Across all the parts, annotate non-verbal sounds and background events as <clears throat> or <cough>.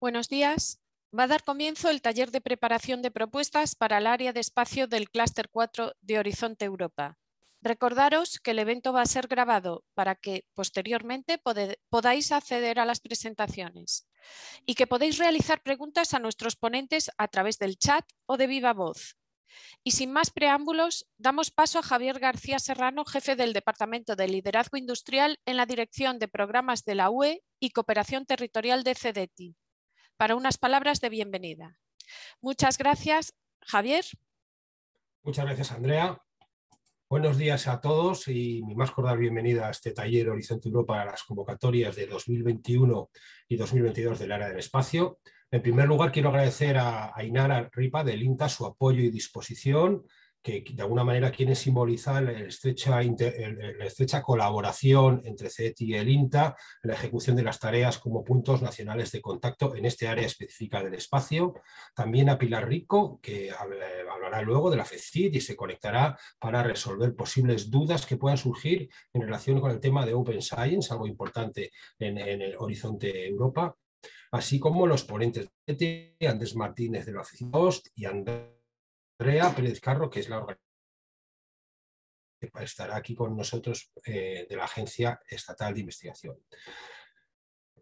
Buenos días. Va a dar comienzo el taller de preparación de propuestas para el área de espacio del Cluster 4 de Horizonte Europa. Recordaros que el evento va a ser grabado para que posteriormente podáis acceder a las presentaciones y que podéis realizar preguntas a nuestros ponentes a través del chat o de viva voz. Y sin más preámbulos, damos paso a Javier García Serrano, jefe del Departamento de Liderazgo Industrial en la Dirección de Programas de la UE y Cooperación Territorial de CEDETI para unas palabras de bienvenida. Muchas gracias, Javier. Muchas gracias, Andrea. Buenos días a todos y mi más cordial bienvenida a este taller Horizonte Europa a las convocatorias de 2021 y 2022 del área del espacio. En primer lugar, quiero agradecer a Ainara Ripa del INTA su apoyo y disposición que de alguna manera quiere simbolizar la estrecha, la estrecha colaboración entre CETI y el INTA la ejecución de las tareas como puntos nacionales de contacto en este área específica del espacio. También a Pilar Rico, que eh, hablará luego de la FECIT y se conectará para resolver posibles dudas que puedan surgir en relación con el tema de Open Science, algo importante en, el horizonte Europa, así como los ponentes de CETI, Andrés Martínez de la FECIT y Andrés Andrea Pérez Carro, que es la organización que estará aquí con nosotros eh, de la Agencia Estatal de Investigación.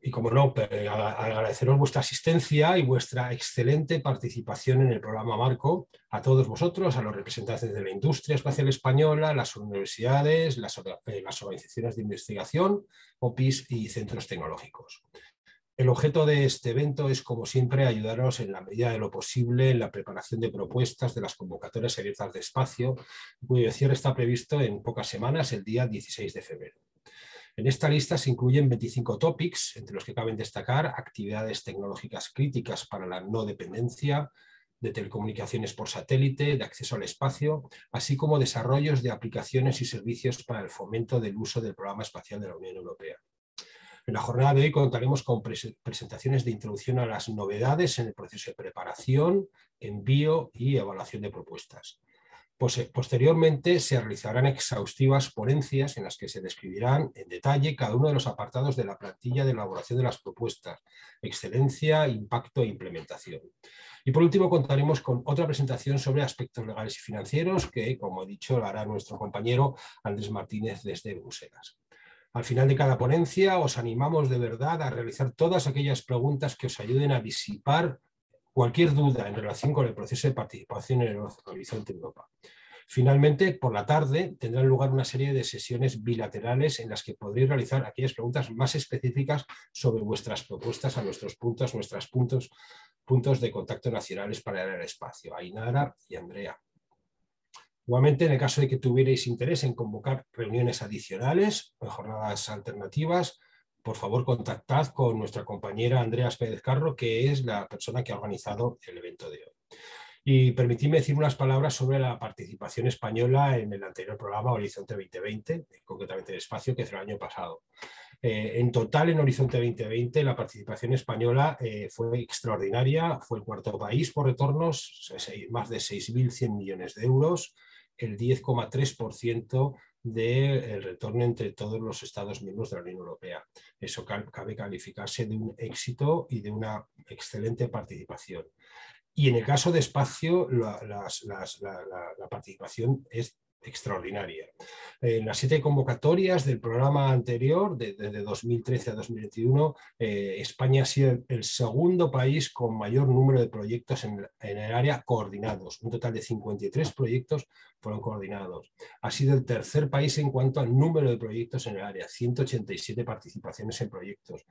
Y como no, pues, eh, agradeceros vuestra asistencia y vuestra excelente participación en el programa Marco, a todos vosotros, a los representantes de la industria espacial española, las universidades, las eh, organizaciones de investigación, OPIs y centros tecnológicos. El objeto de este evento es, como siempre, ayudaros en la medida de lo posible en la preparación de propuestas de las convocatorias abiertas de espacio, cuyo cierre está previsto en pocas semanas, el día 16 de febrero. En esta lista se incluyen 25 topics, entre los que caben destacar actividades tecnológicas críticas para la no dependencia, de telecomunicaciones por satélite, de acceso al espacio, así como desarrollos de aplicaciones y servicios para el fomento del uso del programa espacial de la Unión Europea. En la jornada de hoy contaremos con presentaciones de introducción a las novedades en el proceso de preparación, envío y evaluación de propuestas. Posteriormente se realizarán exhaustivas ponencias en las que se describirán en detalle cada uno de los apartados de la plantilla de elaboración de las propuestas, excelencia, impacto e implementación. Y por último contaremos con otra presentación sobre aspectos legales y financieros que, como he dicho, la hará nuestro compañero Andrés Martínez desde Bruselas. Al final de cada ponencia os animamos de verdad a realizar todas aquellas preguntas que os ayuden a disipar cualquier duda en relación con el proceso de participación en el Horizonte Europa. Finalmente, por la tarde tendrán lugar una serie de sesiones bilaterales en las que podréis realizar aquellas preguntas más específicas sobre vuestras propuestas a nuestros puntos, nuestros puntos, puntos de contacto nacionales para el espacio, a y Andrea. Igualmente, en el caso de que tuvierais interés en convocar reuniones adicionales o jornadas alternativas, por favor contactad con nuestra compañera Andrea Pérez Carro, que es la persona que ha organizado el evento de hoy. Y permitidme decir unas palabras sobre la participación española en el anterior programa Horizonte 2020, concretamente el espacio, que es el año pasado. Eh, en total, en Horizonte 2020, la participación española eh, fue extraordinaria, fue el cuarto país por retornos, más de 6.100 millones de euros, el 10,3% del retorno entre todos los Estados miembros de la Unión Europea. Eso cabe calificarse de un éxito y de una excelente participación. Y en el caso de espacio, la, la participación es extraordinaria. En eh, las siete convocatorias del programa anterior, desde 2013 a 2021, eh, España ha sido el, segundo país con mayor número de proyectos en, el área coordinados. Un total de 53 proyectos fueron coordinados. Ha sido el tercer país en cuanto al número de proyectos en el área, 187 participaciones en proyectos.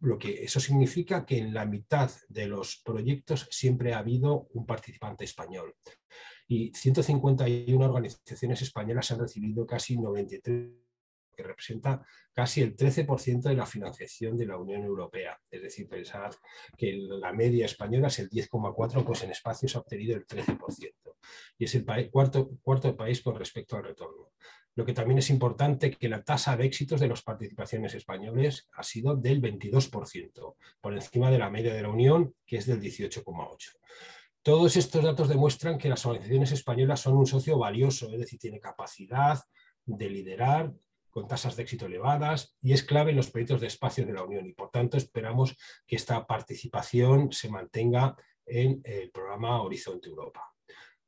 lo que eso significa que en la mitad de los proyectos siempre ha habido un participante español y 151 organizaciones españolas han recibido casi 93, que representa casi el 13% de la financiación de la Unión Europea. Es decir, pensar que la media española es el 10,4, pues en espacios ha obtenido el 13%. Y es el cuarto, cuarto país con respecto al retorno. Lo que también es importante que la tasa de éxitos de las participaciones españoles ha sido del 22%, por encima de la media de la Unión, que es del 18,8%. Todos estos datos demuestran que las organizaciones españolas son un socio valioso, es decir, tiene capacidad de liderar con tasas de éxito elevadas y es clave en los proyectos de espacio de la Unión y por tanto esperamos que esta participación se mantenga en el programa Horizonte Europa.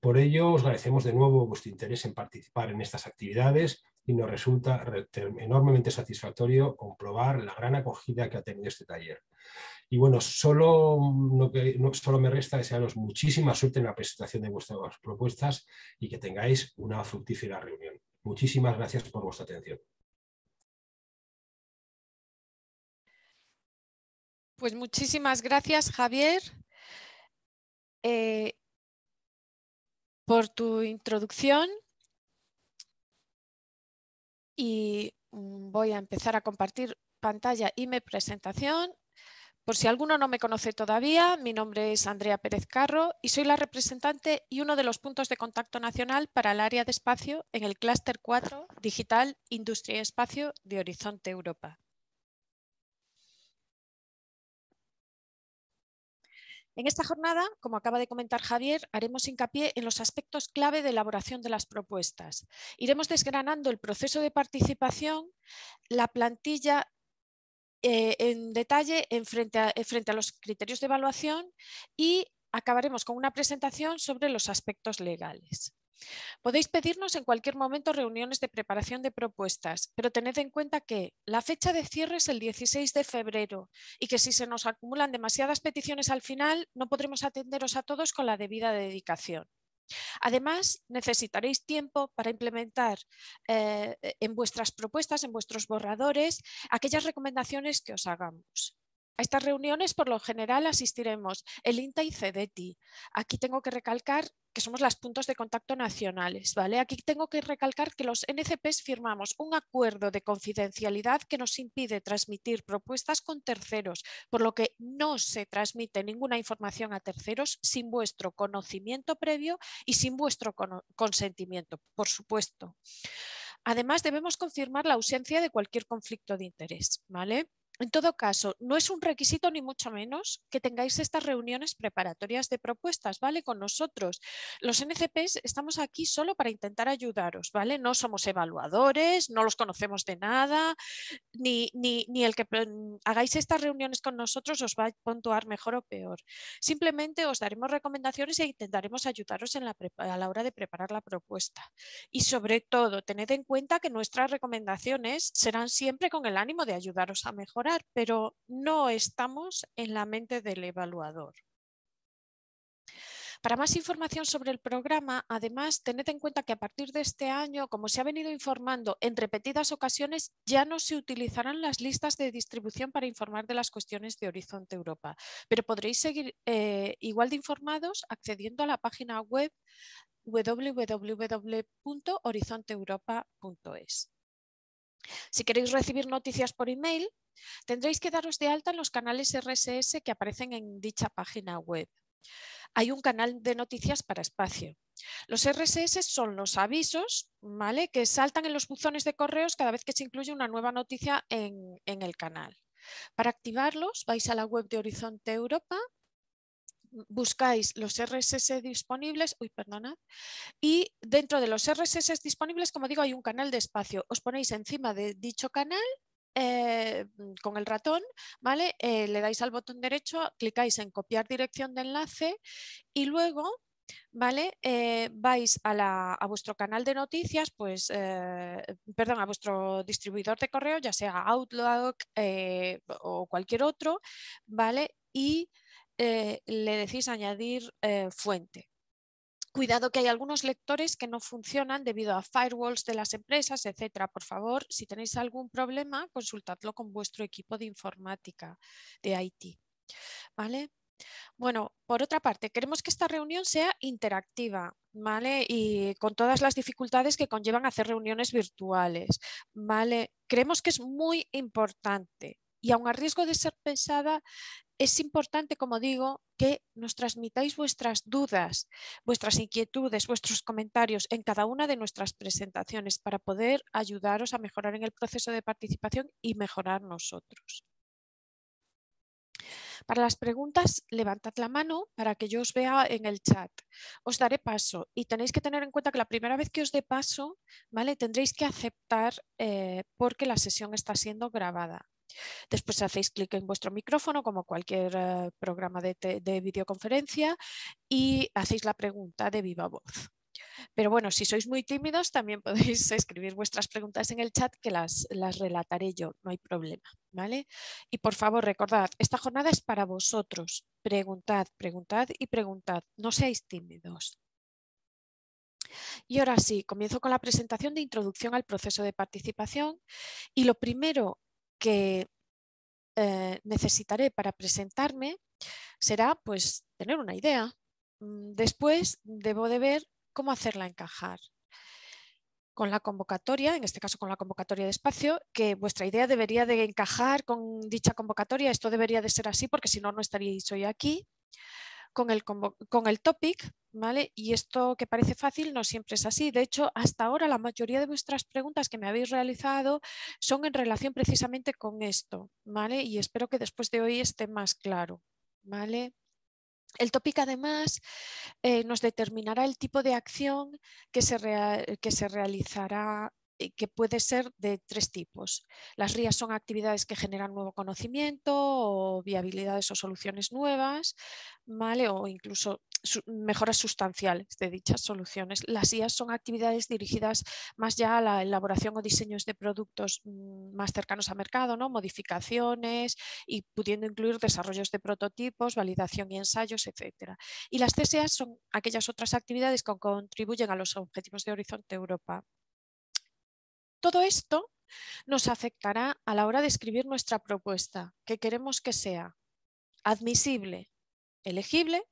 Por ello, os agradecemos de nuevo vuestro interés en participar en estas actividades y nos resulta enormemente satisfactorio comprobar la gran acogida que ha tenido este taller. Y bueno, solo, no, no, solo me resta desearos muchísima suerte en la presentación de vuestras propuestas y que tengáis una fructífera reunión. Muchísimas gracias por vuestra atención. Pues muchísimas gracias, Javier, eh, por tu introducción. Y mm, voy a empezar a compartir pantalla y mi presentación por si alguno no me conoce todavía, mi nombre es Andrea Pérez Carro y soy la representante y uno de los puntos de contacto nacional para el área de espacio en el Cluster 4 Digital, Industria y Espacio de Horizonte Europa. En esta jornada, como acaba de comentar Javier, haremos hincapié en los aspectos clave de elaboración de las propuestas. Iremos desgranando el proceso de participación, la plantilla eh, en detalle frente, a, frente a los criterios de evaluación y acabaremos con una presentación sobre los aspectos legales. Podéis pedirnos en cualquier momento reuniones de preparación de propuestas, pero tened en cuenta que la fecha de cierre es el 16 de febrero y que si se nos acumulan demasiadas peticiones al final, no podremos atenderos a todos con la debida dedicación. Además, necesitaréis tiempo para implementar eh, en vuestras propuestas, en vuestros borradores, aquellas recomendaciones que os hagamos. A estas reuniones, por lo general, asistiremos el INTA y CEDETI. Aquí tengo que recalcar que somos las puntos de contacto nacionales. ¿vale? Aquí tengo que recalcar que los NCPs firmamos un acuerdo de confidencialidad que nos impide transmitir propuestas con terceros, por lo que no se transmite ninguna información a terceros sin vuestro conocimiento previo y sin vuestro consentimiento, por supuesto. Además, debemos confirmar la ausencia de cualquier conflicto de interés. ¿vale? En todo caso, no es un requisito ni mucho menos que tengáis estas reuniones preparatorias de propuestas, ¿vale? Con nosotros. Los NCPs estamos aquí solo para intentar ayudaros, ¿vale? No somos evaluadores, no los conocemos de nada, ni, el que hagáis estas reuniones con nosotros os va a puntuar mejor o peor. Simplemente os daremos recomendaciones e intentaremos ayudaros a la hora de preparar la propuesta. Y sobre todo, tened en cuenta que nuestras recomendaciones serán siempre con el ánimo de ayudaros a mejorar pero no estamos en la mente del evaluador. Para más información sobre el programa, además, tened en cuenta que a partir de este año, como se ha venido informando en repetidas ocasiones, ya no se utilizarán las listas de distribución para informar de las cuestiones de Horizonte Europa, pero podréis seguir eh, igual de informados accediendo a la página web www.horizonteeuropa.es. Si queréis recibir noticias por email, tendréis que daros de alta en los canales RSS que aparecen en dicha página web. Hay un canal de noticias para espacio. Los RSS son los avisos que saltan en los buzones de correos cada vez que se incluye una nueva noticia en, en el canal. Para activarlos vais a la web de Horizonte Europa buscáis los RSS disponibles, uy, perdonad, y dentro de los RSS disponibles, como digo, hay un canal de espacio. Os ponéis encima de dicho canal eh, con el ratón, ¿vale? Eh, le dais al botón derecho, clicáis en copiar dirección de enlace y luego ¿vale? Eh, vais a, vuestro canal de noticias, pues, perdón, a vuestro distribuidor de correo, ya sea Outlook o cualquier otro, ¿vale? Y eh, le decís añadir eh, fuente. Cuidado que hay algunos lectores que no funcionan debido a firewalls de las empresas, etcétera. Por favor, si tenéis algún problema, consultadlo con vuestro equipo de informática de IT. ¿Vale? Bueno, por otra parte, queremos que esta reunión sea interactiva, Y con todas las dificultades que conllevan hacer reuniones virtuales, ¿vale? Creemos que es muy importante y aun a riesgo de ser pensada, es importante, como digo, que nos transmitáis vuestras dudas, vuestras inquietudes, vuestros comentarios en cada una de nuestras presentaciones para poder ayudaros a mejorar en el proceso de participación y mejorar nosotros. Para las preguntas, levantad la mano para que yo os vea en el chat. Os daré paso y tenéis que tener en cuenta que la primera vez que os dé paso, tendréis que aceptar eh, porque la sesión está siendo grabada. Después hacéis clic en vuestro micrófono, como cualquier eh, programa de, videoconferencia, y hacéis la pregunta de viva voz. Pero bueno, si sois muy tímidos, también <laughs> podéis escribir vuestras preguntas en el chat que las, las, relataré yo, no hay problema. ¿vale? Y por favor, recordad, esta jornada es para vosotros. Preguntad, preguntad y preguntad. No seáis tímidos. Y ahora sí, comienzo con la presentación de introducción al proceso de participación. Y lo primero que eh, necesitaré para presentarme será pues tener una idea. Mm, después debo de ver cómo hacerla encajar con la convocatoria, en este caso con la convocatoria de espacio, que vuestra idea debería de encajar con dicha convocatoria, esto debería de ser así porque si no, no estaríais hoy aquí con el, con el topic, ¿vale? Y esto que parece fácil no siempre es así. De hecho, hasta ahora la mayoría de vuestras preguntas que me habéis realizado son en relación precisamente con esto, ¿vale? Y espero que después de hoy esté más claro, ¿vale? El topic además eh, nos determinará el tipo de acción que se, que se realizará eh, que puede ser de tres tipos. Las RIAs son actividades que generan nuevo conocimiento o viabilidades o soluciones nuevas, ¿vale? o incluso mejoras sustanciales de dichas soluciones. Las IAS son actividades dirigidas más ya a la elaboración o diseños de productos mm, más cercanos a mercado, ¿no? modificaciones y pudiendo incluir desarrollos de prototipos, validación y ensayos, etc. Y las CSA son aquellas otras actividades que contribuyen a los objetivos de Horizonte Europa. Todo esto nos afectará a la hora de escribir nuestra propuesta, que queremos que sea admisible, elegible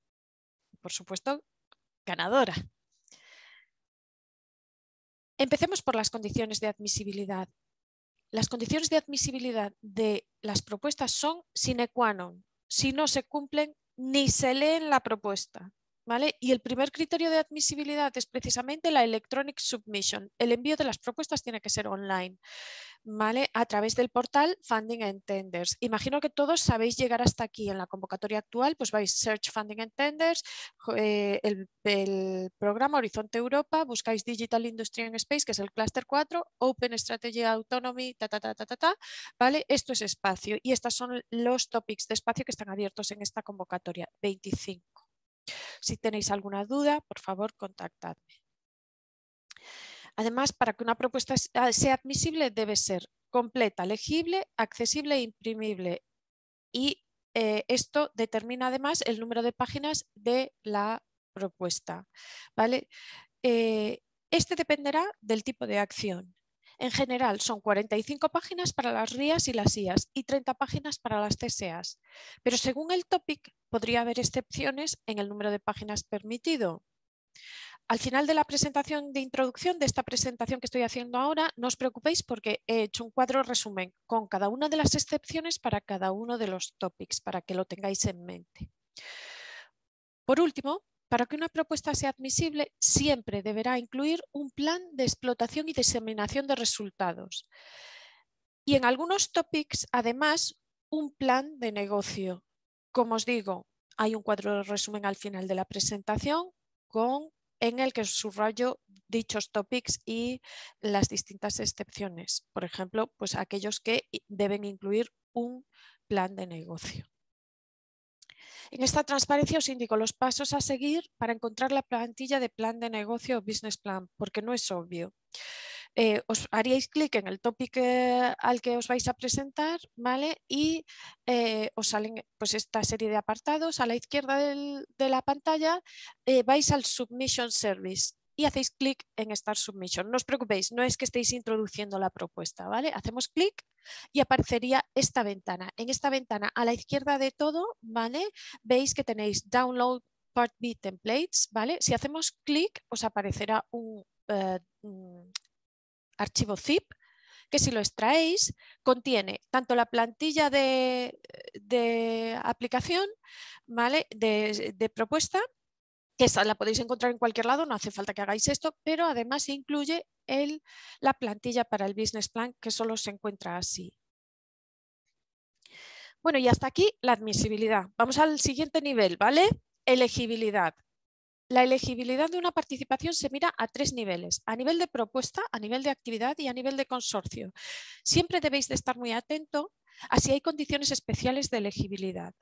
y, por supuesto, ganadora. Empecemos por las condiciones de admisibilidad. Las condiciones de admisibilidad de las propuestas son sine qua non. Si no se cumplen, ni se leen la propuesta. Y el primer criterio de admisibilidad es precisamente la electronic submission. El envío de las propuestas tiene que ser online, ¿vale? A través del portal Funding and Tenders. Imagino que todos sabéis llegar hasta aquí en la convocatoria actual, pues vais Search Funding and Tenders, eh, el, programa Horizonte Europa, buscáis Digital Industry and Space, que es el Cluster 4, Open Strategy Autonomy, ta, ta, ta, ta, ta, ta, ¿vale? Esto es espacio y estos son los topics de espacio que están abiertos en esta convocatoria, 25. Si tenéis alguna duda, por favor, contactadme. Además, para que una propuesta ah, sea admisible debe ser completa, legible, accesible e imprimible. Y eh, esto determina además el número de páginas de la propuesta. ¿vale? Eh, este dependerá del tipo de acción. En general, son 45 páginas para las RIAs y las IAS y 30 páginas para las CSAs. Pero según el topic, podría haber excepciones en el número de páginas permitido. Al final de la presentación de introducción, de esta presentación que estoy haciendo ahora, no os preocupéis porque he hecho un cuadro resumen con cada una de las excepciones para cada uno de los topics, para que lo tengáis en mente. Por último, para que una propuesta sea admisible, siempre deberá incluir un plan de explotación y diseminación de resultados. Y en algunos topics, además, un plan de negocio. Como os digo, hay un cuadro de resumen al final de la presentación con, en el que subrayo dichos topics y las distintas excepciones. Por ejemplo, pues aquellos que deben incluir un plan de negocio. En esta transparencia os indico los pasos a seguir para encontrar la plantilla de plan de negocio o business plan, porque no es obvio. Eh, os haríais clic en el topic eh, al que os vais a presentar, ¿vale? Y eh, os salen pues esta serie de apartados. A la izquierda de la pantalla vais al Submission Service y hacéis clic en Start Submission. No os preocupéis, no es que estéis introduciendo la propuesta, ¿vale? Hacemos clic y aparecería esta ventana. En esta ventana, a la izquierda de todo, ¿vale? Veis que tenéis Download Part B Templates, ¿vale? Si hacemos clic, os aparecerá un, eh, archivo zip que si lo extraéis contiene tanto la plantilla de, aplicación, ¿vale? de propuesta, que la podéis encontrar en cualquier lado, no hace falta que hagáis esto, pero además incluye el, la plantilla para el business plan que solo se encuentra así. Bueno, y hasta aquí la admisibilidad. Vamos al siguiente nivel, ¿vale? Elegibilidad. La elegibilidad de una participación se mira a tres niveles, a nivel de propuesta, a nivel de actividad y a nivel de consorcio. Siempre debéis de estar muy atento a si hay condiciones especiales de elegibilidad.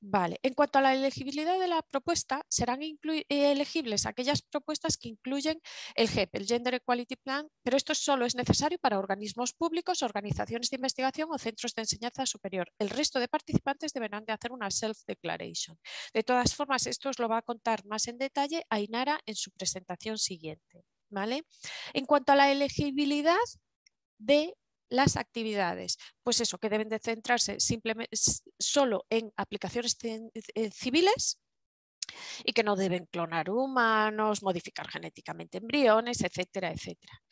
Vale, en cuanto a la elegibilidad de la propuesta, serán eh, elegibles aquellas propuestas que incluyen el GEP, el Gender Equality Plan, pero esto solo es necesario para organismos públicos, organizaciones de investigación o centros de enseñanza superior. El resto de participantes deberán de hacer una self-declaration. De todas formas, esto os lo va a contar más en detalle Ainara en su presentación siguiente. ¿vale? En cuanto a la elegibilidad de las actividades, pues eso, que deben de centrarse simplemente solo en aplicaciones eh, civiles y que no deben clonar humanos, modificar genéticamente embriones, etcétera, etcétera.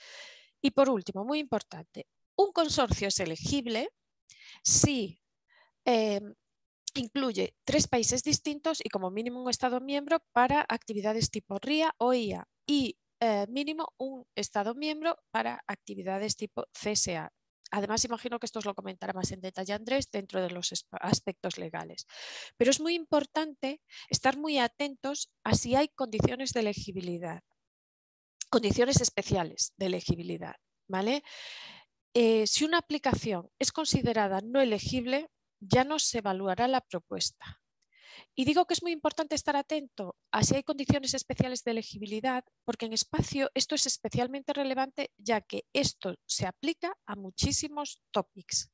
Y por último, muy importante, un consorcio es elegible si eh, incluye tres países distintos y como mínimo un Estado miembro para actividades tipo RIA o IA y eh, mínimo un Estado miembro para actividades tipo CSA, Además, imagino que esto os lo comentará más en detalle Andrés dentro de los aspectos legales. Pero es muy importante estar muy atentos a si hay condiciones de elegibilidad, condiciones especiales de elegibilidad. ¿vale? Eh, si una aplicación es considerada no elegible, ya no se evaluará la propuesta. Y digo que es muy importante estar atento a si hay condiciones especiales de elegibilidad, porque en espacio esto es especialmente relevante ya que esto se aplica a muchísimos topics.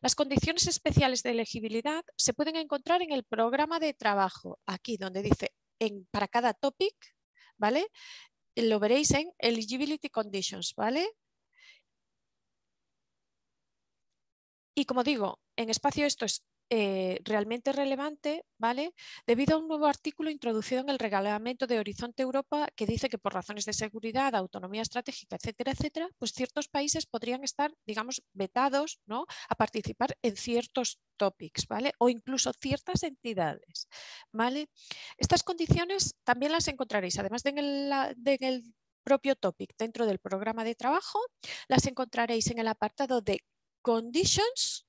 Las condiciones especiales de elegibilidad se pueden encontrar en el programa de trabajo, aquí donde dice en, para cada topic, ¿vale? Lo veréis en Eligibility Conditions, ¿vale? Y como digo, en espacio esto es eh, realmente relevante, ¿vale? Debido a un nuevo artículo introducido en el reglamento de Horizonte Europa que dice que por razones de seguridad, autonomía estratégica, etcétera, etcétera, pues ciertos países podrían estar, digamos, vetados, ¿no? A participar en ciertos topics, ¿vale? O incluso ciertas entidades, ¿vale? Estas condiciones también las encontraréis, además el, en el propio topic dentro del programa de trabajo, las encontraréis en el apartado de conditions,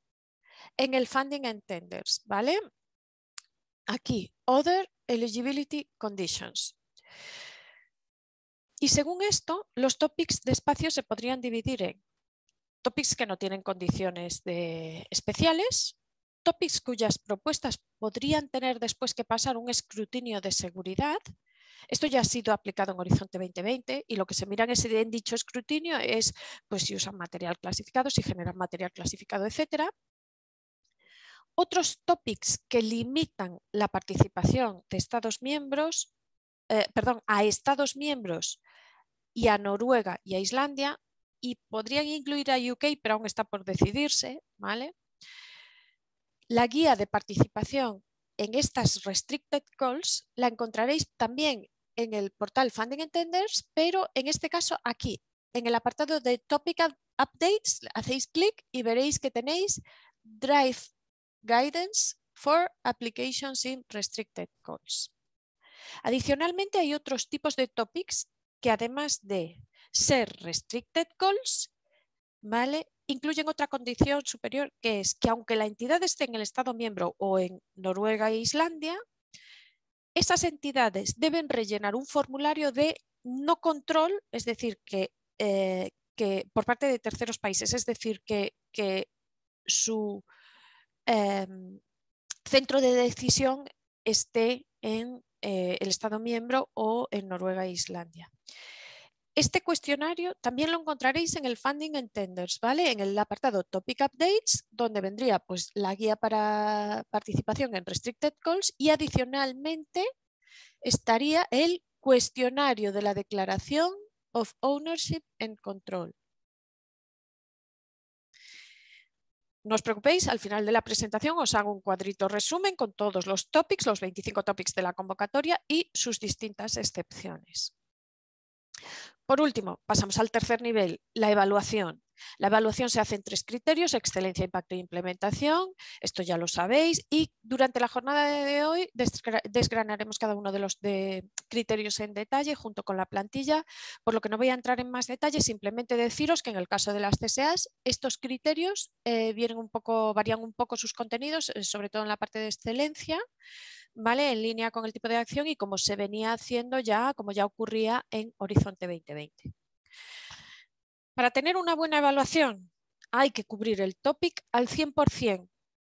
en el funding and tenders, ¿vale? Aquí, other eligibility conditions. Y según esto, los topics de espacio se podrían dividir en topics que no tienen condiciones de especiales, topics cuyas propuestas podrían tener después que pasar un escrutinio de seguridad. Esto ya ha sido aplicado en Horizonte 2020 y lo que se mira en, ese, dicho escrutinio es pues, si usan material clasificado, si generan material clasificado, etcétera. Otros topics que limitan la participación de Estados miembros, eh, perdón, a Estados miembros y a Noruega y a Islandia, y podrían incluir a UK, pero aún está por decidirse, ¿vale? La guía de participación en estas restricted calls la encontraréis también en el portal Funding Entenders, pero en este caso aquí, en el apartado de Topic Updates, hacéis clic y veréis que tenéis Drive Guidance for Applications in Restricted Calls. Adicionalmente hay otros tipos de topics que además de ser Restricted Calls, ¿vale? incluyen otra condición superior que es que aunque la entidad esté en el Estado miembro o en Noruega e Islandia, esas entidades deben rellenar un formulario de no control, es decir, que, eh, por parte de terceros países, es decir, que su Em, centro de decisión esté en eh, el Estado miembro o en Noruega e Islandia. Este cuestionario también lo encontraréis en el Funding and Tenders, ¿vale? En el apartado Topic Updates, donde vendría pues, la guía para participación en Restricted Calls y adicionalmente estaría el cuestionario de la declaración of Ownership and Control, No os preocupéis, al final de la presentación os hago un cuadrito resumen con todos los topics, los 25 topics de la convocatoria y sus distintas excepciones. Por último, pasamos al tercer nivel, la evaluación. La evaluación se hace en tres criterios, excelencia, impacto e implementación, esto ya lo sabéis, y durante la jornada de hoy desgranaremos cada uno de los criterios en detalle junto con la plantilla, por lo que no voy a entrar en más detalles, simplemente deciros que en el caso de las CSAs, estos criterios eh, varían un poco sus contenidos, eh, sobre todo en la parte de excelencia, en línea con el tipo de acción y como se venía haciendo ya, como ya ocurría en Horizonte 2020. Para tener una buena evaluación hay que cubrir el topic al 100%.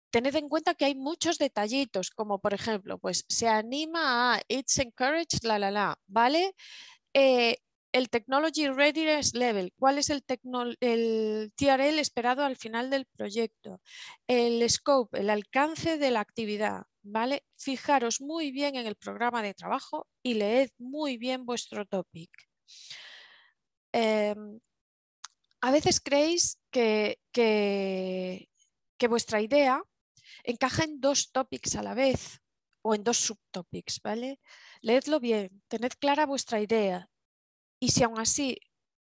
Tened en cuenta que hay muchos detallitos, como por ejemplo, pues se anima a It's encouraged, la la la, ¿vale? Eh, el Technology Readiness Level, cuál es el, el, TRL esperado al final del proyecto, el scope, el alcance de la actividad, ¿vale? Fijaros muy bien en el programa de trabajo y leed muy bien vuestro topic. Em, a veces creéis que, que, vuestra idea encaja en dos topics a la vez o en dos subtopics, ¿vale? Leedlo bien, tened clara vuestra idea y si aún así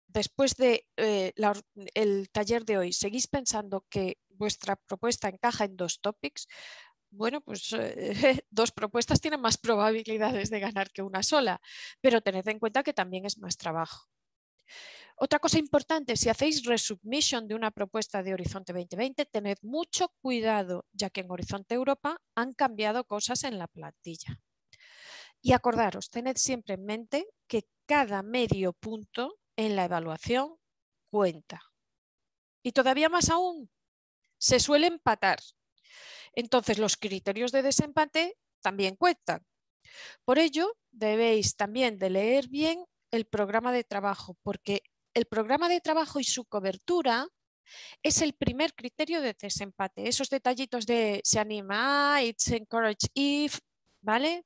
después del de, eh, taller de hoy seguís pensando que vuestra propuesta encaja en dos topics, bueno, pues eh, <laughs> dos propuestas tienen más probabilidades de ganar que una sola, pero tened en cuenta que también es más trabajo. Otra cosa importante, si hacéis resubmission de una propuesta de Horizonte 2020, tened mucho cuidado, ya que en Horizonte Europa han cambiado cosas en la plantilla. Y acordaros, tened siempre en mente que cada medio punto en la evaluación cuenta. Y todavía más aún, se suele empatar. Entonces, los criterios de desempate también cuentan. Por ello, debéis también de leer bien el programa de trabajo, porque el programa de trabajo y su cobertura es el primer criterio de desempate. Esos detallitos de se anima, it's encourage if, ¿vale?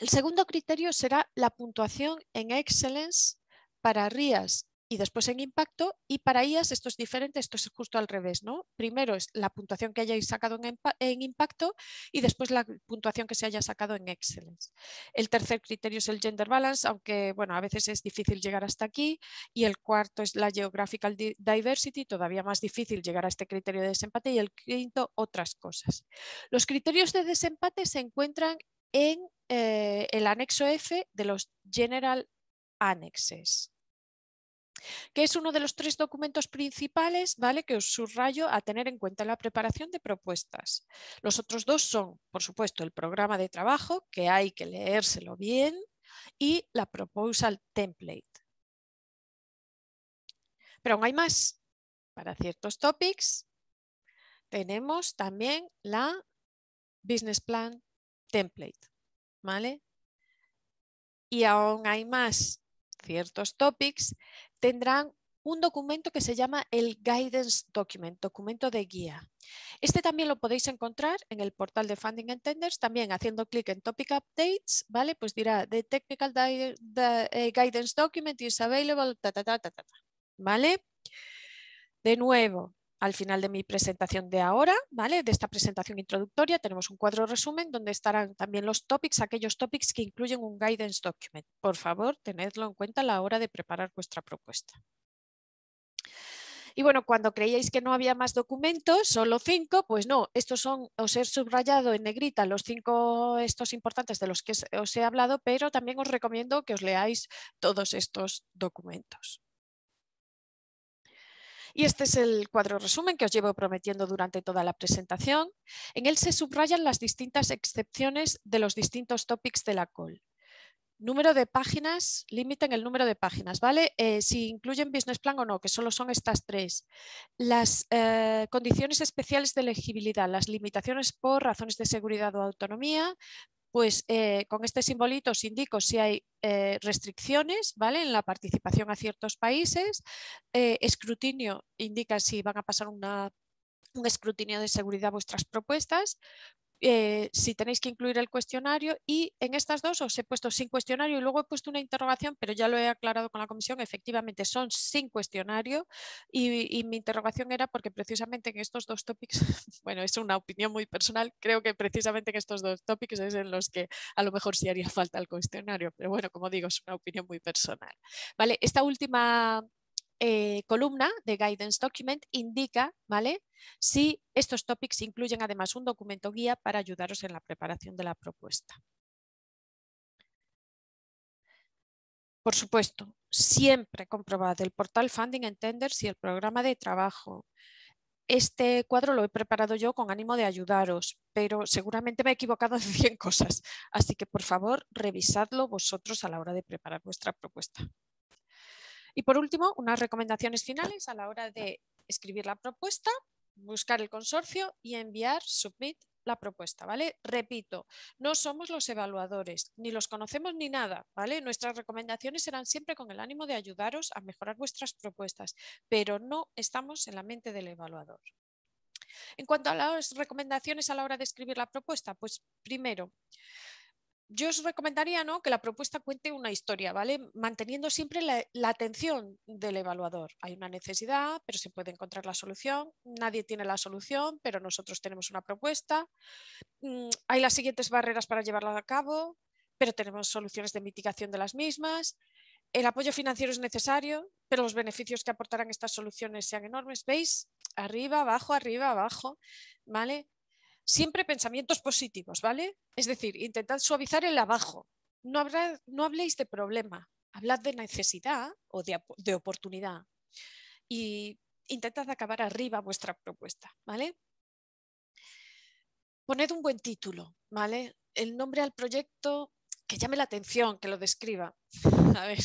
El segundo criterio será la puntuación en excellence para RIAS y después en impacto. Y para ellas esto es diferente, esto es justo al revés. ¿no? Primero es la puntuación que hayáis sacado en, impacto y después la puntuación que se haya sacado en excellence. El tercer criterio es el gender balance, aunque bueno, a veces es difícil llegar hasta aquí. Y el cuarto es la geographical diversity, todavía más difícil llegar a este criterio de desempate. Y el quinto, otras cosas. Los criterios de desempate se encuentran en eh, el anexo F de los General Annexes que es uno de los tres documentos principales ¿vale? que os subrayo a tener en cuenta la preparación de propuestas. Los otros dos son, por supuesto, el programa de trabajo, que hay que leérselo bien, y la proposal template. Pero aún hay más. Para ciertos topics tenemos también la business plan template. ¿vale? Y aún hay más ciertos topics tendrán un documento que se llama el Guidance Document, documento de guía. Este también lo podéis encontrar en el portal de Funding and Tenders, también haciendo clic en Topic Updates, ¿vale? Pues dirá The Technical eh, Guidance Document is available, ta, ta, ta, ta, ta, ¿vale? De nuevo, al final de mi presentación de ahora, ¿vale? De esta presentación introductoria tenemos un cuadro resumen donde estarán también los topics, aquellos topics que incluyen un guidance document. Por favor, tenedlo en cuenta a la hora de preparar vuestra propuesta. Y bueno, cuando creíais que no había más documentos, solo cinco, pues no, estos son, os he subrayado en negrita los cinco estos importantes de los que os he hablado, pero también os recomiendo que os leáis todos estos documentos. Y este es el cuadro resumen que os llevo prometiendo durante toda la presentación. En él se subrayan las distintas excepciones de los distintos topics de la COL. Número de páginas, limiten el número de páginas, ¿vale? Eh, si incluyen business plan o no, que solo son estas tres. Las eh, condiciones especiales de elegibilidad, las limitaciones por razones de seguridad o autonomía, pues eh, con este simbolito os indico si hay eh, restricciones ¿vale? en la participación a ciertos países, eh, escrutinio indica si van a pasar una, un escrutinio de seguridad a vuestras propuestas, eh, si tenéis que incluir el cuestionario y en estas dos os he puesto sin cuestionario y luego he puesto una interrogación, pero ya lo he aclarado con la comisión, efectivamente son sin cuestionario y, y mi interrogación era porque precisamente en estos dos tópicos, <laughs> bueno, es una opinión muy personal, creo que precisamente en estos dos tópicos es en los que a lo mejor sí haría falta el cuestionario, pero bueno, como digo, es una opinión muy personal. Vale, esta última eh, columna de Guidance Document indica ¿vale? si estos topics incluyen además un documento guía para ayudaros en la preparación de la propuesta. Por supuesto, siempre comprobad el portal Funding tenders y el programa de trabajo. Este cuadro lo he preparado yo con ánimo de ayudaros, pero seguramente me he equivocado <laughs> en 100 cosas, así que por favor revisadlo vosotros a la hora de preparar vuestra propuesta. Y por último, unas recomendaciones finales a la hora de escribir la propuesta, buscar el consorcio y enviar submit la propuesta, ¿vale? Repito, no somos los evaluadores, ni los conocemos ni nada, ¿vale? Nuestras recomendaciones serán siempre con el ánimo de ayudaros a mejorar vuestras propuestas, pero no estamos en la mente del evaluador. En cuanto a las recomendaciones a la hora de escribir la propuesta, pues primero, yo os recomendaría ¿no? que la propuesta cuente una historia, ¿vale? Manteniendo siempre la, la, atención del evaluador. Hay una necesidad, pero se puede encontrar la solución. Nadie tiene la solución, pero nosotros tenemos una propuesta. Mm, hay las siguientes barreras para llevarla a cabo, pero tenemos soluciones de mitigación de las mismas. El apoyo financiero es necesario, pero los beneficios que aportarán estas soluciones sean enormes. ¿Veis? Arriba, abajo, arriba, abajo. ¿Vale? Siempre pensamientos positivos, ¿vale? Es decir, intentad suavizar el abajo. No, habrá, no habléis de problema, hablad de necesidad o de, de oportunidad. Y intentad acabar arriba vuestra propuesta, ¿vale? Poned un buen título, ¿vale? El nombre al proyecto que llame la atención, que lo describa. <laughs> A ver,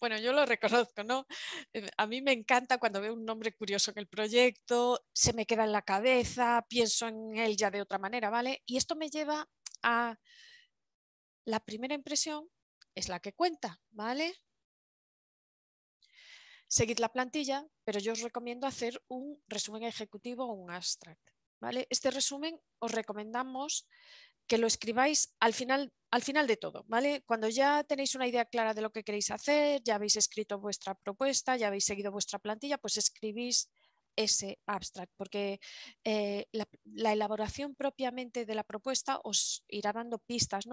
bueno, yo lo reconozco, ¿no? Eh, a mí me encanta cuando veo un nombre curioso en el proyecto, se me queda en la cabeza, pienso en él ya de otra manera, ¿vale? Y esto me lleva a la primera impresión es la que cuenta, ¿vale? Seguid la plantilla, pero yo os recomiendo hacer un resumen ejecutivo o un abstract. ¿vale? Este resumen os recomendamos que lo escribáis al final, al final de todo, ¿vale? Cuando ya tenéis una idea clara de lo que queréis hacer, ya habéis escrito vuestra propuesta, ya habéis seguido vuestra plantilla, pues escribís ese abstract, porque eh, la, elaboración propiamente de la propuesta os irá dando pistas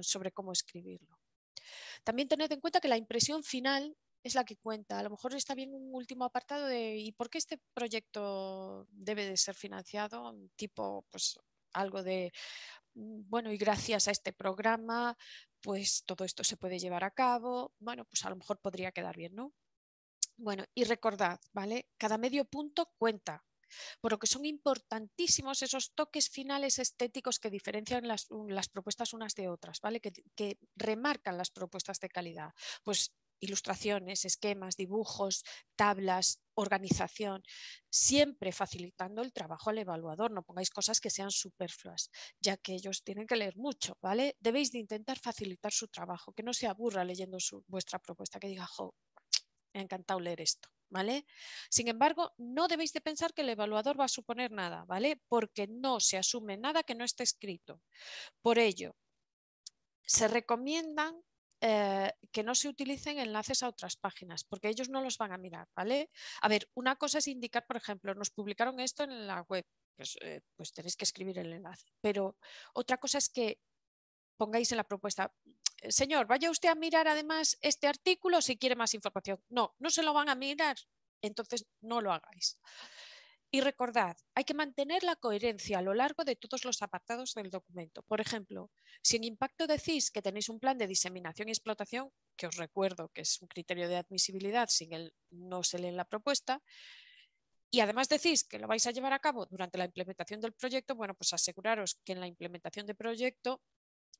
sobre cómo escribirlo. También tened en cuenta que la impresión final es la que cuenta. A lo mejor está bien un último apartado de ¿y por qué este proyecto debe de ser financiado? Tipo, pues algo de, bueno, y gracias a este programa, pues todo esto se puede llevar a cabo, bueno, pues a lo mejor podría quedar bien, ¿no? Bueno, y recordad, ¿vale? Cada medio punto cuenta, por lo que son importantísimos esos toques finales estéticos que diferencian las, propuestas unas de otras, ¿vale? Que, que, remarcan las propuestas de calidad. Pues ilustraciones, esquemas, dibujos, tablas, organización, siempre facilitando el trabajo al evaluador. No pongáis cosas que sean superfluas, ya que ellos tienen que leer mucho, ¿vale? Debéis de intentar facilitar su trabajo, que no se aburra leyendo su, vuestra propuesta, que diga, jo, me ha encantado leer esto. ¿Vale? Sin embargo, no debéis de pensar que el evaluador va a suponer nada, ¿vale? Porque no se asume nada que no esté escrito. Por ello, se recomiendan eh, que no se utilicen enlaces a otras páginas, porque ellos no los van a mirar, ¿vale? A ver, una cosa es indicar, por ejemplo, nos publicaron esto en la web, eh, pues tenéis que escribir el enlace, pero otra cosa es que pongáis en la propuesta, señor, vaya usted a mirar además este artículo si quiere más información. No, no se lo van a mirar, entonces no lo hagáis. Y recordad, hay que mantener la coherencia a lo largo de todos los apartados del documento. Por ejemplo, si en impacto decís que tenéis un plan de diseminación y explotación, que os recuerdo que es un criterio de admisibilidad, sin él no se lee la propuesta, y además decís que lo vais a llevar a cabo durante la implementación del proyecto, bueno, pues aseguraros que en la implementación del proyecto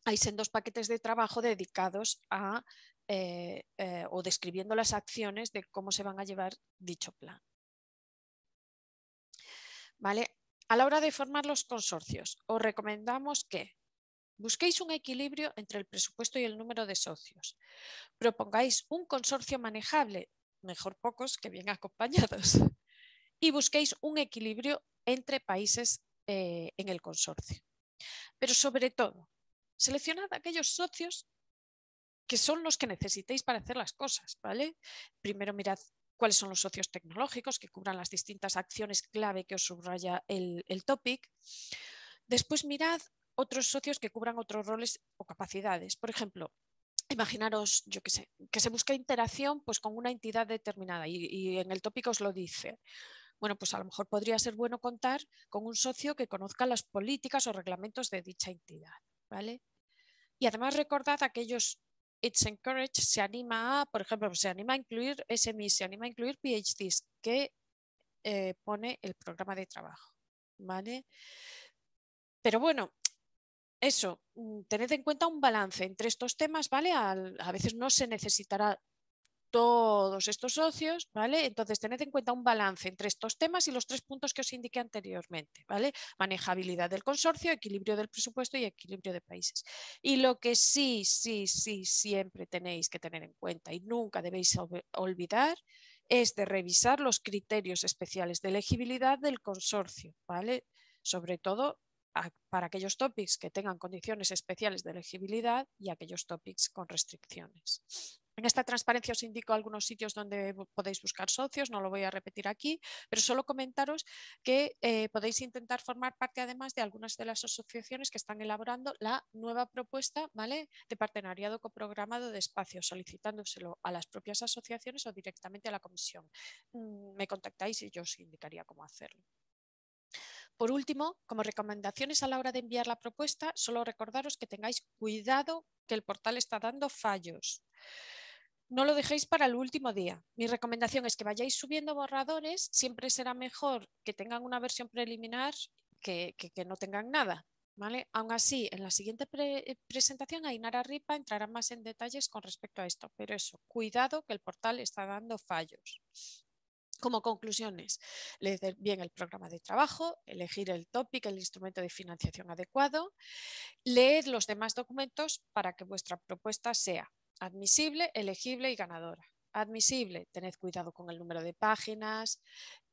hay sendos paquetes de trabajo dedicados a eh, eh, o describiendo las acciones de cómo se van a llevar dicho plan. ¿vale? A la hora de formar los consorcios, os recomendamos que busquéis un equilibrio entre el presupuesto y el número de socios. Propongáis un consorcio manejable, mejor pocos que bien <laughs> acompañados, y busquéis un equilibrio entre países eh, en el consorcio. Pero sobre todo, seleccionad aquellos socios que son los que necesitéis para hacer las cosas, ¿vale? Primero mirad cuáles son los socios tecnológicos que cubran las distintas acciones clave que os subraya el, el topic. Después mirad otros socios que cubran otros roles o capacidades. Por ejemplo, imaginaros, yo qué sé, que se busca interacción pues, con una entidad determinada y, en el tópico os lo dice. Bueno, pues a lo mejor podría ser bueno contar con un socio que conozca las políticas o reglamentos de dicha entidad. ¿vale? Y además recordad aquellos it's encouraged, se anima, a, por ejemplo, se anima a incluir eh, SMIs, se anima a incluir PhDs que eh, pone el programa de trabajo. ¿vale? Pero bueno, eso, mm, tened en cuenta un balance entre estos temas, ¿vale? a veces no se necesitará todos estos socios, ¿vale? Entonces, tened en cuenta un balance entre estos temas y los tres puntos que os indiqué anteriormente, ¿vale? Manejabilidad del consorcio, equilibrio del presupuesto y equilibrio de países. Y lo que sí, sí, sí, siempre tenéis que tener en cuenta y nunca debéis olvidar es de revisar los criterios especiales de elegibilidad del consorcio, ¿vale? Sobre todo para aquellos topics que tengan condiciones especiales de elegibilidad y aquellos topics con restricciones. En esta transparencia os indico algunos sitios donde podéis buscar socios, no lo voy a repetir aquí, pero solo comentaros que eh, podéis intentar formar parte además de algunas de las asociaciones que están elaborando la nueva propuesta ¿vale? de partenariado coprogramado de espacios, solicitándoselo a las propias asociaciones o directamente a la comisión. Mm, me contactáis y yo os indicaría cómo hacerlo. Por último, como recomendaciones a la hora de enviar la propuesta, solo recordaros que tengáis cuidado que el portal está dando fallos no lo dejéis para el último día. Mi recomendación es que vayáis subiendo borradores, siempre será mejor que tengan una versión preliminar que, que, no tengan nada. ¿Vale? Aún así, en la siguiente eh, presentación, Ainara Ripa entrará más en detalles con respecto a esto, pero eso, cuidado que el portal está dando fallos. Como conclusiones, leer bien el programa de trabajo, elegir el topic, el instrumento de financiación adecuado, leer los demás documentos para que vuestra propuesta sea admisible, elegible y ganadora. Admisible, tened cuidado con el número de páginas,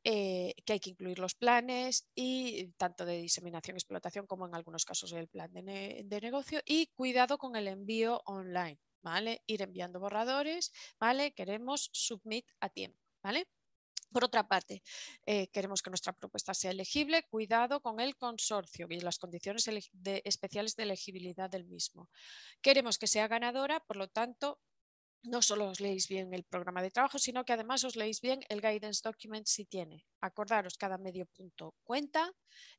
eh, que hay que incluir los planes y tanto de diseminación y explotación como en algunos casos el plan de, de negocio y cuidado con el envío online, ¿vale? Ir enviando borradores, ¿vale? Queremos submit a tiempo, ¿vale? Por otra parte, eh, queremos que nuestra propuesta sea elegible, cuidado con el consorcio y las condiciones especiales de elegibilidad del mismo. Queremos que sea ganadora, por lo tanto, no solo os leéis bien el programa de trabajo, sino que además os leéis bien el guidance document si tiene. Acordaros, cada medio punto cuenta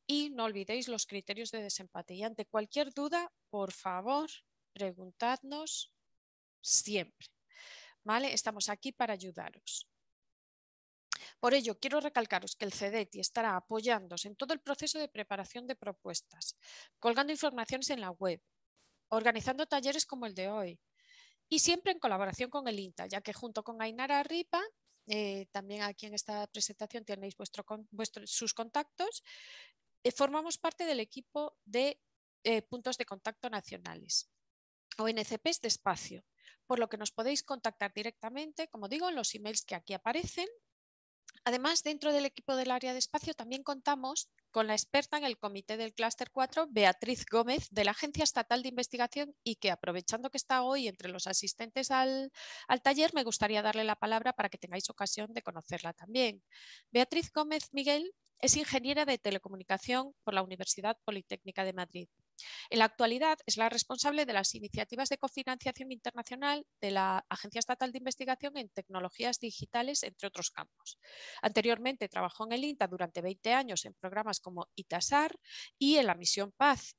y no olvidéis los criterios de desempate. Y ante cualquier duda, por favor, preguntadnos siempre. ¿Vale? Estamos aquí para ayudaros. Por ello, quiero recalcaros que el CEDETI estará apoyándose en todo el proceso de preparación de propuestas, colgando informaciones en la web, organizando talleres como el de hoy y siempre en colaboración con el INTA, ya que junto con Ainara Ripa, eh, también aquí en esta presentación tenéis vuestro, sus contactos, eh, formamos parte del equipo de eh, puntos de contacto nacionales o NCPs de espacio, por lo que nos podéis contactar directamente, como digo, en los emails que aquí aparecen Además, dentro del equipo del área de espacio también contamos con la experta en el comité del Cluster 4, Beatriz Gómez, de la Agencia Estatal de Investigación, y que aprovechando que está hoy entre los asistentes al, al taller, me gustaría darle la palabra para que tengáis ocasión de conocerla también. Beatriz Gómez Miguel es ingeniera de telecomunicación por la Universidad Politécnica de Madrid. En la actualidad es la responsable de las iniciativas de cofinanciación internacional de la Agencia Estatal de Investigación en Tecnologías Digitales, entre otros campos. Anteriormente trabajó en el INTA durante 20 años en programas como ITASAR y en la Misión Paz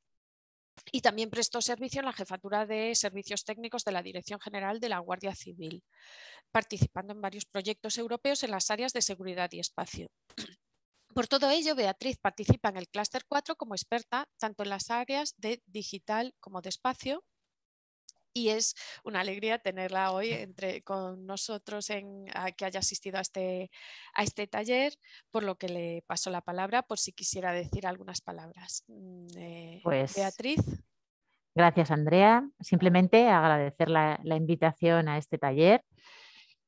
y también prestó servicio en la Jefatura de Servicios Técnicos de la Dirección General de la Guardia Civil, participando en varios proyectos europeos en las áreas de seguridad y espacio. Por todo ello, Beatriz participa en el Cluster 4 como experta tanto en las áreas de digital como de espacio y es una alegría tenerla hoy entre, con nosotros en, que haya asistido este, a este, taller, por lo que le paso la palabra por si quisiera decir algunas palabras. Mm, eh, pues, Beatriz. Gracias, Andrea. Simplemente agradecer la, invitación a este taller,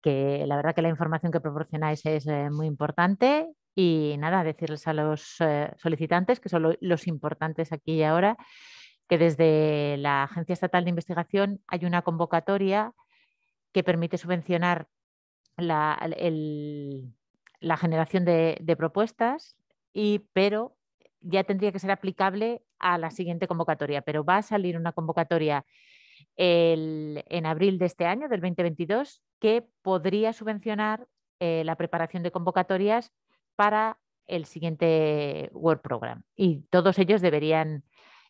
que la verdad que la información que proporcionáis es eh, muy importante y nada, decirles a los eh, solicitantes, que son los importantes aquí y ahora, que desde la Agencia Estatal de Investigación hay una convocatoria que permite subvencionar la, generación de, propuestas, y, pero ya tendría que ser aplicable a la siguiente convocatoria. Pero va a salir una convocatoria en abril de este año, del 2022, que podría subvencionar eh, la preparación de convocatorias para el siguiente Word Program. Y todos ellos deberían,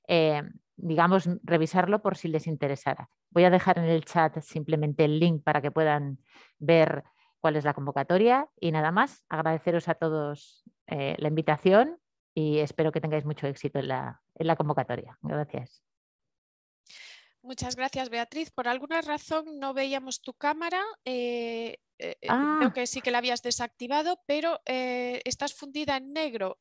eh, digamos, revisarlo por si les interesara. Voy a dejar en el chat simplemente el link para que puedan ver cuál es la convocatoria y nada más. Agradeceros a todos eh, la invitación y espero que tengáis mucho éxito en la, en la convocatoria. Gracias. Muchas gracias, Beatriz. Por alguna razón no veíamos tu cámara. Eh, Creo eh, eh, ah. que sí que la habías desactivado, pero eh, estás fundida en negro.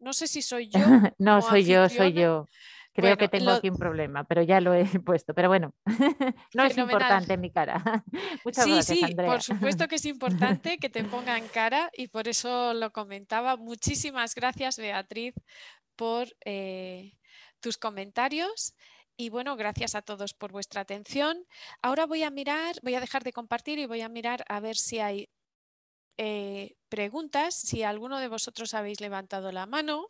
no sé si soy yo. <laughs> no, soy yo, soy yo. Creo que tengo aquí un problema, pero ya lo he <laughs> puesto. Pero bueno, <laughs> no es importante mi cara. Muchas sí, sí, por supuesto que es importante que te ponga en cara y por eso lo comentaba. Muchísimas gracias, Beatriz, por tus comentarios. Y bueno, gracias a todos por vuestra atención. Ahora voy a mirar, voy a dejar de compartir y voy a mirar a ver si hay eh, preguntas, si alguno de vosotros habéis levantado la mano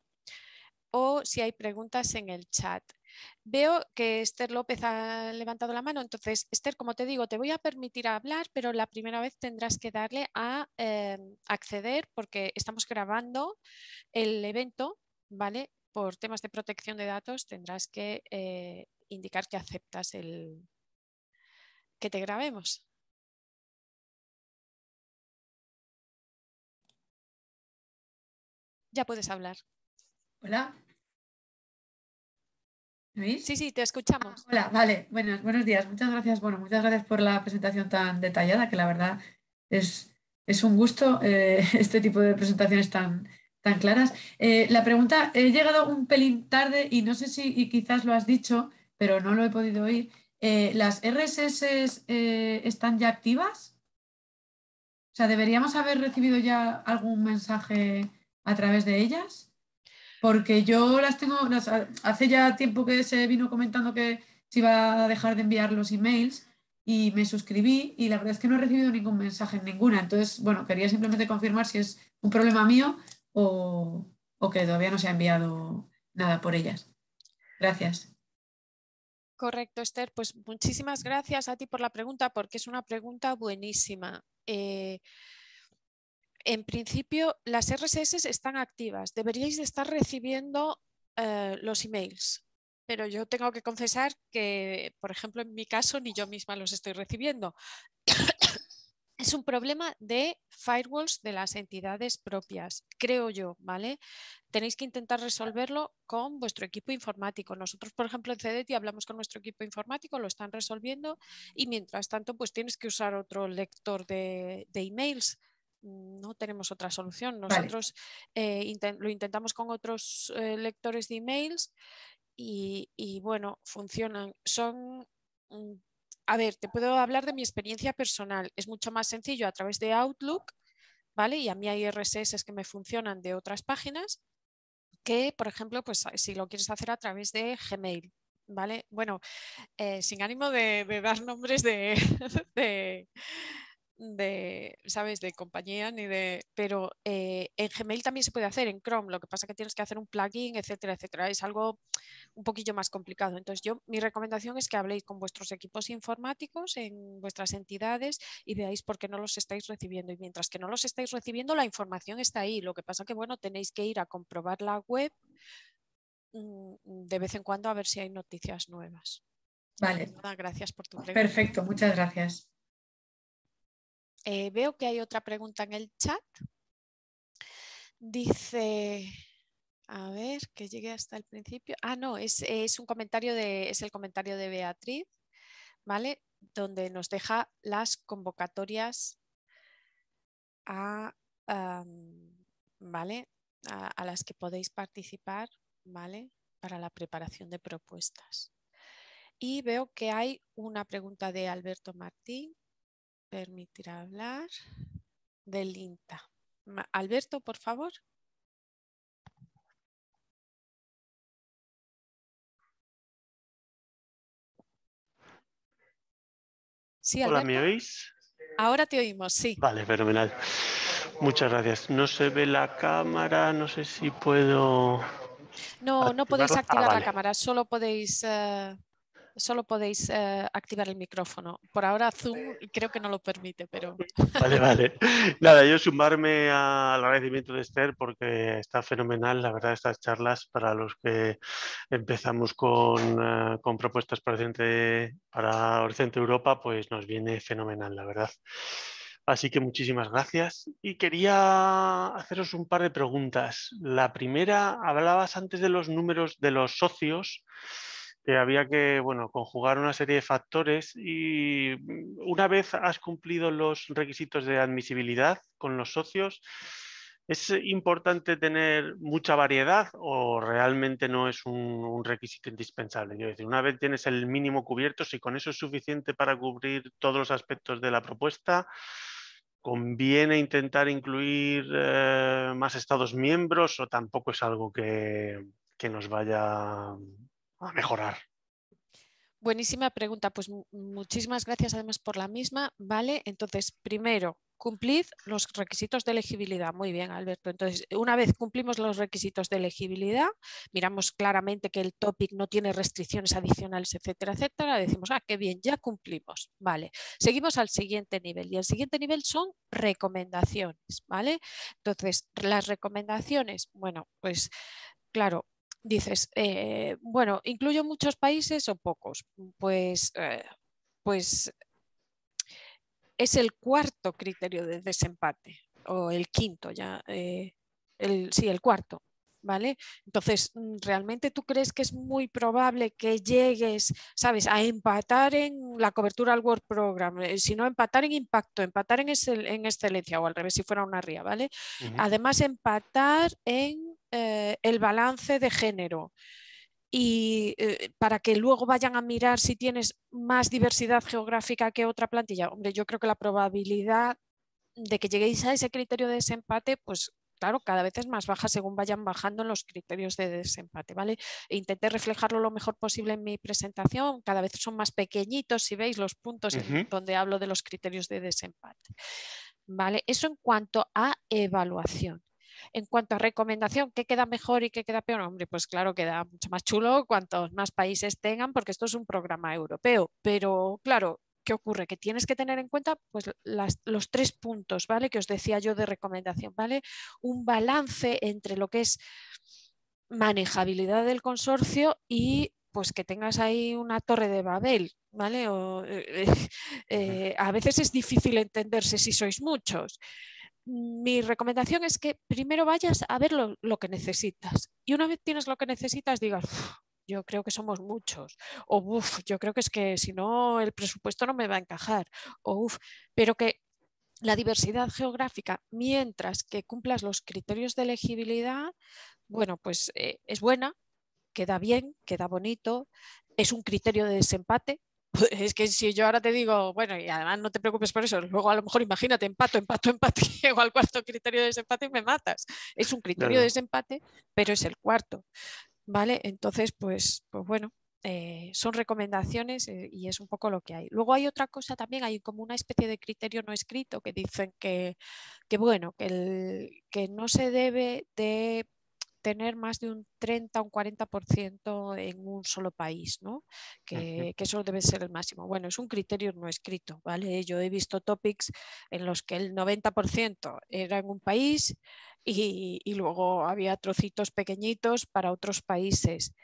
o si hay preguntas en el chat. Veo que Esther López ha levantado la mano, entonces Esther, como te digo, te voy a permitir hablar, pero la primera vez tendrás que darle a em, acceder porque estamos grabando el evento, ¿vale? por temas de protección de datos tendrás que eh, indicar que aceptas el que te grabemos. Ya puedes hablar. Hola. Sí, sí, te escuchamos. Ah, hola, vale, buenos, buenos días. Muchas gracias. Bueno, muchas gracias por la presentación tan detallada, que la verdad es, un gusto eh, <laughs> este tipo de presentaciones tan, tan claras. Eh, la pregunta, he llegado un pelín tarde y no sé si y quizás lo has dicho, pero no lo he podido oír. Eh, ¿Las RSS eh, están ya activas? O sea, ¿deberíamos haber recibido ya algún mensaje a través de ellas? Porque yo las tengo, hace ya tiempo que se vino comentando que se iba a dejar de enviar los emails y me suscribí y la verdad es que no he recibido ningún mensaje ninguna. Entonces, bueno, quería simplemente confirmar si es un problema mío o, que todavía no se ha enviado nada por ellas. Gracias. Correcto, Esther. Pues muchísimas gracias a ti por la pregunta, porque es una pregunta buenísima. Eh, en principio, las RSS están activas. Deberíais de estar recibiendo eh, los emails, pero yo tengo que confesar que, por ejemplo, en mi caso, ni yo misma los estoy recibiendo es un problema de firewalls de las entidades propias, creo yo, ¿vale? Tenéis que intentar resolverlo con vuestro equipo informático. Nosotros, por ejemplo, en CDT hablamos con nuestro equipo informático, lo están resolviendo y mientras tanto, pues tienes que usar otro lector de, emails. Mm, no tenemos otra solución. Nosotros eh, lo intentamos con otros eh, lectores de emails y, y bueno, funcionan. Son mm, a ver, te puedo hablar de mi experiencia personal. Es mucho más sencillo a través de Outlook, ¿vale? Y a mí hay RSS que me funcionan de otras páginas que, por ejemplo, pues ah, si lo quieres hacer a través de Gmail, ¿vale? Bueno, eh, sin ánimo de, dar nombres <laughs> de, de, ¿sabes? De compañía ni de... Pero eh, en Gmail también se puede hacer, en Chrome, lo que pasa es que tienes que hacer un plugin, etcétera, etcétera. Es algo un poquillo más complicado. Entonces, yo mi recomendación es que habléis con vuestros equipos informáticos en vuestras entidades y veáis por qué no los estáis recibiendo. Y mientras que no los estáis recibiendo, la información está ahí. Lo que pasa que, bueno, tenéis que ir a comprobar la web mm, de vez en cuando a ver si hay noticias nuevas. Vale. gracias por tu pregunta. Perfecto, muchas gracias. Eh, veo que hay otra pregunta en el chat. Dice, a ver, que llegue hasta el principio. Ah, no, es, un comentario de, es el comentario de Beatriz, ¿vale? Donde nos deja las convocatorias a, ¿vale? A, las que podéis participar, ¿vale? Para la preparación de propuestas. Y veo que hay una pregunta de Alberto Martín, permitirá hablar, del INTA. Alberto, por favor. Hola, ¿me oís? Ahora te oímos, sí. Vale, fenomenal. Muchas gracias. No se ve la cámara, no sé si puedo... No, no podéis ah, activar la cámara, solo podéis eh, solo podéis eh, activar el micrófono. Por ahora Zoom creo que no lo permite, pero... Vale, vale. <laughs> Nada, yo sumarme al agradecimiento de Esther porque está fenomenal, la verdad, estas charlas para los que empezamos con, eh, propuestas para, Oriente, para Europa, pues nos viene fenomenal, la verdad. Así que muchísimas gracias. Y quería haceros un par de preguntas. La primera, hablabas antes de los números de los socios que había que bueno, conjugar una serie de factores y mm, una vez has cumplido los requisitos de admisibilidad con los socios, ¿es importante tener mucha variedad o realmente no es un, requisito indispensable? Yo decir, una vez tienes el mínimo cubierto, si con eso es suficiente para cubrir todos los aspectos de la propuesta, ¿conviene intentar incluir eh, más Estados miembros o tampoco es algo que, que nos vaya a mejorar. Buenísima pregunta, pues muchísimas gracias además por la misma. Vale, entonces, primero, cumplid los requisitos de elegibilidad. Muy bien, Alberto. Entonces, una vez cumplimos los requisitos de elegibilidad, miramos claramente que el topic no tiene restricciones adicionales, etcétera, etcétera. Decimos, ah, qué bien, ya cumplimos. Vale. Seguimos al siguiente nivel. Y el siguiente nivel son recomendaciones, ¿vale? Entonces, las recomendaciones, bueno, pues claro, dices, eh, bueno, ¿incluyo muchos países o pocos? Pues, eh, pues es el cuarto criterio de desempate, o el quinto ya, eh, el, sí, el cuarto. ¿Vale? Entonces, mm, ¿realmente tú crees que es muy probable que llegues, sabes, a empatar en la cobertura al World Program? Si no, empatar en impacto, empatar en, excelencia o al revés, si fuera una ría, ¿vale? Además, empatar en eh, el balance de género y eh, para que luego vayan a mirar si tienes más diversidad geográfica que otra plantilla. Hombre, yo creo que la probabilidad de que lleguéis a ese criterio de desempate, pues claro, cada vez es más baja según vayan bajando los criterios de desempate, ¿vale? E intenté reflejarlo lo mejor posible en mi presentación, cada vez son más pequeñitos, si veis los puntos donde hablo de los criterios de desempate, ¿vale? Eso en cuanto a evaluación. En cuanto a recomendación, ¿qué queda mejor y qué queda peor? Hombre, pues claro, queda mucho más chulo cuantos más países tengan, porque esto es un programa europeo. Pero claro, ¿qué ocurre? Que tienes que tener en cuenta pues, los tres puntos, ¿vale? Que os decía yo de recomendación, ¿vale? Un balance entre lo que es manejabilidad del consorcio y pues que tengas ahí una torre de Babel, ¿vale? Eh, <laughs> eh, a veces es difícil entenderse si sois muchos mi recomendación es que primero vayas a ver lo, que necesitas. Y una vez tienes lo que necesitas, digas, yo creo que somos muchos. O, uff, yo creo que es que si no, el presupuesto no me va a encajar. O, pero que la diversidad geográfica, mientras que cumplas los criterios de elegibilidad, bueno, pues eh, es buena, queda bien, queda bonito, es un criterio de desempate, pues es que si yo ahora te digo, bueno, y además no te preocupes por eso, luego a lo mejor imagínate, empato, empato, <laughs> empate, llego al cuarto criterio de desempate y me matas. Es un criterio de desempate, pero es el cuarto. ¿Vale? Entonces, pues, pues bueno, eh, son recomendaciones eh, y es un poco lo que hay. Luego hay otra cosa también, hay como una especie de criterio no escrito que dicen que, bueno, el, que no se debe de tener más de un 30 o un 40% en un solo país, ¿no? Que, eso debe ser el máximo. Bueno, es un criterio no escrito, ¿vale? Yo he visto topics en los que el 90% era en un país y, luego había trocitos pequeñitos para otros países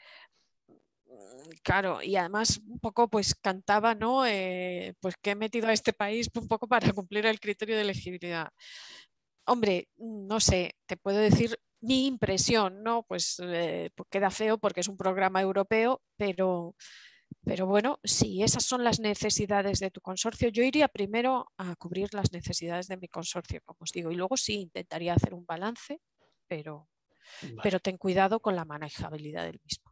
claro, y además un poco pues cantaba, ¿no? Eh, pues que he metido a este país un poco para cumplir el criterio de elegibilidad. Hombre, no sé, te puedo decir mi impresión, ¿no? Pues, eh, pues, queda feo porque es un programa europeo, pero, pero bueno, si esas son las necesidades de tu consorcio, yo iría primero a cubrir las necesidades de mi consorcio, como os digo, y luego sí intentaría hacer un balance, pero, pero ten cuidado con la manejabilidad del mismo.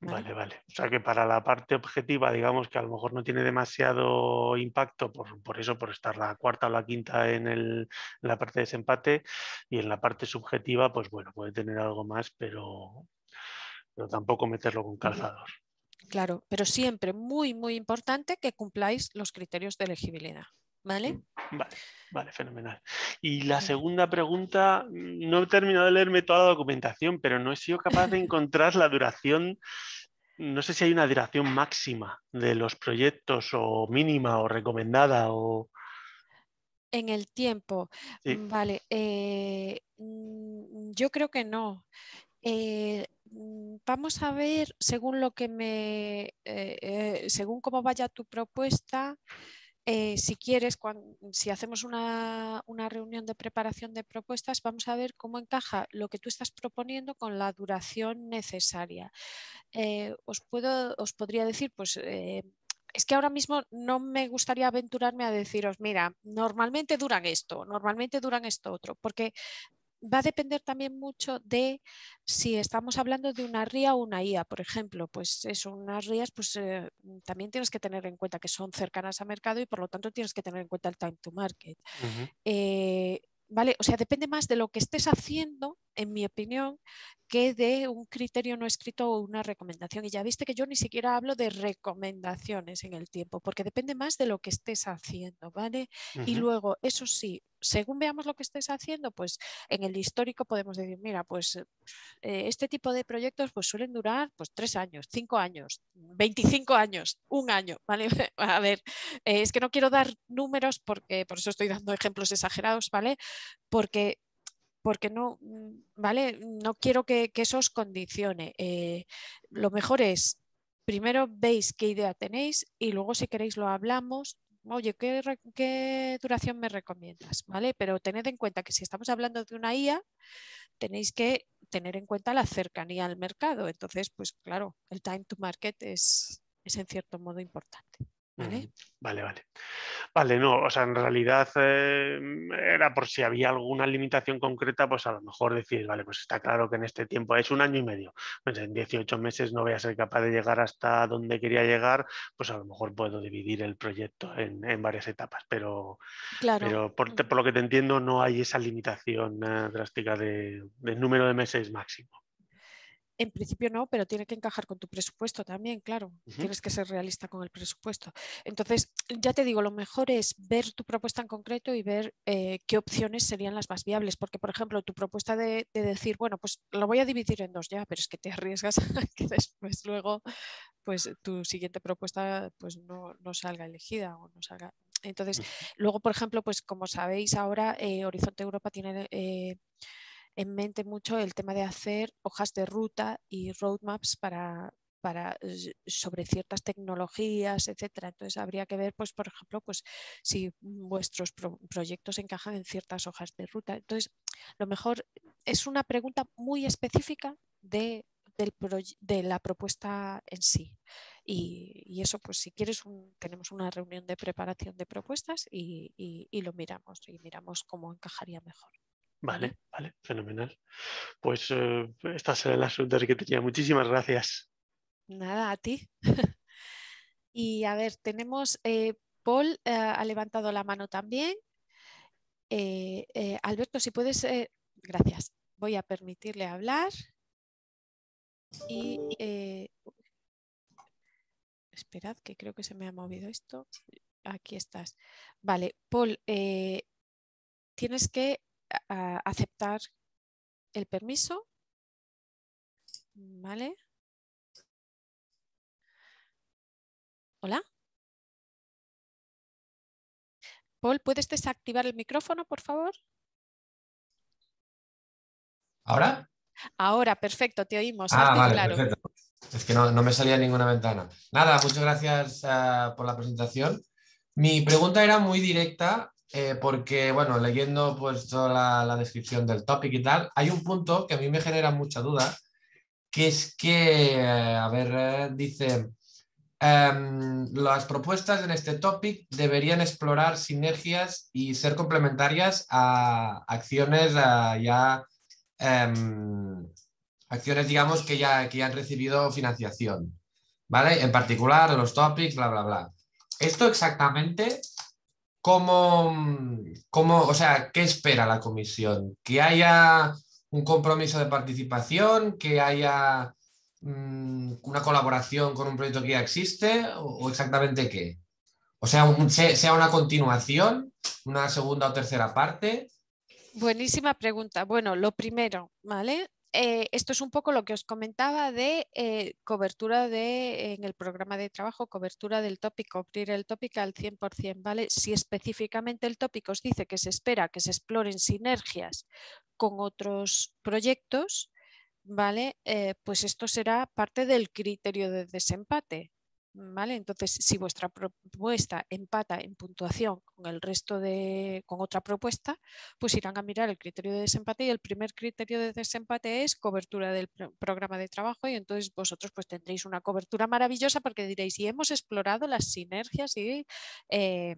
Vale, vale. O sea que para la parte objetiva, digamos que a lo mejor no tiene demasiado impacto por, eso, por estar la cuarta o la quinta en, el, la parte de desempate y en la parte subjetiva, pues bueno, puede tener algo más, pero, pero tampoco meterlo con calzador. Claro, pero siempre muy, muy importante que cumpláis los criterios de elegibilidad. ¿Vale? Mm, vale, vale, fenomenal. Y la segunda pregunta, mm, no he terminado de leerme toda la documentación, pero no he sido capaz de <laughs> encontrar la duración, no sé si hay una duración máxima de los proyectos o mínima o recomendada o... En el tiempo, mm, vale, eh, yo creo que no. Eh, vamos a ver, según lo que me, eh, según cómo vaya tu propuesta, eh, si quieres, si hacemos una, reunión de preparación de propuestas, vamos a ver cómo encaja lo que tú estás proponiendo con la duración necesaria. Eh, os, puedo, os podría decir, pues... Eh, es que ahora mismo no me gustaría aventurarme a deciros, mira, normalmente duran esto, normalmente duran esto otro, porque va a depender también mucho de si estamos hablando de una ría o una IA, por ejemplo, pues eso, unas rías pues eh, también tienes que tener en cuenta que son cercanas a mercado y por lo tanto tienes que tener en cuenta el time to market. Eh, vale, o sea, depende más de lo que estés haciendo en mi opinión, que de un criterio no escrito o una recomendación. Y ya viste que yo ni siquiera hablo de recomendaciones en el tiempo, porque depende más de lo que estés haciendo, ¿vale? Y luego, eso sí, según veamos lo que estés haciendo, pues en el histórico podemos decir, mira, pues eh, eh, este tipo de proyectos pues suelen durar pues tres años, cinco años, 25 años, un año, ¿vale? <laughs> A ver, eh, es que no quiero dar números porque por eso estoy dando ejemplos exagerados, ¿vale? Porque porque no, mm, ¿vale? No quiero que, eso os condicione. Eh, lo mejor es, primero veis qué idea tenéis y luego si queréis lo hablamos. Oye, ¿qué, duración me recomiendas? ¿Vale? Pero tened en cuenta que si estamos hablando de una IA, tenéis que tener en cuenta la cercanía al mercado. Entonces, pues claro, el time to market es, es en cierto modo importante. ¿Vale? Vale, vale. no, o sea, en realidad eh, era por si había alguna limitación concreta, pues a lo mejor decir, vale, pues está claro que en este tiempo es un año y medio, pues en 18 meses no voy a ser capaz de llegar hasta donde quería llegar, pues a lo mejor puedo dividir el proyecto en, varias etapas, pero, claro. pero por, lo que te entiendo no hay esa limitación eh, drástica de, del número de meses máximo. En principio no, pero tiene que encajar con tu presupuesto también, claro. Tienes que ser realista con el presupuesto. Entonces, ya te digo, lo mejor es ver tu propuesta en concreto y ver eh, qué opciones serían las más viables. Porque, por ejemplo, tu propuesta de, decir, bueno, pues lo voy a dividir en dos ya, pero es que te arriesgas a <laughs> que después luego pues tu siguiente propuesta pues no, salga elegida o no salga. Entonces, luego, por ejemplo, pues como sabéis ahora, eh, Horizonte Europa tiene... Eh, en mente mucho el tema de hacer hojas de ruta y roadmaps para, eh, sobre ciertas tecnologías, etcétera. Entonces habría que ver, pues, por ejemplo, pues, si vuestros proyectos encajan en ciertas hojas de ruta. Entonces, lo mejor es una pregunta muy específica de, la propuesta en sí. Y, eso, pues si quieres, tenemos una reunión de preparación de propuestas y lo miramos y miramos cómo encajaría mejor. Vale, vale, fenomenal. Pues esta será la que de Muchísimas gracias. Nada, a ti. <laughs> y a ver, tenemos, eh, Paul eh, ha levantado la mano también. Eh, Alberto, si puedes, gracias. Voy a permitirle hablar. Y esperad, que creo que se me ha movido esto. Aquí estás. Vale, Paul, tienes que aceptar el permiso. ¿Vale? ¿Hola? Paul, ¿puedes desactivar el micrófono, por favor? ¿Ahora? Ahora, perfecto, te oímos. Ah, vale, perfecto. Es que no, me salía ninguna ventana. Nada, muchas gracias ah, por la presentación. Mi pregunta era muy directa eh, porque, bueno, leyendo pues, toda la, descripción del topic y tal, hay un punto que a mí me genera mucha duda, que es que, eh, a ver, eh, dice, em, las propuestas en este topic deberían explorar sinergias y ser complementarias a acciones ya... Em, acciones, digamos, que ya, que han recibido financiación, ¿vale? En particular, los topics, bla, bla, bla. Esto exactamente ¿cómo, cómo, o sea, ¿qué espera la comisión? ¿Que haya un compromiso de participación? ¿Que haya mm, una colaboración con un proyecto que ya existe? ¿O, exactamente qué? O sea, sea una continuación, una segunda o tercera parte. Buenísima pregunta. Bueno, lo primero, ¿vale? Eh, esto es un poco lo que os comentaba de eh, cobertura de, en el programa de trabajo, cobertura del tópico, abrir el tópico al 100%, ¿vale? Si específicamente el tópico os dice que se espera que se exploren sinergias con otros proyectos, ¿vale? Eh, pues esto será parte del criterio de desempate. Entonces, si vuestra propuesta empata en puntuación con el resto de, con otra propuesta, pues irán a mirar el criterio de desempate y el primer criterio de desempate es cobertura del programa de trabajo y entonces vosotros pues tendréis una cobertura maravillosa porque diréis, y hemos explorado las sinergias y... Eh,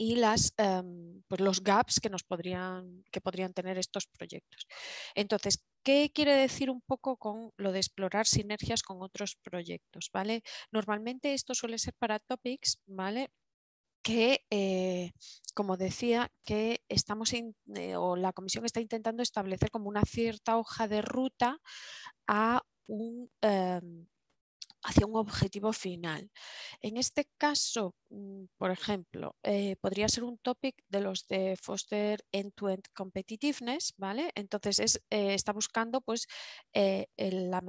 las, em, pues, los gaps que nos podrían, que podrían tener estos proyectos. Entonces, ¿Qué quiere decir un poco con lo de explorar sinergias con otros proyectos? ¿vale? Normalmente esto suele ser para topics, ¿vale? que, eh, como decía, que estamos eh, o la comisión está intentando establecer como una cierta hoja de ruta em, hacia un objetivo final. En este caso, Mm, por ejemplo, eh, podría ser un topic de los de Foster End-to-End Competitiveness, ¿vale? Entonces es, eh, está buscando pues, eh, el, la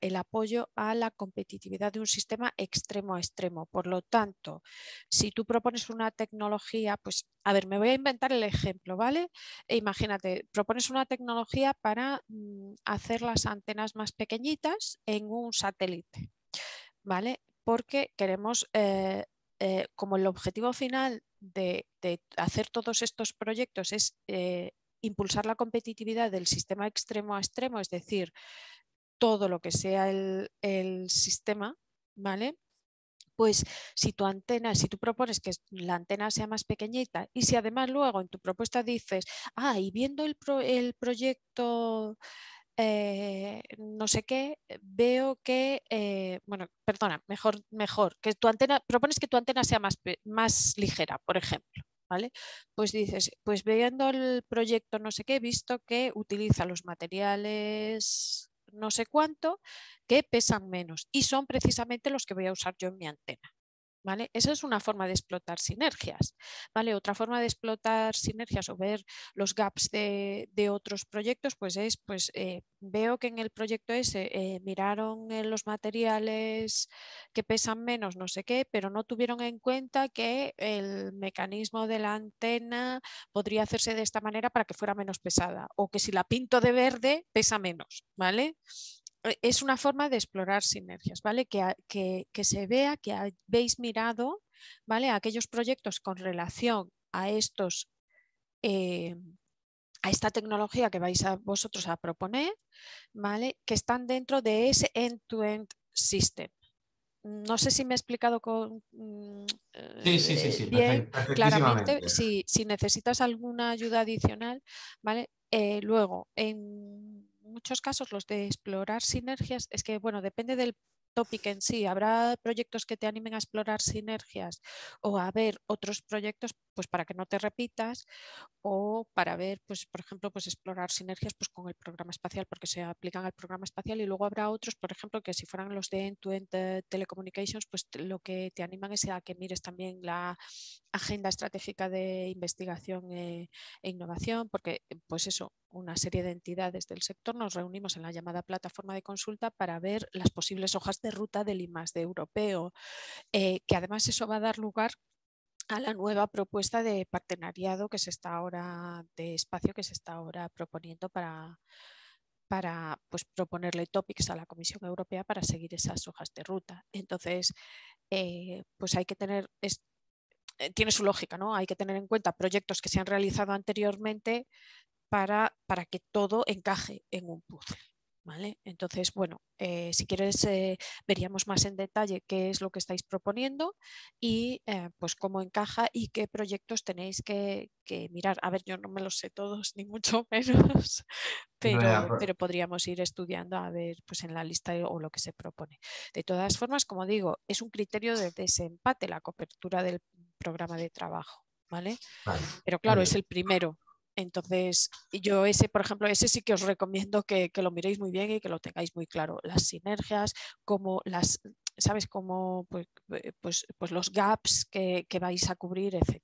el, apoyo a la competitividad de un sistema extremo a extremo. Por lo tanto, si tú propones una tecnología, pues, a ver, me voy a inventar el ejemplo, ¿vale? E imagínate, propones una tecnología para mm, hacer las antenas más pequeñitas en un satélite, ¿vale? porque queremos eh, como el objetivo final de, hacer todos estos proyectos es eh, impulsar la competitividad del sistema extremo a extremo, es decir, todo lo que sea el, sistema, ¿vale? pues si tu antena, si tú propones que la antena sea más pequeñita y si además luego en tu propuesta dices, ah, y viendo el proyecto eh, no sé qué, veo que, eh, bueno, perdona, mejor, mejor, que tu antena, propones que tu antena sea más, más ligera, por ejemplo. ¿Vale? Pues dices, pues viendo el proyecto no sé qué, he visto que utiliza los materiales no sé cuánto que pesan menos y son precisamente los que voy a usar yo en mi antena. Esa es una forma de explotar sinergias. ¿vale? Otra forma de explotar sinergias o ver los gaps de, otros proyectos, pues es, pues eh, veo que en el proyecto ese eh, miraron eh, los materiales que pesan menos, no sé qué, pero no tuvieron en cuenta que el mecanismo de la antena podría hacerse de esta manera para que fuera menos pesada, o que si la pinto de verde pesa menos, ¿vale? Eh, es una forma de explorar sinergias, ¿vale? Que, que, se vea que habéis mirado, ¿vale? Aquellos proyectos con relación a estos, eh, a esta tecnología que vais a vosotros a proponer, ¿vale? Que están dentro de ese end-to-end system. No sé si me he explicado con, mm, sí, sí, sí, eh, bien claramente. Si, necesitas alguna ayuda adicional, ¿vale? luego, en muchos casos los de explorar sinergias es que, bueno, depende del topic en sí. Habrá proyectos que te animen a explorar sinergias o a ver otros proyectos, pues para que no te repitas o para ver, pues por ejemplo, pues explorar sinergias pues con el programa espacial porque se aplican al programa espacial y luego habrá otros, por ejemplo, que si fueran los de end-to-end eh, telecommunications, pues lo que te animan es a que mires también la agenda estratégica de investigación eh, e innovación porque, pues eso, una serie de entidades del sector, nos reunimos en la llamada plataforma de consulta para ver las posibles hojas de ruta del IMAS de europeo, eh, que además eso va a dar lugar a la nueva propuesta de partenariado que se está ahora, de espacio que se está ahora proponiendo para, para pues, proponerle topics a la Comisión Europea para seguir esas hojas de ruta. Entonces, eh, pues hay que tener, eh, tiene su lógica, ¿no? Hay que tener en cuenta proyectos que se han realizado anteriormente, para, que todo encaje en un puzzle. ¿Vale? Entonces, bueno, eh, si quieres, eh, veríamos más en detalle qué es lo que estáis proponiendo y eh, pues cómo encaja y qué proyectos tenéis que, mirar. A ver, yo no me los sé todos, <laughs> ni mucho menos, pero, pero podríamos ir estudiando a ver pues en la lista o lo que se propone. De todas formas, como digo, es un criterio de desempate la cobertura del programa de trabajo. ¿Vale? Pero claro, es el primero, entonces, yo ese, por ejemplo, ese sí que os recomiendo que, lo miréis muy bien y que lo tengáis muy claro. Las sinergias, como las, ¿sabes? Como pues, eh, pues, pues los gaps que, vais a cubrir, etc.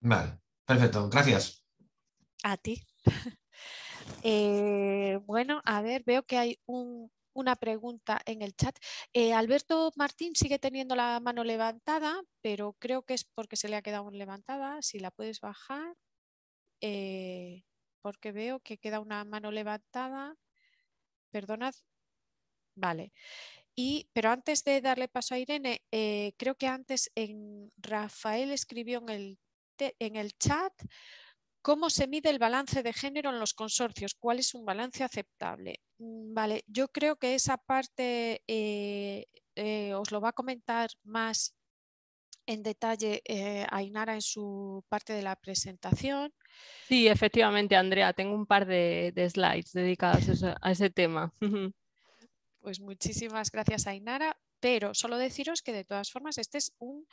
Vale, perfecto, gracias. A ti. <laughs> Eh, bueno, a ver, veo que hay una pregunta en el chat. Eh, Alberto Martín sigue teniendo la mano levantada, pero creo que es porque se le ha quedado levantada. Si la puedes bajar. Eh, porque veo que queda una mano levantada. Perdonad. Vale. Y, pero antes de darle paso a Irene, eh, creo que antes en Rafael escribió en el, en el chat cómo se mide el balance de género en los consorcios, cuál es un balance aceptable. Mm, vale, yo creo que esa parte eh, os lo va a comentar más en detalle eh, Ainara en su parte de la presentación. Sí, efectivamente, Andrea, tengo un par de, slides dedicados a ese, tema. <laughs> Pues muchísimas gracias, Ainara. Pero solo deciros que de todas formas este es un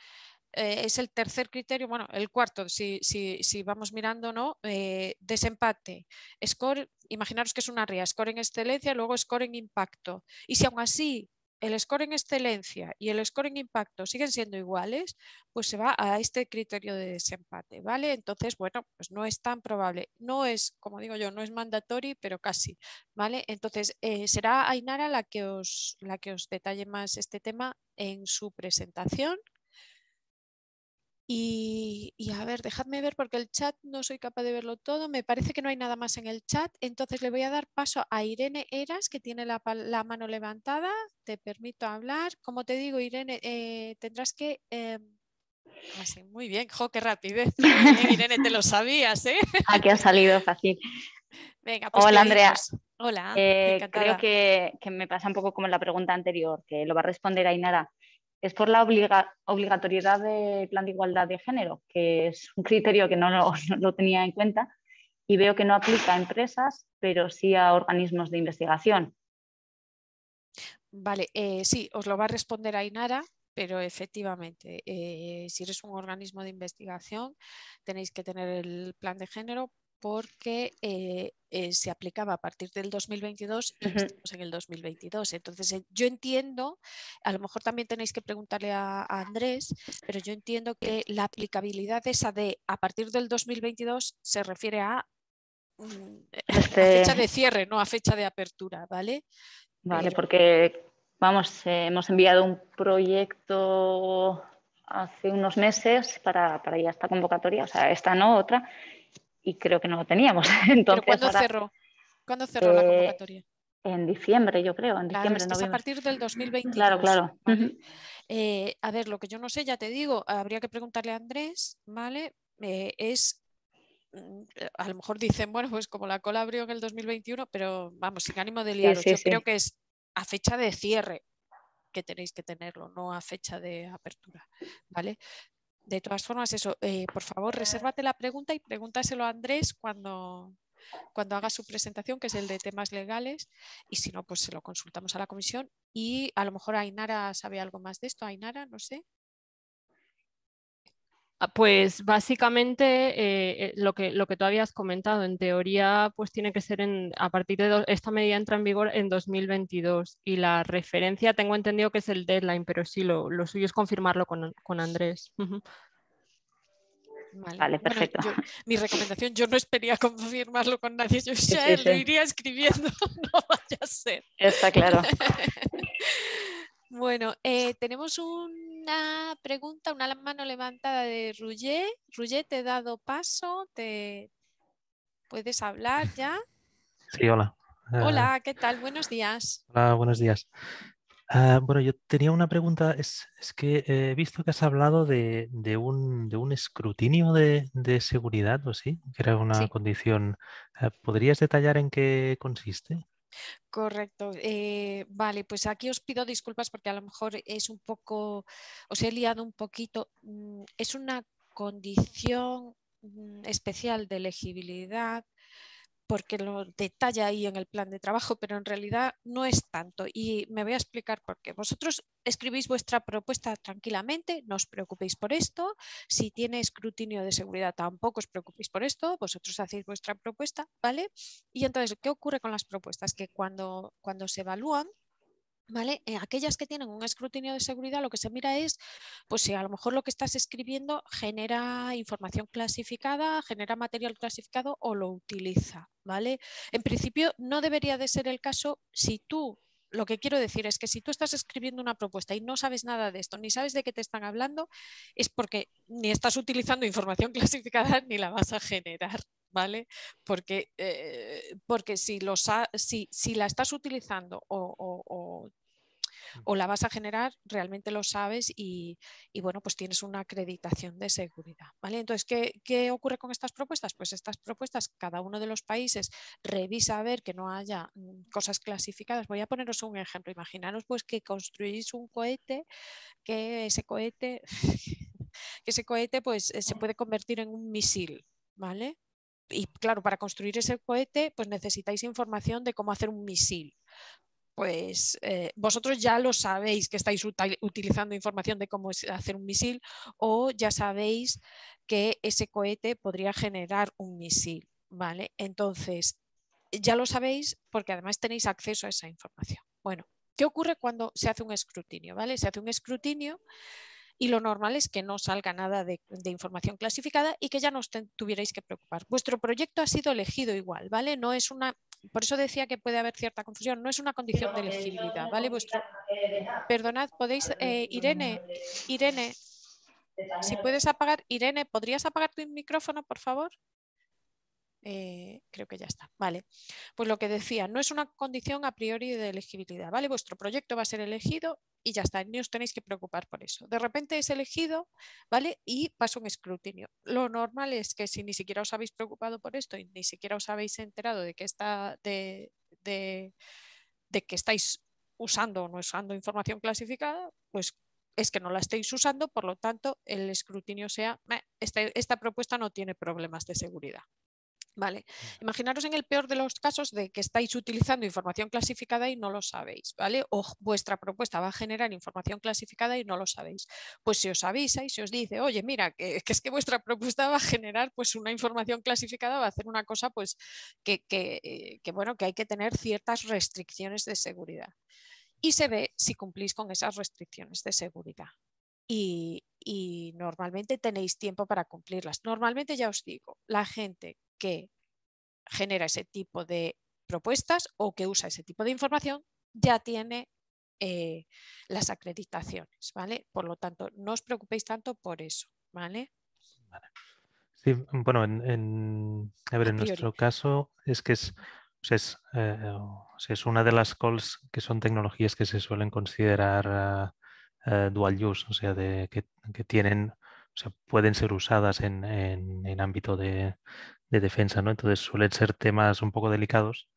eh, es el tercer criterio, bueno, el cuarto, si, si, si vamos mirando, ¿no? Eh, desempate, score, imaginaros que es una ría score en excelencia, luego score en impacto. Y si aún así el score en excelencia y el score en impacto siguen siendo iguales, pues se va a este criterio de desempate, ¿vale? Entonces, bueno, pues no es tan probable, no es, como digo yo, no es mandatorio, pero casi, ¿vale? Entonces, eh, será Ainara la que, os, la que os detalle más este tema en su presentación, y, a ver, dejadme ver porque el chat no soy capaz de verlo todo. Me parece que no hay nada más en el chat. Entonces le voy a dar paso a Irene Eras, que tiene la, mano levantada. Te permito hablar. Como te digo, Irene, eh, tendrás que... Eh, ah, muy bien, jo, qué rapidez. <laughs> Irene, te lo sabías, ¿eh? Aquí ha salido fácil. <laughs> Venga, pues Hola, Andrea. Hola. Eh, creo que, me pasa un poco como la pregunta anterior, que lo va a responder Ainara es por la obligatoriedad del plan de igualdad de género, que es un criterio que <laughs> no lo, tenía en cuenta y veo que no aplica a empresas, pero sí a organismos de investigación. Vale, eh, sí, os lo va a responder Ainara, pero efectivamente, eh, si eres un organismo de investigación, tenéis que tener el plan de género porque eh, eh, se aplicaba a partir del 2022 y estamos en el 2022. Entonces, eh, yo entiendo, a lo mejor también tenéis que preguntarle a, Andrés, pero yo entiendo que la aplicabilidad esa de a partir del 2022 se refiere a, mm, <laughs> fecha este de cierre, no a fecha de apertura, ¿vale? Vale, porque, vamos, hemos enviado un proyecto hace unos meses para, para ya esta convocatoria, o sea, esta no, otra, y creo que no lo teníamos. <laughs> Entonces, cuando cuándo cerró? ¿Cuándo cerró la eh, convocatoria? En diciembre, yo creo, en diciembre. Claro, a partir del 2020. Claro, claro. Eh, a ver, lo que yo no sé, ya te digo, habría que preguntarle a Andrés, ¿vale? Eh, es mm, a lo mejor dicen, bueno, pues como la cola abrió en el 2021, pero vamos, sin ánimo de liaros, yo creo que es a fecha de cierre que tenéis que tenerlo, no a fecha de apertura, ¿vale? de todas formas, eso, eh, por favor, resérvate la pregunta y pregúntaselo a Andrés cuando, cuando haga su presentación, que es el de temas legales, y si no, pues se lo consultamos a la comisión. Y a lo mejor Ainara sabe algo más de esto. Ainara, no sé. Ah, pues básicamente eh, eh, lo, que, lo que tú habías comentado, en teoría, pues tiene que ser en, a partir de esta medida entra en vigor en 2022 y la referencia tengo entendido que es el deadline, pero sí, lo, suyo es confirmarlo con, Andrés. Vale, perfecto. <laughs> mi recomendación, yo no espería confirmarlo con nadie, yo ya lo iría escribiendo, <laughs> no vaya a ser. Está claro. <laughs> Bueno, eh, tenemos una pregunta, una mano levantada de Rullé. Ruyer, te he dado paso, te puedes hablar ya. <laughs> Sí, hola. Eh, hola, ¿qué tal? Buenos días. Hola, buenos días. Eh, bueno, yo tenía una pregunta. Es, que he visto que has hablado de, un, escrutinio de, seguridad, ¿o sí? Que era una condición. ¿Podrías detallar en qué consiste? Correcto. Eh, vale, pues aquí os pido disculpas porque a lo mejor es un poco, os he liado un poquito. Mm, es una condición mm, especial de elegibilidad porque lo detalla ahí en el plan de trabajo, pero en realidad no es tanto. Y me voy a explicar por qué. Vosotros escribís vuestra propuesta tranquilamente, no os preocupéis por esto. Si tiene escrutinio de seguridad, tampoco os preocupéis por esto. Vosotros hacéis vuestra propuesta, ¿vale? Y entonces, ¿qué ocurre con las propuestas? Que cuando, cuando se evalúan, ¿Vale? Eh, aquellas que tienen un escrutinio de seguridad, lo que se mira es, pues si a lo mejor lo que estás escribiendo genera información clasificada, genera material clasificado o lo utiliza, ¿vale? En principio no debería de ser el caso si tú, lo que quiero decir es que si tú estás escribiendo una propuesta y no sabes nada de esto, ni sabes de qué te están hablando, es porque ni estás utilizando información <laughs> clasificada ni la vas a generar, ¿vale? Porque, eh, si, la estás utilizando o, la vas a generar, realmente lo sabes y, bueno, pues tienes una acreditación de seguridad, ¿vale? Entonces, ¿qué, ocurre con estas propuestas? Pues estas propuestas, cada uno de los países revisa a ver que no haya mm, cosas clasificadas. Voy a poneros un ejemplo. Imaginaros pues que construís un cohete, que ese cohete... <laughs> que ese cohete pues, eh, se puede convertir en un misil, ¿vale? y claro, para construir ese cohete, pues necesitáis información de cómo hacer un misil. Pues eh, vosotros ya lo sabéis que estáis utilizando información de cómo hacer un misil o ya sabéis que ese cohete podría generar un misil, ¿vale? Entonces, ya lo sabéis porque además tenéis acceso a esa información. Bueno, ¿qué ocurre cuando se hace un escrutinio, ¿vale? Se hace un escrutinio y lo normal es que no salga nada de, información clasificada y que ya no os tuvierais que preocupar. Vuestro proyecto ha sido elegido igual, ¿vale? No es una, por eso decía que puede haber cierta confusión, no es una condición de eh, elegibilidad, ¿vale? Vuestro, eh, perdonad, podéis, eh, Irene, Irene, si puedes apagar, Irene, ¿podrías apagar tu micrófono, por favor? creo que ya está. Vale, pues lo que decía, no es una condición a priori de elegibilidad, ¿vale? Vuestro proyecto va a ser elegido y ya está, ni os tenéis que preocupar por eso. De repente es elegido, ¿vale? Y pasa un escrutinio. Lo normal es que si ni siquiera os habéis preocupado por esto y ni siquiera os habéis enterado de que de, que estáis usando o no usando información clasificada, pues es que no la estáis usando, por lo tanto, el escrutinio sea, este, esta propuesta no tiene problemas de seguridad, ¿Vale? Imaginaros en el peor de los casos de que estáis utilizando información clasificada y no lo sabéis, ¿vale? O vuestra propuesta va a generar información clasificada y no lo sabéis. Pues si os avisa y se si os dice, oye, mira, que, es que vuestra <laughs> propuesta va a generar pues una información clasificada, va a hacer una cosa pues eh, que, bueno, que hay que tener ciertas restricciones de seguridad. Y se ve si cumplís con esas restricciones de seguridad. Y, y normalmente tenéis tiempo para cumplirlas. Normalmente ya os digo, la gente que genera ese tipo de propuestas o que usa ese tipo de información ya tiene eh, las acreditaciones, ¿vale? Por lo tanto, no os preocupéis tanto por eso, ¿vale? bueno, en, nuestro caso es que eh, es, una de las calls que son tecnologías que se suelen considerar eh, dual use, o sea, de, que, tienen, o sea, pueden ser usadas en, en ámbito de, de defensa, ¿no? Entonces suelen ser temas un poco delicados,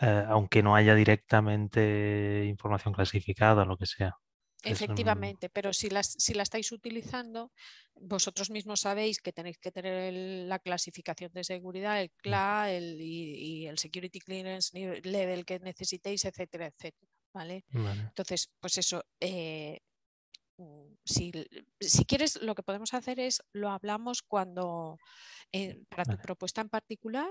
eh, aunque no haya directamente información clasificada lo que sea. Efectivamente, pero si, las, si la estáis utilizando, vosotros mismos sabéis que tenéis que tener la clasificación de seguridad, el mm. CLA y, el Security Clearance Level que necesitéis, etcétera, etcétera. ¿vale? Entonces, pues eso, eh, si, quieres, lo que podemos hacer es lo hablamos cuando eh, para tu propuesta en particular,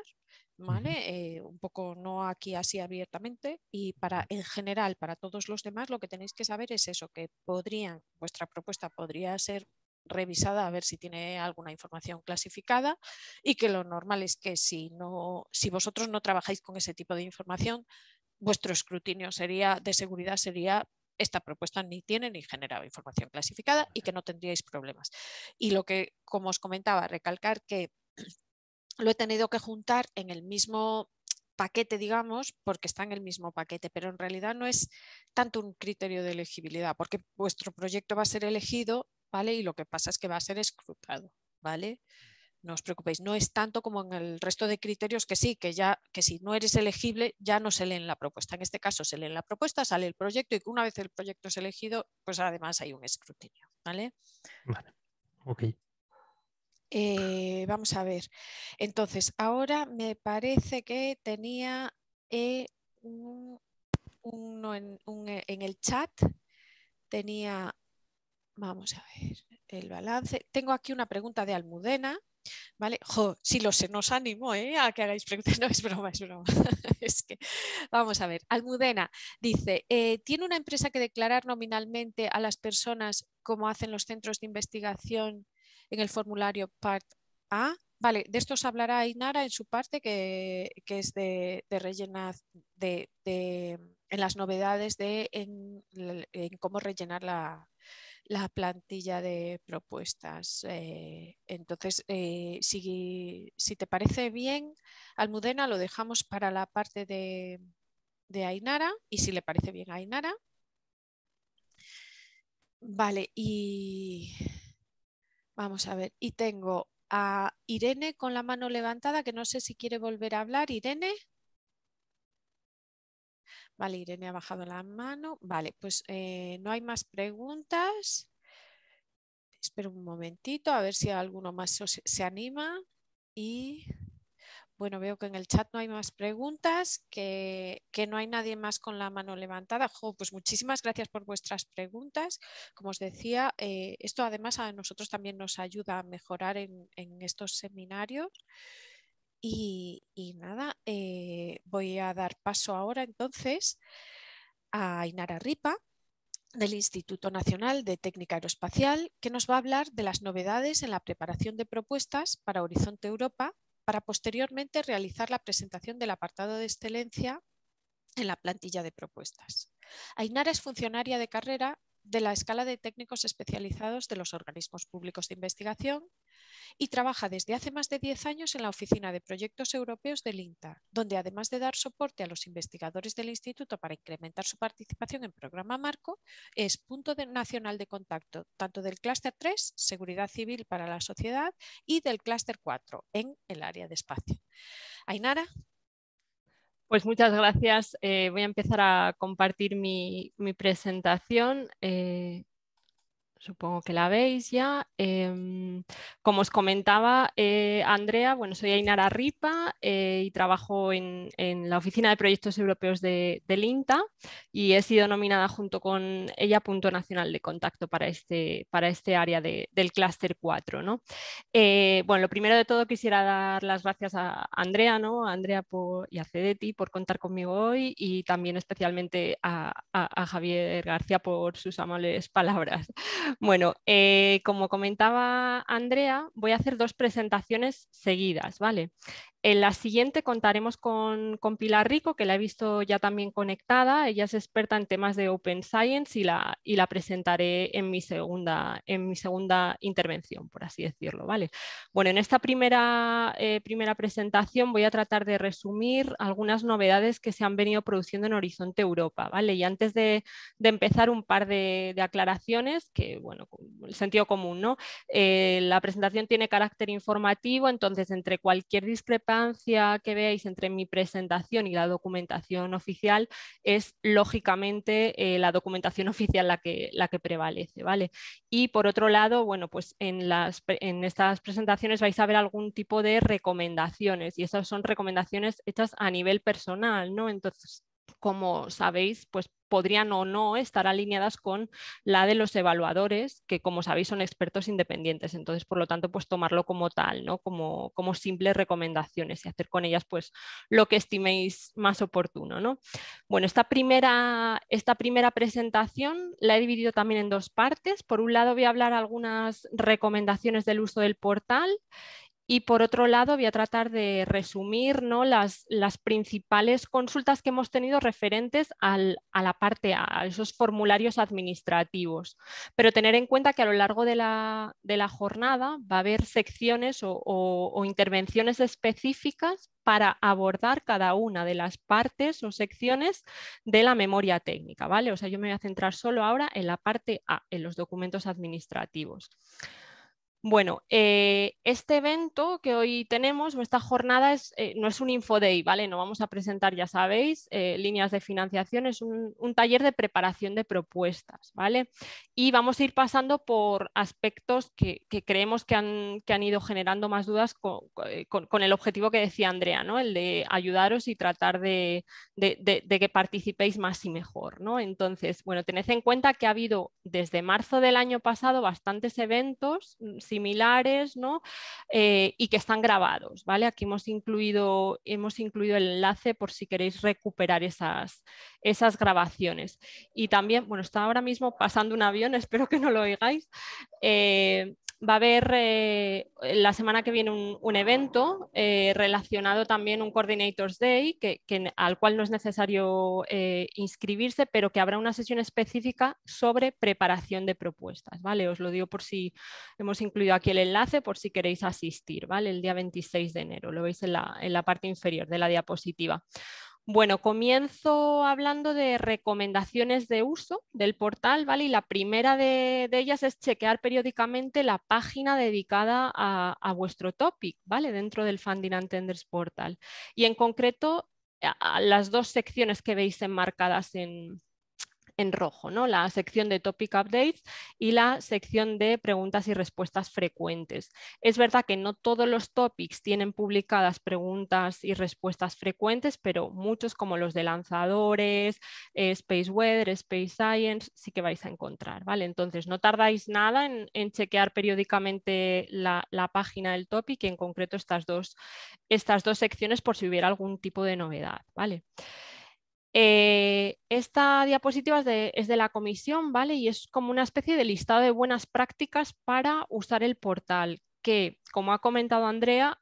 ¿vale? Eh, un poco no aquí así abiertamente y para en general para todos los demás lo que tenéis que saber es eso que podrían vuestra propuesta podría ser revisada a ver si tiene alguna información clasificada y que lo normal es que si no si vosotros no trabajáis con ese tipo de información vuestro escrutinio sería de seguridad sería esta propuesta ni tiene ni genera información clasificada y que no tendríais problemas. Y lo que, como os comentaba, recalcar que <clears throat> lo he tenido que juntar en el mismo paquete, digamos, porque está en el mismo paquete, pero en realidad no es tanto un criterio de elegibilidad, porque vuestro proyecto va a ser elegido, ¿vale? Y lo que pasa es que va a ser escrutado, ¿vale? no os preocupéis, no es tanto como en el resto de criterios que sí, que ya que si no eres elegible ya no se lee en la propuesta. En este caso se lee en la propuesta, sale el proyecto y una vez el proyecto es elegido, pues además hay un escrutinio. Vale. vale. Eh, vamos a ver. Entonces, ahora me parece que tenía eh, uno eh, en el chat, tenía, vamos a ver, el balance. Tengo aquí una pregunta de Almudena ¿Vale? si lo sé, nos animo ¿eh? a que hagáis preguntas. <laughs> No, es broma, es broma. <laughs> que, vamos a ver. Almudena dice, eh, ¿tiene una empresa que declarar nominalmente a las personas como hacen los centros de investigación en el formulario Part A? Vale, de esto os hablará Inara en su parte, que, es de, de rellenar, en las novedades de en cómo rellenar la, la plantilla de propuestas. Eh, entonces, eh, si, te parece bien, Almudena, lo dejamos para la parte de, de Ainara y si le parece bien a Ainara. Vale, y vamos a ver, y tengo a Irene con la mano levantada, que no sé si quiere volver a hablar. Irene. Vale, Irene ha bajado la mano. Vale, pues eh, no hay más preguntas. Espero un momentito a ver si alguno más se, anima. Y bueno, veo que en el chat no hay más preguntas, que, no hay nadie más con la mano levantada. pues muchísimas gracias por vuestras preguntas. Como os decía, eh, esto además a nosotros también nos ayuda a mejorar en, en estos seminarios. Y, nada, eh, voy a dar paso ahora entonces a Inara Ripa del Instituto Nacional de Técnica Aeroespacial, que nos va a hablar de las novedades en la preparación de propuestas para Horizonte Europa, para posteriormente realizar la presentación del apartado de excelencia en la plantilla de propuestas. Ainara es funcionaria de carrera de la escala de técnicos especializados de los organismos públicos de investigación y trabaja desde hace más de 10 años en la Oficina de Proyectos Europeos del INTA, donde además de dar soporte a los investigadores del instituto para incrementar su participación en programa Marco, es punto de, nacional de contacto tanto del clúster 3, Seguridad Civil para la Sociedad, y del clúster 4, en el área de espacio. Ainara, pues muchas gracias. Eh, voy a empezar a compartir mi, presentación. Eh, Supongo que la veis ya. Em, como os comentaba eh, Andrea, bueno, soy Ainara Ripa eh, y trabajo en, la Oficina de Proyectos Europeos del INTA y he sido nominada junto con ella punto nacional de contacto para este, para este área del Cluster 4. Eh, bueno, lo primero de todo quisiera dar las gracias a Andrea, ¿no? Andrea por, y a Cedeti por contar conmigo hoy y también especialmente a Javier García por sus amables palabras bueno, eh, como comentaba Andrea, voy a hacer dos presentaciones seguidas, ¿vale? En la siguiente contaremos con, Pilar Rico, que la he visto ya también conectada. Ella es experta en temas de Open Science y la, y la presentaré en mi, segunda, en mi segunda intervención, por así decirlo. ¿vale? Bueno, en esta primera, eh, primera presentación voy a tratar de resumir algunas novedades que se han venido produciendo en Horizonte Europa. ¿vale? Y antes de, empezar, un par de aclaraciones que eh, bueno, el sentido común, ¿no? Eh, la presentación tiene carácter informativo, entonces entre cualquier discrepancia que veáis entre mi presentación y la documentación oficial, es lógicamente eh, la documentación <laughs> oficial la que, la que prevalece, ¿vale? Y por otro lado, bueno, pues en, las, en estas presentaciones vais a ver algún tipo de recomendaciones y esas son recomendaciones hechas a nivel personal, ¿no? Entonces, como sabéis, pues podrían o no estar alineadas con la de los evaluadores, que como sabéis son expertos independientes. Entonces, por lo tanto, pues tomarlo como tal, ¿no? Como, como simples recomendaciones y hacer con ellas pues lo que estiméis más oportuno, ¿no? Bueno, esta primera, esta primera presentación la he dividido también en dos partes. Por un lado voy a hablar algunas recomendaciones del uso del portal y por otro lado voy a tratar de resumir ¿no? las, principales consultas que hemos tenido referentes a la parte A, a esos formularios administrativos. Pero tener en cuenta que a lo largo de la, jornada va a haber secciones o, o intervenciones específicas para abordar cada una de las partes o secciones de la memoria técnica, ¿vale? O sea, yo me voy a centrar solo ahora en la parte A, en los documentos administrativos. Bueno, eh, este evento que hoy tenemos, esta jornada, eh, no es un info day, ¿vale? No vamos a presentar, ya sabéis, eh, líneas de financiación, es un, taller de preparación de propuestas, ¿vale? Y vamos a ir pasando por aspectos que, creemos que han, ido generando más dudas con, el objetivo que decía Andrea, ¿no? El de ayudaros y tratar de, que participéis más y mejor, ¿no? Entonces, bueno, tened en cuenta que ha habido desde marzo del año pasado bastantes eventos, mm, similares ¿no? Eh, y que están grabados. ¿vale? Aquí hemos incluido, hemos incluido el enlace por si queréis recuperar esas, esas grabaciones. Y también, bueno, está ahora mismo pasando un avión, <laughs> espero que no lo oigáis. Eh, va a haber eh, la semana que viene un, evento eh, relacionado también un Coordinators Day, al cual no es necesario eh, inscribirse, pero que habrá una sesión específica sobre preparación de propuestas. ¿vale? Os lo digo por si hemos incluido aquí el enlace, por si queréis asistir, ¿vale? el día 26 de enero, lo veis en la, en la parte inferior de la diapositiva. Bueno, comienzo hablando de recomendaciones de uso del portal, ¿vale? Y la primera de, ellas es chequear periódicamente la página dedicada a, vuestro topic, ¿vale? Dentro del Funding and Tenders Portal. Y en concreto, las dos secciones que veis enmarcadas en, en rojo, ¿no? la sección de Topic Updates y la sección de preguntas y respuestas frecuentes. Es verdad que no todos los topics tienen publicadas preguntas y respuestas frecuentes, pero muchos como los de lanzadores, eh, Space Weather, Space Science, sí que vais a encontrar. ¿vale? Entonces, no tardáis nada en, chequear periódicamente la, página del topic y en concreto estas dos, estas dos secciones por si hubiera algún tipo de novedad. ¿vale? Eh, esta diapositiva es de, la comisión, ¿vale? Y es como una especie de listado de buenas prácticas para usar el portal, que, como ha comentado Andrea,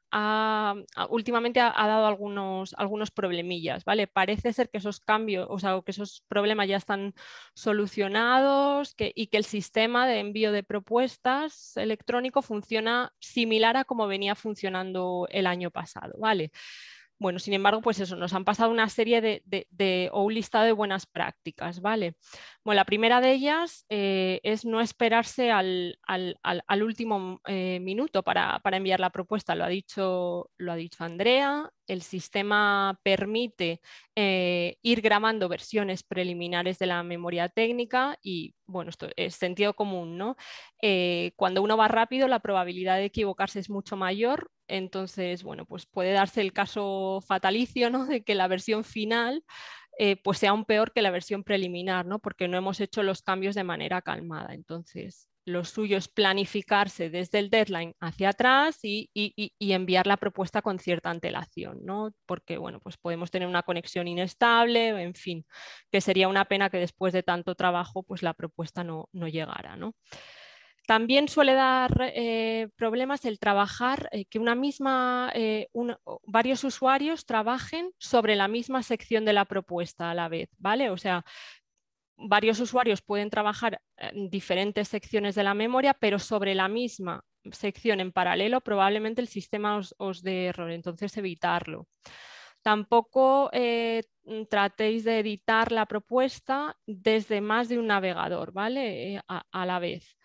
últimamente ha, dado algunos, algunos problemillas, ¿vale? Parece ser que esos cambios, o sea, que esos problemas ya están solucionados y que el sistema de envío de propuestas electrónico funciona similar a como venía funcionando el año pasado, ¿vale? Bueno, sin embargo, pues eso, nos han pasado una serie de, o un listado de buenas prácticas, ¿vale? Bueno, la primera de ellas eh, es no esperarse al, último eh, minuto para, enviar la propuesta, lo ha dicho, lo ha dicho Andrea, el sistema permite eh, ir grabando versiones preliminares de la memoria técnica y, bueno, esto es sentido común, ¿no? Eh, cuando uno va rápido, la probabilidad de equivocarse es mucho mayor, entonces, bueno, pues puede darse el caso fatalicio, ¿no? De que la versión final eh, pues sea aún peor que la versión preliminar, ¿no? Porque no hemos hecho los cambios de manera calmada. Entonces, lo suyo es planificarse desde el deadline hacia atrás y, enviar la propuesta con cierta antelación, ¿no? Porque, bueno, pues podemos tener una conexión inestable, en fin, que sería una pena que después de tanto trabajo, pues la propuesta no, llegara, ¿no? También suele dar eh, problemas el trabajar, eh, que una misma, eh, varios usuarios trabajen sobre la misma sección de la propuesta a la vez, ¿vale? O sea, varios usuarios pueden trabajar en diferentes secciones de la memoria, pero sobre la misma sección en paralelo probablemente el sistema os, dé error, entonces evitarlo. Tampoco eh, tratéis de editar la propuesta desde más de un navegador, ¿vale? Eh, a, la vez.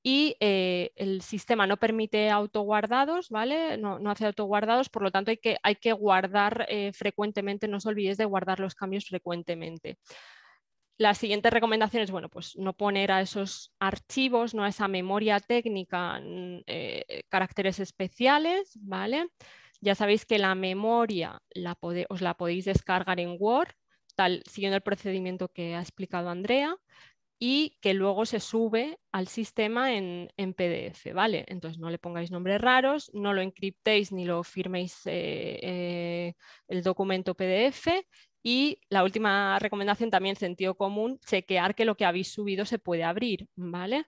Y eh, el sistema no permite autoguardados, ¿vale? No, hace autoguardados, por lo tanto hay que, hay que guardar frecuentemente, no os olvidéis de guardar los cambios frecuentemente. La siguiente recomendación es, bueno, pues no poner a esos archivos, no a esa memoria técnica mm, eh, caracteres especiales, ¿vale? Ya sabéis que la memoria la os la podéis descargar en Word, tal, siguiendo el procedimiento que ha explicado Andrea, y que luego se sube al sistema en, PDF, ¿vale? Entonces no le pongáis nombres raros, no lo encriptéis ni lo firméis eh, eh, el documento PDF y la última recomendación también, sentido común, chequear que lo que habéis subido se puede abrir, ¿vale?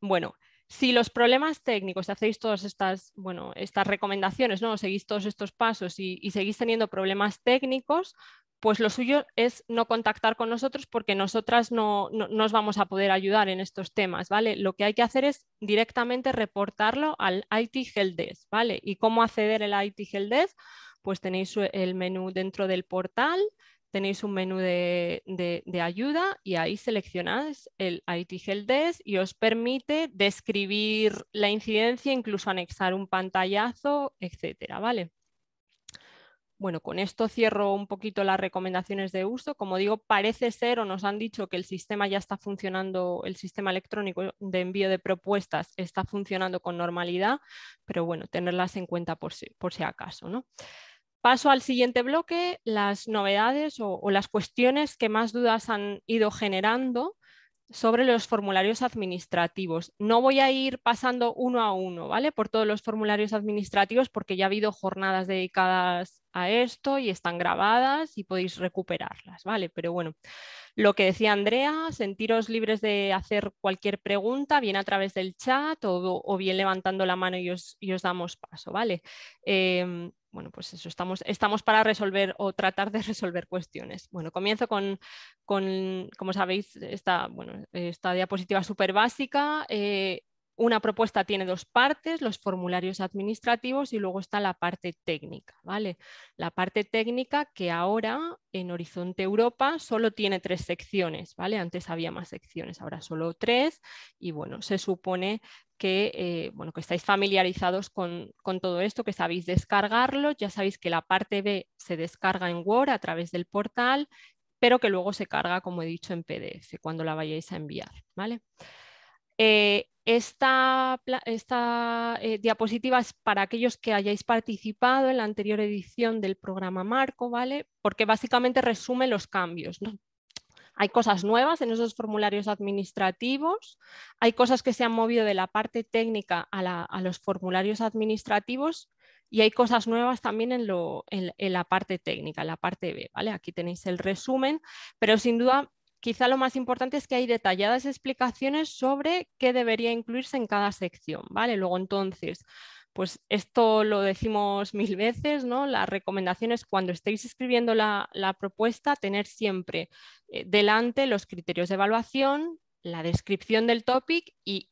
Bueno, si los problemas técnicos, hacéis todas estas, bueno, estas recomendaciones, ¿no? seguís todos estos pasos y, seguís teniendo problemas técnicos, pues lo suyo es no contactar con nosotros porque nosotras no, os vamos a poder ayudar en estos temas, ¿vale? Lo que hay que hacer es directamente reportarlo al IT Helpdesk, ¿vale? ¿Y cómo acceder al IT Helpdesk? pues tenéis eh, el menú dentro del portal, tenéis un menú de, ayuda y ahí seleccionáis el IT Desk y os permite describir la incidencia, incluso anexar un pantallazo, etcétera, ¿vale? Bueno, con esto cierro un poquito las recomendaciones de uso. Como digo, parece ser o nos han dicho que el sistema ya está funcionando, el sistema electrónico de envío de propuestas está funcionando con normalidad, pero bueno, tenerlas en cuenta por si, por si acaso. ¿no? Paso al siguiente bloque, las novedades o, las cuestiones que más dudas han ido generando sobre los formularios administrativos. No voy a ir pasando uno a uno, ¿vale? Por todos los formularios administrativos porque ya ha habido jornadas dedicadas a esto y están grabadas y podéis recuperarlas, ¿vale? Pero bueno, lo que decía Andrea, sentiros libres de hacer cualquier pregunta, bien a través del chat o, bien levantando la mano y os, damos paso, ¿vale? Em, bueno, pues eso, estamos, estamos para resolver o tratar de <laughs> resolver cuestiones. Bueno, comienzo con, como sabéis, esta, bueno, esta diapositiva súper básica. Eh, una propuesta tiene dos partes, los formularios administrativos y luego está la parte técnica, ¿vale? La parte técnica que ahora en Horizonte Europa solo tiene tres secciones, ¿vale? Antes había más secciones, ahora solo tres y bueno, se supone que, eh, bueno, que estáis familiarizados con, con todo esto, que sabéis descargarlo, ya sabéis que la parte B se descarga en Word a través del portal, pero que luego se carga, como he dicho, en PDF cuando la vayáis a enviar, ¿vale? Eh, esta, esta eh, diapositiva es para aquellos que hayáis participado en la anterior edición del programa Marco, ¿vale? Porque básicamente resume los cambios. Hay cosas nuevas en esos formularios administrativos, hay cosas que se han movido de la parte técnica a, los formularios administrativos y hay cosas nuevas también en, la parte técnica, en la parte B. ¿vale? Aquí tenéis el resumen, pero sin duda quizá lo más importante es que hay detalladas explicaciones sobre qué debería incluirse en cada sección, ¿vale? Luego entonces, pues esto lo decimos <laughs> mil veces, ¿no? recomendación es cuando estéis escribiendo la, propuesta, tener siempre eh, delante los criterios de evaluación, la descripción del topic y,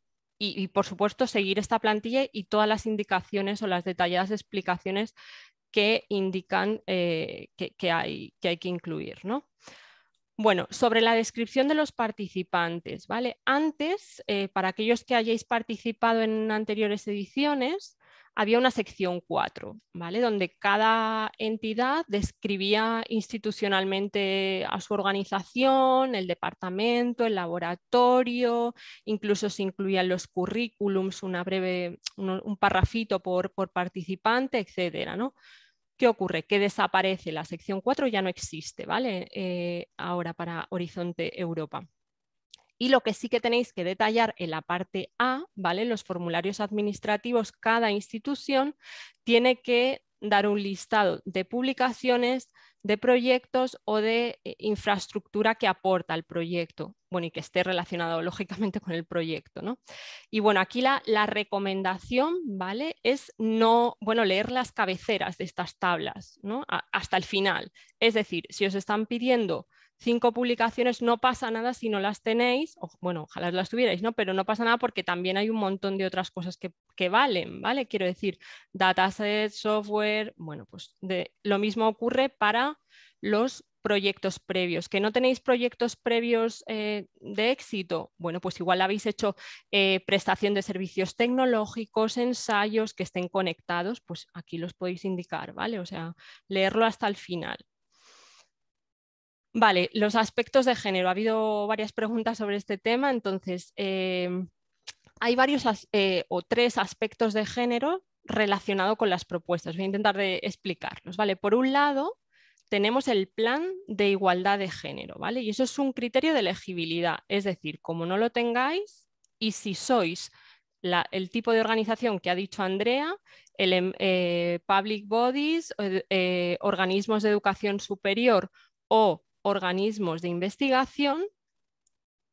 por supuesto, seguir esta plantilla y todas las indicaciones o las detalladas explicaciones que indican eh, que, hay, que, hay, que incluir, ¿no? Bueno, sobre la descripción de los participantes, ¿vale? Antes, eh, para aquellos que hayáis participado en anteriores ediciones, había una sección 4, ¿vale? Donde cada entidad describía institucionalmente a su organización, el departamento, el laboratorio, incluso se incluían los currículums, una breve, un, parrafito por, por participante, etcétera, ¿no? ¿Qué ocurre? Que desaparece la sección 4, ya no existe, ¿vale? Eh, ahora para Horizonte Europa. Y lo que sí que tenéis que detallar en la parte A, ¿vale? Los formularios administrativos, cada institución tiene que dar un listado de publicaciones, de proyectos o de eh, infraestructura que aporta al proyecto, bueno, y que esté relacionado <laughs> lógicamente con el proyecto, ¿no? Y bueno, aquí la, recomendación, ¿vale? Es no, bueno, leer las cabeceras de estas tablas, ¿no? hasta el final. Es decir, si os están pidiendo cinco publicaciones, no pasa nada si no las tenéis, o, bueno, ojalá las tuvierais, ¿no? Pero no pasa nada porque también hay un montón de otras cosas que, valen, ¿vale? Quiero decir, dataset, software, bueno, pues de, lo mismo ocurre para los proyectos previos. ¿Que no tenéis proyectos previos eh, de éxito? Bueno, pues igual habéis hecho eh, prestación de servicios tecnológicos, ensayos que estén conectados, pues aquí los podéis indicar, ¿vale? O sea, leerlo hasta el final. Vale, los aspectos de género. Ha habido varias preguntas sobre este tema, entonces em, hay varios eh, o tres aspectos de género relacionados con las propuestas. Voy a intentar de explicarlos. Vale, por un lado tenemos el plan de igualdad de género, ¿vale? Y eso es un criterio de elegibilidad, es decir, como no lo tengáis y si sois el tipo de organización que ha dicho Andrea, el, em, eh, public bodies, eh, organismos de educación superior o organismos de investigación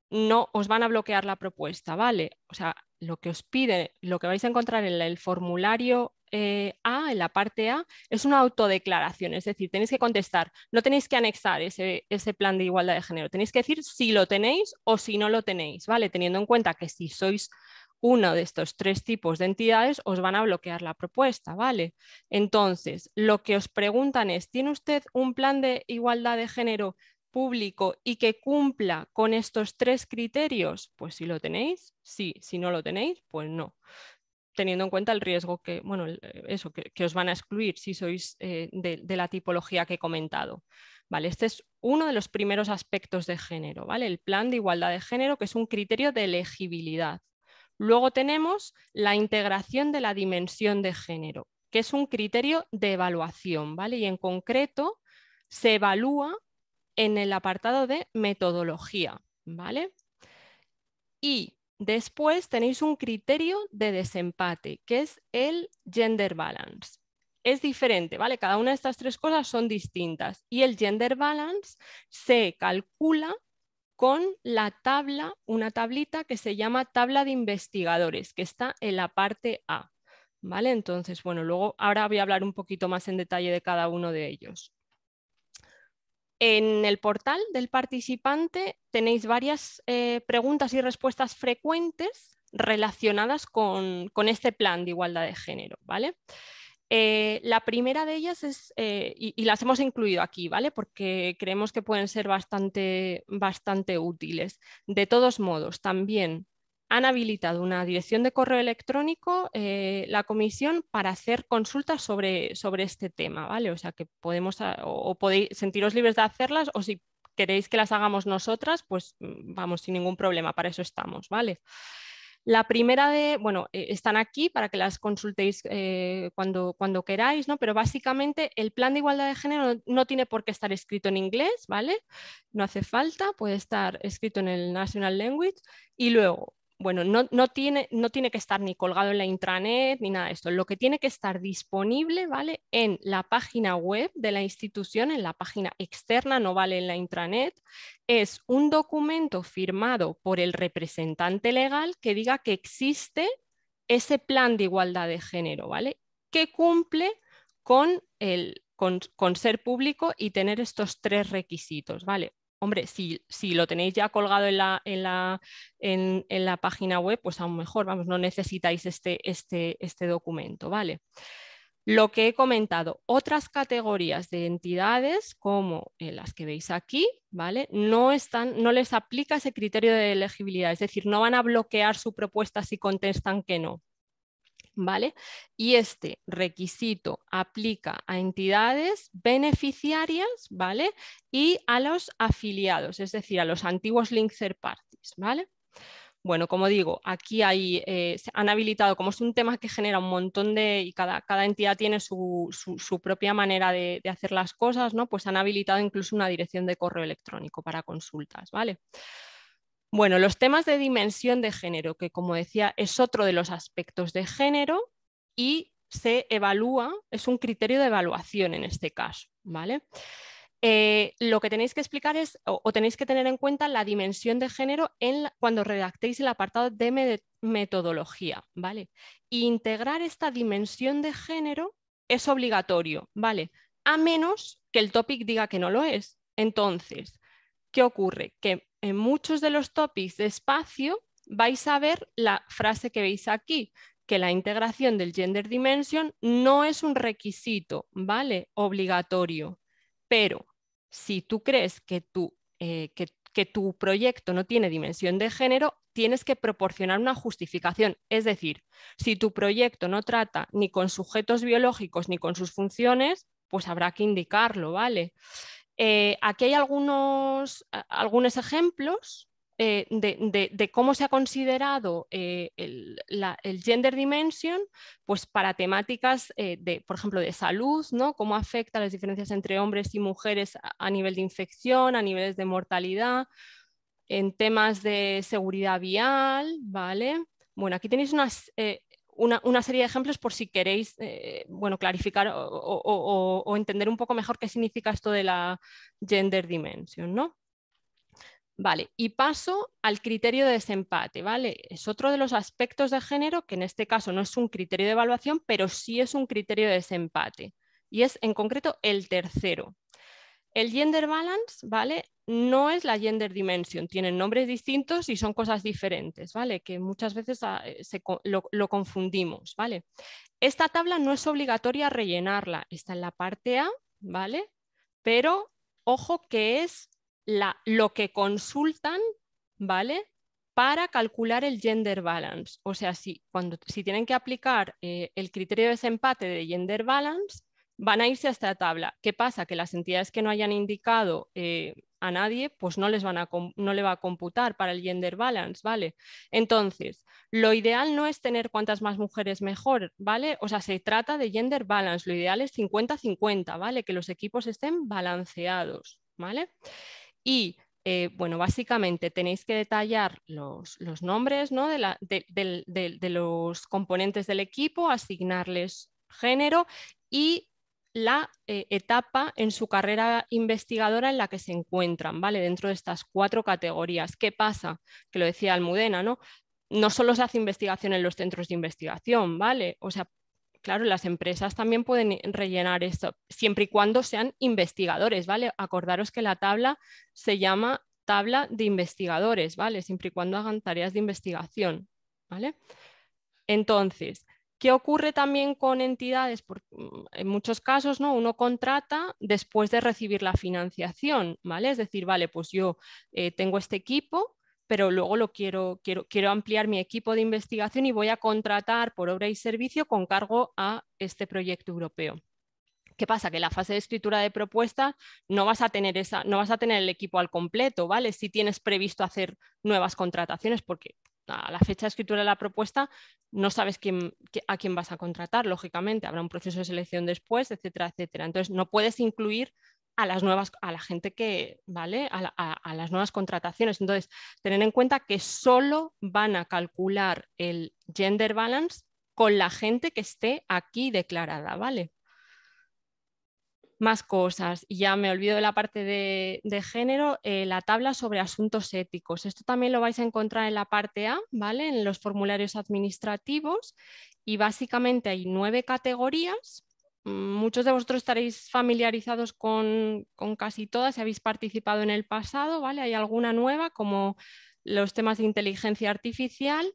no os van a bloquear la propuesta, ¿vale? O sea, lo que os pide, lo que vais a encontrar en el formulario eh, A, en la parte A, es una autodeclaración, es decir, tenéis que contestar, no tenéis que anexar ese, ese, plan de igualdad de género, tenéis que decir si lo tenéis o si no lo tenéis, ¿vale? Teniendo en cuenta que si sois uno de estos tres tipos de entidades, os van a bloquear la propuesta, ¿vale? Entonces, lo que os preguntan es, ¿tiene usted un plan de igualdad de género público y que cumpla con estos tres criterios? Pues si lo tenéis, sí, si no lo tenéis, pues no teniendo en cuenta el riesgo que, bueno, eh, eso, que, os van a excluir si sois eh, de, de, la tipología que he comentado. Vale, este es uno de los primeros aspectos de género, ¿vale? El plan de igualdad de género, que es un criterio de elegibilidad, Luego tenemos la integración de la dimensión de género, que es un criterio de evaluación, ¿vale? Y en concreto se evalúa en el apartado de metodología, ¿vale? Y después tenéis un criterio de desempate, que es el gender balance. Es diferente, ¿vale? Cada una de estas tres cosas son distintas y el gender balance se calcula con la tabla, una tablita que se llama tabla de investigadores, que está en la parte A. ¿Vale? Entonces, bueno, luego ahora voy a hablar un poquito más en detalle de cada uno de ellos. En el portal del participante tenéis varias eh, preguntas y respuestas frecuentes relacionadas con, con, este plan de igualdad de género. ¿vale? Eh, la primera de ellas es, eh, y, las hemos incluido aquí, ¿vale? Porque creemos que pueden ser bastante, bastante útiles. De todos modos, también han habilitado una dirección de correo electrónico eh, la comisión para hacer consultas sobre, sobre este tema, ¿vale? O sea que podemos, o, podéis sentiros libres de hacerlas, o si queréis que las hagamos nosotras, pues mm, vamos, sin ningún problema, para eso estamos, ¿vale? vale la primera de, bueno, eh, están aquí para que las consultéis eh, cuando, cuando queráis, ¿no? Pero básicamente el plan de igualdad de género no, tiene por qué estar escrito en inglés, ¿vale? No hace falta, puede estar escrito en el National Language. Y luego, bueno, no, no, tiene, que estar ni colgado en la intranet ni nada de esto. Lo que tiene que estar disponible, ¿vale? En la página web de la institución, en la página externa, no vale en la intranet, es un documento firmado por el representante legal que diga que existe ese plan de igualdad de género, ¿vale? Que cumple con con, ser público y tener estos tres requisitos, ¿vale? hombre, si, lo tenéis ya colgado en la, en la, página web, pues lo mejor, vamos, no necesitáis este, este, este, documento, ¿vale? Lo que he comentado, otras categorías de entidades como eh, las que veis aquí, ¿vale? No, están, no les aplica ese criterio de elegibilidad, es decir, no van a bloquear su propuesta si contestan que no, ¿vale? Y este requisito aplica a entidades beneficiarias, ¿vale? Y a los afiliados, es decir, a los antiguos linker parties, ¿vale? Bueno, como digo, aquí eh, han habilitado, como es un tema que genera un montón de, y cada, entidad tiene su, propia manera de, de, hacer las cosas, ¿no? Pues han habilitado incluso una dirección de correo electrónico para consultas, ¿vale? Bueno, los temas de dimensión de género, que como decía, es otro de los aspectos de género y se evalúa, es un criterio de evaluación en este caso, ¿vale? Eh, lo que tenéis que explicar es, o, tenéis que tener en cuenta la dimensión de género en cuando redactéis el apartado de metodología, ¿vale? Integrar esta dimensión de género es obligatorio, ¿vale? A menos que el topic diga que no lo es. Entonces, ¿qué ocurre? Que en muchos de los topics de espacio vais a ver la frase que veis aquí, que la integración del gender dimension no es un requisito, ¿vale? Obligatorio. Pero si tú crees que tu, eh, que tu proyecto no tiene dimensión de género, tienes que proporcionar una justificación. Es decir, si tu proyecto no trata ni con sujetos biológicos ni con sus funciones, pues habrá que indicarlo, ¿vale? Eh, aquí hay algunos, algunos ejemplos eh, de, cómo se ha considerado eh, el, gender dimension pues para temáticas de, por ejemplo, de salud, ¿no? cómo afecta las diferencias entre hombres y mujeres a, a, nivel de infección, a niveles de mortalidad, en temas de seguridad vial, ¿vale? Bueno, aquí tenéis unas, una, serie de ejemplos por si queréis eh, bueno, clarificar o, o, entender un poco mejor qué significa esto de la gender dimension. ¿no? Vale, y paso al criterio de desempate, ¿vale? Es otro de los aspectos de género que en este caso no es un criterio de evaluación, pero sí es un criterio de desempate. Y es en concreto el tercero, el gender balance, ¿vale? No es la gender dimension, tienen nombres distintos y son cosas diferentes, ¿vale? Que muchas veces ah, eh, se, lo, confundimos, ¿vale? Esta tabla no es obligatoria rellenarla, está en la parte A, ¿vale? Pero ojo que es lo que consultan, ¿vale? para calcular el gender balance. O sea, si, cuando, si tienen que aplicar eh, el criterio de desempate de gender balance, van a irse a esta tabla. ¿Qué pasa? Que las entidades que no hayan indicado eh, a nadie, pues no les van a no le va a computar para el gender balance, ¿vale? Entonces, lo ideal no es tener cuantas más mujeres mejor, ¿vale? O sea, se trata de gender balance, lo ideal es 50-50, ¿vale? Que los equipos estén balanceados, ¿vale? Y eh, bueno, básicamente tenéis que detallar los, nombres ¿no? de los componentes del equipo, asignarles género y la eh, etapa en su carrera investigadora en la que se encuentran, ¿vale? Dentro de estas cuatro categorías. ¿Qué pasa? Que lo decía Almudena, ¿no? No solo se hace investigación en los centros de investigación, ¿vale? O sea, claro, las empresas también pueden eh, rellenar esto, siempre y cuando sean investigadores, ¿vale? Acordaros que la tabla se llama tabla de investigadores, ¿vale? Siempre y cuando hagan tareas de investigación, ¿vale? Entonces, ¿Qué ocurre también con entidades? Mm, en muchos casos, ¿no? Uno contrata después de recibir la financiación, ¿vale? Es decir, vale, pues yo eh, tengo este equipo, pero luego lo quiero, quiero, quiero ampliar mi equipo de investigación y voy a contratar por obra y servicio con cargo a este proyecto europeo. ¿Qué pasa? Que en la fase de escritura de propuesta no vas a tener esa, no vas a tener el equipo al completo, ¿vale? Si tienes previsto hacer nuevas contrataciones, porque a la fecha de escritura de la propuesta no sabes quién, a quién vas a contratar, lógicamente, habrá un proceso de selección después, etcétera, etcétera. Entonces, no puedes incluir a las nuevas, a la gente que, ¿vale? A, las nuevas contrataciones. Entonces, tener en cuenta que solo van a calcular el gender balance con la gente que esté aquí declarada, ¿vale? más cosas. Y ya me olvido de la parte de, género, eh, la tabla sobre asuntos éticos. Esto también lo vais a encontrar en la parte A, ¿vale? En los formularios administrativos. Y básicamente hay nueve categorías. Mm, muchos de vosotros estaréis familiarizados con, con casi todas, si habéis participado en el pasado, ¿vale? Hay alguna nueva como los temas de inteligencia artificial,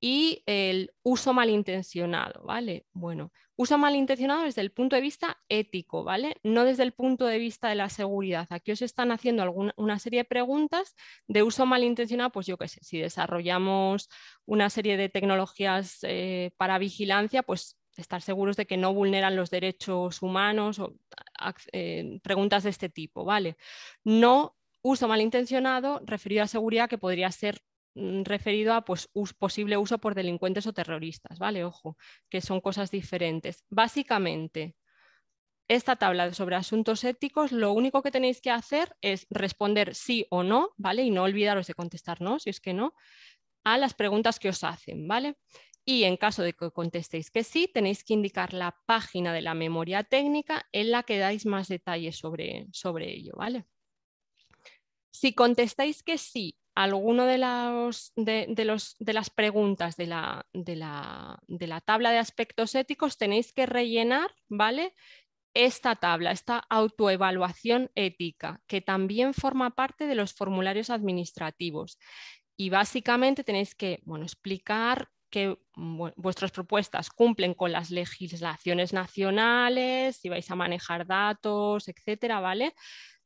y el uso malintencionado, ¿vale? Bueno, uso malintencionado desde el punto de vista ético, ¿vale? No desde el punto de vista de la seguridad. Aquí os están haciendo una serie de preguntas de uso malintencionado, pues yo qué sé, si desarrollamos una serie de tecnologías eh, para vigilancia, pues estar seguros de que no vulneran los derechos humanos o eh, preguntas de este tipo, ¿vale? No uso malintencionado referido a seguridad que podría ser Mm, referido a pues, posible uso por delincuentes o terroristas, ¿vale? Ojo, que son cosas diferentes. Básicamente, esta tabla sobre asuntos éticos, lo único que tenéis que hacer es responder sí o no, ¿vale? Y no olvidaros de contestar no, si es que no, a las preguntas que os hacen, ¿vale? Y en caso de que contestéis que sí, tenéis que indicar la página de la memoria técnica en la que dais más detalles sobre, sobre ello, ¿vale? Si contestáis que sí alguno de, los, de, los, de las preguntas de la, la, de la, tabla de aspectos éticos tenéis que rellenar, ¿vale? Esta tabla, esta autoevaluación ética, que también forma parte de los formularios administrativos. Y básicamente tenéis que explicar que vuestras propuestas cumplen con las legislaciones nacionales, si vais a manejar datos, etcétera, ¿vale?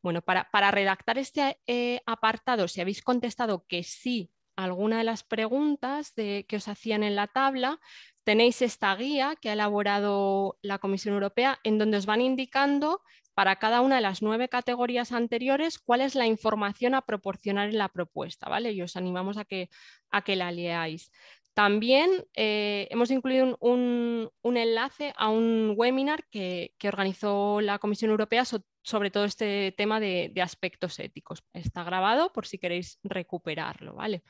Bueno, para, redactar este eh, apartado, si habéis contestado que sí a alguna de las preguntas que os hacían en la tabla, tenéis esta guía que ha elaborado la Comisión Europea en donde os van indicando para cada una de las nueve categorías anteriores cuál es la información a proporcionar en la propuesta, ¿vale? Y os animamos a que, a que la leáis. También eh, hemos incluido un, enlace a un webinar que, que, organizó la Comisión Europea sobre todo este tema de, aspectos éticos. Está grabado por si queréis recuperarlo, ¿vale?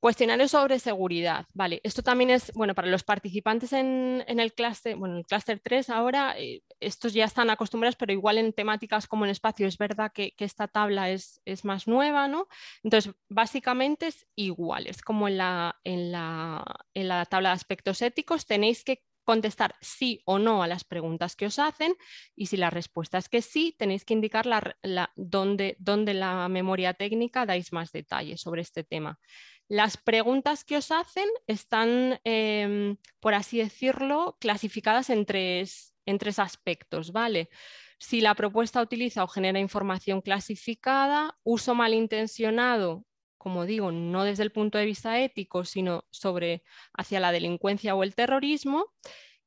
Cuestionario sobre seguridad, ¿vale? Esto también es, bueno, para los participantes en, el clúster, bueno, el 3 ahora, eh, estos ya están acostumbrados, pero igual en temáticas como en espacio es verdad que, esta tabla es, más nueva, ¿no? Entonces, básicamente es igual, es como en la, la, en la tabla de aspectos éticos, tenéis que contestar sí o no a las preguntas que os hacen y si la respuesta es que sí, tenéis que indicar dónde, la memoria técnica dais más detalles sobre este tema. Las preguntas que os hacen están, em, por así decirlo, clasificadas en tres, en tres aspectos, ¿vale? Si la propuesta utiliza o genera información clasificada, uso malintencionado como digo, no desde el punto de vista ético, sino sobre hacia la delincuencia o el terrorismo,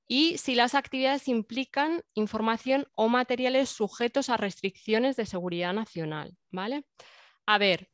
y si las actividades implican información o materiales sujetos a restricciones de seguridad nacional. ¿vale? A ver,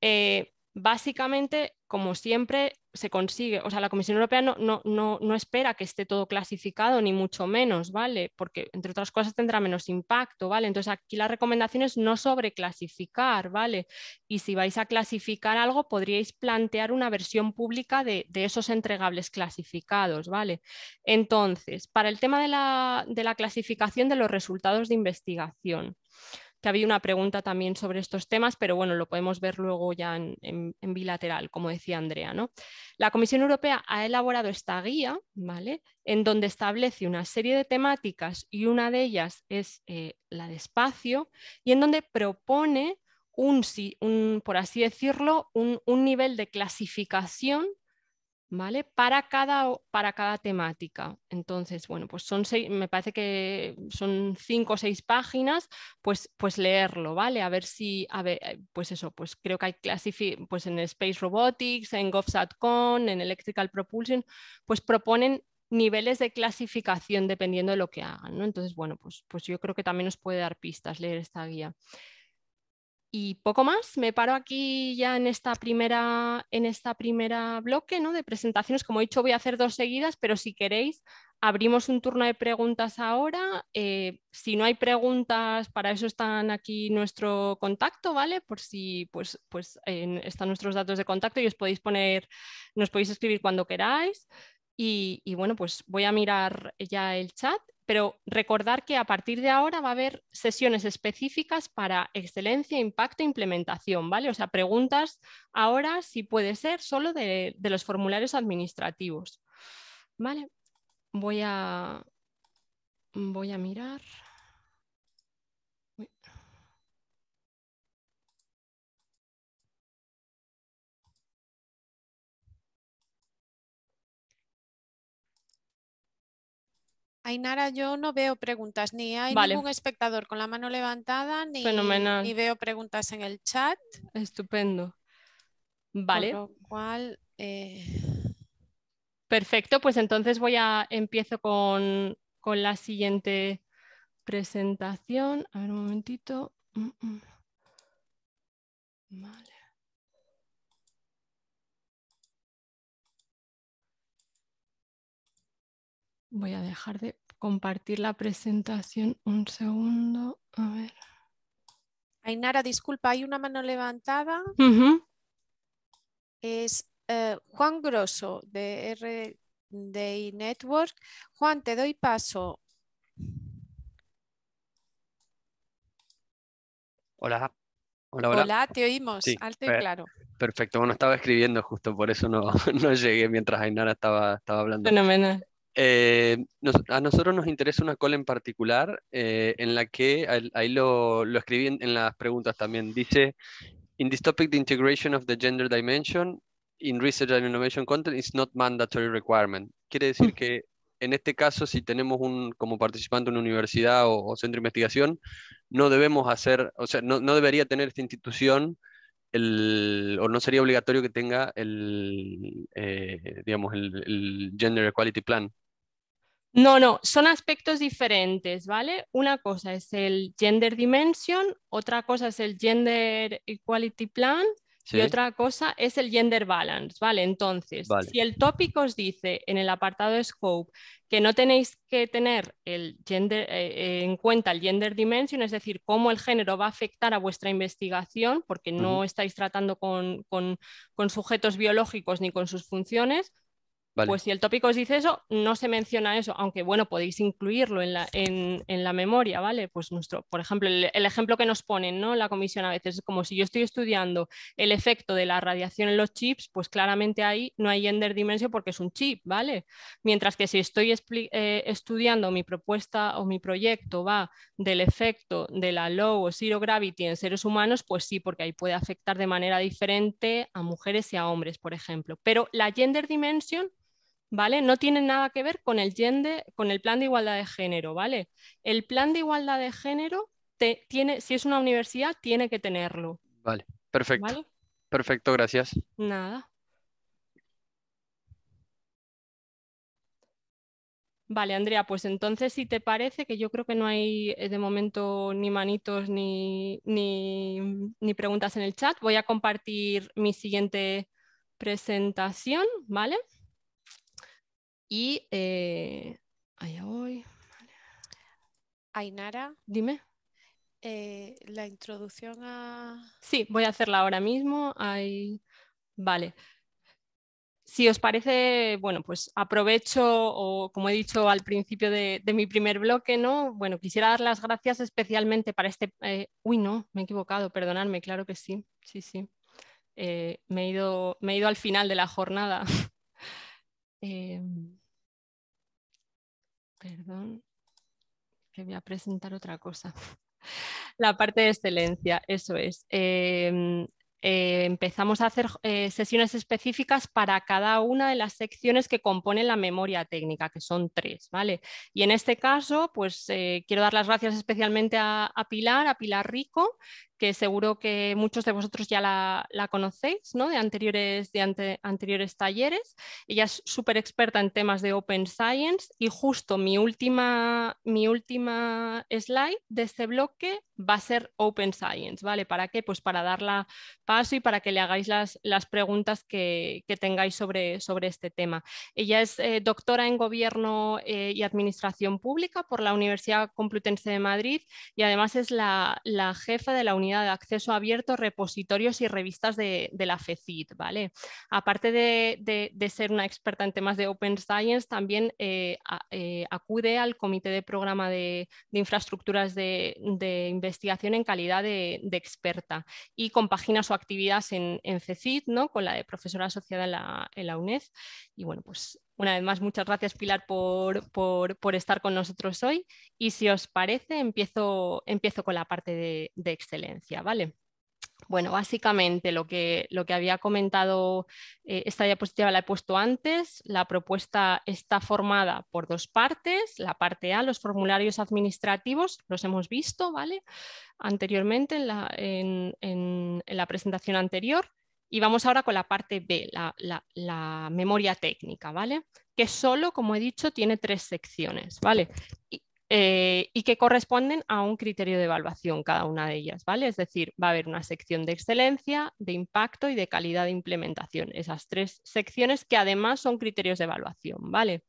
eh, básicamente, como siempre, se consigue, o sea, la Comisión Europea no, no, no, espera que esté todo clasificado, ni mucho menos, ¿vale? Porque, entre otras cosas, tendrá menos impacto, ¿vale? Entonces, aquí la recomendación es no sobreclasificar ¿vale? Y si vais a clasificar algo, podríais plantear una versión pública de, esos entregables clasificados, ¿vale? Entonces, para el tema de la, de la clasificación de los resultados de investigación que había una pregunta también sobre estos temas, pero bueno, lo podemos ver luego ya en, bilateral, como decía Andrea. ¿no? La Comisión Europea ha elaborado esta guía, ¿vale? En donde establece una serie de temáticas y una de ellas es eh, la de espacio y en donde propone un, un por así decirlo, un, un nivel de clasificación para cada, para cada temática. Entonces, bueno, pues son seis, me parece que son cinco o seis páginas, pues, pues leerlo, ¿vale? A ver si, a ver, eh, pues eso, pues creo que hay pues en Space Robotics, en GovSatCon, en Electrical Propulsion, pues proponen niveles de clasificación dependiendo de lo que hagan, Entonces, bueno, pues, pues yo creo que también nos puede dar pistas leer esta guía. Y poco más, me paro aquí ya en esta primera, en esta primera bloque ¿no? de presentaciones. Como he dicho, voy a hacer dos seguidas, pero si queréis, abrimos un turno de preguntas ahora. Eh, si no hay preguntas, para eso están aquí nuestro contacto, ¿vale? Por si pues, pues, están nuestros datos de contacto y os podéis poner, nos podéis escribir cuando queráis. Y, bueno, pues voy a mirar ya el chat, pero recordar que a partir de ahora va a haber sesiones específicas para excelencia, impacto e implementación, ¿vale? O sea, preguntas ahora, si puede ser, solo de, los formularios administrativos. ¿Vale? Voy voy a mirar. Ainara, yo no veo preguntas, ni hay ningún espectador con la mano levantada, ni, veo preguntas en el chat. Estupendo. Vale. lo cual. Eh, Perfecto, pues entonces voy a empiezo con, con la siguiente presentación. A ver un momentito. Mm, mm. Vale. voy a dejar de compartir la presentación un segundo. A ver. Ainara, disculpa, hay una mano levantada. Es eh, Juan Grosso de RDI Network. Juan, te doy paso. Hola. Hola, hola. te oímos, alto y eh, claro. Perfecto, bueno, estaba escribiendo justo, por eso no, <laughs> llegué mientras Ainara estaba, estaba hablando. Fenomenal. Eh, a nosotros nos interesa una cola en particular eh, en la que, ahí lo, escribí en, las preguntas también, dice, in this topic the integration of the gender dimension in research and innovation content is not mandatory requirement. Quiere decir hmm. que en este caso, si tenemos un, como participante una universidad o, centro de investigación, no debemos hacer, o sea, no, no debería tener esta institución el, o no sería obligatorio que tenga el, eh, digamos, el Gender Equality Plan, no, no, son aspectos diferentes, ¿vale? Una cosa es el Gender Dimension, otra cosa es el Gender Equality Plan y otra cosa es el Gender Balance, ¿vale? Entonces, si el tópico os dice en el apartado Scope que no tenéis que tener el gender, eh, en cuenta el Gender Dimension, es decir, cómo el género va a afectar a vuestra investigación, porque no estáis tratando con sujetos biológicos ni con sus funciones, pues si el tópico os dice eso, no se menciona eso, aunque bueno, podéis incluirlo en la, memoria, ¿vale? Pues nuestro, por ejemplo, el, ejemplo que nos ponen, ¿no? La comisión a veces es como si yo estoy estudiando el efecto de la radiación en los chips, pues claramente ahí no hay gender dimension porque es un chip, ¿vale? Mientras que si estoy eh, estudiando mi propuesta o mi proyecto va del efecto de la low o zero gravity en seres humanos, pues sí, porque ahí puede afectar de manera diferente a mujeres y a hombres, por ejemplo. Pero la gender dimension ¿vale? No tiene nada que ver con el, con el plan de igualdad de género, ¿vale? El plan de igualdad de género, te, tiene, si es una universidad, tiene que tenerlo. Vale, perfecto. Perfecto, gracias. Nada. Vale, Andrea, pues entonces si te parece que yo creo que no hay eh, de momento ni manitos ni, ni, ni preguntas en el chat, voy a compartir mi siguiente presentación, ¿vale? Y. Eh, ahí voy. Ainara. Dime. Eh, la introducción a. Sí, voy a hacerla ahora mismo. Ahí... Vale. Si os parece, bueno, pues aprovecho, o como he dicho al principio de, mi primer bloque, ¿no? Bueno, quisiera dar las gracias especialmente para este. Eh, uy, no, me he equivocado, perdonadme, claro que sí. Sí, sí. me, he ido, me he ido al final de la jornada. <laughs> Em, perdón, que voy a presentar otra cosa. <laughs> La parte de excelencia, eso es. Em, eh, empezamos a hacer eh, sesiones específicas para cada una de las secciones que componen la memoria técnica, que son tres, ¿vale? Y en este caso, pues eh, quiero dar las gracias especialmente a, a, Pilar, a Pilar Rico, que seguro que muchos de vosotros ya la, conocéis, ¿no? de, anteriores, de anteriores talleres. Ella es súper experta en temas de Open Science y justo mi última, mi última slide de este bloque va a ser Open Science. ¿vale? ¿Para qué? Pues para darla paso y para que le hagáis las, las preguntas que, tengáis sobre, sobre este tema. Ella es eh, doctora en Gobierno eh, y Administración Pública por la Universidad Complutense de Madrid y además es la, la jefa de la Universidad de acceso abierto, repositorios y revistas de, la FECIT, ¿vale? Aparte de, ser una experta en temas de Open Science, también eh, eh, acude al Comité de Programa de, Infraestructuras de, Investigación en calidad de, experta y compagina su actividad en, en ¿no? con la de profesora asociada en la, en la UNED. Y bueno, pues una vez más, muchas gracias Pilar por, por, estar con nosotros hoy y si os parece, empiezo, empiezo con la parte de, excelencia, ¿vale? Bueno, básicamente lo que, lo que había comentado, eh, esta diapositiva la he puesto antes, la propuesta está formada por dos partes, la parte A, los formularios administrativos, los hemos visto ¿vale? anteriormente en la, en la presentación anterior, y vamos ahora con la parte B, la, memoria técnica, ¿vale? Que solo, como he dicho, tiene tres secciones, ¿vale? Eh, y, que corresponden a un criterio de evaluación cada una de ellas, ¿vale? Es decir, va a haber una sección de excelencia, de impacto y de calidad de implementación. Esas tres secciones que además son criterios de evaluación, ¿vale? vale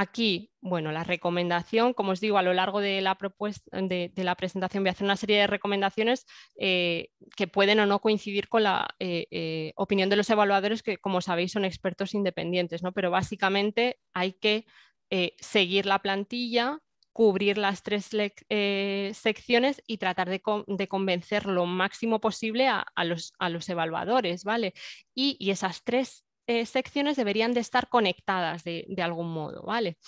Aquí, bueno, la recomendación, como os digo, a lo largo de la, propuesta, de, la presentación voy a hacer una serie de recomendaciones eh, que pueden o no coincidir con la eh, eh, opinión de los evaluadores, que como sabéis son expertos independientes, ¿no? pero básicamente hay que seguir la plantilla, cubrir las tres secciones y tratar de, convencer lo máximo posible a, a, los, evaluadores, ¿vale? Y, y, esas tres eh, secciones deberían de estar conectadas de, algún modo, ¿vale?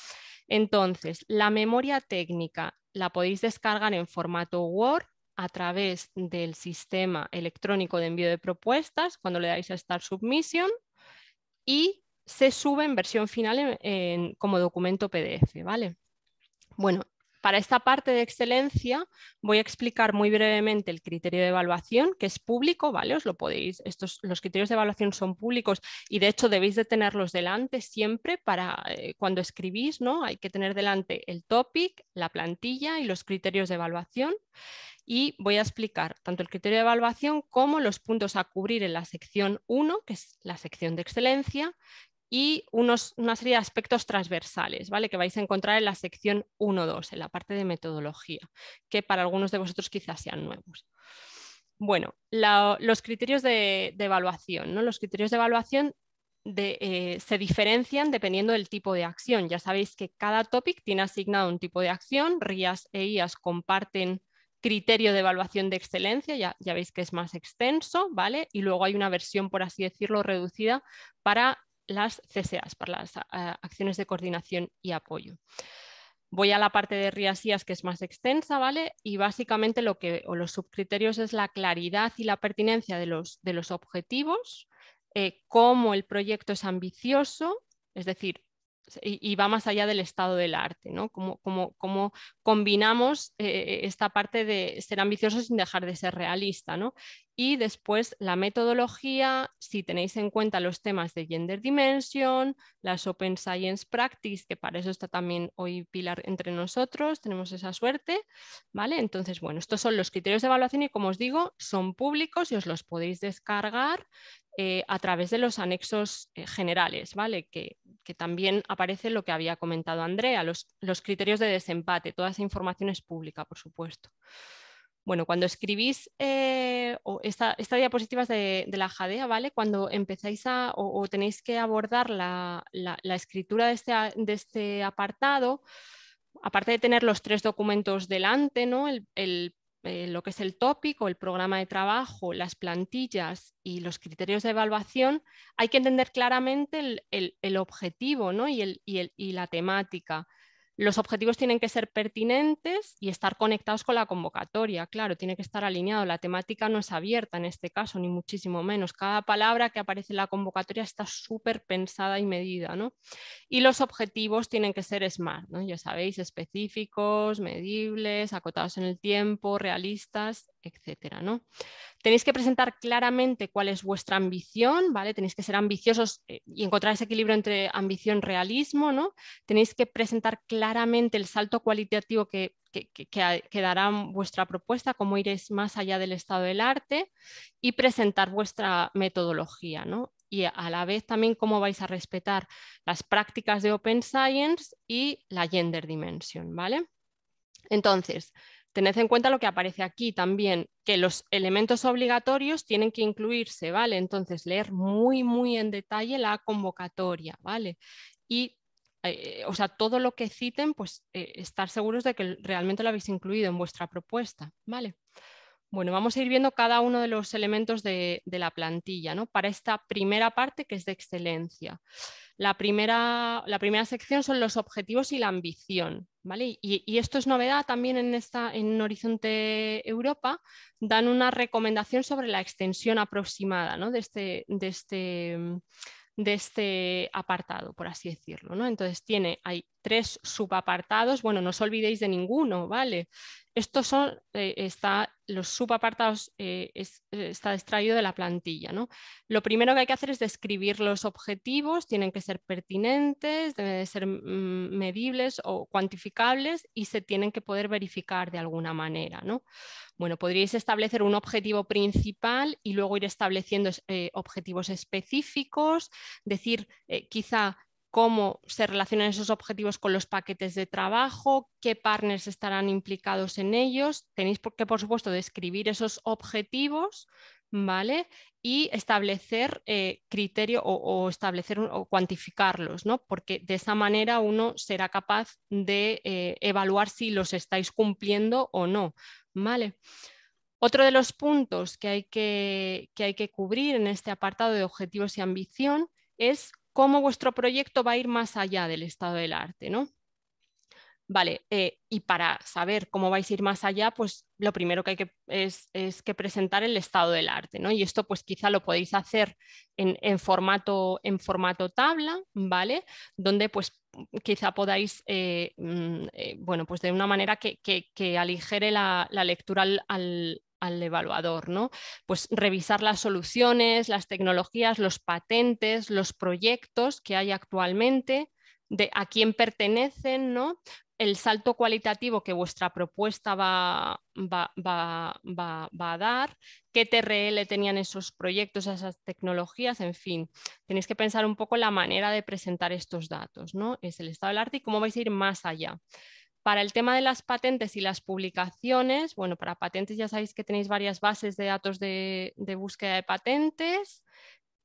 Entonces, la memoria técnica la podéis descargar en formato Word a través del sistema electrónico de envío de propuestas cuando le dais a Start Submission y se sube en versión final como documento PDF, ¿vale? Bueno, para esta parte de excelencia voy a explicar muy brevemente el criterio de evaluación, que es público, ¿vale? Os lo podéis, estos, los criterios de evaluación son públicos y de hecho debéis de tenerlos delante siempre para eh, cuando escribís, ¿no? Hay que tener delante el topic, la plantilla y los criterios de evaluación y voy a explicar tanto el criterio de evaluación como los puntos a cubrir en la sección 1, que es la sección de excelencia, y una serie de aspectos transversales, ¿vale? Que vais a encontrar en la sección 1.2, en la parte de metodología, que para algunos de vosotros quizás sean nuevos. Bueno, los criterios de, evaluación, ¿no? Los criterios de evaluación eh, se diferencian dependiendo del tipo de acción. Ya sabéis que cada topic tiene asignado un tipo de acción, RIAS e IAS comparten criterio de evaluación de excelencia, ya, ya, veis que es más extenso, ¿vale? Y luego hay una versión, por así decirlo, reducida para las CSAs, para las eh, acciones de coordinación y apoyo. Voy a la parte de RIASIAS que es más extensa, ¿vale? Y básicamente lo que, o los subcriterios es la claridad y la pertinencia de los, de los objetivos, eh, cómo el proyecto es ambicioso, es decir, y, va más allá del estado del arte, ¿no? Cómo, cómo, combinamos eh, esta parte de ser ambicioso sin dejar de ser realista, ¿no? Y después la metodología, si tenéis en cuenta los temas de Gender Dimension, las Open Science Practice, que para eso está también hoy Pilar entre nosotros, tenemos esa suerte, ¿vale? Entonces, bueno, estos son los criterios de evaluación y como os digo, son públicos y os los podéis descargar eh, a través de los anexos eh, generales, ¿vale? Que, también aparece lo que había comentado Andrea, los, los criterios de desempate, toda esa información es pública, por supuesto. Bueno, cuando escribís, estas eh, esta, de, la Jadea, ¿vale? Cuando empezáis a, o, tenéis que abordar la, escritura este de este, apartado, aparte de tener los tres documentos delante, ¿no? Eh, lo que es el tópico, el programa de trabajo, las plantillas y los criterios de evaluación, hay que entender claramente el, objetivo ¿no? y la temática. Los objetivos tienen que ser pertinentes y estar conectados con la convocatoria, claro, tiene que estar alineado. La temática no es abierta en este caso, ni muchísimo menos. Cada palabra que aparece en la convocatoria está súper pensada y medida, Y los objetivos tienen que ser SMART, Ya sabéis, específicos, medibles, acotados en el tiempo, realistas etcétera. ¿no? Tenéis que presentar claramente cuál es vuestra ambición, ¿vale? Tenéis que ser ambiciosos eh, y encontrar ese equilibrio entre ambición y realismo, ¿no? Tenéis que presentar claramente el salto cualitativo que, que, dará vuestra propuesta, cómo iréis más allá del estado del arte y presentar vuestra metodología, ¿no? Y a la vez también cómo vais a respetar las prácticas de Open Science y la Gender Dimension, ¿vale? Entonces, Tened en cuenta lo que aparece aquí también, que los elementos obligatorios tienen que incluirse, ¿vale? Entonces, leer muy, muy en detalle la convocatoria, ¿vale? Y, eh, o sea, todo lo que citen, pues eh, estar seguros de que realmente lo habéis incluido en vuestra propuesta, ¿vale? Bueno, vamos a ir viendo cada uno de los elementos de, de la plantilla, ¿no? Para esta primera parte que es de excelencia. La primera, la primera sección son los objetivos y la ambición. ¿vale? Y, esto es novedad también en, esta, en Horizonte Europa. Dan una recomendación sobre la extensión aproximada ¿no? de, este, este, de, este, apartado, por así decirlo. ¿no? Entonces tiene, hay tres subapartados. Bueno, no os olvidéis de ninguno, ¿vale? Estos son, eh, está, los subapartados eh, eh, está extraído de la plantilla. ¿no? Lo primero que hay que hacer es describir los objetivos, tienen que ser pertinentes, deben ser mm, medibles o cuantificables y se tienen que poder verificar de alguna manera. ¿no? Bueno, podríais establecer un objetivo principal y luego ir estableciendo objetivos específicos, decir quizá cómo se relacionan esos objetivos con los paquetes de trabajo, qué partners estarán implicados en ellos. Tenéis que, por supuesto, describir esos objetivos, ¿vale? Y establecer eh, criterio o, establecer o cuantificarlos, Porque de esa manera uno será capaz de eh, evaluar si los estáis cumpliendo o no, ¿vale? Otro de los puntos que hay que, que hay que cubrir en este apartado de objetivos y ambición es cómo vuestro proyecto va a ir más allá del estado del arte, ¿no? Vale, eh, y para saber cómo vais a ir más allá, pues lo primero que hay que es, es que presentar el estado del arte, ¿no? Y esto pues quizá lo podéis hacer en, en, formato, en formato tabla, ¿vale? Donde pues quizá podáis, eh, mm, eh, bueno, pues de una manera que, que, aligere la, la lectura al, al, al, evaluador, ¿no? Pues revisar las soluciones, las tecnologías, los patentes, los proyectos que hay actualmente, de a quién pertenecen, ¿no? el salto cualitativo que vuestra propuesta va, a dar, qué TRL tenían esos proyectos, esas tecnologías, en fin. Tenéis que pensar un poco la manera de presentar estos datos, ¿no? Es el estado del arte y cómo vais a ir más allá. Para el tema de las patentes y las publicaciones, bueno, para patentes ya sabéis que tenéis varias bases de datos de búsqueda de patentes,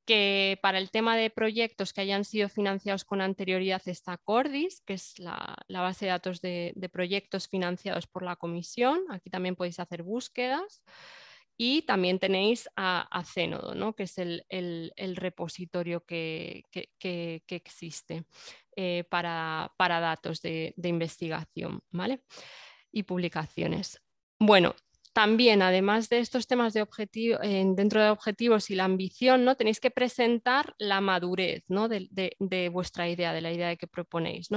que para el tema de proyectos que hayan sido financiados con anterioridad está Cordis, que es la, base de datos de, proyectos financiados por la comisión. Aquí también podéis hacer búsquedas. Y también tenéis a, a Cénodo, que es el, repositorio que, existe eh, para, datos de, investigación ¿vale? y publicaciones. Bueno, también, además de estos temas de objetivo, dentro de objetivos y la ambición, ¿no? tenéis que presentar la madurez de, vuestra idea, de la idea que proponéis.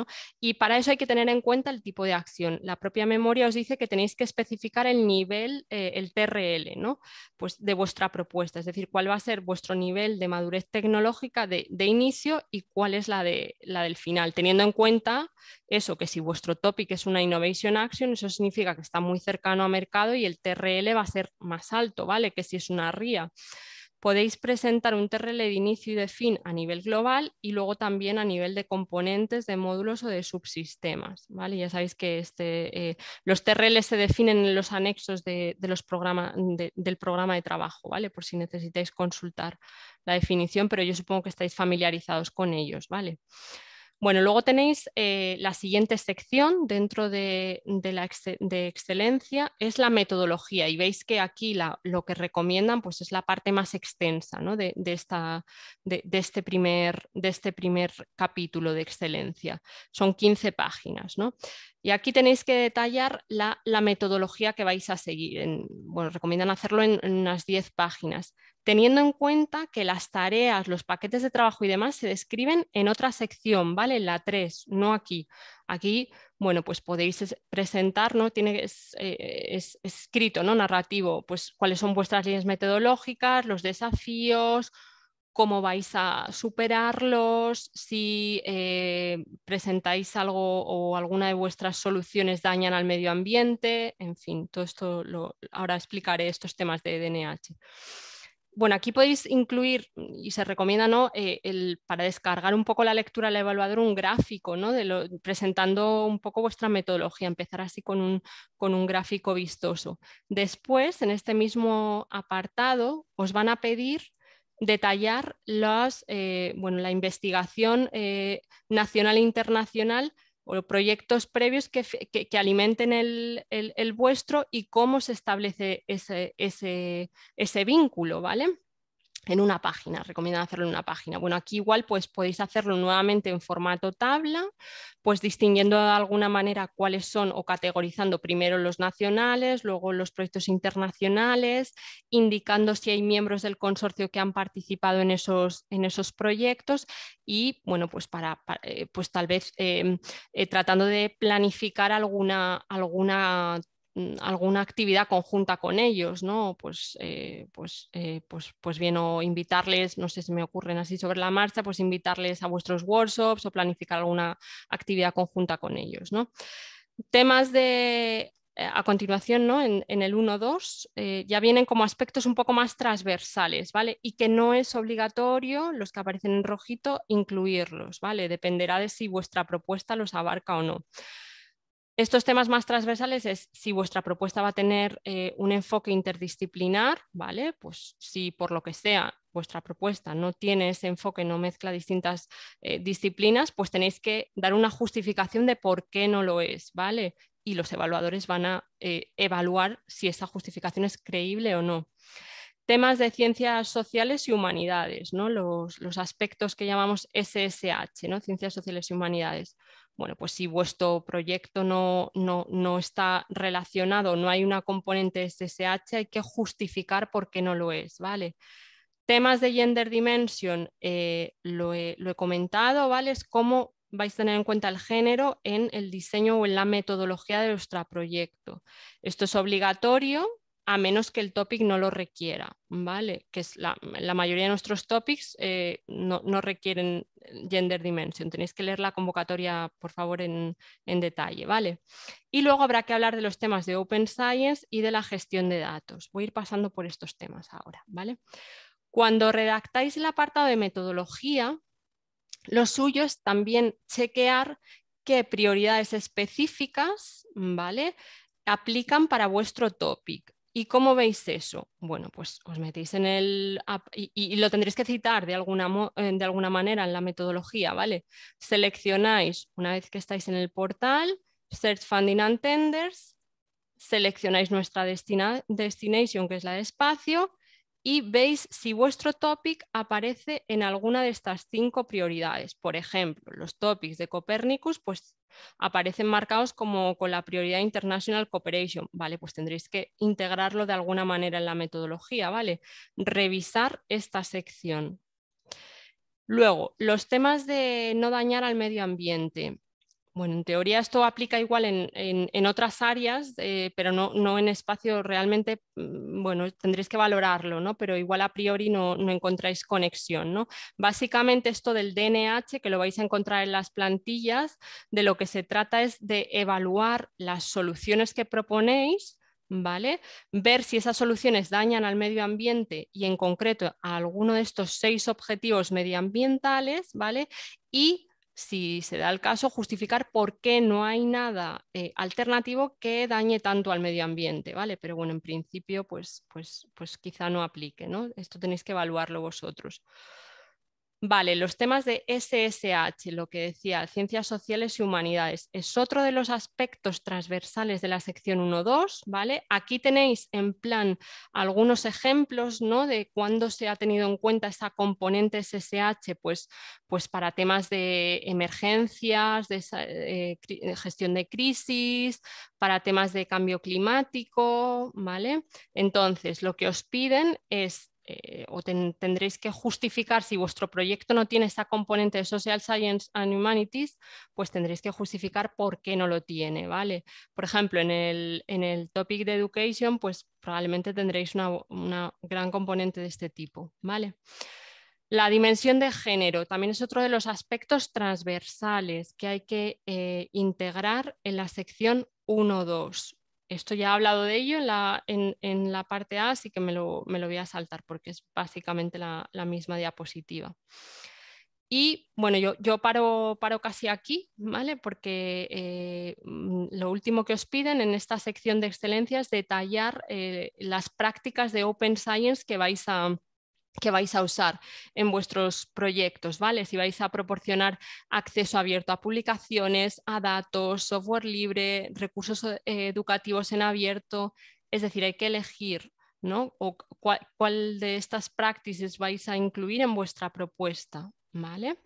Y para eso hay que tener en cuenta el tipo de acción. La propia memoria os dice que tenéis que especificar el nivel, eh, el TRL, pues de vuestra propuesta, es decir, cuál va a ser vuestro nivel de madurez tecnológica de, inicio y cuál es la, de, la del final, teniendo en cuenta eso, que si vuestro topic es una Innovation Action, eso significa que está muy cercano a mercado y el TRL TRL va a ser más alto, ¿vale? Que si es una ría. Podéis presentar un TRL de inicio y de fin a nivel global y luego también a nivel de componentes, de módulos o de subsistemas. ¿vale? Ya sabéis que este, eh, los TRL se definen en los anexos de, los programas del programa de trabajo, ¿vale? por si necesitáis consultar la definición, pero yo supongo que estáis familiarizados con ellos. ¿vale? Bueno, luego tenéis eh, la siguiente sección dentro de, de la de excelencia, es la metodología y veis que aquí lo que recomiendan pues, es la parte más extensa ¿no? de, esta, de, este primer, de este primer capítulo de excelencia. Son 15 páginas. ¿no? Y aquí tenéis que detallar la, metodología que vais a seguir. bueno, recomiendan hacerlo en unas 10 páginas teniendo en cuenta que las tareas, los paquetes de trabajo y demás se describen en otra sección, ¿vale? En la 3, no aquí. Aquí, bueno, pues podéis presentar, ¿no? Tiene, eh, es, escrito, ¿no? Narrativo, pues cuáles son vuestras líneas metodológicas, los desafíos, cómo vais a superarlos, si eh, presentáis algo o alguna de vuestras soluciones dañan al medio ambiente, en fin, todo esto lo, ahora explicaré estos temas de DNH. Bueno, aquí podéis incluir, y se recomienda ¿no? Eh, para descargar un poco la lectura al evaluador, un gráfico, ¿no? presentando un poco vuestra metodología, empezar así con un, con un gráfico vistoso. Después, en este mismo apartado, os van a pedir detallar las, eh, la investigación eh, nacional e internacional o proyectos previos que, alimenten el, vuestro y cómo se establece ese, ese vínculo, ¿vale? en una página, recomiendan hacerlo en una página. Bueno, aquí igual pues podéis hacerlo nuevamente en formato tabla, pues distinguiendo de alguna manera cuáles son o categorizando primero los nacionales, luego los proyectos internacionales, indicando si hay miembros del consorcio que han participado en esos, en esos proyectos y bueno, pues para, eh, pues tal vez em, eh, tratando de planificar alguna, alguna Mm, alguna actividad conjunta con ellos, ¿no? Pues, eh, pues, eh, pues, pues, bien, o invitarles, no sé si me ocurren así sobre la marcha, pues invitarles a vuestros workshops o planificar alguna actividad conjunta con ellos, ¿no? Temas de, eh, a continuación, ¿no? en, el 1-2, ya vienen como aspectos un poco más transversales, ¿vale? Y que no es obligatorio, los que aparecen en rojito, incluirlos, ¿vale? Dependerá de si vuestra propuesta los abarca o no. Estos temas más transversales es si vuestra propuesta va a tener eh, un enfoque interdisciplinar, ¿vale? Pues si por lo que sea vuestra propuesta no tiene ese enfoque, no mezcla distintas eh, disciplinas, pues tenéis que dar una justificación de por qué no lo es, ¿vale? Y los evaluadores van a eh, evaluar si esa justificación es creíble o no temas de ciencias sociales y humanidades, ¿no? los, los, aspectos que llamamos SSH, ¿no? ciencias sociales y humanidades bueno, pues si vuestro proyecto no, está relacionado, no hay una componente SSH, hay que justificar por qué no lo es, ¿vale? Temas de Gender Dimension, eh, lo, he, lo, he, comentado, ¿vale? Es cómo vais a tener en cuenta el género en el diseño o en la metodología de vuestro proyecto. Esto es obligatorio, a menos que el topic no lo requiera, ¿vale? Que es la, mayoría de nuestros topics eh, no, requieren gender dimension. Tenéis que leer la convocatoria, por favor, en, detalle, ¿vale? Y luego habrá que hablar de los temas de Open Science y de la gestión de datos. Voy a ir pasando por estos temas ahora, ¿vale? Cuando redactáis el apartado de metodología, lo suyo es también chequear qué prioridades específicas, ¿vale? aplican para vuestro topic. ¿Y cómo veis eso? Bueno, pues os metéis en el y, lo tendréis que citar de alguna, eh, de alguna manera en la metodología, ¿vale? Seleccionáis, una vez que estáis en el portal, Search Funding and Tenders, seleccionáis nuestra destination, que es la de espacio, y veis si vuestro topic aparece en alguna de estas cinco prioridades. Por ejemplo, los topics de Copernicus pues, aparecen marcados como con la prioridad International Cooperation. Vale, pues tendréis que integrarlo de alguna manera en la metodología, ¿vale? Revisar esta sección. Luego, los temas de no dañar al medio ambiente. Bueno, en teoría esto aplica igual en, otras áreas, eh, pero no, en espacio realmente, mm, bueno, tendréis que valorarlo, ¿no? Pero igual a priori no, no encontráis conexión, ¿no? Básicamente esto del DNH, que lo vais a encontrar en las plantillas, de lo que se trata es de evaluar las soluciones que proponéis ¿vale? Ver si esas soluciones dañan al medio ambiente y en concreto a alguno de estos seis objetivos medioambientales, ¿vale? Y si se da el caso, justificar por qué no hay nada eh, alternativo que dañe tanto al medio ambiente, ¿vale? Pero bueno, en principio, pues, pues, pues quizá no aplique, ¿no? Esto tenéis que evaluarlo vosotros. Vale, los temas de SSH, lo que decía, Ciencias Sociales y Humanidades, es otro de los aspectos transversales de la sección 1.2, ¿vale? Aquí tenéis en plan algunos ejemplos, ¿no? De cuándo se ha tenido en cuenta esa componente SSH, pues, pues para temas de emergencias, eh, de, gestión de crisis, para temas de cambio climático, ¿vale? Entonces, lo que os piden es eh, o tendréis que justificar si vuestro proyecto no tiene esa componente de Social Science and Humanities, pues tendréis que justificar por qué no lo tiene, ¿vale? Por ejemplo, en el, topic de Education, pues probablemente tendréis una, gran componente de este tipo, ¿vale? La dimensión de género también es otro de los aspectos transversales que hay que eh, integrar en la sección 1.2 esto ya he hablado de ello en la, en, la parte A, así que me lo, voy a saltar porque es básicamente la, misma diapositiva. Y bueno, yo, yo paro, paro, casi aquí, ¿vale? Porque eh, mm, lo último que os piden en esta sección de excelencia es detallar eh, las prácticas de Open Science que vais a, que vais a usar en vuestros proyectos, ¿vale? Si vais a proporcionar acceso abierto a publicaciones, a datos, software libre, recursos eh, educativos en abierto, es decir, hay que elegir, ¿no? O cuál, de estas prácticas vais a incluir en vuestra propuesta, ¿vale?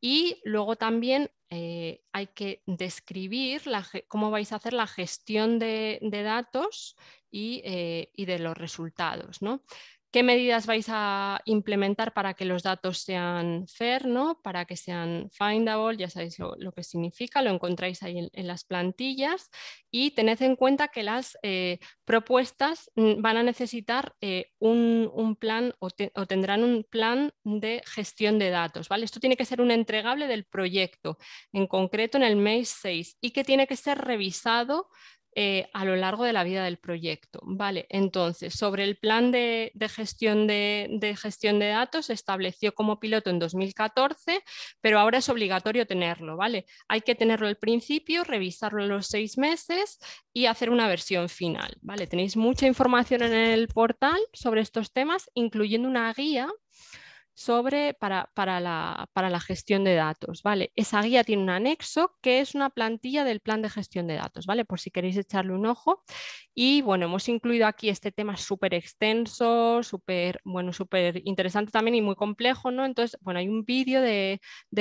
Y luego también eh, hay que describir la, cómo vais a hacer la gestión de, datos y, eh, y, de los resultados. ¿no? qué medidas vais a implementar para que los datos sean fair, para que sean findable, ya sabéis lo, que significa, lo encontráis ahí en, las plantillas y tened en cuenta que las eh, propuestas mm, van a necesitar eh, un, plan o, tendrán un plan de gestión de datos. ¿vale? Esto tiene que ser un entregable del proyecto, en concreto en el mes 6, y que tiene que ser revisado eh, a lo largo de la vida del proyecto. Vale, entonces, sobre el plan de, gestión de, gestión de datos, se estableció como piloto en 2014, pero ahora es obligatorio tenerlo, ¿vale? Hay que tenerlo al principio, revisarlo en los seis meses y hacer una versión final, ¿vale? Tenéis mucha información en el portal sobre estos temas, incluyendo una guía sobre, para, la, gestión de datos. ¿vale? Esa guía tiene un anexo que es una plantilla del plan de gestión de datos, ¿vale? por si queréis echarle un ojo. Y bueno, hemos incluido aquí este tema súper extenso, súper bueno, súper interesante también y muy complejo. ¿no? Entonces, bueno, hay un vídeo de,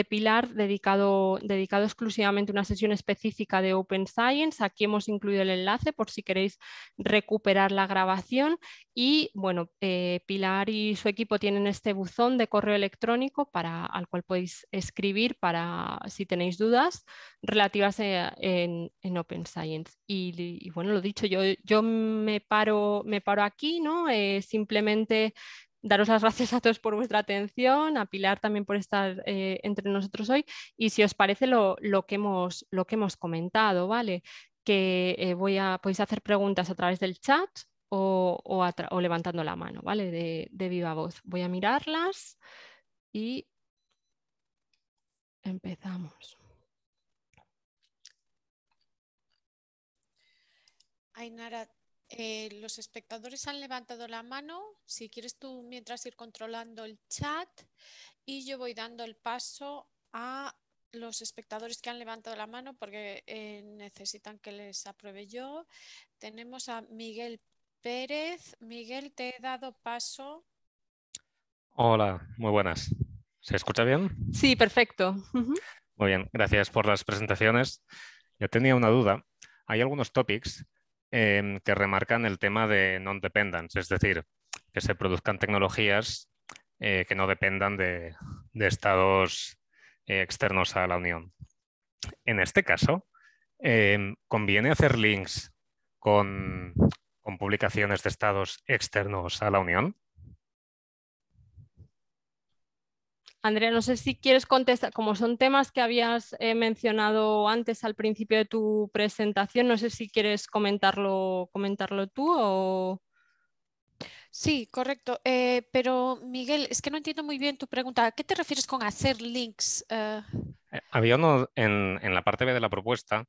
Pilar dedicado, dedicado exclusivamente a una sesión específica de Open Science. Aquí hemos incluido el enlace por si queréis recuperar la grabación. Y bueno, eh, Pilar y su equipo tienen este buzón de correo electrónico para, al cual podéis escribir para si tenéis dudas relativas en, Open Science. Y, bueno, lo dicho, yo, yo me, paro, me paro aquí, ¿no? Eh, simplemente daros las <laughs> gracias a todos por vuestra atención, a Pilar también por estar eh, entre nosotros hoy y si os parece lo, que, hemos, lo que hemos comentado, ¿vale? Que eh, voy a, podéis hacer preguntas a través del chat o, levantando la mano, ¿vale? De, viva voz. Voy a mirarlas y empezamos. Ainara, eh, los espectadores han levantado la mano. Si quieres tú mientras ir controlando el chat y yo voy dando el paso a los espectadores que han levantado la mano porque eh, necesitan que les apruebe yo. Tenemos a Miguel Pérez. Miguel, te he dado paso. Hola, muy buenas. ¿Se escucha bien? Sí, perfecto. Muy bien, gracias por las presentaciones. Yo tenía una duda. Hay algunos topics em, que remarcan el tema de non-dependence, es decir, que se produzcan tecnologías eh, que no dependan de, estados eh, externos a la Unión. En este caso, em, ¿conviene hacer links con, con publicaciones de estados externos a la Unión? Andrea, no sé si quieres contestar, como son temas que habías eh, mencionado antes al principio de tu presentación, no sé si quieres comentarlo, comentarlo tú o... Sí, correcto. Eh, pero Miguel, es que no entiendo muy bien tu pregunta. ¿A qué te refieres con hacer links? Eh, había uno en, la parte B de la propuesta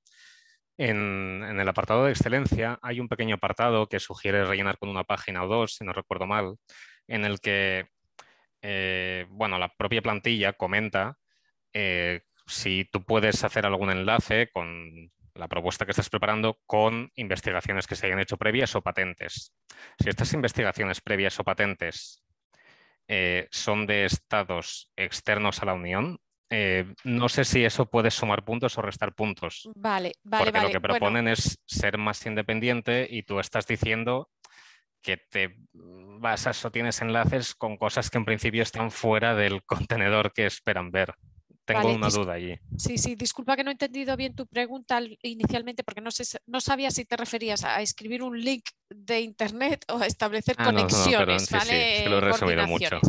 en, el apartado de excelencia hay un pequeño apartado que sugiere rellenar con una página o dos, si no recuerdo mal, en el que eh, bueno, la propia plantilla comenta eh, si tú puedes hacer algún enlace con la propuesta que estás preparando con investigaciones que se hayan hecho previas o patentes. Si estas investigaciones previas o patentes eh, son de estados externos a la Unión, eh, no sé si eso puede sumar puntos o restar puntos. Vale, vale. Porque lo que proponen es ser más independiente y tú estás diciendo que te basas o tienes enlaces con cosas que en principio están fuera del <laughs> contenedor que esperan ver. Tengo una duda allí. Sí, sí, disculpa que no he entendido bien tu pregunta inicialmente porque no, sé, no sabía si te referías a escribir un link de internet o a establecer ah, conexiones, ¿vale? lo he mucho.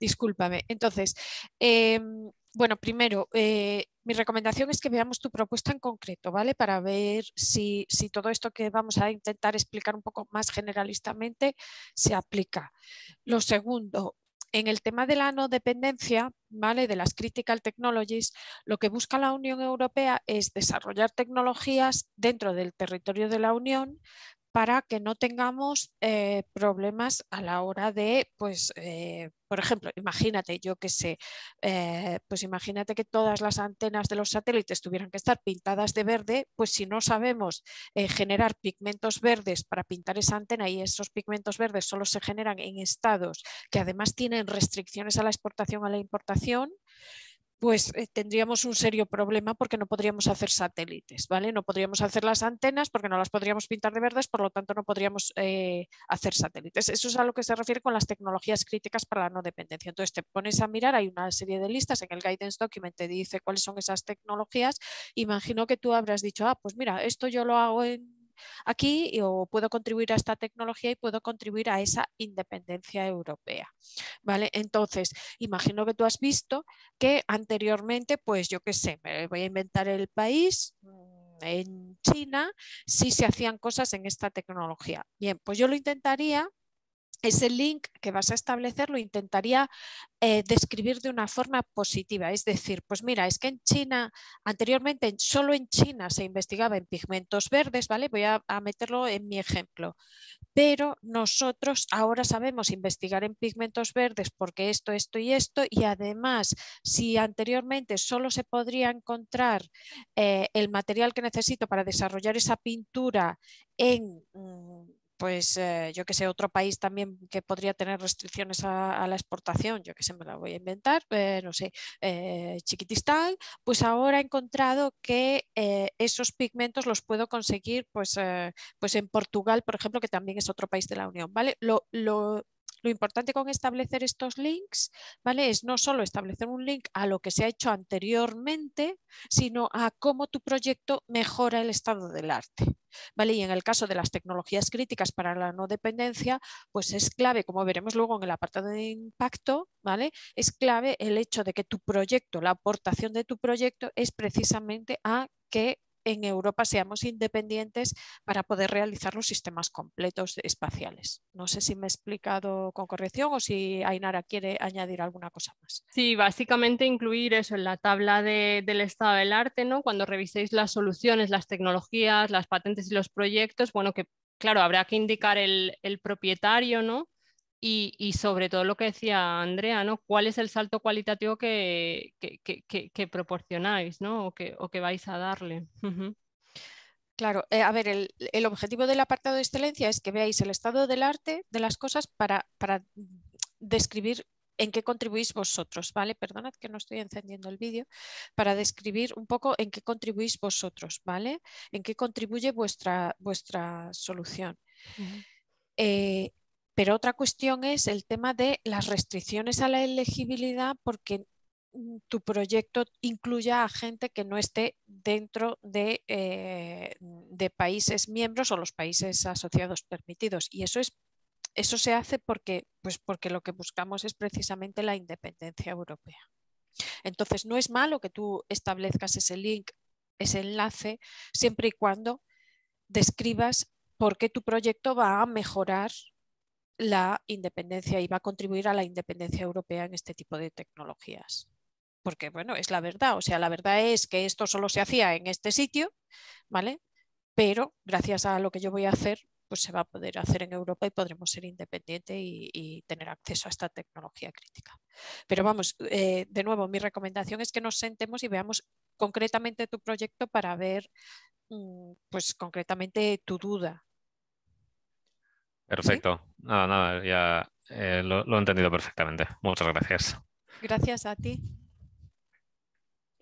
Discúlpame. Entonces, em, bueno, primero, eh, mi recomendación es que veamos tu propuesta en concreto, ¿vale? Para ver si, si, todo esto que vamos a intentar explicar un poco más generalistamente se aplica. Lo segundo, en el tema de la no dependencia, ¿vale? De las critical technologies, lo que busca la Unión Europea es desarrollar tecnologías dentro del territorio de la Unión para que no tengamos eh, problemas a la hora de, pues, eh, por ejemplo, imagínate, yo que sé, eh, pues imagínate que todas las antenas de los satélites tuvieran que estar pintadas de verde, pues si no sabemos generar pigmentos verdes para pintar esa antena y esos pigmentos verdes solo se generan en estados que además tienen restricciones a la exportación, a la importación, pues eh, tendríamos un serio problema porque no podríamos hacer satélites, ¿vale? No podríamos hacer las antenas porque no las podríamos pintar de verdes, por lo tanto no podríamos eh, hacer satélites. Eso es a lo que se refiere con las tecnologías críticas para la no dependencia. Entonces te pones a mirar, hay una serie de listas en el guidance document, te dice cuáles son esas tecnologías. Imagino que tú habrás dicho, ah, pues mira, esto yo lo hago en aquí o puedo contribuir a esta tecnología y puedo contribuir a esa independencia europea. ¿vale? Entonces, imagino que tú has visto que anteriormente, pues yo qué sé, me voy a inventar el país, mm, en China si se hacían cosas en esta tecnología. Bien, pues yo lo intentaría ese link que vas a establecer lo intentaría eh, describir de una forma positiva. Es decir, pues mira, es que en China, anteriormente solo en China se investigaba en pigmentos verdes, ¿vale? Voy a, meterlo en mi ejemplo. Pero nosotros ahora sabemos investigar en pigmentos verdes porque esto, esto y esto. Y además, si anteriormente solo se podría encontrar eh, el material que necesito para desarrollar esa pintura en... Mm, pues eh, yo que sé, otro país también que podría tener restricciones a, la exportación, yo que sé, me la voy a inventar, eh, no sé, eh, Chiquitistán, pues ahora he encontrado que esos pigmentos los puedo conseguir pues, pues en Portugal, por ejemplo, que también es otro país de la Unión, ¿vale? lo, lo importante con establecer estos links, ¿vale? Es no solo establecer un link a lo que se ha hecho anteriormente, sino a cómo tu proyecto mejora el estado del arte. ¿Vale? Y en el caso de las tecnologías críticas para la no dependencia, pues es clave, como veremos luego en el apartado de impacto, ¿vale? Es clave el hecho de que tu proyecto, la aportación de tu proyecto es precisamente a que en Europa seamos independientes para poder realizar los sistemas completos espaciales. No sé si me he explicado con corrección o si Ainara quiere añadir alguna cosa más. Sí, básicamente incluir eso en la tabla del estado del arte, ¿no? Cuando reviséis las soluciones, las tecnologías, las patentes y los proyectos, bueno, que claro, habrá que indicar el, el propietario, ¿no? Y, sobre todo lo que decía Andrea, ¿no? ¿Cuál es el salto cualitativo que, proporcionáis, ¿no? O que, vais a darle. Claro, eh, a ver, el, objetivo del apartado de excelencia es que veáis el estado del arte de las cosas para, describir en qué contribuís vosotros, ¿vale? Perdonad que no estoy encendiendo el vídeo, para describir un poco en qué contribuís vosotros, ¿vale? En qué contribuye vuestra, vuestra solución. Pero otra cuestión es el tema de las restricciones a la elegibilidad porque mm, tu proyecto incluya a gente que no esté dentro eh, de, países miembros o los países asociados permitidos. Y eso es eso se hace porque, pues porque lo que buscamos es precisamente la independencia europea. Entonces, no es malo que tú establezcas ese link, ese enlace, siempre y cuando describas por qué tu proyecto va a mejorar la independencia y va a contribuir a la independencia europea en este tipo de tecnologías. Porque, bueno, es la verdad. O sea, la verdad es que esto solo se hacía en este sitio, ¿vale? Pero gracias a lo que yo voy a hacer, pues se va a poder hacer en Europa y podremos ser independientes y, tener acceso a esta tecnología crítica. Pero vamos, eh, de nuevo, mi recomendación es que nos sentemos y veamos concretamente tu proyecto para ver, mm, pues concretamente tu duda, Perfecto. Nada, nada, ya eh, lo, he entendido perfectamente. Muchas gracias. Gracias a ti.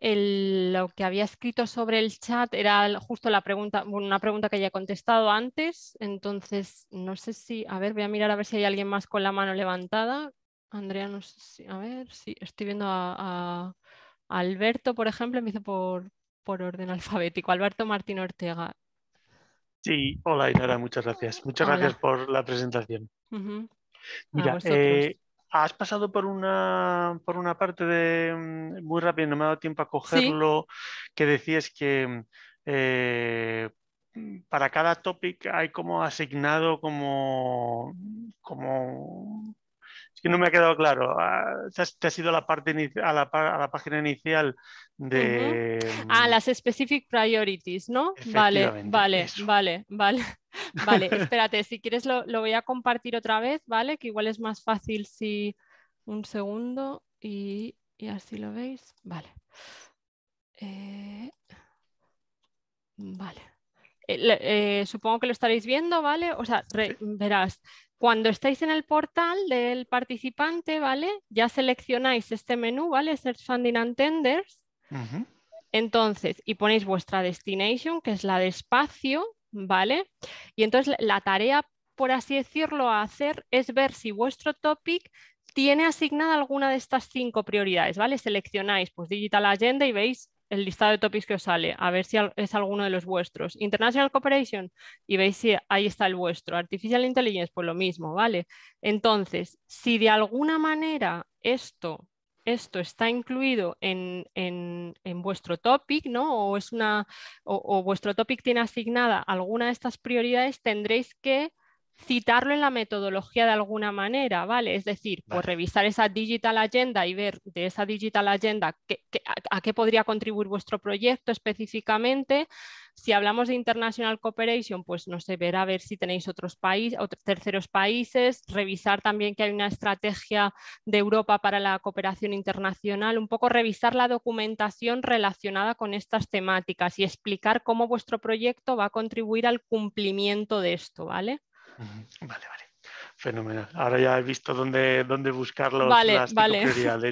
lo que había escrito sobre el chat era justo la pregunta, una pregunta que he contestado antes. Entonces, no sé si, a ver, voy a mirar a ver si hay alguien más con la mano levantada. Andrea, no sé si, a ver, sí, estoy viendo a, Alberto, por ejemplo, empiezo por, por orden alfabético. Alberto Martín Ortega. Sí, hola Inara, muchas gracias. Muchas gracias por la presentación. Mira, eh, has pasado por una, por una parte de, mm, muy rápido, no me ha dado tiempo a cogerlo, que decías que mm, eh, mm, para cada topic hay como asignado como, como es que no me ha quedado claro. Ah, ¿Te ha sido a la, parte a la, página inicial de... Ah, las specific priorities, ¿no? Vale, vale, vale, vale. <laughs> Vale, espérate, si quieres lo, voy a compartir otra vez, ¿vale? Que igual es más fácil si un segundo y, así lo veis. Vale. Eh, vale. Eh, eh, supongo que lo estaréis viendo, ¿vale? O sea, verás, cuando estáis en el portal del participante, ¿vale? Ya seleccionáis este menú, ¿vale? Search Funding and Tenders. Entonces, y ponéis vuestra destination, que es la de espacio, ¿vale? Y entonces la tarea, por así decirlo, a hacer es ver si vuestro topic tiene asignada alguna de estas cinco prioridades, ¿vale? Seleccionáis pues Digital Agenda y veis el listado de topics que os sale, a ver si es alguno de los vuestros. International Cooperation, y veis si ahí está el vuestro. Artificial Intelligence, pues lo mismo, ¿vale? Entonces, si de alguna manera esto, esto está incluido en, en, vuestro topic, ¿no? O, es una, o vuestro topic tiene asignada alguna de estas prioridades, tendréis que citarlo en la metodología de alguna manera, ¿vale? Es decir, pues revisar esa digital agenda y ver de esa digital agenda a, qué podría contribuir vuestro proyecto específicamente. Si hablamos de international cooperation, pues no sé, ver a ver si tenéis otros países, otros terceros países, revisar también que hay una estrategia de Europa para la cooperación internacional, un poco revisar la documentación relacionada con estas temáticas y explicar cómo vuestro proyecto va a contribuir al cumplimiento de esto, ¿vale? Vale, vale. Fenomenal. Ahora ya he visto dónde, dónde buscar los, vale,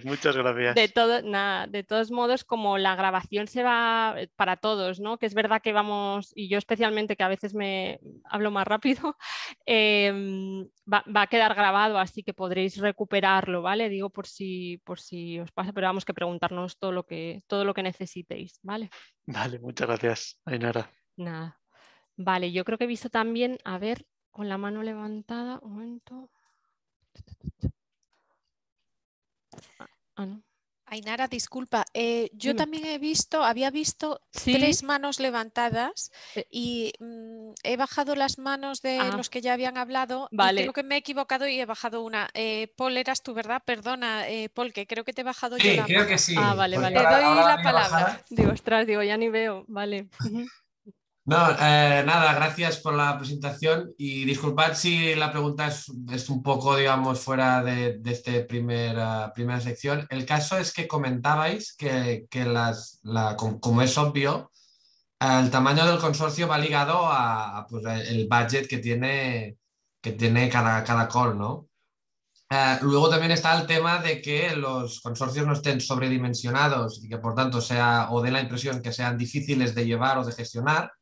Muchas gracias. De, de todos modos, como la grabación se va eh, para todos, ¿no? Que es verdad que vamos, y yo especialmente que a veces me hablo más rápido, <laughs> em, va, a quedar grabado, así que podréis recuperarlo, ¿vale? Digo por si, por si os pasa, pero vamos que preguntarnos todo lo que, todo lo que necesitéis, ¿vale? Vale, muchas gracias, Ainara. Nada. Vale, yo creo que he visto también, a ver, con la mano levantada, un momento. Ah, ah, Ainara, disculpa, eh, yo también he visto, había visto tres manos levantadas eh. y mm, he bajado las manos de ah. los que ya habían hablado. creo que me he equivocado y he bajado una. Eh, Paul, eras tú, ¿verdad? Perdona, Paul, que creo que te he bajado sí, yo la creo Que sí. Ah, vale, vale. Te doy la palabra. Digo, ostras, digo, ya ni veo. Vale. <laughs> No, eh, nada, gracias por la presentación y disculpad si la pregunta es, es un poco, digamos, fuera de, de esta primera, primera sección. El caso es que comentabais que, que las, la, como es obvio, el tamaño del consorcio va ligado a, pues, el budget que tiene, que tiene cada, cada call, ¿no? Eh, luego también está el tema de que los consorcios no estén sobredimensionados y que por tanto sea o dé la impresión que sean difíciles de llevar o de gestionar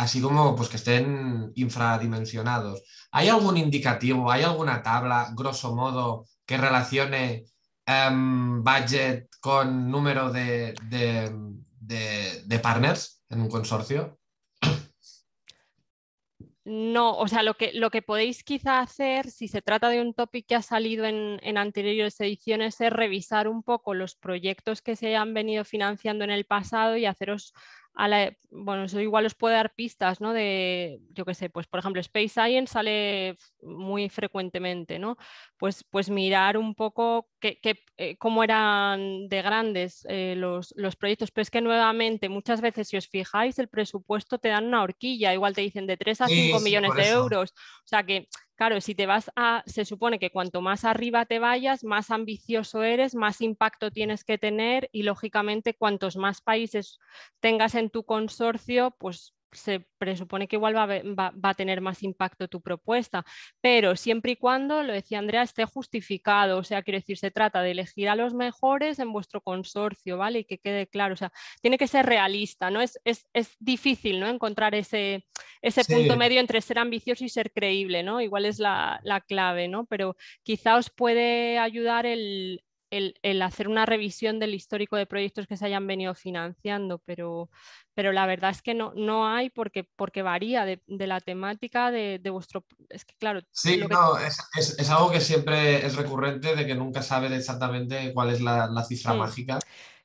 así como pues, que estén infradimensionados. ¿Hay algún indicativo, hay alguna tabla, grosso modo, que relacione em, budget con número de, partners en un consorcio? No, o sea, lo que, lo que podéis quizá hacer si se trata de un topic que ha salido en, en, anteriores ediciones es revisar un poco los proyectos que se han venido financiando en el pasado y haceros bueno, eso igual os puede dar pistas, ¿no? De, yo qué sé, pues por ejemplo, Space Science sale muy frecuentemente, ¿no? Pues, pues mirar un poco eh, cómo eran de grandes eh, los, los, proyectos, pero es que nuevamente muchas veces si os fijáis el presupuesto te dan una horquilla, igual te dicen de 3 a 5 millones de euros, o sea que Claro, si te vas a, se supone que cuanto más arriba te vayas, más ambicioso eres, más impacto tienes que tener y lógicamente cuantos más países tengas en tu consorcio, pues se presupone que igual va a, tener más impacto tu propuesta, pero siempre y cuando, lo decía Andrea, esté justificado, o sea, quiero decir, se trata de elegir a los mejores en vuestro consorcio, ¿vale? Y que quede claro, o sea, tiene que ser realista, ¿no? Es, es, difícil, ¿no? Encontrar ese, ese punto medio entre ser ambicioso y ser creíble, ¿no? Igual es la, la clave, ¿no? Pero quizá os puede ayudar el, el, hacer una revisión del histórico de proyectos que se hayan venido financiando, pero, pero la verdad es que no, no hay porque, porque varía de, la temática de, vuestro... Es que claro... Sí, es, algo que siempre es recurrente de que nunca sabes exactamente cuál es la, la cifra mm. mágica.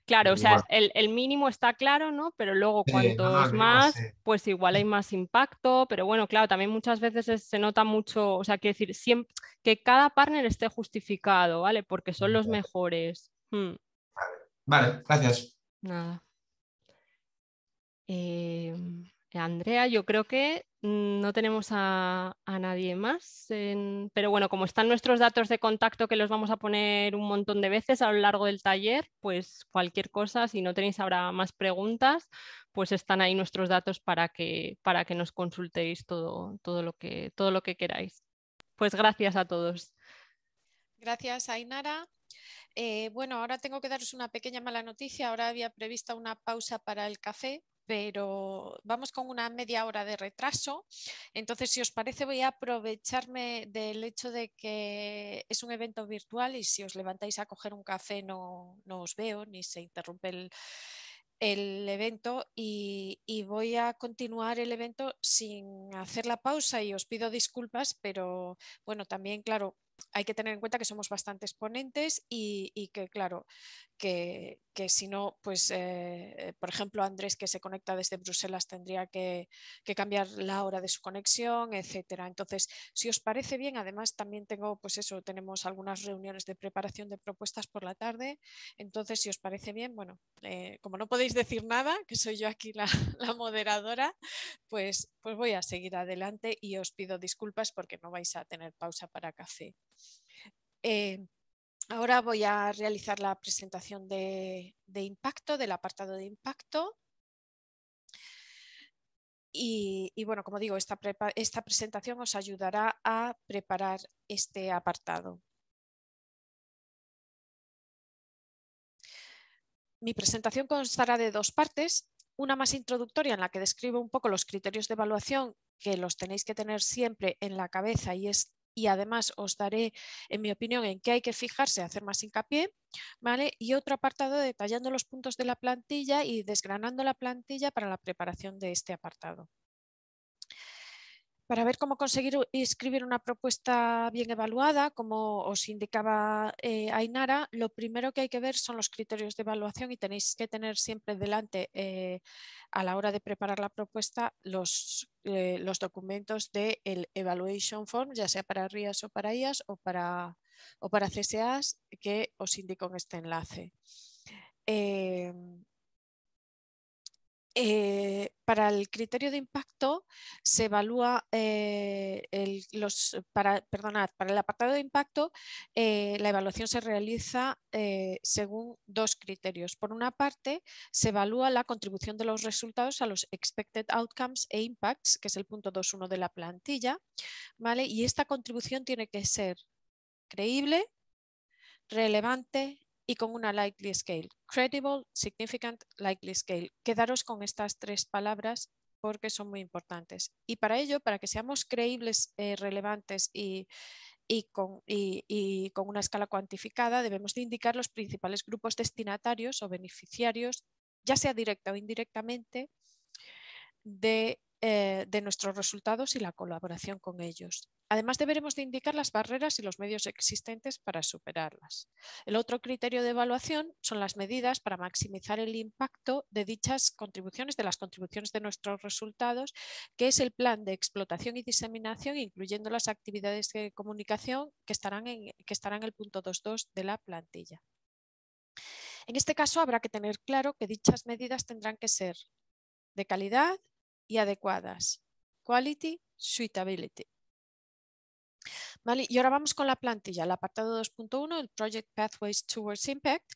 Claro, o sea, el, mínimo está claro, ¿no? Pero luego cuantos más, pues igual hay más impacto, pero bueno, claro, también muchas veces se nota mucho, o sea, quiero decir, que cada partner esté justificado, ¿vale? Porque son los mejores. Hmm. Vale. gracias. Nada. Em, Andrea, yo creo que Mm, no tenemos a, nadie más, pero bueno, como están nuestros datos de contacto que los vamos a poner un montón de veces a lo largo del taller, pues cualquier cosa, si no tenéis ahora más preguntas, pues están ahí nuestros datos para que, para que nos consultéis todo, lo que, todo lo que queráis. Pues gracias a todos. Gracias, Ainara. Eh, bueno, ahora tengo que daros una pequeña mala noticia. Ahora había prevista una pausa para el café, pero vamos con una media hora de retraso. Entonces, si os parece, voy a aprovecharme del hecho de que es un evento virtual y si os levantáis a coger un café no, os veo ni se interrumpe el, evento y, voy a continuar el evento sin hacer la pausa y os pido disculpas, pero bueno, también, claro, hay que tener en cuenta que somos bastantes ponentes y, que, claro, que, si no, pues, eh, por ejemplo, Andrés, que se conecta desde Bruselas, tendría que, cambiar la hora de su conexión, etcétera. Entonces, si os parece bien, además también tengo, pues eso, tenemos algunas reuniones de preparación de propuestas por la tarde. Entonces, si os parece bien, bueno, eh, como no podéis decir nada, que soy yo aquí <laughs> la, moderadora, pues, pues voy a seguir adelante y os pido disculpas porque no vais a tener pausa para café. Eh, ahora voy a realizar la presentación de, impacto, del apartado de impacto. Y, bueno, como digo, esta, esta, presentación os ayudará a preparar este apartado. Mi presentación constará de dos partes, una más introductoria en la que describo un poco los criterios de evaluación que los tenéis que tener siempre en la cabeza y es y además os daré, en mi opinión, en qué hay que fijarse, hacer más hincapié, ¿vale? Y otro apartado detallando los puntos de la plantilla y desgranando la plantilla para la preparación de este apartado para ver cómo conseguir escribir una propuesta bien evaluada, como os indicaba eh, Ainara, lo primero que hay que ver son los criterios de evaluación y tenéis que tener siempre delante eh, a la hora de preparar la propuesta los, eh, documentos del Evaluation Form, ya sea para RIAS o para IAS o para, o para CSAs, que os indico en este enlace. Em, eh, para el criterio de impacto se evalúa eh, los, para, para el apartado de impacto eh, la evaluación se realiza según dos criterios. Por una parte, se evalúa la contribución de los resultados a los expected outcomes e impacts, que es el punto 2.1 de la plantilla, ¿vale? y esta contribución tiene que ser creíble, relevante y con una likely scale. Credible, significant, likely scale. Quedaros con estas tres palabras porque son muy importantes. Y para ello, para que seamos creíbles, eh, relevantes y, y, con, y, con, una escala cuantificada, debemos de indicar los principales grupos destinatarios o beneficiarios, ya sea directa o indirectamente, de eh, de nuestros resultados y la colaboración con ellos. Además, deberemos de indicar las barreras y los medios existentes para superarlas. El otro criterio de evaluación son las medidas para maximizar el impacto de dichas contribuciones, de las contribuciones de nuestros resultados, que es el plan de explotación y diseminación, incluyendo las actividades de comunicación que estarán en, que estarán en el punto 2.2 de la plantilla. En este caso, habrá que tener claro que dichas medidas tendrán que ser de calidad, y adecuadas. Quality, suitability. y ahora vamos con la plantilla. El apartado 2.1, el Project Pathways Towards Impact,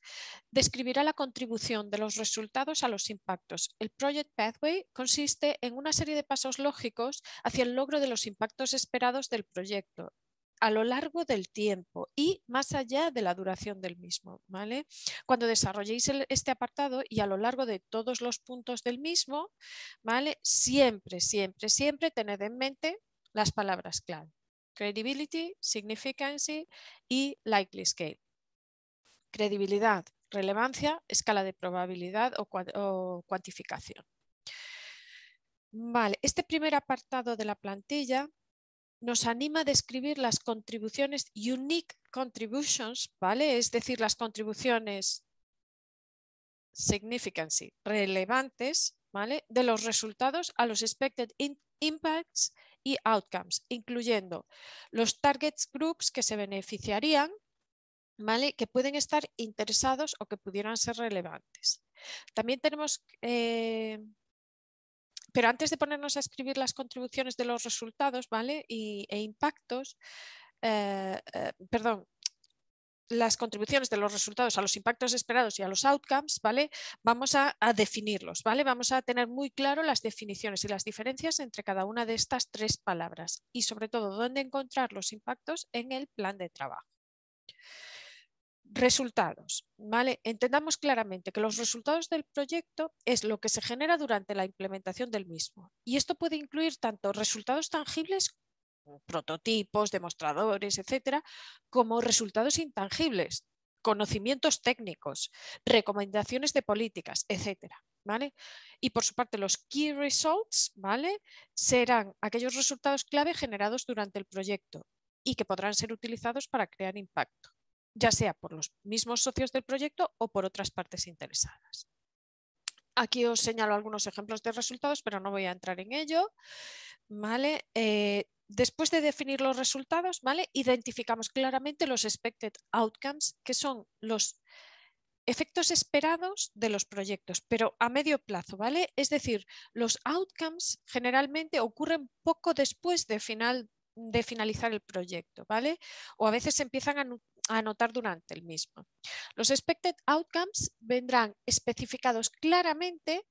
describirá la contribución de los resultados a los impactos. El Project Pathway consiste en una serie de pasos lógicos hacia el logro de los impactos esperados del proyecto a lo largo del tiempo y más allá de la duración del mismo. ¿vale? Cuando desarrolléis este apartado y a lo largo de todos los puntos del mismo, ¿vale? siempre, siempre, siempre tened en mente las palabras clave. Credibility, significancy y likely scale. Credibilidad, relevancia, escala de probabilidad o, o cuantificación. Vale, este primer apartado de la plantilla nos anima a describir las contribuciones, unique contributions, ¿vale? Es decir, las contribuciones significancy, relevantes, ¿vale? De los resultados a los expected impacts y outcomes, incluyendo los target groups que se beneficiarían, ¿vale? Que pueden estar interesados o que pudieran ser relevantes. También tenemos eh, pero antes de ponernos a escribir las contribuciones de los resultados ¿vale? e impactos, eh, eh, perdón, las contribuciones de los resultados a los impactos esperados y a los outcomes, ¿vale? Vamos a, a, definirlos, ¿vale? Vamos a tener muy claro las definiciones y las diferencias entre cada una de estas tres palabras y sobre todo dónde encontrar los impactos en el plan de trabajo. Resultados, ¿vale? Entendamos claramente que los resultados del proyecto es lo que se genera durante la implementación del mismo. Y esto puede incluir tanto resultados tangibles, prototipos, demostradores, etcétera, como resultados intangibles, conocimientos técnicos, recomendaciones de políticas, etcétera. ¿Vale? Y por su parte, los key results ¿vale? serán aquellos resultados clave generados durante el proyecto y que podrán ser utilizados para crear impacto ya sea por los mismos socios del proyecto o por otras partes interesadas. Aquí os señalo algunos ejemplos de resultados, pero no voy a entrar en ello. ¿vale? Eh, después de definir los resultados, ¿vale? identificamos claramente los expected outcomes, que son los efectos esperados de los proyectos, pero a medio plazo, ¿vale? Es decir, los outcomes generalmente ocurren poco después de final de finalizar el proyecto, ¿vale? O a veces empiezan a anotar durante el mismo. Los expected outcomes vendrán especificados claramente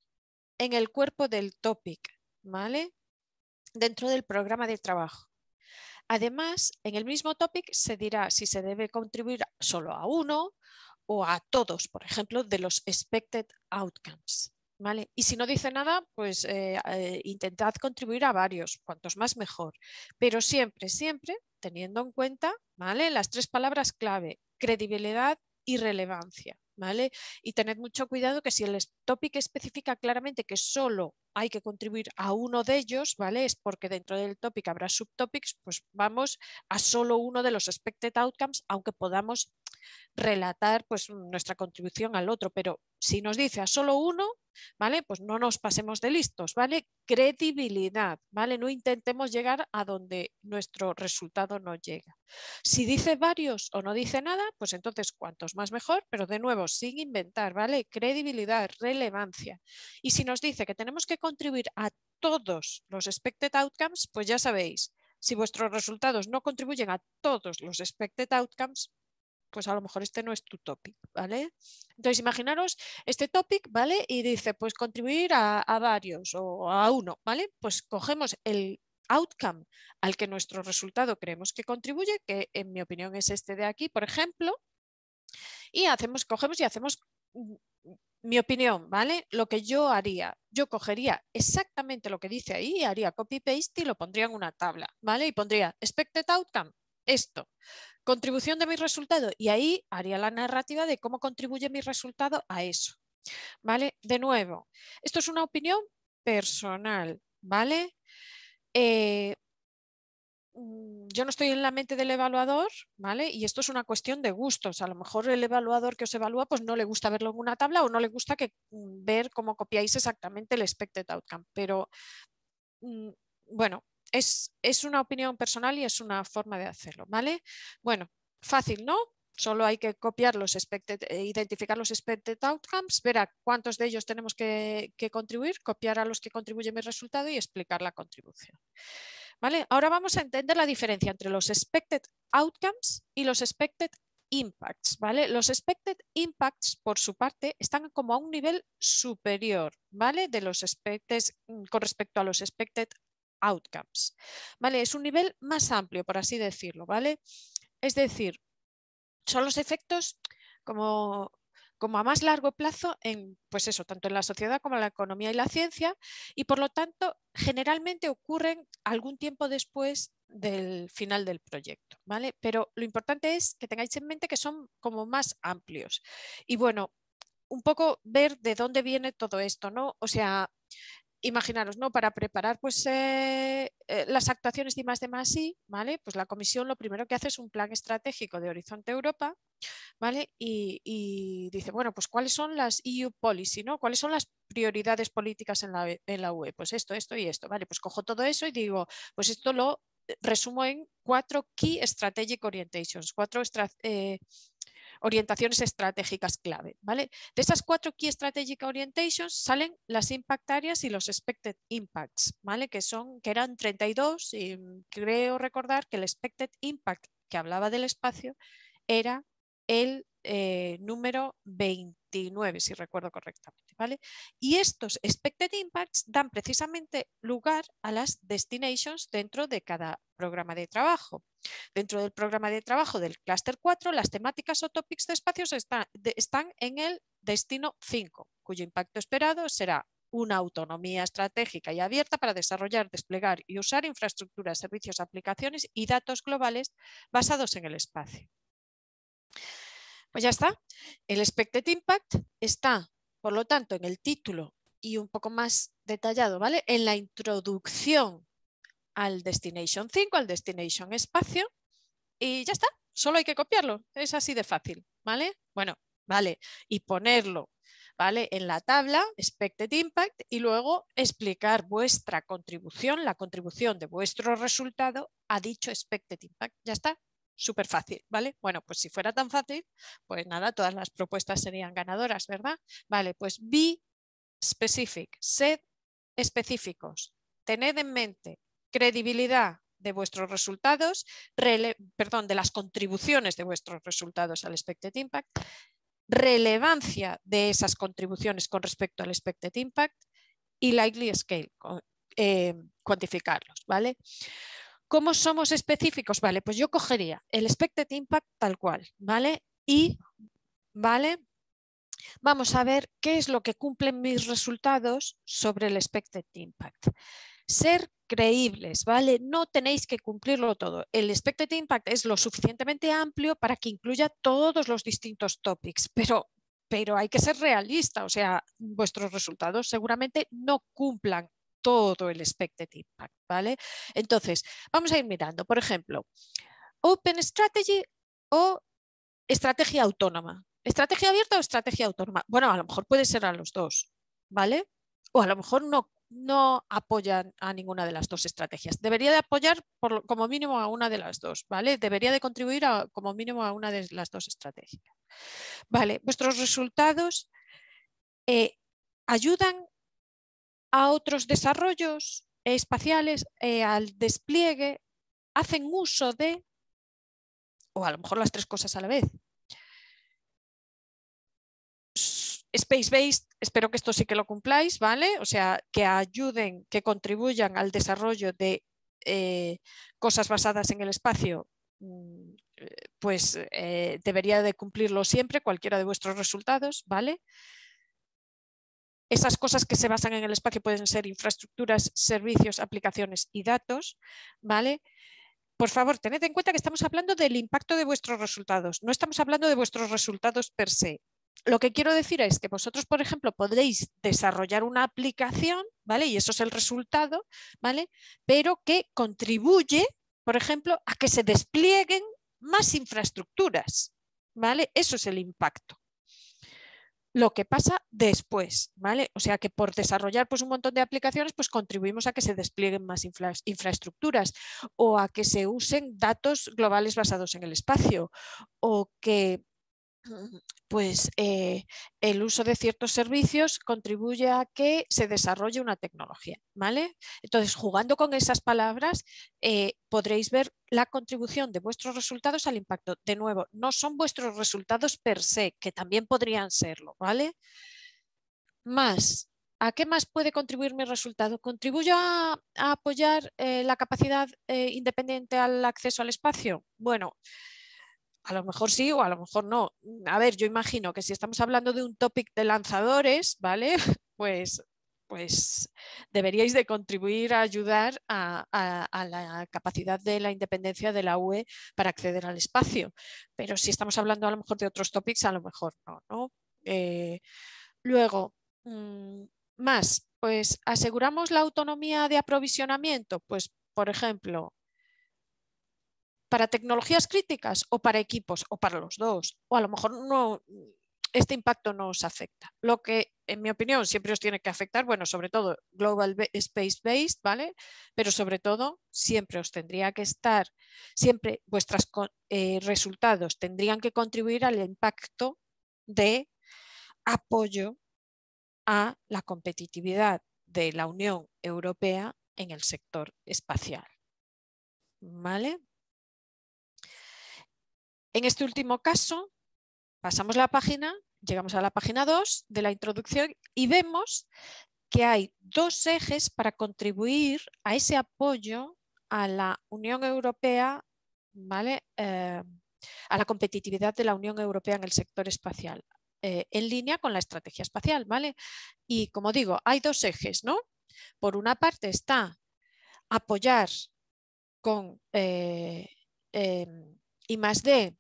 en el cuerpo del topic, ¿vale? Dentro del programa de trabajo. Además, en el mismo topic se dirá si se debe contribuir solo a uno o a todos, por ejemplo, de los expected outcomes. ¿Vale? Y si no dice nada, pues eh, eh, intentad contribuir a varios, cuantos más mejor. Pero siempre, siempre teniendo en cuenta ¿vale? las tres palabras clave, credibilidad y relevancia. ¿Vale? Y tened mucho cuidado que si el topic especifica claramente que solo hay que contribuir a uno de ellos, ¿vale? Es porque dentro del topic habrá subtopics, pues vamos a solo uno de los expected outcomes, aunque podamos relatar pues, nuestra contribución al otro, pero si nos dice a solo uno, ¿vale? Pues no nos pasemos de listos, ¿vale? Credibilidad, ¿vale? No intentemos llegar a donde nuestro resultado no llega. Si dice varios o no dice nada, pues entonces cuantos más mejor, pero de nuevo, sin inventar, ¿vale? Credibilidad, relevancia. Y si nos dice que tenemos que contribuir a todos los expected outcomes, pues ya sabéis, si vuestros resultados no contribuyen a todos los expected outcomes, pues a lo mejor este no es tu topic, ¿vale? Entonces, imaginaros este topic, ¿vale? Y dice, pues contribuir a, varios o a uno, ¿vale? Pues cogemos el outcome al que nuestro resultado creemos que contribuye, que en mi opinión es este de aquí, por ejemplo, y hacemos, cogemos y hacemos mi opinión, ¿vale? Lo que yo haría, yo cogería exactamente lo que dice ahí, haría copy-paste y lo pondría en una tabla, ¿vale? Y pondría expected outcome, esto. Contribución de mi resultado. Y ahí haría la narrativa de cómo contribuye mi resultado a eso. ¿Vale? De nuevo, esto es una opinión personal, ¿vale? Eh, mm, yo no estoy en la mente del evaluador, ¿vale? Y esto es una cuestión de gustos. A lo mejor el evaluador que os evalúa pues no le gusta verlo en una tabla o no le gusta que, mm, ver cómo copiáis exactamente el expected outcome. Pero mm, bueno, es, una opinión personal y es una forma de hacerlo, ¿vale? Bueno, fácil, ¿no? Solo hay que copiar los expected, eh, identificar los expected outcomes, ver a cuántos de ellos tenemos que, contribuir, copiar a los que contribuyen mi resultado y explicar la contribución. ¿Vale? Ahora vamos a entender la diferencia entre los expected outcomes y los expected impacts. ¿vale? Los expected impacts, por su parte, están como a un nivel superior ¿vale? de los expected, mm, con respecto a los expected outcomes. ¿Vale? Es un nivel más amplio, por así decirlo, ¿vale? Es decir, son los efectos como, como a más largo plazo en, pues eso, tanto en la sociedad como en la economía y la ciencia, y por lo tanto generalmente ocurren algún tiempo después del final del proyecto, ¿vale? Pero lo importante es que tengáis en mente que son como más amplios. Y bueno, un poco ver de dónde viene todo esto, ¿no? O sea, imaginaros, ¿no? Para preparar pues, eh, eh, las actuaciones de más de más y ¿vale? Pues la comisión lo primero que hace es un plan estratégico de Horizonte Europa, ¿vale? Y, dice, bueno, pues cuáles son las EU policy, ¿no? ¿Cuáles son las prioridades políticas en la, en la UE? Pues esto, esto y esto, ¿vale? Pues cojo todo eso y digo, pues esto lo eh, resumo en cuatro Key Strategic Orientations, cuatro estrategias orientaciones estratégicas clave. ¿vale? De esas cuatro Key Strategic Orientations salen las impact areas y los expected impacts, ¿vale? que, son, que eran 32 y creo recordar que el expected impact que hablaba del espacio era el eh, número 29, si recuerdo correctamente. Y estos expected impacts dan precisamente lugar a las destinations dentro de cada programa de trabajo. Dentro del programa de trabajo del clúster 4, las temáticas o topics de espacios están, están en el destino 5, cuyo impacto esperado será una autonomía estratégica y abierta para desarrollar, desplegar y usar infraestructuras, servicios, aplicaciones y datos globales basados en el espacio. Pues ya está. El Expected Impact está por lo tanto, en el título y un poco más detallado, ¿vale? En la introducción al Destination 5, al Destination Espacio, y ya está, solo hay que copiarlo, es así de fácil, ¿vale? Bueno, vale, y ponerlo, ¿vale? En la tabla, Expected Impact, y luego explicar vuestra contribución, la contribución de vuestro resultado a dicho Expected Impact, ya está, súper fácil, ¿vale? Bueno, pues si fuera tan fácil, pues nada, todas las propuestas serían ganadoras, ¿verdad? Vale, pues be specific, sed específicos, tened en mente credibilidad de vuestros resultados, perdón, de las contribuciones de vuestros resultados al Expected Impact, relevancia de esas contribuciones con respecto al Expected Impact y likely scale, eh, cuantificarlos, ¿vale? ¿Cómo somos específicos? Vale, pues yo cogería el expected impact tal cual, ¿vale? Y, ¿vale? Vamos a ver qué es lo que cumplen mis resultados sobre el expected impact. Ser creíbles, ¿vale? No tenéis que cumplirlo todo. El expected impact es lo suficientemente amplio para que incluya todos los distintos topics, pero pero hay que ser realista, o sea, vuestros resultados seguramente no cumplan todo el expected impact, ¿vale? Entonces, vamos a ir mirando, por ejemplo, Open Strategy o estrategia autónoma. ¿Estrategia abierta o estrategia autónoma? Bueno, a lo mejor puede ser a los dos, ¿vale? O a lo mejor no, no apoyan a ninguna de las dos estrategias. Debería de apoyar como mínimo a una de las dos, ¿vale? Debería de contribuir como mínimo a una de las dos estrategias. Vale, vuestros resultados eh, ayudan a otros desarrollos espaciales, eh, al despliegue, hacen uso de, o a lo mejor las tres cosas a la vez. Space-based, espero que esto sí que lo cumpláis, ¿vale? O sea, que ayuden, que contribuyan al desarrollo de eh, cosas basadas en el espacio, mm, eh, pues debería de cumplirlo siempre cualquiera de vuestros resultados, ¿vale? Esas cosas que se basan en el espacio pueden ser infraestructuras, servicios, aplicaciones y datos, ¿vale? Por favor, tened en cuenta que estamos hablando del impacto de vuestros resultados, no estamos hablando de vuestros resultados per se. Lo que quiero decir es que vosotros, por ejemplo, podréis desarrollar una aplicación, ¿vale? Y eso es el resultado, ¿vale? Pero que contribuye, por ejemplo, a que se desplieguen más infraestructuras, ¿vale? Eso es el impacto lo que pasa después, ¿vale? O sea que por desarrollar pues, un montón de aplicaciones, pues contribuimos a que se desplieguen más infraestructuras o a que se usen datos globales basados en el espacio o que pues eh, el uso de ciertos servicios contribuye a que se desarrolle una tecnología, ¿vale? Entonces, jugando con esas palabras, eh, podréis ver la contribución de vuestros resultados al impacto. De nuevo, no son vuestros resultados per se, que también podrían serlo, ¿vale? Más, ¿a qué más puede contribuir mi resultado? ¿Contribuyo a, apoyar eh, la capacidad independiente al acceso al espacio? Bueno, a lo mejor sí o a lo mejor no. A ver, yo imagino que si estamos hablando de un topic de lanzadores, ¿vale? <laughs> Pues, pues deberíais de contribuir a ayudar a, a, la capacidad de la independencia de la UE para acceder al espacio. Pero si estamos hablando a lo mejor de otros topics, a lo mejor no, ¿no? Eh, luego, mm, más, pues aseguramos la autonomía de aprovisionamiento, pues por ejemplo, para tecnologías críticas o para equipos o para los dos. O a lo mejor no, este impacto no os afecta. Lo que, en mi opinión, siempre os tiene que afectar, bueno, sobre todo Global Space Based, ¿vale? Pero sobre todo, siempre os tendría que estar, siempre vuestros eh, resultados tendrían que contribuir al impacto de apoyo a la competitividad de la Unión Europea en el sector espacial. ¿Vale? En este último caso, pasamos la página, llegamos a la página 2 de la introducción y vemos que hay dos ejes para contribuir a ese apoyo a la Unión Europea, ¿vale? Eh, a la competitividad de la Unión Europea en el sector espacial, eh, en línea con la estrategia espacial. ¿vale? Y como digo, hay dos ejes. ¿no? Por una parte está apoyar con eh, em, I más de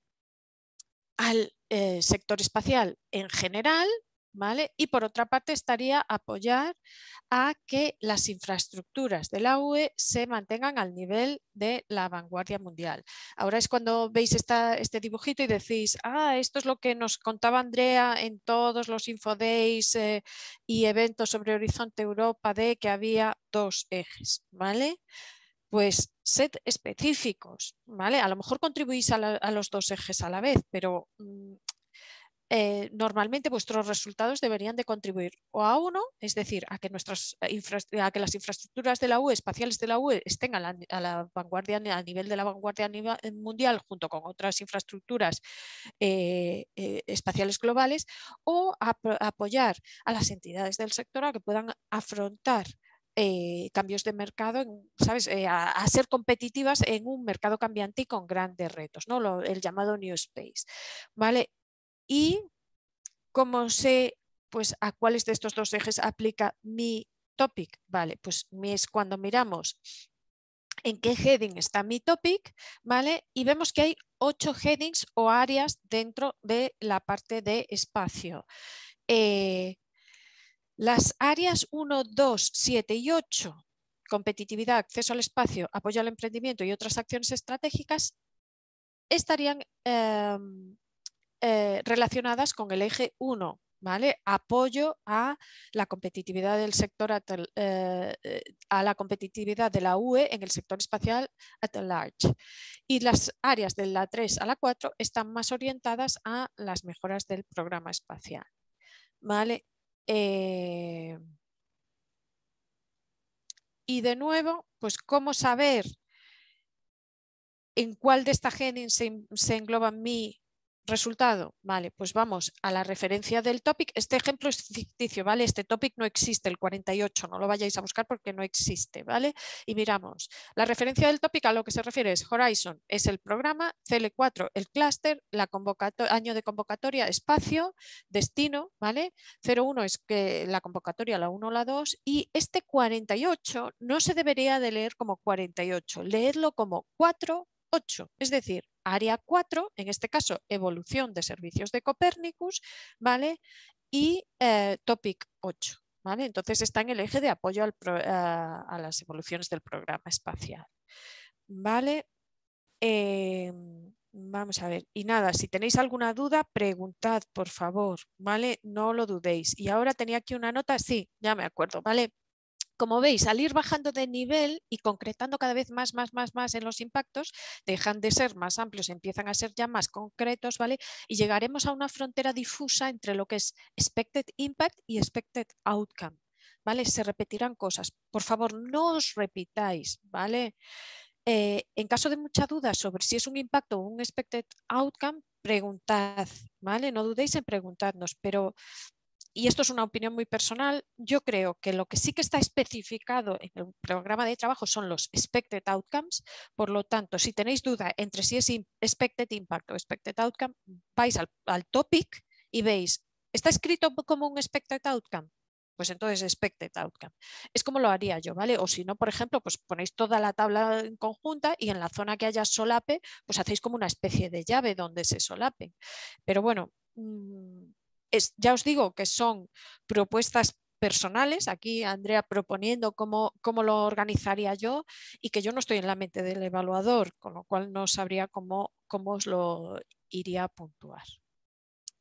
al eh, sector espacial en general, ¿vale? Y por otra parte estaría apoyar a que las infraestructuras de la UE se mantengan al nivel de la vanguardia mundial. Ahora es cuando veis este dibujito y decís, ah, esto es lo que nos contaba Andrea en todos los infodays eh, y eventos sobre Horizonte Europa de que había dos ejes, ¿vale? pues sed específicos, ¿vale? A lo mejor contribuís a, los dos ejes a la vez, pero mm, eh, normalmente vuestros resultados deberían de contribuir o a uno, es decir, a que, nuestras a que las infraestructuras de la UE, espaciales de la UE, estén a la, vanguardia, a nivel de la vanguardia eh, mundial junto con otras infraestructuras eh, espaciales globales, o a apoyar a las entidades del sector a que puedan afrontar eh, cambios de mercado, ¿sabes? Eh, a, ser competitivas en un mercado cambiante y con grandes retos, ¿no? el llamado New Space. ¿vale? Y cómo sé pues, a cuáles de estos dos ejes aplica mi topic. Vale, pues es cuando miramos en qué heading está mi topic, ¿vale? Y vemos que hay ocho headings o áreas dentro de la parte de espacio. Eh, las áreas 1, 2, 7 y 8, competitividad, acceso al espacio, apoyo al emprendimiento y otras acciones estratégicas, estarían em, eh, relacionadas con el eje 1, ¿vale? apoyo a la competitividad del sector, eh, eh, a la competitividad de la UE en el sector espacial at large. Y las áreas de la 3 a la 4 están más orientadas a las mejoras del programa espacial. ¿vale? Eh, y de nuevo, pues cómo saber en cuál de esta genes se, se engloba mi Resultado, vale, pues vamos a la referencia del topic. Este ejemplo es ficticio, ¿vale? Este topic no existe, el 48, no lo vayáis a buscar porque no existe, ¿vale? Y miramos, la referencia del topic a lo que se refiere es Horizon, es el programa, CL4, el clúster, año de convocatoria, espacio, destino, ¿vale? 01 es que la convocatoria, la 1, la 2, y este 48 no se debería de leer como 48, leerlo como 4, es decir, área 4, en este caso evolución de servicios de Copérnicus ¿vale? y eh, topic 8. ¿vale? Entonces está en el eje de apoyo a, las evoluciones del programa espacial. ¿Vale? Em, vamos a ver. Y nada, si tenéis alguna duda, preguntad, por favor. ¿vale? No lo dudéis. Y ahora tenía aquí una nota, sí, ya me acuerdo. ¿vale? como veis, al ir bajando de nivel y concretando cada vez más, más, más, más en los impactos, dejan de ser más amplios, empiezan a ser ya más concretos, ¿vale? Y llegaremos a una frontera difusa entre lo que es expected impact y expected outcome, ¿vale? Se repetirán cosas. Por favor, no os repitáis, ¿vale? Eh, en caso de mucha duda sobre si es un impacto o un expected outcome, preguntad, ¿vale? No dudéis en preguntarnos, pero y esto es una opinión muy personal, yo creo que lo que sí que está especificado en el programa de trabajo son los expected outcomes, por lo tanto, si tenéis duda entre si es expected impact o expected outcome, vais al, topic y veis, ¿está escrito como un expected outcome? pues entonces expected outcome. Es como lo haría yo, ¿vale? O si no, por ejemplo, pues ponéis toda la tabla en conjunta y en la zona que haya solape, pues hacéis como una especie de llave donde se solape. Pero bueno, mm, es, ya os digo que son propuestas personales, aquí Andrea proponiendo cómo, lo organizaría yo y que yo no estoy en la mente del evaluador, con lo cual no sabría cómo, cómo os lo iría a puntuar.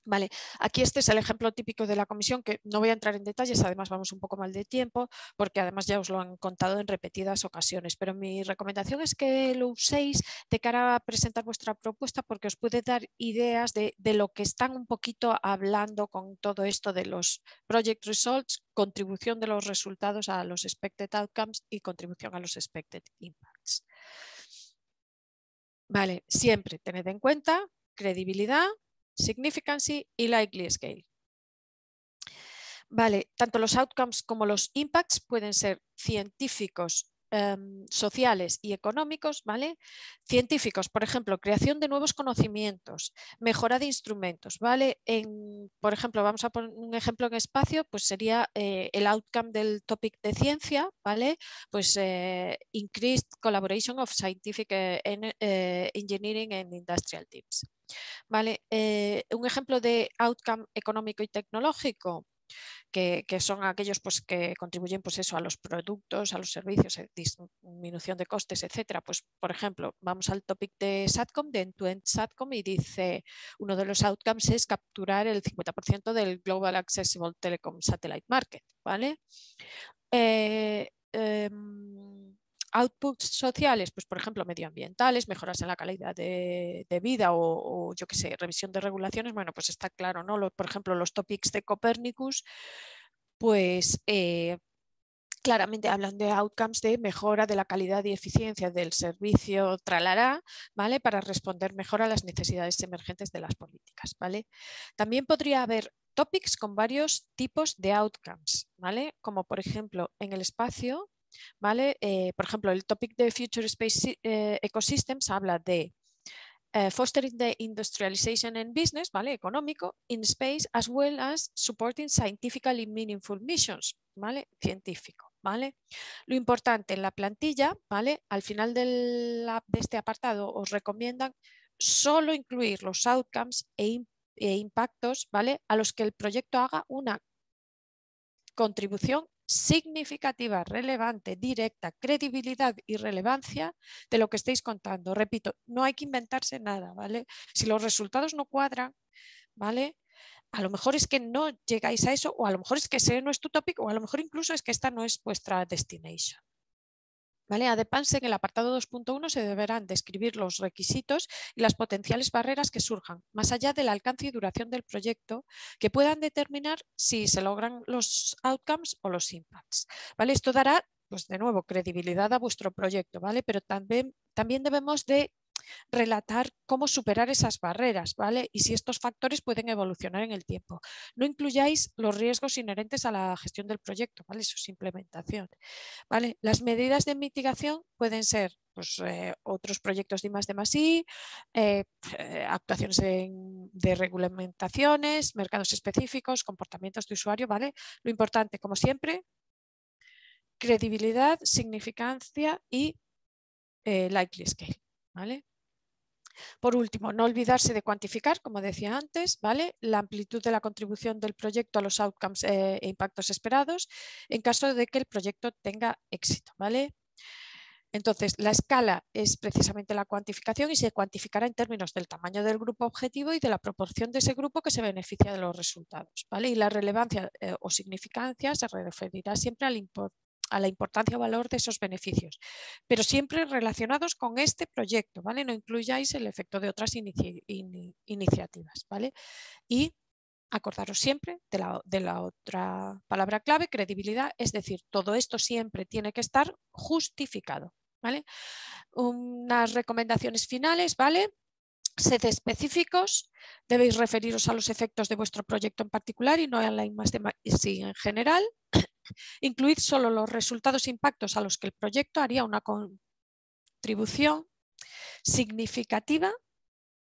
Vale, aquí este es el ejemplo típico de la comisión que no voy a entrar en detalles, además vamos un poco mal de tiempo porque además ya os lo han contado en repetidas ocasiones, pero mi recomendación es que lo uséis de cara a presentar vuestra propuesta porque os puede dar ideas de, de lo que están un poquito hablando con todo esto de los project results, contribución de los resultados a los expected outcomes y contribución a los expected impacts. Vale, siempre tened en cuenta credibilidad, Significancy y Likely Scale. Vale, tanto los outcomes como los impacts pueden ser científicos Em, sociales y económicos, ¿vale? Científicos, por ejemplo, creación de nuevos conocimientos, mejora de instrumentos, ¿vale? por ejemplo, vamos a poner un ejemplo en espacio, pues sería eh, el outcome del topic de ciencia, ¿vale? Pues eh, increased collaboration of scientific eh, engineering and industrial teams. ¿Vale? un ejemplo de outcome económico y tecnológico, que, son aquellos pues, que contribuyen pues a los productos, a los servicios, eh, disminución de costes, etcétera. Pues, por ejemplo, vamos al topic de SATCOM, de end to SATCOM, y dice uno de los outcomes es capturar el 50% del Global Accessible Telecom Satellite Market. ¿vale? Eh, em, outputs sociales, pues por ejemplo medioambientales, mejoras en la calidad de, vida o, yo qué sé, revisión de regulaciones, bueno, pues está claro, ¿no? por ejemplo, los topics de Copernicus, pues eh, claramente hablan de outcomes de mejora de la calidad y eficiencia del servicio tralará, ¿vale? Para responder mejor a las necesidades emergentes de las políticas, ¿vale? También podría haber topics con varios tipos de outcomes, ¿vale? Como por ejemplo en el espacio ¿vale? Eh, por ejemplo, el topic de Future Space eh, Ecosystems habla de eh, fostering the industrialization and business, ¿vale? Económico, in space, as well as supporting scientifically meaningful missions, ¿vale? Científico, ¿vale? Lo importante en la plantilla, ¿vale? Al final de este apartado os recomiendan solo incluir los outcomes e, e, impactos, ¿vale? A los que el proyecto haga una contribución significativa, relevante, directa, credibilidad y relevancia de lo que estáis contando. Repito, no hay que inventarse nada, ¿vale? Si los resultados no cuadran, ¿vale? A lo mejor es que no llegáis a eso, o a lo mejor es que ese no es tu tópico o a lo mejor incluso es que esta no es vuestra destination, ¿Vale? Además, en el apartado 2.1 se deberán describir los requisitos y las potenciales barreras que surjan, más allá del alcance y duración del proyecto, que puedan determinar si se logran los outcomes o los impacts. ¿Vale? Esto dará pues de nuevo, credibilidad a vuestro proyecto, ¿vale? Pero también, también debemos de relatar cómo superar esas barreras, ¿vale? Y si estos factores pueden evolucionar en el tiempo. No incluyáis los riesgos inherentes a la gestión del proyecto, ¿vale? Su implementación, ¿vale? Las medidas de mitigación pueden ser pues, eh, otros proyectos de más de más y eh, eh, actuaciones de regulamentaciones, mercados específicos, comportamientos de usuario, ¿vale? Lo importante, como siempre, credibilidad, significancia y eh, likely scale, ¿vale? Por último, no olvidarse de cuantificar, como decía antes, ¿vale? la amplitud de la contribución del proyecto a los outcomes eh, e impactos esperados en caso de que el proyecto tenga éxito. ¿vale? Entonces, la escala es precisamente la cuantificación y se cuantificará en términos del tamaño del grupo objetivo y de la proporción de ese grupo que se beneficia de los resultados. Y la relevancia eh, o significancia se referirá siempre al, importe a la importancia o valor de esos beneficios, pero siempre relacionados con este proyecto, ¿vale? No incluyáis el efecto de otras iniciativas, ¿vale? Y acordaros siempre de la, otra palabra clave, credibilidad, es decir, todo esto siempre tiene que estar justificado, ¿vale? Unas recomendaciones finales, ¿vale? Sed específicos, debéis referiros a los efectos de vuestro proyecto en particular y no a la más de en general. Incluir solo los resultados e impactos a los que el proyecto haría una contribución significativa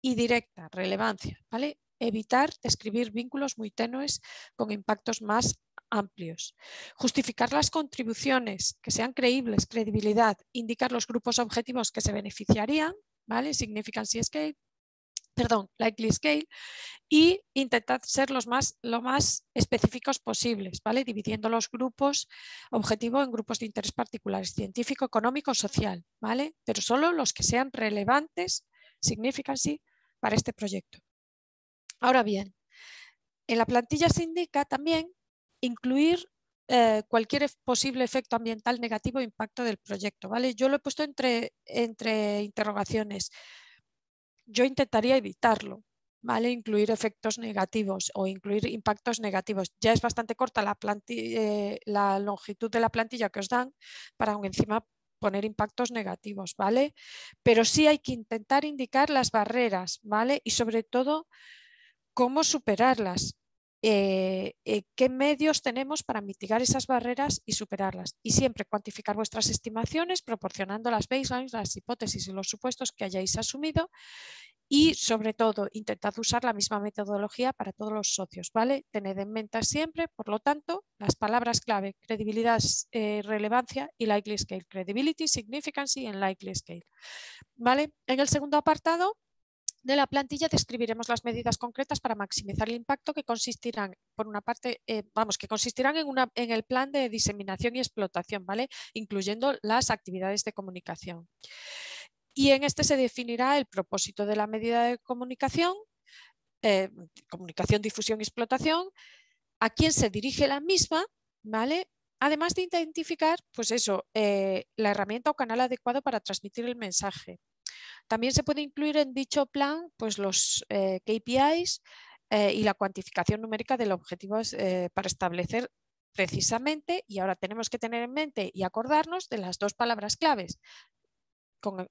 y directa, relevancia. ¿vale? Evitar describir vínculos muy tenues con impactos más amplios. Justificar las contribuciones, que sean creíbles, credibilidad, indicar los grupos objetivos que se beneficiarían, ¿vale? Significan si es que perdón, likely scale, y intentar ser los más, lo más específicos posibles, ¿vale? Dividiendo los grupos objetivo en grupos de interés particulares, científico, económico, social, ¿vale? Pero solo los que sean relevantes, significan sí para este proyecto. Ahora bien, en la plantilla se indica también incluir eh, cualquier posible efecto ambiental negativo o impacto del proyecto, ¿vale? Yo lo he puesto entre, entre interrogaciones yo intentaría evitarlo, ¿vale? Incluir efectos negativos o incluir impactos negativos. Ya es bastante corta la, eh, la longitud de la plantilla que os dan para encima poner impactos negativos, ¿vale? Pero sí hay que intentar indicar las barreras, ¿vale? Y sobre todo, cómo superarlas. Eh, eh, qué medios tenemos para mitigar esas barreras y superarlas. Y siempre cuantificar vuestras estimaciones proporcionando las baselines, las hipótesis y los supuestos que hayáis asumido y sobre todo intentad usar la misma metodología para todos los socios, ¿vale? Tened en mente siempre, por lo tanto, las palabras clave, credibilidad, eh, relevancia y likely scale, credibility, significance y likely scale, ¿vale? En el segundo apartado de la plantilla describiremos las medidas concretas para maximizar el impacto que consistirán, por una parte, eh, vamos, que consistirán en, en, el plan de diseminación y explotación, ¿vale? Incluyendo las actividades de comunicación. Y en este se definirá el propósito de la medida de comunicación, eh, comunicación, difusión y explotación, a quién se dirige la misma, ¿vale? Además de identificar, pues eso, eh, la herramienta o canal adecuado para transmitir el mensaje, también se puede incluir en dicho plan pues, los eh, KPIs eh, y la cuantificación numérica del objetivo eh, para establecer precisamente, y ahora tenemos que tener en mente y acordarnos de las dos palabras claves, con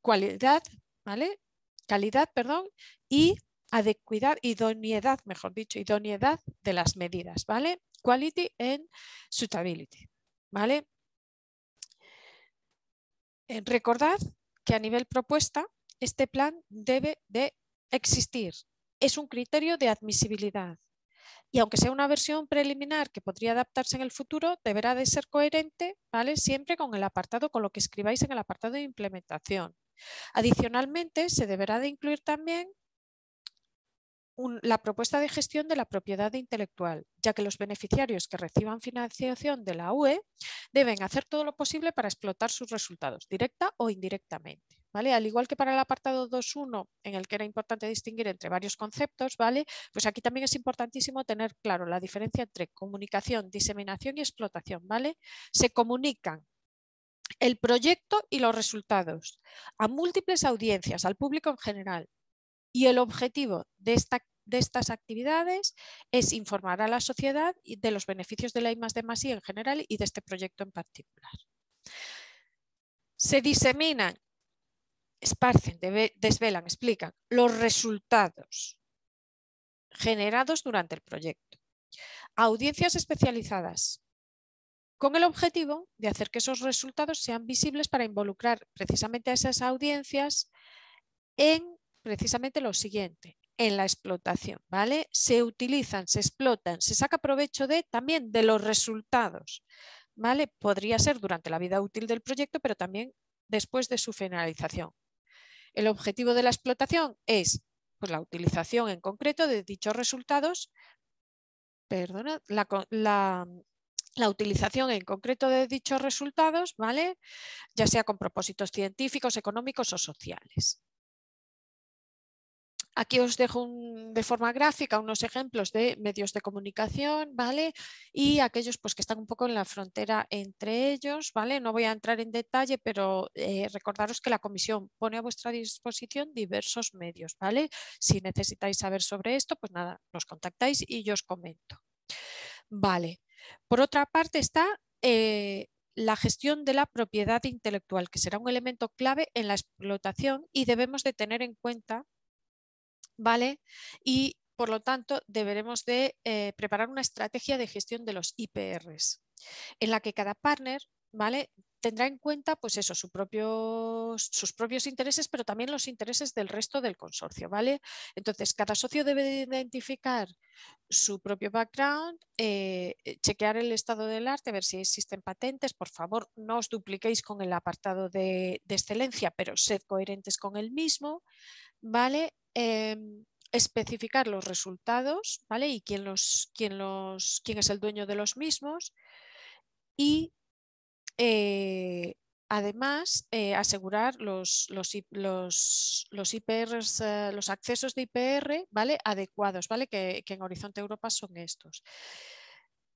cualidad, ¿vale? calidad perdón, y adecuidad, idoneidad, mejor dicho, idoneidad de las medidas, ¿vale? Quality and suitability, ¿vale? Eh, recordad que a nivel propuesta este plan debe de existir. Es un criterio de admisibilidad. Y aunque sea una versión preliminar que podría adaptarse en el futuro, deberá de ser coherente, ¿vale? Siempre con el apartado, con lo que escribáis en el apartado de implementación. Adicionalmente, se deberá de incluir también la propuesta de gestión de la propiedad intelectual, ya que los beneficiarios que reciban financiación de la UE deben hacer todo lo posible para explotar sus resultados, directa o indirectamente. ¿Vale? Al igual que para el apartado 2.1, en el que era importante distinguir entre varios conceptos, ¿vale? Pues aquí también es importantísimo tener claro la diferencia entre comunicación, diseminación y explotación, ¿vale? Se comunican el proyecto y los resultados a múltiples audiencias, al público en general, y el objetivo de, estas actividades es informar a la sociedad de los beneficios de la I en general y de este proyecto en particular. Se diseminan, esparcen, desvelan, explican los resultados generados durante el proyecto. Audiencias especializadas con el objetivo de hacer que esos resultados sean visibles para involucrar precisamente a esas audiencias en precisamente lo siguiente en la explotación, ¿vale? Se utilizan, se explotan, se saca provecho de también de los resultados, ¿vale? Podría ser durante la vida útil del proyecto, pero también después de su finalización. El objetivo de la explotación es pues, la utilización en concreto de dichos resultados, perdona, la, la utilización en concreto de dichos resultados, ¿vale? Ya sea con propósitos científicos, económicos o sociales. Aquí os dejo de forma gráfica unos ejemplos de medios de comunicación, ¿vale? Y aquellos pues, que están un poco en la frontera entre ellos, ¿vale? No voy a entrar en detalle, pero eh, recordaros que la comisión pone a vuestra disposición diversos medios, ¿vale? Si necesitáis saber sobre esto, pues nada, nos contactáis y yo os comento. Vale. Por otra parte está eh, la gestión de la propiedad intelectual, que será un elemento clave en la explotación y debemos de tener en cuenta ¿vale? Y por lo tanto, deberemos de eh, preparar una estrategia de gestión de los IPRs, en la que cada partner ¿vale? tendrá en cuenta pues eso, sus propios intereses, pero también los intereses del resto del consorcio. ¿vale? Entonces, cada socio debe identificar su propio background, eh, eh, chequear el estado del arte, ver si existen patentes. Por favor, no os dupliquéis con el apartado de, de excelencia, pero sed coherentes con el mismo. ¿vale? Em, especificar los resultados, ¿vale? Y quién, los, los, es el dueño de los mismos. Y eh, además eh, asegurar los, los, los, eh, los accesos de IPR ¿vale? adecuados, ¿vale? Que, en Horizonte Europa son estos.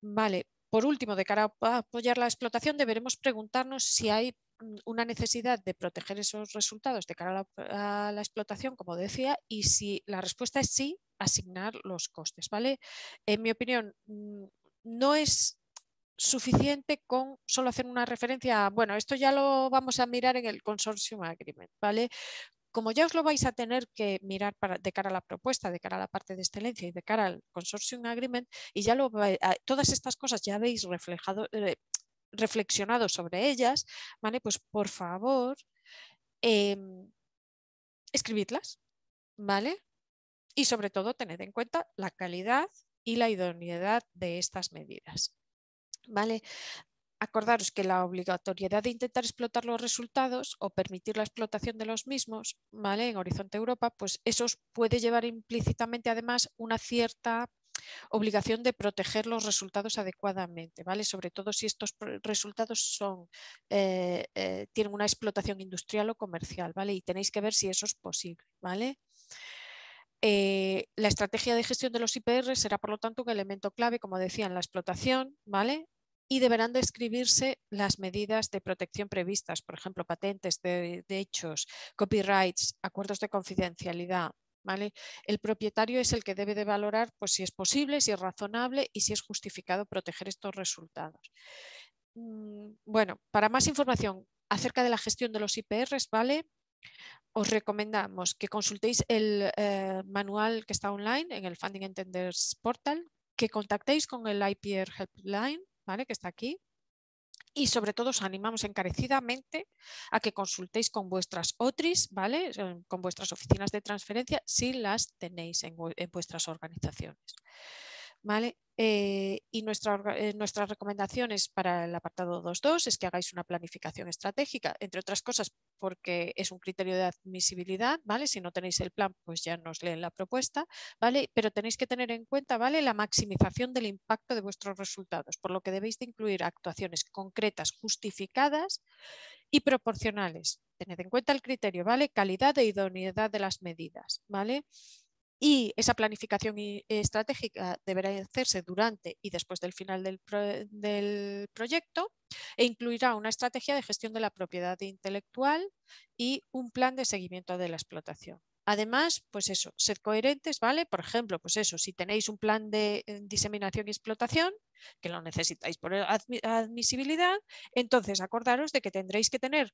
Vale. Por último, de cara a apoyar la explotación, deberemos preguntarnos si hay Mm, una necesidad de proteger esos resultados de cara a la, explotación, como decía, y si la respuesta es sí, asignar los costes, ¿vale? En mi opinión, mm, no es suficiente con solo hacer una referencia a, bueno, esto ya lo vamos a mirar en el Consortium Agreement, ¿vale? Como ya os lo vais a tener que mirar de cara a la propuesta, de cara a la parte de excelencia y de cara al Consortium Agreement, y ya lo, eh, todas estas cosas ya habéis reflejado, eh, reflexionado sobre ellas, ¿vale? Pues por favor, em, escribidlas, ¿vale? Y sobre todo, tened en cuenta la calidad y la idoneidad de estas medidas, ¿vale? Acordaros que la obligatoriedad de intentar explotar los resultados o permitir la explotación de los mismos, ¿vale? En Horizonte Europa, pues eso puede llevar implícitamente además una cierta obligación de proteger los resultados adecuadamente, ¿vale? Sobre todo si estos resultados eh, eh, tienen una explotación industrial o comercial, ¿vale? Y tenéis que ver si eso es posible, ¿vale? Eh, la estrategia de gestión de los IPR será, por lo tanto, un elemento clave, como decía, en la explotación, ¿vale? Y deberán describirse las medidas de protección previstas, por ejemplo, patentes, de, de hechos, copyrights, acuerdos de confidencialidad, el propietario es el que debe de valorar pues, si es posible, si es razonable y si es justificado proteger estos resultados. Mm, bueno, para más información acerca de la gestión de los IPRs, ¿vale? Os recomendamos que consultéis el eh, manual que está online en el Funding Entenders Portal, que contactéis con el IPR Helpline, ¿vale? que está aquí, y sobre todo os animamos encarecidamente a que consultéis con vuestras OTRIs, ¿vale? con vuestras oficinas de transferencia, si las tenéis en vuestras organizaciones. ¿vale? Eh, y nuestra, eh, nuestras recomendaciones para el apartado 2.2 es que hagáis una planificación estratégica, entre otras cosas porque es un criterio de admisibilidad, ¿vale? Si no tenéis el plan, pues ya nos leen la propuesta, ¿vale? Pero tenéis que tener en cuenta, ¿vale? La maximización del impacto de vuestros resultados, por lo que debéis de incluir actuaciones concretas, justificadas y proporcionales. Tened en cuenta el criterio, ¿vale? Calidad e idoneidad de las medidas, ¿vale? y esa planificación eh, estratégica deberá hacerse durante y después del final del, proyecto e incluirá una estrategia de gestión de la propiedad intelectual y un plan de seguimiento de la explotación. Además, pues eso, sed coherentes, ¿vale? Por ejemplo, pues eso, si tenéis un plan de eh, diseminación y explotación, que lo necesitáis por admisibilidad, entonces acordaros de que tendréis que tener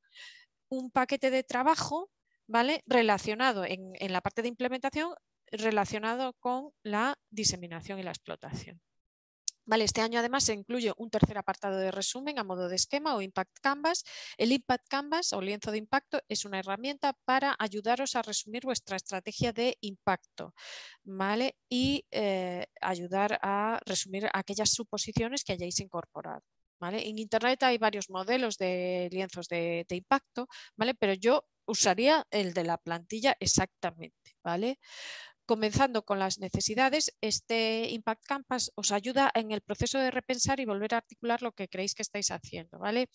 un paquete de trabajo ¿vale? Relacionado en, en, la parte de implementación relacionado con la diseminación y la explotación. Vale, este año además se incluye un tercer apartado de resumen a modo de esquema o Impact Canvas. El Impact Canvas o lienzo de impacto es una herramienta para ayudaros a resumir vuestra estrategia de impacto ¿vale? y eh, ayudar a resumir aquellas suposiciones que hayáis incorporado. ¿Vale? En Internet hay varios modelos de lienzos de, de impacto, ¿vale? pero yo usaría el de la plantilla exactamente. ¿vale? Comenzando con las necesidades, este Impact Campus os ayuda en el proceso de repensar y volver a articular lo que creéis que estáis haciendo, ¿vale?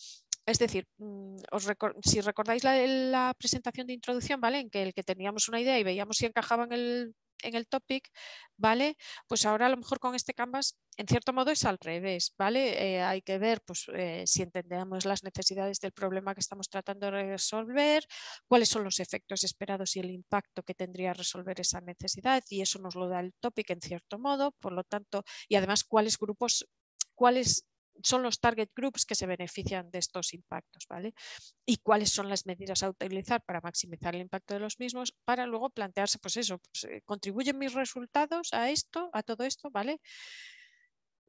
Es decir, mm, os si recordáis la, presentación de introducción, ¿vale? En que el que teníamos una idea y veíamos si encajaba en el en el topic, ¿vale? Pues ahora a lo mejor con este canvas, en cierto modo es al revés, ¿vale? Eh, hay que ver pues, eh, si entendemos las necesidades del problema que estamos tratando de resolver, cuáles son los efectos esperados y el impacto que tendría resolver esa necesidad y eso nos lo da el topic en cierto modo, por lo tanto, y además cuáles grupos cuáles son los target groups que se benefician de estos impactos, ¿vale? Y cuáles son las medidas a utilizar para maximizar el impacto de los mismos, para luego plantearse, pues eso, pues, eh, ¿contribuyen mis resultados a esto, a todo esto, ¿vale?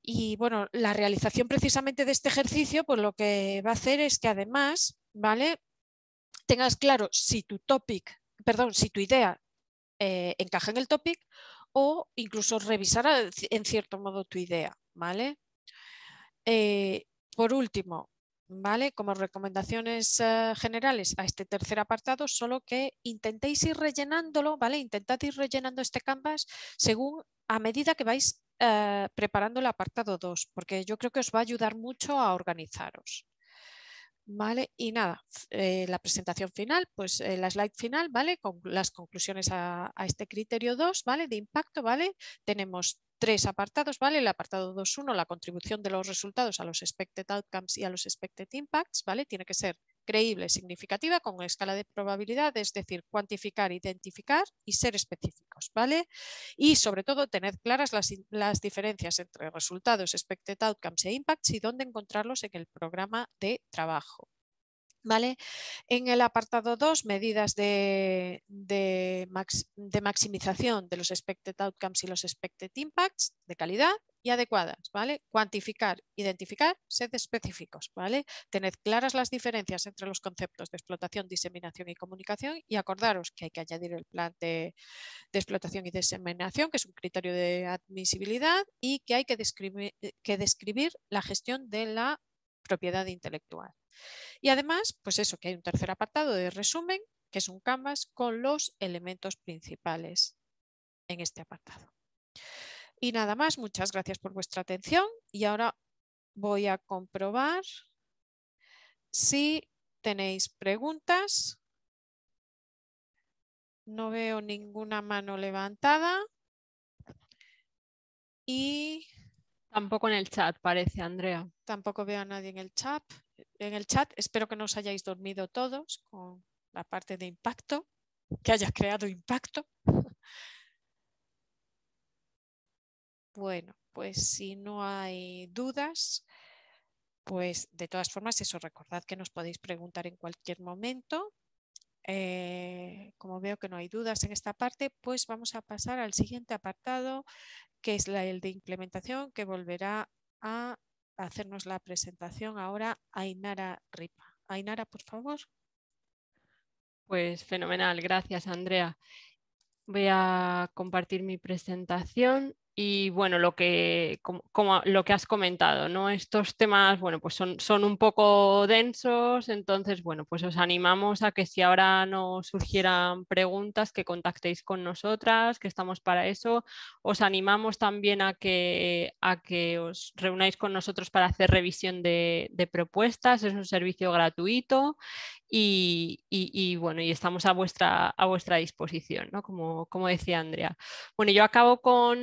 Y bueno, la realización precisamente de este ejercicio, pues lo que va a hacer es que además, ¿vale? Tengas claro si tu topic, perdón, si tu idea eh, encaja en el topic o incluso revisar eh, en cierto modo tu idea, ¿vale? Eh, por último, ¿vale? Como recomendaciones eh, generales a este tercer apartado, solo que intentéis ir rellenándolo, ¿vale? Intentad ir rellenando este canvas según a medida que vais eh, preparando el apartado 2, porque yo creo que os va a ayudar mucho a organizaros. ¿Vale? Y nada, la presentación final, pues la slide final, ¿vale? Con las conclusiones a, este criterio 2, ¿vale? De impacto, ¿vale? Tenemos tres apartados, ¿vale? El apartado 2.1, la contribución de los resultados a los expected outcomes y a los expected impacts, ¿vale? Tiene que ser creíble, significativa, con escala de probabilidad, es decir, cuantificar, identificar y ser específicos, ¿vale? Y sobre todo, tener claras las, las diferencias entre resultados, expected outcomes e impacts y dónde encontrarlos en el programa de trabajo, ¿Vale? En el apartado 2, medidas de, maximización de los expected outcomes y los expected impacts de calidad y adecuadas, ¿vale? Cuantificar, identificar, sed específicos, ¿vale? Tened claras las diferencias entre los conceptos de explotación, diseminación y comunicación y acordaros que hay que añadir el plan de, explotación y diseminación, que es un criterio de admisibilidad y que hay que que describir la gestión de la propiedad intelectual. Y además, pues eso, que hay un tercer apartado de resumen, que es un canvas con los elementos principales en este apartado. Y nada más, muchas gracias por vuestra atención y ahora voy a comprobar si tenéis preguntas. No veo ninguna mano levantada. Y... Tampoco en el chat, parece, Andrea. Tampoco veo a nadie en el chat en el chat. Espero que no os hayáis dormido todos con la parte de impacto, que haya creado impacto. <laughs> Bueno, pues si no hay dudas, pues de todas formas eso, recordad que nos podéis preguntar en cualquier momento. Eh, como veo que no hay dudas en esta parte, pues vamos a pasar al siguiente apartado, que es el de implementación, que volverá a hacernos la presentación ahora Ainara Ripa. Ainara, por favor. Pues fenomenal, gracias Andrea. Voy a compartir mi presentación y bueno, lo que, como, lo que has comentado, ¿no? Estos temas, bueno, pues son, son, un poco densos, entonces, bueno, pues os animamos a que si ahora nos surgieran preguntas, que contactéis con nosotras, que estamos para eso. Os animamos también a que, a que os reunáis con nosotros para hacer revisión de, de propuestas, es un servicio gratuito y, bueno, y estamos a vuestra, disposición, ¿no? como, decía Andrea. Bueno, yo acabo con,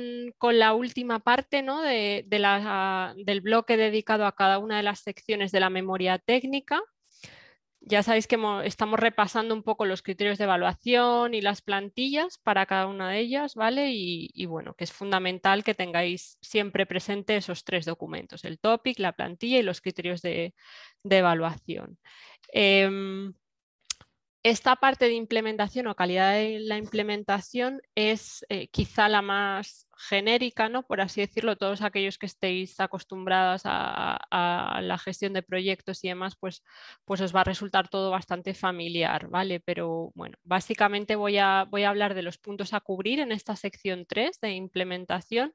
la última parte ¿no? de la, del bloque dedicado a cada una de las secciones de la memoria técnica ya sabéis que estamos repasando un poco los criterios de evaluación y las plantillas para cada una de ellas, ¿vale? Y, bueno, que es fundamental que tengáis siempre presentes esos tres documentos, el topic, la plantilla y los criterios de, evaluación. Em, esta parte de implementación o calidad de la implementación es eh, quizá la más genérica, ¿no? por así decirlo, todos aquellos que estéis acostumbrados a, la gestión de proyectos y demás, pues, pues, os va a resultar todo bastante familiar, ¿vale? Pero bueno, básicamente voy a, voy a hablar de los puntos a cubrir en esta sección 3 de implementación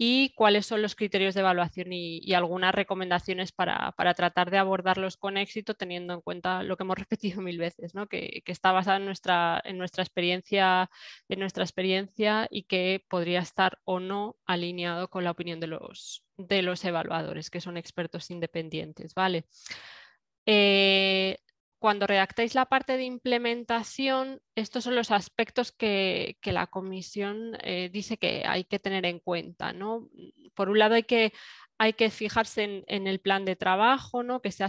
y cuáles son los criterios de evaluación y, algunas recomendaciones para, tratar de abordarlos con éxito teniendo en cuenta lo que hemos <laughs> repetido mil veces, que, está basada en nuestra, en, nuestra experiencia, en nuestra experiencia y que podría estar o no alineado con la opinión de los, de los evaluadores, que son expertos independientes. ¿vale? Eh, cuando redactáis la parte de implementación, estos son los aspectos que, la comisión eh, dice que hay que tener en cuenta. ¿no? Por un lado, hay que hay que fijarse en, el plan de trabajo, que, sea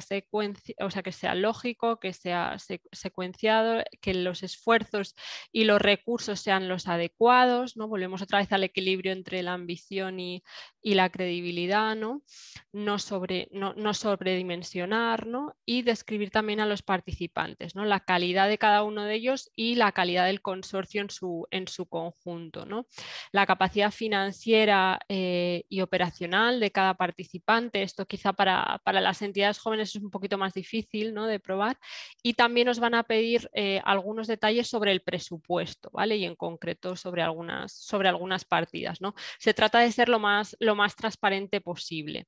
o sea, que sea lógico, que sea secuenciado, que los esfuerzos y los recursos sean los adecuados. ¿no? Volvemos otra vez al equilibrio entre la ambición y, la credibilidad, ¿no? No, sobre, no, no sobredimensionar y describir también a los participantes, ¿no? la calidad de cada uno de ellos y la calidad del consorcio en su, en su conjunto. ¿no? La capacidad financiera eh, y operacional de cada participante. Esto quizá para, las entidades jóvenes es un poquito más difícil ¿no? de probar. Y también os van a pedir eh, algunos detalles sobre el presupuesto, ¿vale? Y en concreto sobre algunas, sobre algunas partidas. ¿no? Se trata de ser lo más, lo más transparente posible.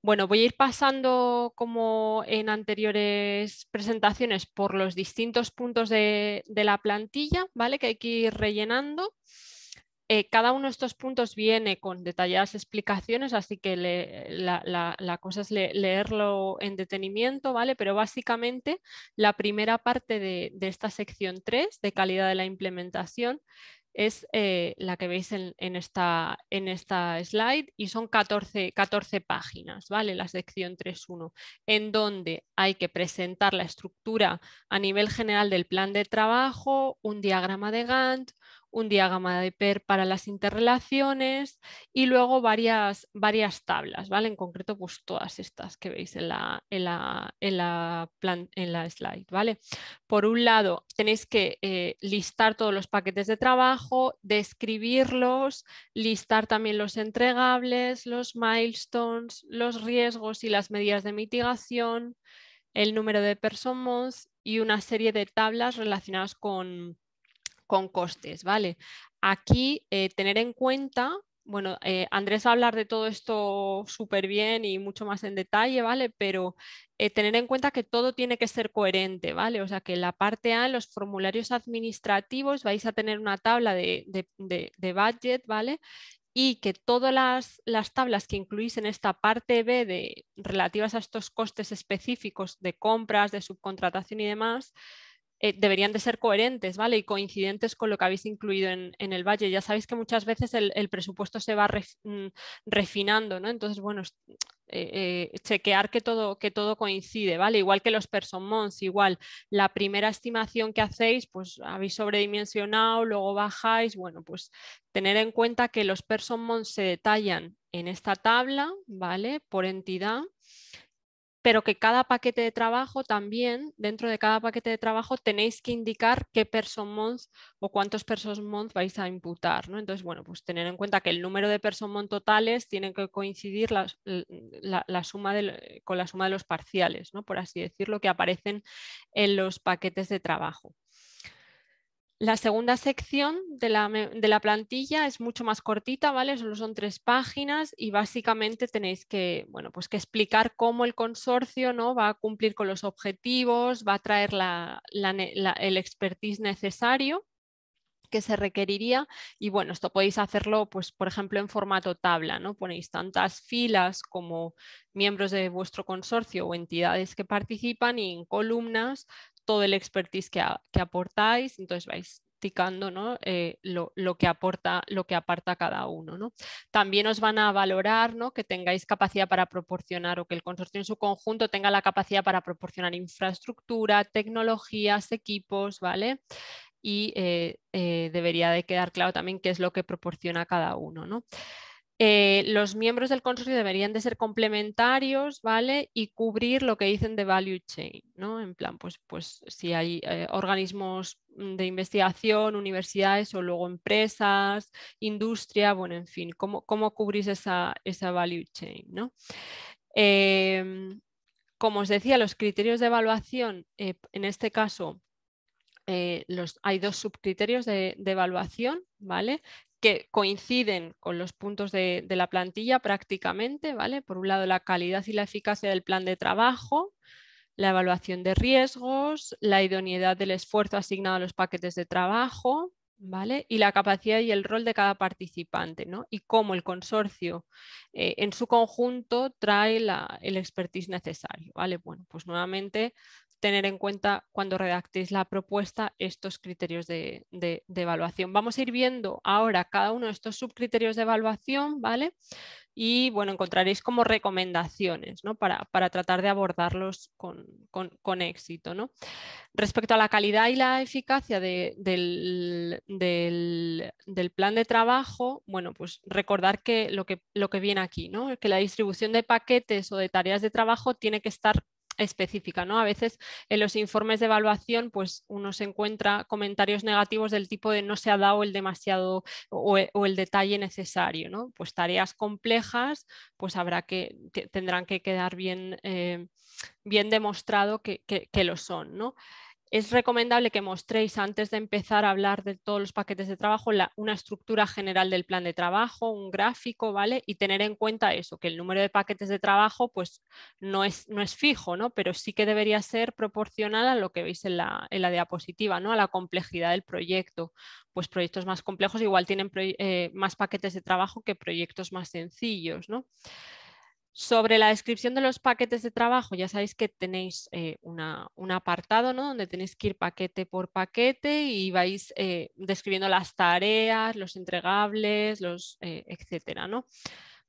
Bueno, voy a ir pasando, como en anteriores presentaciones, por los distintos puntos de, de la plantilla, ¿vale? Que hay que ir rellenando. Eh, cada uno de estos puntos viene con detalladas explicaciones, así que la, cosa es leerlo en detenimiento, ¿vale? Pero básicamente la primera parte de, esta sección 3, de calidad de la implementación, es eh, la que veis en, esta, en, esta, slide y son 14, 14 páginas, ¿vale? La sección 3.1, en donde hay que presentar la estructura a nivel general del plan de trabajo, un diagrama de Gantt, un diagrama de PER para las interrelaciones y luego varias, varias tablas, ¿vale? En concreto, pues todas estas que veis en la, en la, en la, en la slide, ¿vale? Por un lado, tenéis que eh, listar todos los paquetes de trabajo, describirlos, listar también los entregables, los milestones, los riesgos y las medidas de mitigación, el número de personas y una serie de tablas relacionadas con con costes, ¿vale? Aquí eh, tener en cuenta, bueno, eh, Andrés va a hablar de todo esto súper bien y mucho más en detalle, ¿vale? Pero eh, tener en cuenta que todo tiene que ser coherente, ¿vale? O sea, que en la parte A, en los formularios administrativos, vais a tener una tabla de, budget, ¿vale? y que todas las, las, tablas que incluís en esta parte B de, relativas a estos costes específicos de compras, de subcontratación y demás, eh, deberían de ser coherentes ¿vale? y coincidentes con lo que habéis incluido en, el valle. Ya sabéis que muchas veces el, presupuesto se va mm, refinando, ¿no? entonces, bueno, eh, eh, chequear que todo, que todo coincide, ¿vale? igual que los persomons, igual la primera estimación que hacéis, pues habéis sobredimensionado, luego bajáis, bueno, pues tener en cuenta que los months se detallan en esta tabla, ¿vale? Por entidad pero que cada paquete de trabajo también, dentro de cada paquete de trabajo, tenéis que indicar qué person month o cuántos person month vais a imputar. ¿no? Entonces, bueno, pues tener en cuenta que el número de person month totales tiene que coincidir con la suma de los parciales, ¿no? por así decirlo, que aparecen en los paquetes de trabajo. La segunda sección de la, plantilla es mucho más cortita, ¿vale? Solo son tres páginas y básicamente tenéis que, bueno, pues que explicar cómo el consorcio ¿no? va a cumplir con los objetivos, va a traer la, el expertise necesario que se requeriría y bueno, esto podéis hacerlo pues por ejemplo en formato tabla, ¿no? Ponéis tantas filas como miembros de vuestro consorcio o entidades que participan y en columnas todo el expertise que, aportáis, entonces vais ticando eh, lo, que aporta, lo que aparta cada uno. También os van a valorar que tengáis capacidad para proporcionar o que el consorcio en su conjunto tenga la capacidad para proporcionar infraestructura, tecnologías, equipos, ¿vale? Y eh, eh, debería de quedar claro también qué es lo que proporciona cada uno. ¿no? Eh, los miembros del consorcio deberían de ser complementarios, ¿vale? Y cubrir lo que dicen de value chain, ¿no? En plan, pues, pues si hay eh, organismos mm, de investigación, universidades o luego empresas, industria, bueno, en fin, ¿cómo, cómo cubrís esa, value chain, ¿no? Em, como os decía, los criterios de evaluación, eh, en este caso, los, hay dos subcriterios de, de, evaluación, ¿vale? que coinciden con los puntos de, la plantilla prácticamente, ¿vale? Por un lado, la calidad y la eficacia del plan de trabajo, la evaluación de riesgos, la idoneidad del esfuerzo asignado a los paquetes de trabajo, ¿vale? Y la capacidad y el rol de cada participante, ¿no? Y cómo el consorcio eh, en su conjunto trae el expertise necesario, ¿vale? Bueno, pues nuevamente tener en cuenta cuando redactéis la propuesta estos criterios de, evaluación. Vamos a ir viendo ahora cada uno de estos subcriterios de evaluación, ¿vale? Y bueno, encontraréis como recomendaciones, ¿no? Para, para tratar de abordarlos con, éxito, ¿no? Respecto a la calidad y la eficacia del, plan de trabajo, bueno, pues recordar que lo que, lo que viene aquí, ¿no? Que la distribución de paquetes o de tareas de trabajo tiene que estar específica. ¿no? A veces en los informes de evaluación pues uno se encuentra comentarios negativos del tipo de no se ha dado el demasiado o, eh, el detalle necesario. ¿no? Pues tareas complejas pues habrá que, tendrán que quedar bien, eh, bien demostrado que, lo son. ¿no? es recomendable que mostréis antes de empezar a hablar de todos los paquetes de trabajo una estructura general del plan de trabajo, un gráfico, ¿vale? Y tener en cuenta eso, que el número de paquetes de trabajo pues no es, no es fijo, ¿no? Pero sí que debería ser proporcional a lo que veis en la, diapositiva, ¿no? A la complejidad del proyecto. Pues proyectos más complejos igual tienen eh, más paquetes de trabajo que proyectos más sencillos, ¿no? Sobre la descripción de los paquetes de trabajo, ya sabéis que tenéis eh, un apartado donde tenéis que ir paquete por paquete y vais eh, describiendo las tareas, los entregables, los, eh, etcétera. ¿no?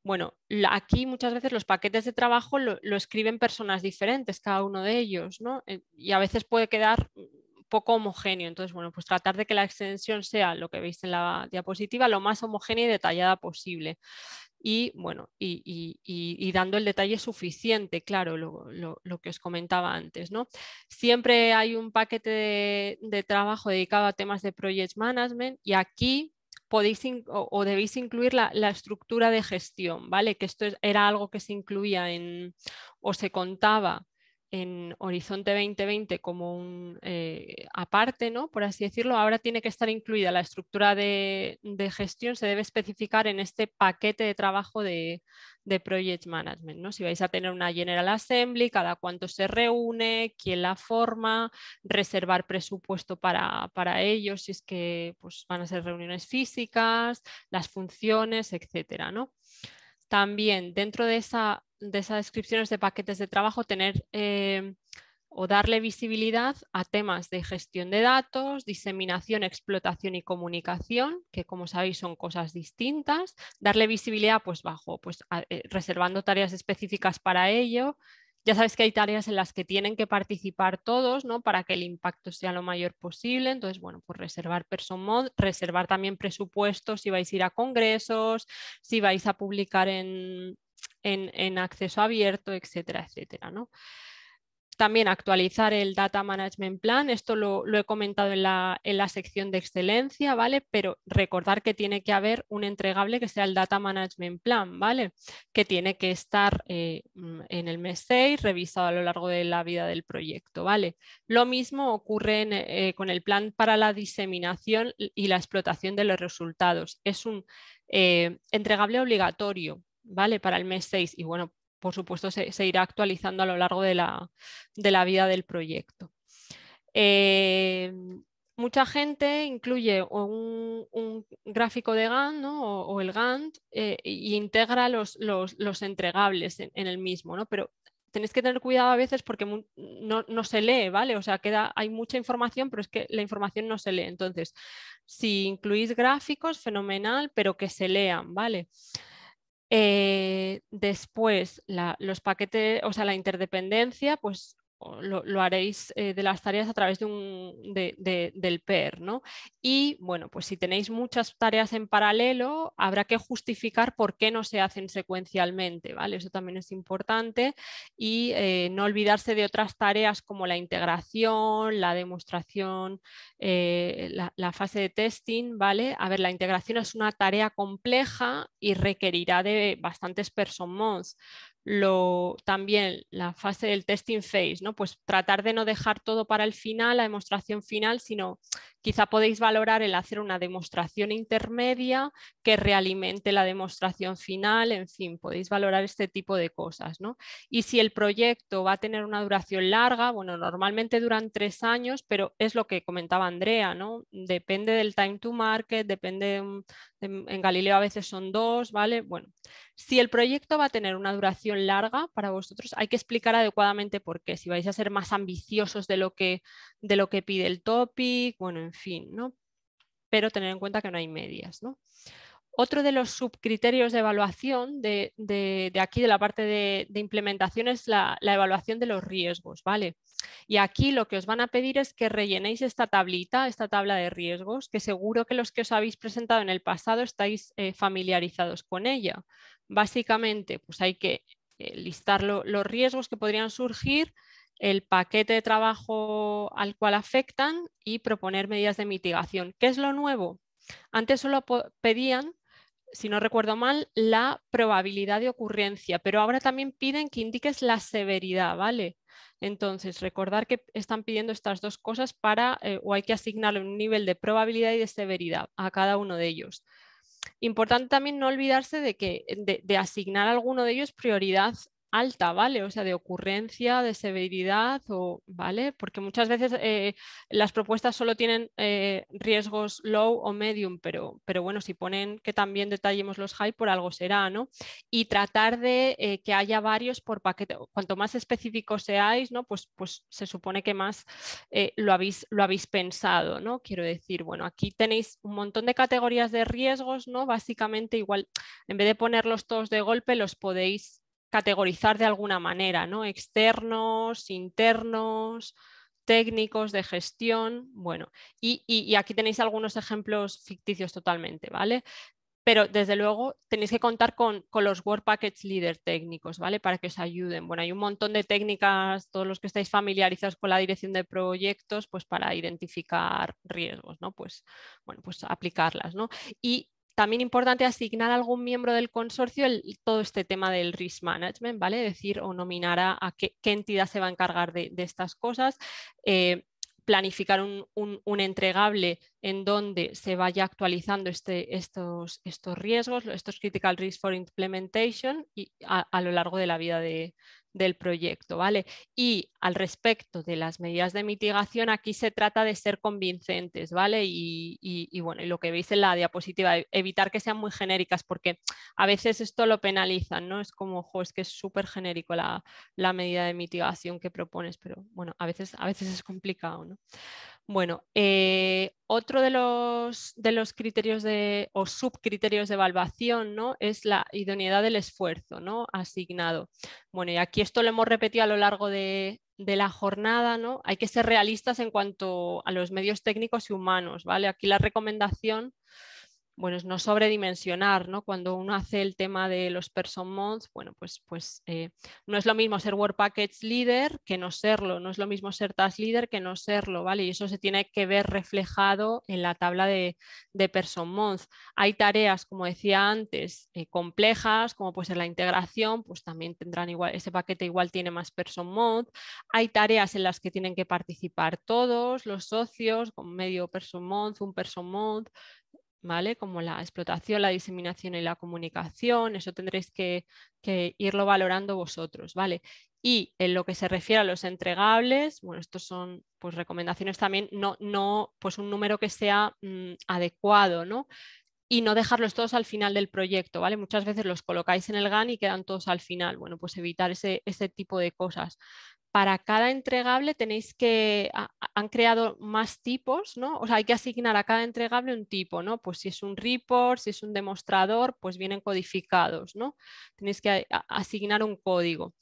Bueno, aquí muchas veces los paquetes de trabajo lo, escriben personas diferentes, cada uno de ellos, y a veces puede quedar poco homogéneo. Entonces, bueno, pues tratar de que la extensión sea lo que veis en la diapositiva, lo más homogénea y detallada posible y bueno, y, dando el detalle suficiente, claro, lo, que os comentaba antes, ¿no? Siempre hay un paquete de, trabajo dedicado a temas de project management y aquí podéis o, debéis incluir la, la, estructura de gestión, ¿vale? Que esto era algo que se incluía en o se contaba en Horizonte 2020 como un eh, aparte, ¿no? por así decirlo, ahora tiene que estar incluida la estructura de, gestión, se debe especificar en este paquete de trabajo de, Project Management. ¿no? Si vais a tener una General Assembly, cada cuánto se reúne, quién la forma, reservar presupuesto para, ellos, si es que pues, van a ser reuniones físicas, las funciones, etcétera. ¿no? También dentro de, esa, esas descripciones de paquetes de trabajo tener eh, o darle visibilidad a temas de gestión de datos, diseminación, explotación y comunicación, que como sabéis son cosas distintas, darle visibilidad pues bajo pues eh, reservando tareas específicas para ello, ya sabes que hay tareas en las que tienen que participar todos, ¿no? Para que el impacto sea lo mayor posible. Entonces, bueno, pues reservar personal reservar también presupuestos si vais a ir a congresos, si vais a publicar en, en, en acceso abierto, etcétera, etcétera, ¿no? también actualizar el Data Management Plan, esto lo, he comentado en la, sección de excelencia, ¿vale? Pero recordar que tiene que haber un entregable que sea el Data Management Plan, ¿vale? Que tiene que estar eh, mm, en el mes 6, revisado a lo largo de la vida del proyecto, ¿vale? Lo mismo ocurre eh, con el plan para la diseminación y la explotación de los resultados. Es un eh, entregable obligatorio, ¿vale? Para el mes 6 y bueno, por supuesto, se, irá actualizando a lo largo de la, vida del proyecto. Eh, mucha gente incluye un, gráfico de Gantt o, el Gantt e y integra los, los, entregables en, el mismo, ¿no? pero tenéis que tener cuidado a veces porque no, se lee, ¿vale? O sea, queda, hay mucha información, pero es que la información no se lee. Entonces, si incluís gráficos, fenomenal, pero que se lean, ¿vale? vale eh, después, los paquetes, o sea, la interdependencia, pues lo, haréis eh, de las tareas a través de un, del PER. ¿no? Y bueno, pues si tenéis muchas tareas en paralelo, habrá que justificar por qué no se hacen secuencialmente. ¿vale? Eso también es importante. Y eh, no olvidarse de otras tareas como la integración, la demostración, eh, la, fase de testing. ¿vale? A ver, la integración es una tarea compleja y requerirá de bastantes person months lo, también la fase del testing phase, ¿no? Pues tratar de no dejar todo para el final, la demostración final, sino quizá podéis valorar el hacer una demostración intermedia que realimente la demostración final, en fin, podéis valorar este tipo de cosas, ¿no? Y si el proyecto va a tener una duración larga, bueno, normalmente duran tres años, pero es lo que comentaba Andrea, ¿no? Depende del time to market, depende, en Galileo a veces son dos, ¿vale? Bueno, si el proyecto va a tener una duración larga para vosotros, hay que explicar adecuadamente por qué. Si vais a ser más ambiciosos de lo que, de lo que pide el topic, bueno, en fin, ¿no? Pero tener en cuenta que no hay medias, ¿no? Otro de los subcriterios de evaluación de, aquí, de la parte de, implementación, es la, evaluación de los riesgos, ¿vale? Y aquí lo que os van a pedir es que rellenéis esta tablita, esta tabla de riesgos, que seguro que los que os habéis presentado en el pasado estáis eh, familiarizados con ella, Básicamente, pues hay que eh, listar los riesgos que podrían surgir, el paquete de trabajo al cual afectan y proponer medidas de mitigación. ¿Qué es lo nuevo? Antes solo pedían, si no recuerdo mal, la probabilidad de ocurrencia, pero ahora también piden que indiques la severidad, ¿vale? Entonces, recordar que están pidiendo estas dos cosas para, eh, o hay que asignarle un nivel de probabilidad y de severidad a cada uno de ellos importante también no olvidarse de, que, de, asignar a alguno de ellos prioridad alta, ¿vale? O sea, de ocurrencia, de severidad, o, ¿vale? Porque muchas veces eh, las propuestas solo tienen eh, riesgos low o medium, pero, pero bueno, si ponen que también detallemos los high, por algo será, ¿no? Y tratar de eh, que haya varios por paquete. Cuanto más específicos seáis, ¿no? Pues, pues se supone que más lo, habéis, lo habéis pensado, ¿no? Quiero decir, bueno, aquí tenéis un montón de categorías de riesgos, ¿no? Básicamente igual, en vez de ponerlos todos de golpe, los podéis categorizar de alguna manera, ¿no? Externos, internos, técnicos de gestión, bueno, y, aquí tenéis algunos ejemplos ficticios totalmente, ¿vale? pero desde luego tenéis que contar con, los Word Package Leader técnicos, ¿vale? Para que os ayuden. Bueno, hay un montón de técnicas, todos los que estáis familiarizados con la dirección de proyectos, pues para identificar riesgos, ¿no? Pues, bueno, pues aplicarlas, ¿no? Y también importante asignar a algún miembro del consorcio todo este tema del risk management, ¿vale? Decir o nominar a, qué, entidad se va a encargar de, estas cosas. Eh, planificar un, entregable en donde se vaya actualizando este, estos, estos riesgos, estos critical risks for implementation y a lo largo de la vida de, del proyecto, ¿vale? Y al respecto de las medidas de mitigación, aquí se trata de ser convincentes, ¿vale? Y, bueno, y lo que veis en la diapositiva, e-, evitar que sean muy genéricas, porque a veces esto lo penalizan, ¿no? Es como, ojo, es que es súper genérico la, medida de mitigación que propones, pero bueno, a veces, a veces es complicado, ¿no? Bueno, eh, otro de los, de los, criterios de, o subcriterios de evaluación ¿no? es la idoneidad del esfuerzo ¿no? asignado. Bueno, y aquí esto lo hemos repetido a lo largo de, de la jornada, ¿no? hay que ser realistas en cuanto a los medios técnicos y humanos. ¿vale? Aquí la recomendación bueno, es no sobredimensionar, ¿no? Cuando uno hace el tema de los person months, bueno, pues, pues eh, no es lo mismo ser Work Package Leader que no serlo, no es lo mismo ser Task Leader que no serlo, ¿vale? Y eso se tiene que ver reflejado en la tabla de, de person months. Hay tareas, como decía antes, eh, complejas, como puede ser la integración, pues también tendrán igual, ese paquete igual tiene más person month. Hay tareas en las que tienen que participar todos, los socios, con medio person month, un person month, ¿vale? Como la explotación, la diseminación y la comunicación, eso tendréis que, irlo valorando vosotros, ¿vale? Y en lo que se refiere a los entregables, bueno, estos son pues recomendaciones también, no, no, pues un número que sea mm, adecuado, ¿no? y no dejarlos todos al final del proyecto, ¿vale? Muchas veces los colocáis en el GAN y quedan todos al final. Bueno, pues evitar ese tipo de cosas para cada entregable tenéis que, han creado más tipos, ¿no? O sea, hay que asignar a cada entregable un tipo, ¿no? Pues si es un report, si es un demostrador, pues vienen codificados, ¿no? Tenéis que asignar un código.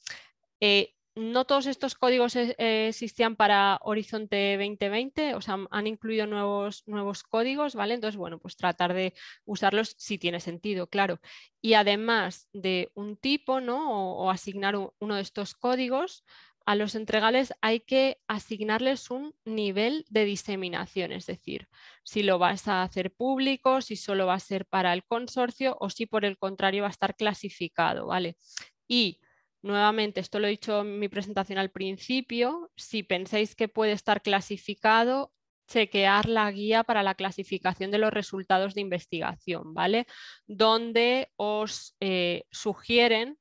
Eh, no todos estos códigos e, eh, existían para Horizonte 2020, o sea, han incluido nuevos, nuevos códigos, ¿vale? Entonces, bueno, pues tratar de usarlos si tiene sentido, claro. Y además de un tipo, ¿no? O, asignar uno de estos códigos, a los entregales hay que asignarles un nivel de diseminación, es decir, si lo vas a hacer público, si solo va a ser para el consorcio o si por el contrario va a estar clasificado, ¿vale? Y nuevamente, esto lo he dicho en mi presentación al principio, si pensáis que puede estar clasificado, chequear la guía para la clasificación de los resultados de investigación, ¿vale? Donde os eh, sugieren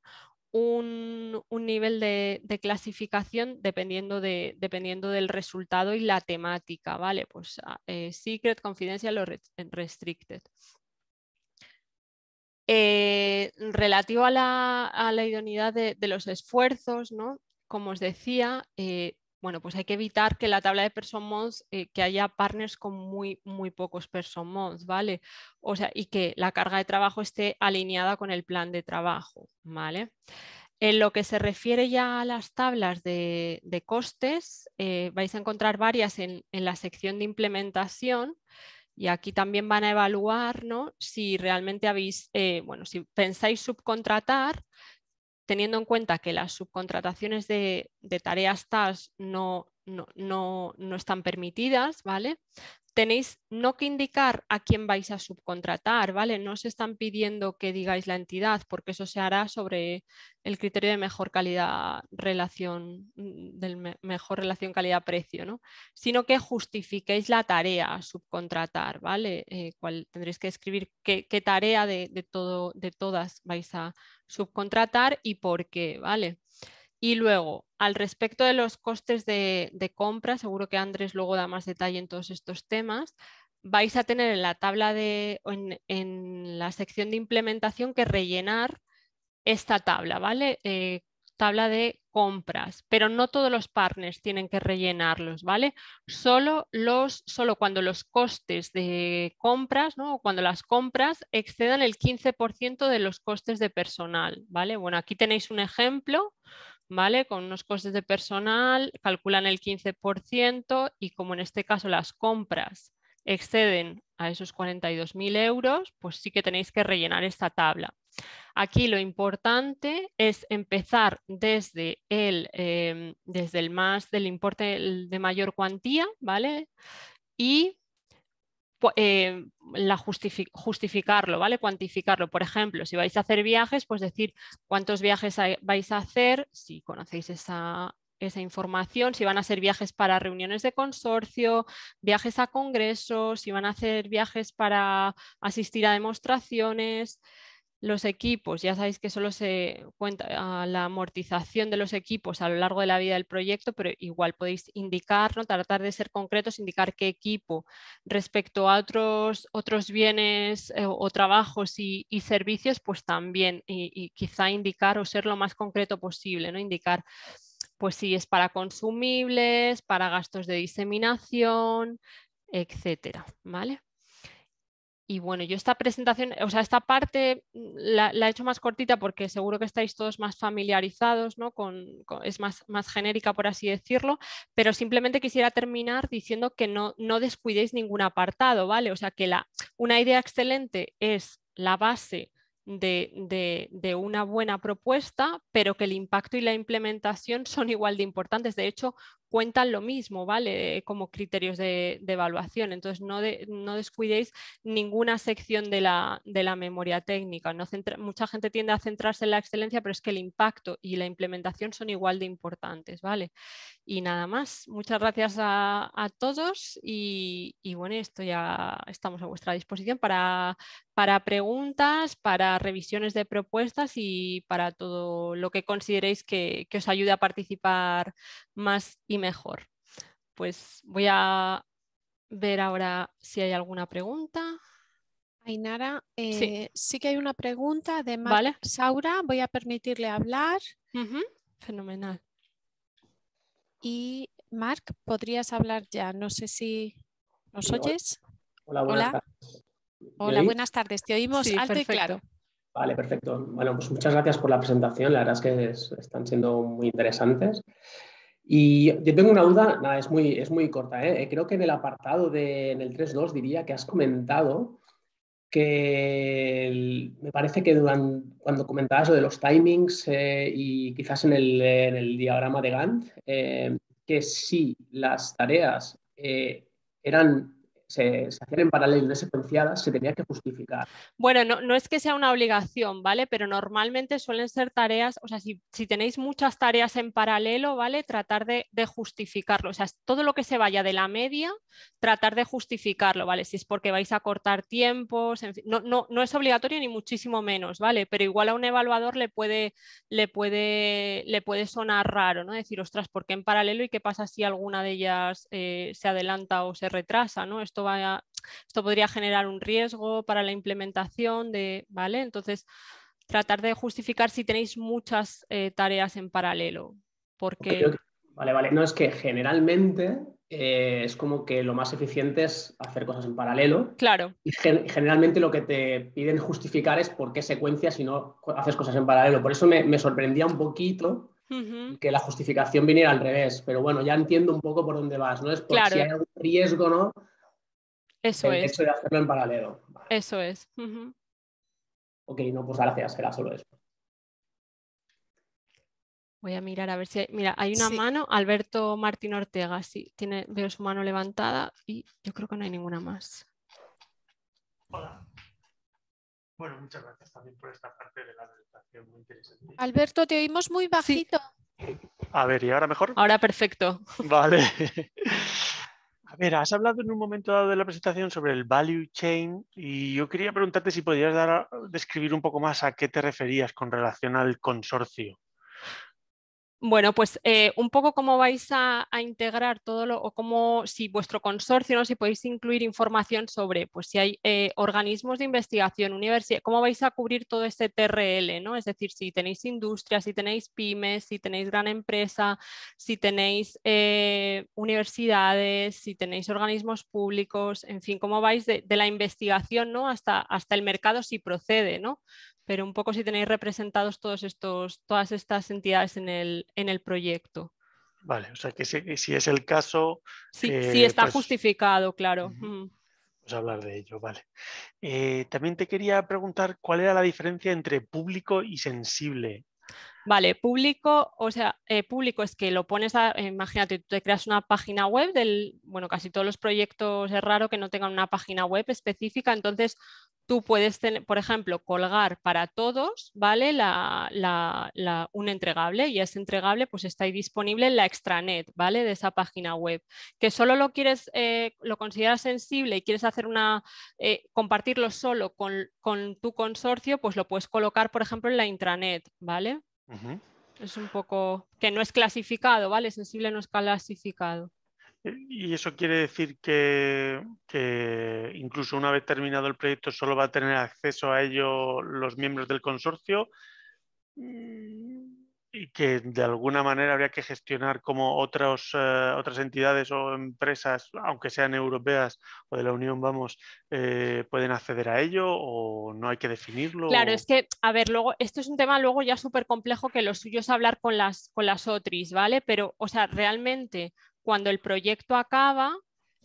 un, nivel de, clasificación dependiendo, de, dependiendo del resultado y la temática, ¿vale? Pues ah, eh, secret, confidential o restricted. Eh, relativo a la, idoneidad de, los esfuerzos, ¿no? como os decía, eh, bueno, pues hay que evitar que la tabla de person months, eh, que haya partners con muy, muy pocos person months, ¿vale? O sea, y que la carga de trabajo esté alineada con el plan de trabajo, ¿vale? En lo que se refiere ya a las tablas de, costes, eh, vais a encontrar varias en, la sección de implementación y aquí también van a evaluar si realmente habéis, eh, bueno, si pensáis subcontratar, teniendo en cuenta que las subcontrataciones de, tareas TAS no, no, están permitidas, ¿vale? Tenéis no que indicar a quién vais a subcontratar, ¿vale? No os están pidiendo que digáis la entidad, porque eso se hará sobre el criterio de mejor calidad relación, mm, del mejor relación calidad-precio, ¿no? Sino que justifiquéis la tarea a subcontratar, ¿vale? Eh, tendréis que escribir qué, tarea de, todo, de todas vais a subcontratar y por qué, ¿vale? Y luego, al respecto de los costes de, compra, seguro que Andrés luego da más detalle en todos estos temas, vais a tener en la tabla de, en, en la sección de implementación que rellenar esta tabla, ¿vale? Eh, tabla de compras, pero no todos los partners tienen que rellenarlos, ¿vale? Solo, los, solo cuando los costes de compras, ¿no? O cuando las compras excedan el 15% de los costes de personal, ¿vale? Bueno, aquí tenéis un ejemplo, ¿vale? Con unos costes de personal, calculan el 15% y como en este caso las compras exceden a esos 42.000 euros, pues sí que tenéis que rellenar esta tabla. Aquí lo importante es empezar desde el, em, desde el más del importe de mayor cuantía, ¿vale? Y eh, la justificarlo, ¿vale? Cuantificarlo. Por ejemplo, si vais a hacer viajes, pues decir cuántos viajes vais a hacer, si conocéis esa, esa información, si van a ser viajes para reuniones de consorcio, viajes a congresos, si van a hacer viajes para asistir a demostraciones, los equipos, ya sabéis que solo se cuenta ah, la amortización de los equipos a lo largo de la vida del proyecto, pero igual podéis indicar, tratar de ser concretos, indicar qué equipo respecto a otros, otros bienes eh, o trabajos y, servicios, pues también, y, y, quizá indicar o ser lo más concreto posible, ¿no? indicar pues si es para consumibles, para gastos de diseminación, etcétera, ¿vale? Y bueno, yo esta presentación, o sea, esta parte la, he hecho más cortita porque seguro que estáis todos más familiarizados, ¿no? Con, es más, más genérica, por así decirlo, pero simplemente quisiera terminar diciendo que no, no descuidéis ningún apartado, ¿vale? O sea, que la, una idea excelente es la base de, de, una buena propuesta, pero que el impacto y la implementación son igual de importantes. De hecho, cuentan lo mismo, ¿vale? Eh, como criterios de, evaluación. Entonces, no, descuidéis ninguna sección de la, memoria técnica. mucha gente tiende a centrarse en la excelencia, pero es que el impacto y la implementación son igual de importantes, ¿vale? Y nada más. Muchas gracias a, todos y bueno, esto ya estamos a vuestra disposición para para preguntas, para revisiones de propuestas y para todo lo que consideréis que, os ayude a participar más y mejor. Pues voy a ver ahora si hay alguna pregunta. Ainara, sí. Eh, que hay una pregunta de Marc Saura, voy a permitirle hablar. Fenomenal. Y Marc, podrías hablar ya, no sé si nos oyes. Hola, hola. Hola, buenas tardes. Te oímos alto y claro. Vale, perfecto. Bueno, pues muchas gracias por la presentación. La verdad es que están siendo muy interesantes. Y yo tengo una duda, nada, es muy, es muy corta. ¿eh? Creo que en el apartado de, en el 3.2 diría que has comentado que me parece que durante, cuando comentabas lo de los timings eh, y quizás en el, diagrama de Gantt, eh, que si las tareas eran se, hacen en paralelo, no secuenciadas, se tenía que justificar. Bueno, no, es que sea una obligación, ¿vale? Pero normalmente suelen ser tareas, o sea, si, tenéis muchas tareas en paralelo, ¿vale? Tratar de, justificarlo, o sea, todo lo que se vaya de la media, tratar de justificarlo, ¿vale? Si es porque vais a cortar tiempos, en fin, no, no, no, es obligatorio ni muchísimo menos, ¿vale? Pero igual a un evaluador le puede, le puede, le puede sonar raro, ¿no? Decir, ostras, ¿por qué en paralelo y qué pasa si alguna de ellas eh, se adelanta o se retrasa, ¿no? esto, podría generar un riesgo para la implementación de, ¿vale? Entonces, tratar de justificar si tenéis muchas eh, tareas en paralelo, porque... vale, vale, no es que generalmente eh, es como que lo más eficiente es hacer cosas en paralelo. Claro. Y generalmente lo que te piden justificar es por qué secuencia, si no haces cosas en paralelo. Por eso me, sorprendía un poquito que la justificación viniera al revés. Pero bueno, ya entiendo un poco por dónde vas, ¿no? Es por si hay algún riesgo, ¿no? Eso es. Hecho de hacerlo en paralelo. Eso es. Ok, no, pues gracias, era solo eso. Voy a mirar a ver si hay. Mira, hay una mano, Alberto Martín Ortega, sí, tiene, veo su mano levantada y yo creo que no hay ninguna más. Hola. Bueno, muchas gracias también por esta parte de la presentación, muy interesante. Alberto, te oímos muy bajito. A ver, ¿y ahora mejor? Ahora perfecto. Vale. <laughs> A ver, has hablado en un momento dado de la presentación sobre el value chain y yo quería preguntarte si podrías dar, describir un poco más a qué te referías con relación al consorcio. Bueno, pues eh, un poco cómo vais a, integrar todo lo, o cómo, si vuestro consorcio, ¿no? si podéis incluir información sobre, pues si hay eh, organismos de investigación, universidad, cómo vais a cubrir todo este TRL, ¿no? Es decir, si tenéis industria, si tenéis pymes, si tenéis gran empresa, si tenéis eh, universidades, si tenéis organismos públicos, en fin, cómo vais de, la investigación, ¿no? Hasta, hasta el mercado si procede, ¿no? pero un poco si tenéis representados todos estos, todas estas entidades en el, en el proyecto. Vale, o sea que si, es el caso. Sí, si eh, está pues justificado, claro. Mm. a hablar de ello, vale. Eh, también te quería preguntar cuál era la diferencia entre público y sensible Vale, público, o sea, eh, público es que lo pones a, eh, imagínate, tú te creas una página web del, bueno, casi todos los proyectos es raro que no tengan una página web específica, entonces tú puedes tener, por ejemplo, colgar para todos, ¿vale? La, un entregable y ese entregable pues está ahí disponible en la extranet, ¿vale? De esa página web. Que solo lo quieres, eh, lo consideras sensible y quieres hacer una, compartirlo solo con tu consorcio, pues lo puedes colocar, por ejemplo, en la intranet, ¿vale? Es un poco que no es clasificado, ¿vale? Sensible no es clasificado. Eh, ¿Y eso quiere decir que, que, incluso una vez terminado el proyecto solo va a tener acceso a ello los miembros del consorcio? Mm, y que de alguna manera habría que gestionar como eh, otras entidades o empresas, aunque sean europeas o de la Unión, vamos, eh, pueden acceder a ello o no hay que definirlo? Claro, es que, a ver, luego, esto es un tema luego ya súper complejo que lo suyo es hablar con las, con las OTRIs, ¿vale? Pero, o sea, realmente cuando el proyecto acaba,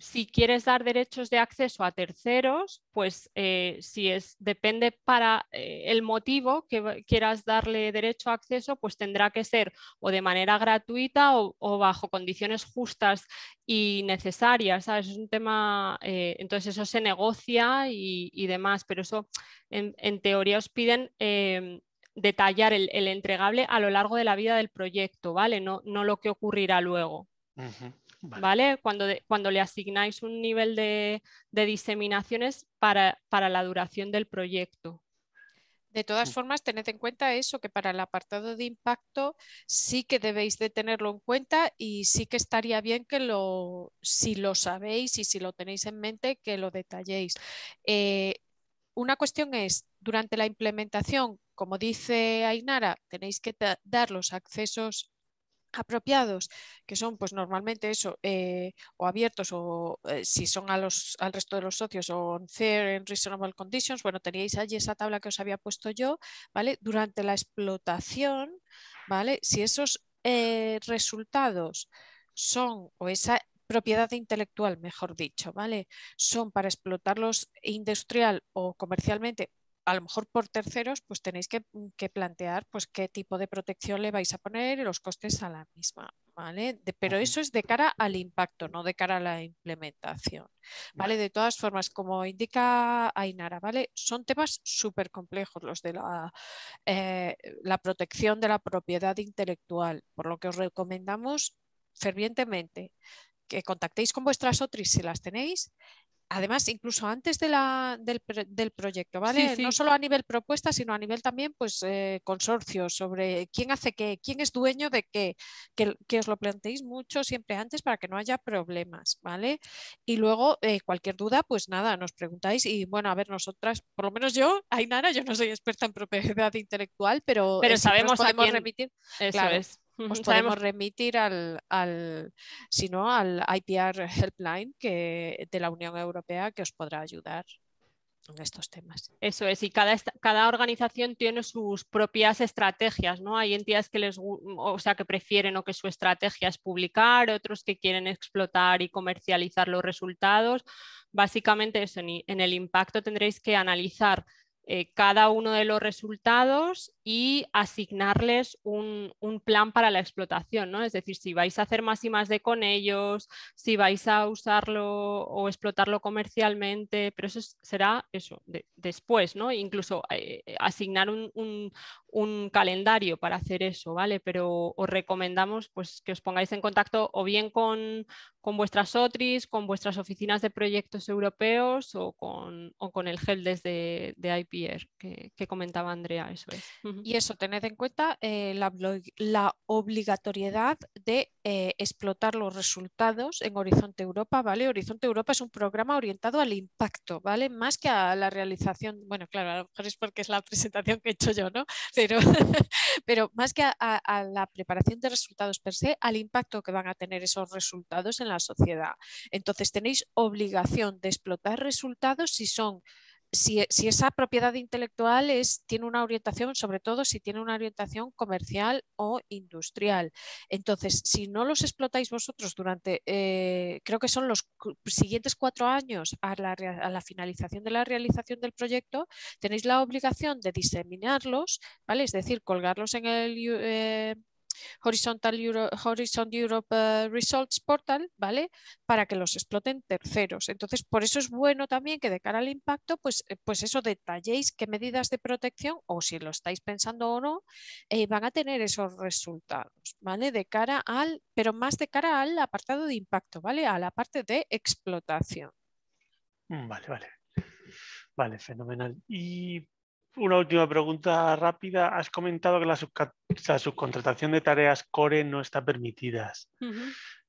si quieres dar derechos de acceso a terceros, pues eh, si es, depende para eh, el motivo que quieras darle derecho a acceso, pues tendrá que ser o de manera gratuita o, bajo condiciones justas y necesarias. Es un tema, eh, entonces eso se negocia y, demás, pero eso en, teoría os piden em, detallar el, entregable a lo largo de la vida del proyecto, ¿vale? No, no lo que ocurrirá luego. Vale. Cuando, cuando le asignáis un nivel de, de diseminaciones para, la duración del proyecto. De todas mm. formas, tened en cuenta eso, que para el apartado de impacto sí que debéis de tenerlo en cuenta y sí que estaría bien que lo, si lo sabéis y si lo tenéis en mente, que lo detalléis. Eh, una cuestión es, durante la implementación, como dice Ainara, tenéis que dar los accesos apropiados, que son pues normalmente eso, eh, o abiertos o eh, si son a los, al resto de los socios o en fair and reasonable conditions, bueno, teníais allí esa tabla que os había puesto yo, ¿vale? Durante la explotación, ¿vale? Si esos eh, resultados son o esa propiedad intelectual, mejor dicho, ¿vale? Son para explotarlos industrial o comercialmente a lo mejor por terceros, pues tenéis mm, que, plantear pues, qué tipo de protección le vais a poner y los costes a la misma. ¿Vale? pero eso es de cara al impacto, no de cara a la implementación. ¿vale? De todas formas, como indica Ainara, ¿vale? son temas súper complejos los de la, eh, la protección de la propiedad intelectual, por lo que os recomendamos fervientemente que contactéis con vuestras OTRIs si las tenéis además incluso antes del, proyecto, ¿vale? No solo a nivel propuesta, sino a nivel también pues consorcios eh, consorcio sobre quién hace qué, quién es dueño de qué, que, os lo planteéis mucho siempre antes para que no haya problemas, ¿vale? Y luego eh, cualquier duda, pues nada, nos preguntáis y bueno, a ver, nosotras, por lo menos yo, Ainara, yo no soy experta en propiedad intelectual, pero, eh, sabemos podemos remitir. Os podemos remitir al, al, si al IPR Helpline de la Unión Europea que os podrá ayudar en estos temas. Eso es, y cada, organización tiene sus propias estrategias, ¿no? Hay entidades que les o sea que prefieren o que su estrategia es publicar, otros que quieren explotar y comercializar los resultados. Básicamente eso, en el impacto tendréis que analizar eh, cada uno de los resultados y asignarles un, plan para la explotación, ¿no? Es decir, si vais a hacer más y más de con ellos, si vais a usarlo o explotarlo comercialmente, pero eso será eso, después, ¿no? Incluso eh, eh, asignar un, un, calendario para hacer eso, ¿vale? Pero os recomendamos pues, que os pongáis en contacto o bien con, con vuestras OTRIs, con vuestras oficinas de proyectos europeos o con, con el gel desde IPR que, comentaba Andrea. Eso Y eso, tened en cuenta eh, la, obligatoriedad de eh, explotar los resultados en Horizonte Europa, ¿vale? Horizonte Europa es un programa orientado al impacto, ¿vale? Más que a la realización, bueno, claro, a lo mejor es porque es la <laughs> presentación que he hecho yo, ¿no? Pero, <laughs> pero más que a, la preparación de resultados per se, al impacto que van a tener esos resultados en la sociedad. Entonces tenéis obligación de explotar resultados si son si, esa propiedad intelectual es, tiene una orientación, sobre todo si tiene una orientación comercial o industrial. Entonces, si no los explotáis vosotros durante, eh, creo que son los siguientes cuatro años a la, finalización de la realización del proyecto, tenéis la obligación de diseminarlos, ¿vale? es decir, colgarlos en el... Eh, Horizontal Horizon Europe eh, Results Portal, ¿vale? Para que los exploten terceros. Entonces, por eso es bueno también que de cara al impacto, pues, eh, pues eso detalléis qué medidas de protección o si lo estáis pensando o no, eh, van a tener esos resultados, ¿vale? De cara al, pero más de cara al apartado de impacto, ¿vale? A la parte de explotación. Mm, vale, vale. Vale, fenomenal. Y una última pregunta rápida. Has comentado que la, subcontratación de tareas core no está permitida.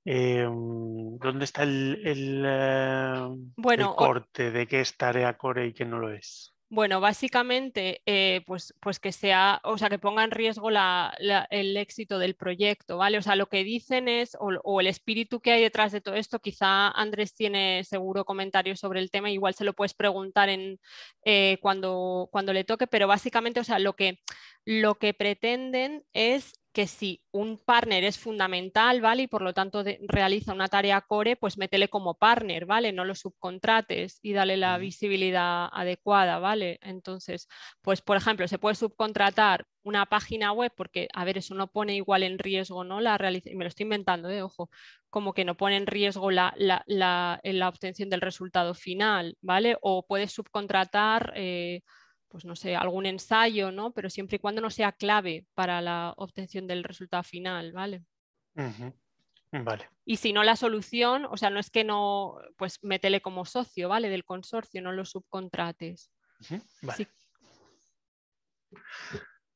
Em, ¿Dónde está el, el, eh, corte de qué es tarea core y qué no lo es? Bueno, básicamente, eh, pues, pues que sea, o sea, que ponga en riesgo el éxito del proyecto, ¿vale? O sea, lo que dicen es, o, el espíritu que hay detrás de todo esto, quizá Andrés tiene seguro comentarios sobre el tema, igual se lo puedes preguntar eh, cuando, cuando le toque, pero básicamente, o sea, lo que, lo que pretenden es que si un partner es fundamental, ¿vale? Y por lo tanto realiza una tarea core, pues métele como partner, ¿vale? No lo subcontrates y dale la visibilidad adecuada, ¿vale? Entonces, pues por ejemplo, se puede subcontratar una página web porque, a ver, eso no pone igual en riesgo, ¿no? La me lo estoy inventando, ¿eh? Ojo, como que no pone en riesgo la, la, obtención del resultado final, ¿vale? O puedes subcontratar... Eh, pues no sé, algún ensayo, ¿no? Pero siempre y cuando no sea clave para la obtención del resultado final, ¿vale? Vale. Y si no la solución, o sea, no es que no, pues métele como socio, ¿vale? Del consorcio, no lo subcontrates. Vale.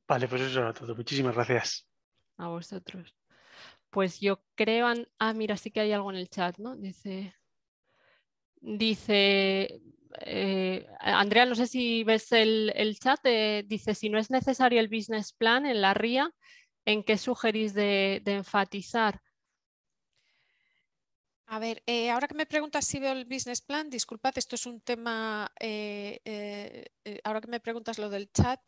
Vale, pues eso era todo. Muchísimas gracias. A vosotros. Pues yo creo, ah, mira, sí que hay algo en el chat, ¿no? Dice, dice, eh, Andrea, no sé si ves el, chat, eh, dice, si no es necesario el business plan en la RIA, ¿en qué sugerís de, enfatizar? A ver, eh, ahora que me preguntas si veo el business plan, disculpad, esto es un tema, ahora que me preguntas lo del chat,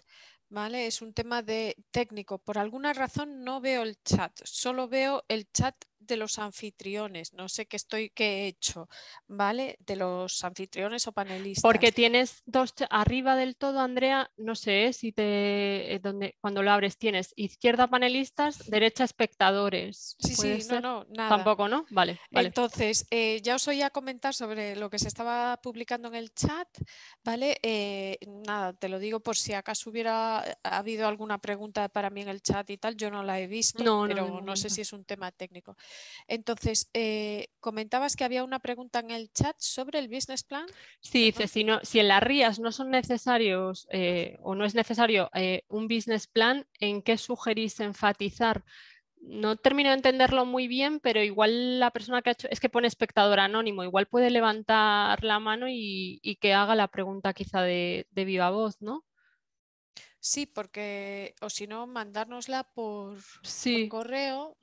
¿vale? Es un tema de técnico. Por alguna razón no veo el chat, solo veo el chat de los anfitriones. No sé qué estoy, qué he hecho, ¿vale? De los anfitriones o panelistas. Porque tienes dos arriba del todo, Andrea, no sé si te eh, donde cuando lo abres tienes izquierda panelistas, derecha espectadores. Sí, sí, no, no, Tampoco, ¿no? Vale. Entonces, eh, ya os voy a comentar sobre lo que se estaba publicando en el chat, ¿vale? Eh, nada, te lo digo por si acaso hubiera eh, ha, habido alguna pregunta para mí en el chat y tal, yo no la he visto, pero no, sé si es un tema técnico. Entonces, eh, comentabas que había una pregunta en el chat sobre el business plan. Sí, dice, si, si en las Rías no son necesarios eh, o no es necesario un business plan, ¿en qué sugerís enfatizar? no termino de entenderlo muy bien, pero igual la persona que ha hecho, es que pone espectador anónimo, igual puede levantar la mano y, que haga la pregunta quizá de, viva voz, ¿no? Sí, porque, o si no, mandárnosla por, correo,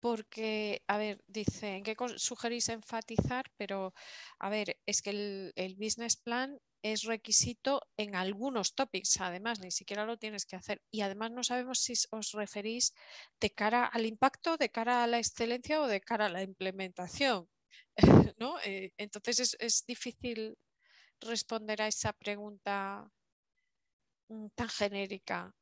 porque, a ver, dice, ¿en qué sugerís enfatizar? Pero, a ver, es que el, business plan es requisito en algunos topics, además, ni siquiera lo tienes que hacer. Y además no sabemos si os referís de cara al impacto, de cara a la excelencia o de cara a la implementación. <laughs> ¿no? Eh, entonces es, difícil responder a esa pregunta Mm, tan genérica.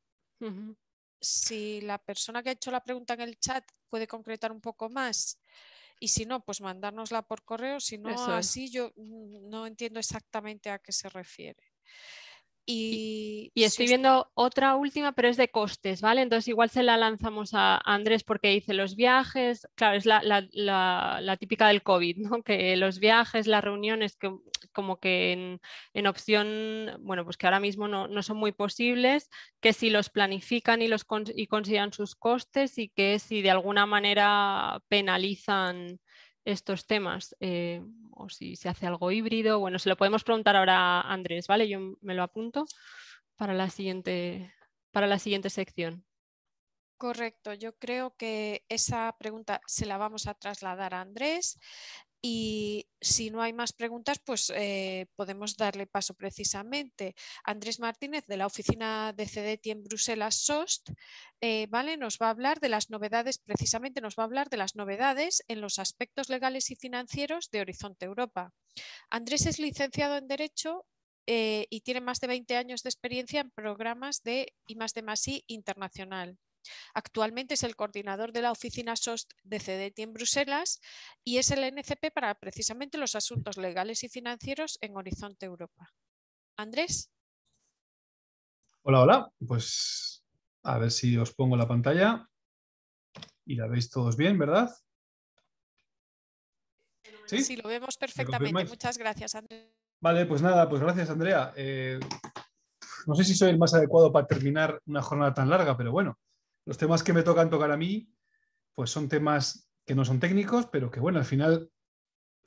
Si la persona que ha hecho la pregunta en el chat puede concretar un poco más y si no, pues mandárnosla por correo, si no, así yo mm, no entiendo exactamente a qué se refiere. Y, estoy viendo otra última, pero es de costes, ¿vale? Entonces igual se la lanzamos a Andrés porque dice los viajes, claro, es la, típica del COVID, ¿no? Que los viajes, las reuniones, que como que en, opción, bueno, pues que ahora mismo no, son muy posibles, que si los planifican y, los, y sus costes y que si de alguna manera penalizan estos temas eh, o si se hace algo híbrido. Bueno, se lo podemos preguntar ahora a Andrés, ¿vale? Yo me lo apunto para la siguiente, para la siguiente sección. Correcto, yo creo que esa pregunta se la vamos a trasladar a Andrés. Y si no hay más preguntas, pues eh, podemos darle paso precisamente. Andrés Martínez, de la oficina de CDT en Bruselas, SOST, eh, ¿vale? nos va a hablar de las novedades, precisamente nos va a hablar de las novedades en los aspectos legales y financieros de Horizonte Europa. Andrés es licenciado en Derecho eh, y tiene más de 20 años de experiencia en programas de I internacional. Actualmente es el coordinador de la oficina SOST de CDT en Bruselas y es el NCP para precisamente los asuntos legales y financieros en Horizonte Europa. Andrés. Hola, hola. Pues a ver si os pongo la pantalla y la veis todos bien, ¿verdad? Sí, lo vemos perfectamente. Muchas gracias, Andrés. Vale, pues nada, pues gracias, Andrea. Eh, no sé si soy el más adecuado para terminar una jornada tan larga, pero bueno, los temas que me tocan tocar a mí, pues son temas que no son técnicos, pero que bueno, al final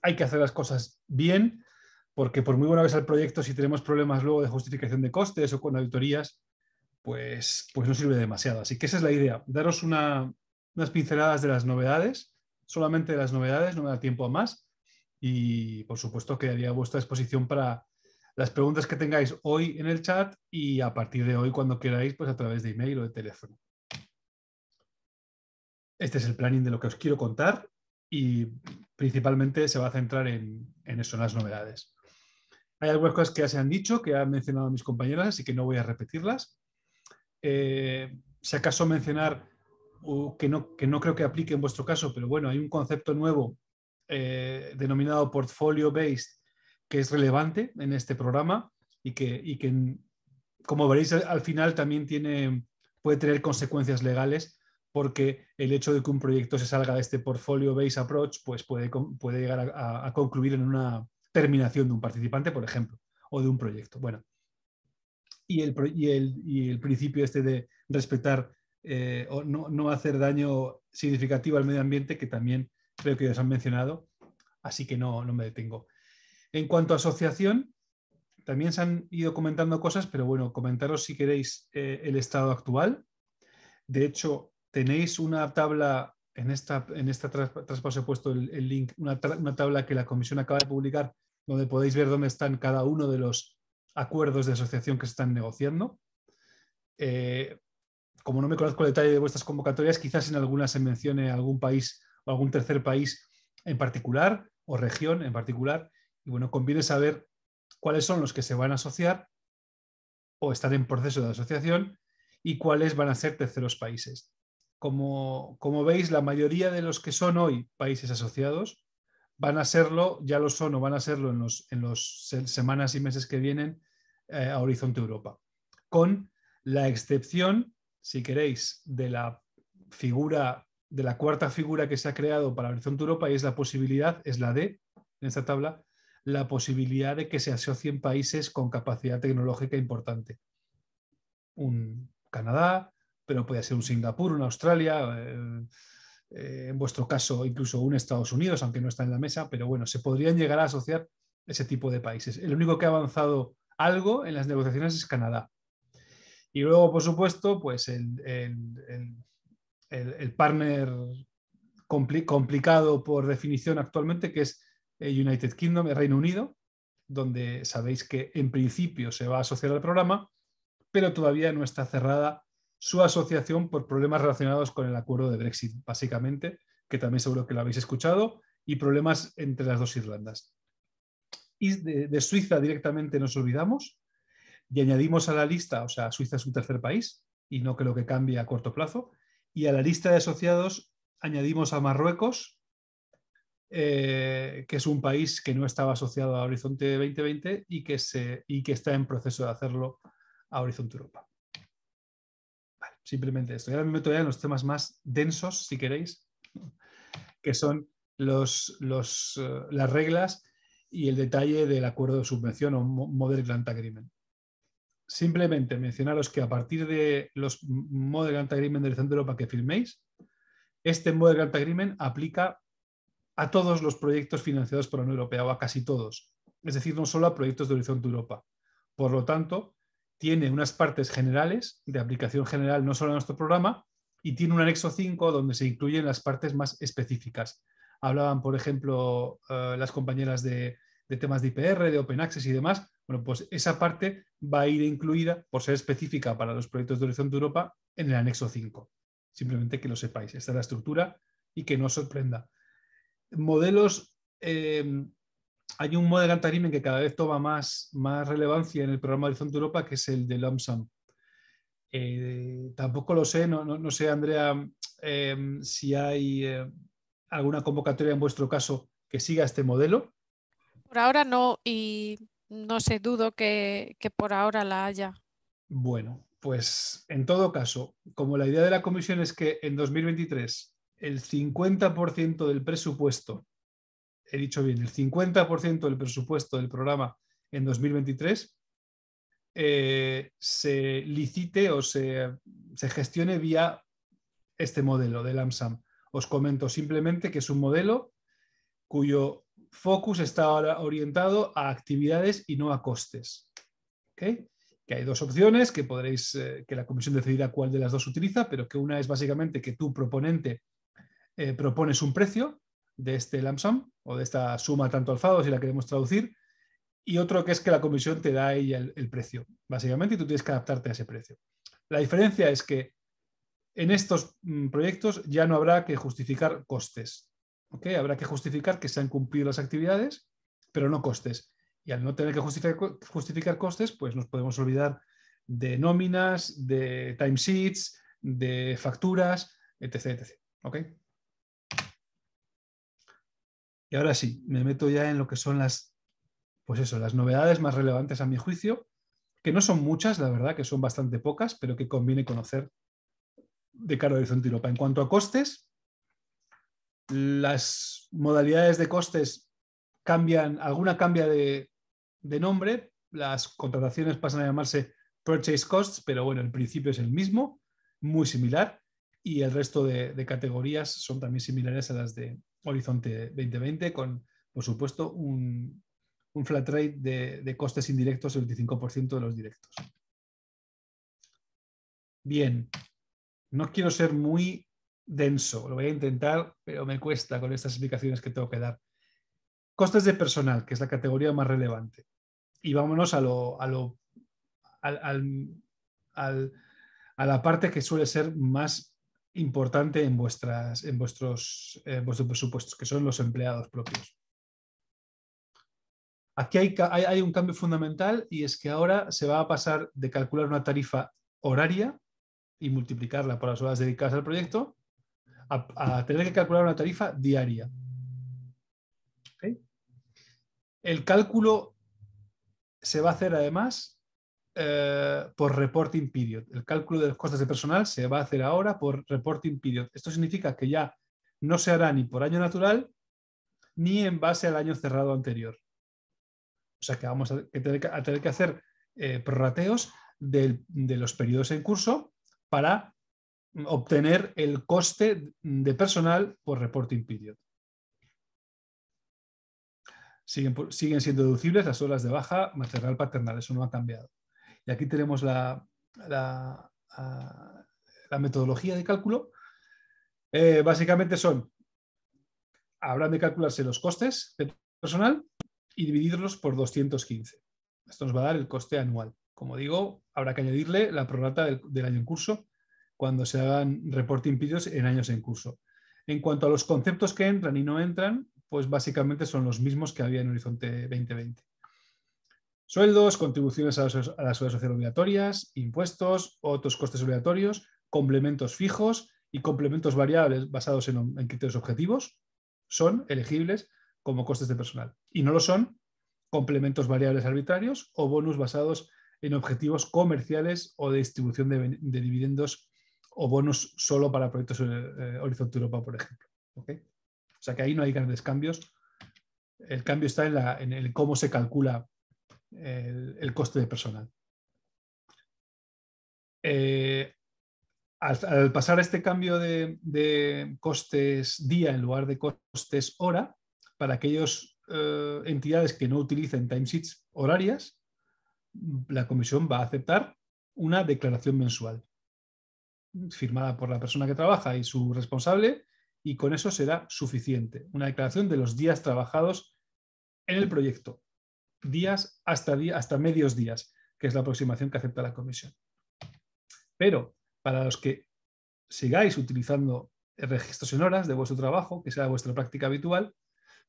hay que hacer las cosas bien, porque por muy buena vez al proyecto, si tenemos problemas luego de justificación de costes o con auditorías, pues, pues no sirve demasiado. Así que esa es la idea, daros unas pinceladas de las novedades, solamente de las novedades, no me da tiempo a más. Y por supuesto quedaría a vuestra disposición para las preguntas que tengáis hoy en el chat y a partir de hoy, cuando queráis, pues a través de email o de teléfono. Este es el planning de lo que os quiero contar y principalmente se va a centrar en, eso, en las novedades. Hay algunas cosas que ya se han dicho, que han mencionado mis compañeras, así que no voy a repetirlas. Eh, si acaso mencionar, que, no, que no creo que aplique en vuestro caso, pero bueno, hay un concepto nuevo eh, denominado portfolio based que es relevante en este programa y que, y que como veréis al final también tiene, puede tener consecuencias legales porque el hecho de que un proyecto se salga de este portfolio-based approach pues puede, puede llegar a, concluir en una terminación de un participante, por ejemplo, o de un proyecto. Bueno, y el, y el, principio este de respetar eh, o no, hacer daño significativo al medio ambiente, que también creo que ya os han mencionado, así que no, no me detengo. En cuanto a asociación, también se han ido comentando cosas, pero bueno, comentaros si queréis eh, el estado actual. De hecho, tenéis una tabla, en esta, en esta traspaso he puesto el, link, una, tabla que la comisión acaba de publicar donde podéis ver dónde están cada uno de los acuerdos de asociación que se están negociando. Eh, como no me conozco el detalle de vuestras convocatorias, quizás en algunas se mencione algún país o algún tercer país en particular o región en particular. Y bueno, conviene saber cuáles son los que se van a asociar o están en proceso de asociación y cuáles van a ser terceros países como, como veis, la mayoría de los que son hoy países asociados van a serlo, ya lo son o van a serlo en las semanas y meses que vienen eh, a Horizonte Europa, con la excepción, si queréis, de la figura, de la cuarta figura que se ha creado para Horizonte Europa y es la posibilidad, es la de, en esta tabla, la posibilidad de que se asocien países con capacidad tecnológica importante. Un Canadá, pero puede ser un Singapur, una Australia, eh, eh, en vuestro caso incluso un Estados Unidos, aunque no está en la mesa, pero bueno, se podrían llegar a asociar ese tipo de países. El único que ha avanzado algo en las negociaciones es Canadá. Y luego, por supuesto, pues el, el, partner complicado por definición actualmente, que es eh, United Kingdom, el Reino Unido, donde sabéis que en principio se va a asociar al programa, pero todavía no está cerrada su asociación por problemas relacionados con el acuerdo de Brexit, básicamente, que también seguro que lo habéis escuchado, y problemas entre las dos Irlandas. Y de, Suiza directamente nos olvidamos y añadimos a la lista, o sea, Suiza es un tercer país y no creo que cambie a corto plazo, y a la lista de asociados añadimos a Marruecos, eh, que es un país que no estaba asociado a Horizonte 2020 y que, se, y que está en proceso de hacerlo a Horizonte Europa. Simplemente esto. Y ahora me meto ya en los temas más densos, si queréis, que son los, eh, las reglas y el detalle del acuerdo de subvención o Model Grant Agreement. Simplemente mencionaros que a partir de los Model Grant Agreement del Centro Europa que firméis, este Model Grant Agreement aplica a todos los proyectos financiados por la Unión Europea o a casi todos, es decir, no solo a proyectos de Horizonte Europa. Por lo tanto, tiene unas partes generales de aplicación general no solo a nuestro programa y tiene un anexo 5 donde se incluyen las partes más específicas. Hablaban, por ejemplo, eh, las compañeras de, temas de IPR, de Open Access y demás. Bueno, pues esa parte va a ir incluida, por ser específica para los proyectos de Horizonte Europa, en el anexo 5. Simplemente que lo sepáis. Esta es la estructura y que no os sorprenda. Modelos eh, hay un modelo de algoritmo que cada vez toma más, más relevancia en el programa Horizonte Europa, que es el de Lamsam. Eh, tampoco lo sé, no, no, sé, Andrea, em, si hay eh, alguna convocatoria en vuestro caso que siga este modelo. Por ahora no, y no sé, dudo que, que por ahora la haya. Bueno, pues en todo caso, como la idea de la comisión es que en 2023 el 50% del presupuesto he dicho bien, el 50% del presupuesto del programa en 2023 eh, se licite o se, gestione vía este modelo del AMSAM. Os comento simplemente que es un modelo cuyo focus está ahora orientado a actividades y no a costes. Que hay dos opciones que podréis, eh, que la comisión decidirá cuál de las dos utiliza, pero que una es básicamente que tu proponente eh, propones un precio de este LAMSOM, o de esta suma tanto alfado si la queremos traducir, y otro que es que la comisión te da ella el, precio, básicamente, y tú tienes que adaptarte a ese precio. La diferencia es que en estos mm, proyectos ya no habrá que justificar costes. ¿okay? Habrá que justificar que se han cumplido las actividades, pero no costes. Y al no tener que justificar, justificar costes, pues nos podemos olvidar de nóminas, de timesheets, de facturas, etc. etc. ¿okay? Y ahora sí, me meto ya en lo que son las, pues eso, las novedades más relevantes a mi juicio, que no son muchas, la verdad, que son bastante pocas, pero que conviene conocer de cara a Horizonte En cuanto a costes, las modalidades de costes cambian, alguna cambia de, nombre, las contrataciones pasan a llamarse purchase costs, pero bueno, el principio es el mismo, muy similar, y el resto de categorías son también similares a las de Horizonte 2020 con, por supuesto, un, flat rate de, costes indirectos del 25% de los directos. Bien, no quiero ser muy denso, lo voy a intentar, pero me cuesta con estas explicaciones que tengo que dar. Costes de personal, que es la categoría más relevante. Y vámonos a, lo, a, lo, a la parte que suele ser más importante en, vuestros, presupuestos, que son los empleados propios. Aquí hay, un cambio fundamental y es que ahora se va a pasar de calcular una tarifa horaria y multiplicarla por las horas dedicadas al proyecto a, tener que calcular una tarifa diaria. El cálculo se va a hacer además eh, por reporting period. El cálculo de los costes de personal se va a hacer ahora por reporting period. Esto significa que ya no se hará ni por año natural ni en base al año cerrado anterior. O sea que vamos a tener que, hacer eh, prorrateos de, los periodos en curso para mm, obtener el coste de personal por reporting period. Siguen, siguen, siendo deducibles las horas de baja maternal paternal, eso no ha cambiado. Y aquí tenemos la, metodología de cálculo. Eh, básicamente son, habrán de calcularse los costes de personal y dividirlos por 215. Esto nos va a dar el coste anual. Como digo, habrá que añadirle la prorata del, año en curso cuando se hagan reporting periods en años en curso. En cuanto a los conceptos que entran y no entran, pues básicamente son los mismos que había en Horizonte 2020. Sueldos, contribuciones a las a obligatorias, impuestos, otros costes obligatorios, complementos fijos y complementos variables basados en, criterios objetivos son elegibles como costes de personal. Y no lo son complementos variables arbitrarios o bonus basados en objetivos comerciales o de distribución de, dividendos o bonus solo para proyectos el eh, Horizonte Europa, por ejemplo. O sea que ahí no hay grandes cambios. El cambio está en, en el cómo se calcula el, coste de personal. Eh, al, pasar este cambio de, costes día en lugar de costes hora, para aquellas eh, entidades que no utilicen timesheets horarias, la comisión va a aceptar una declaración mensual firmada por la persona que trabaja y su responsable y con eso será suficiente. Una declaración de los días trabajados en el proyecto, días hasta, hasta medios días, que es la aproximación que acepta la comisión. Pero para los que sigáis utilizando registros en horas de vuestro trabajo, que sea vuestra práctica habitual,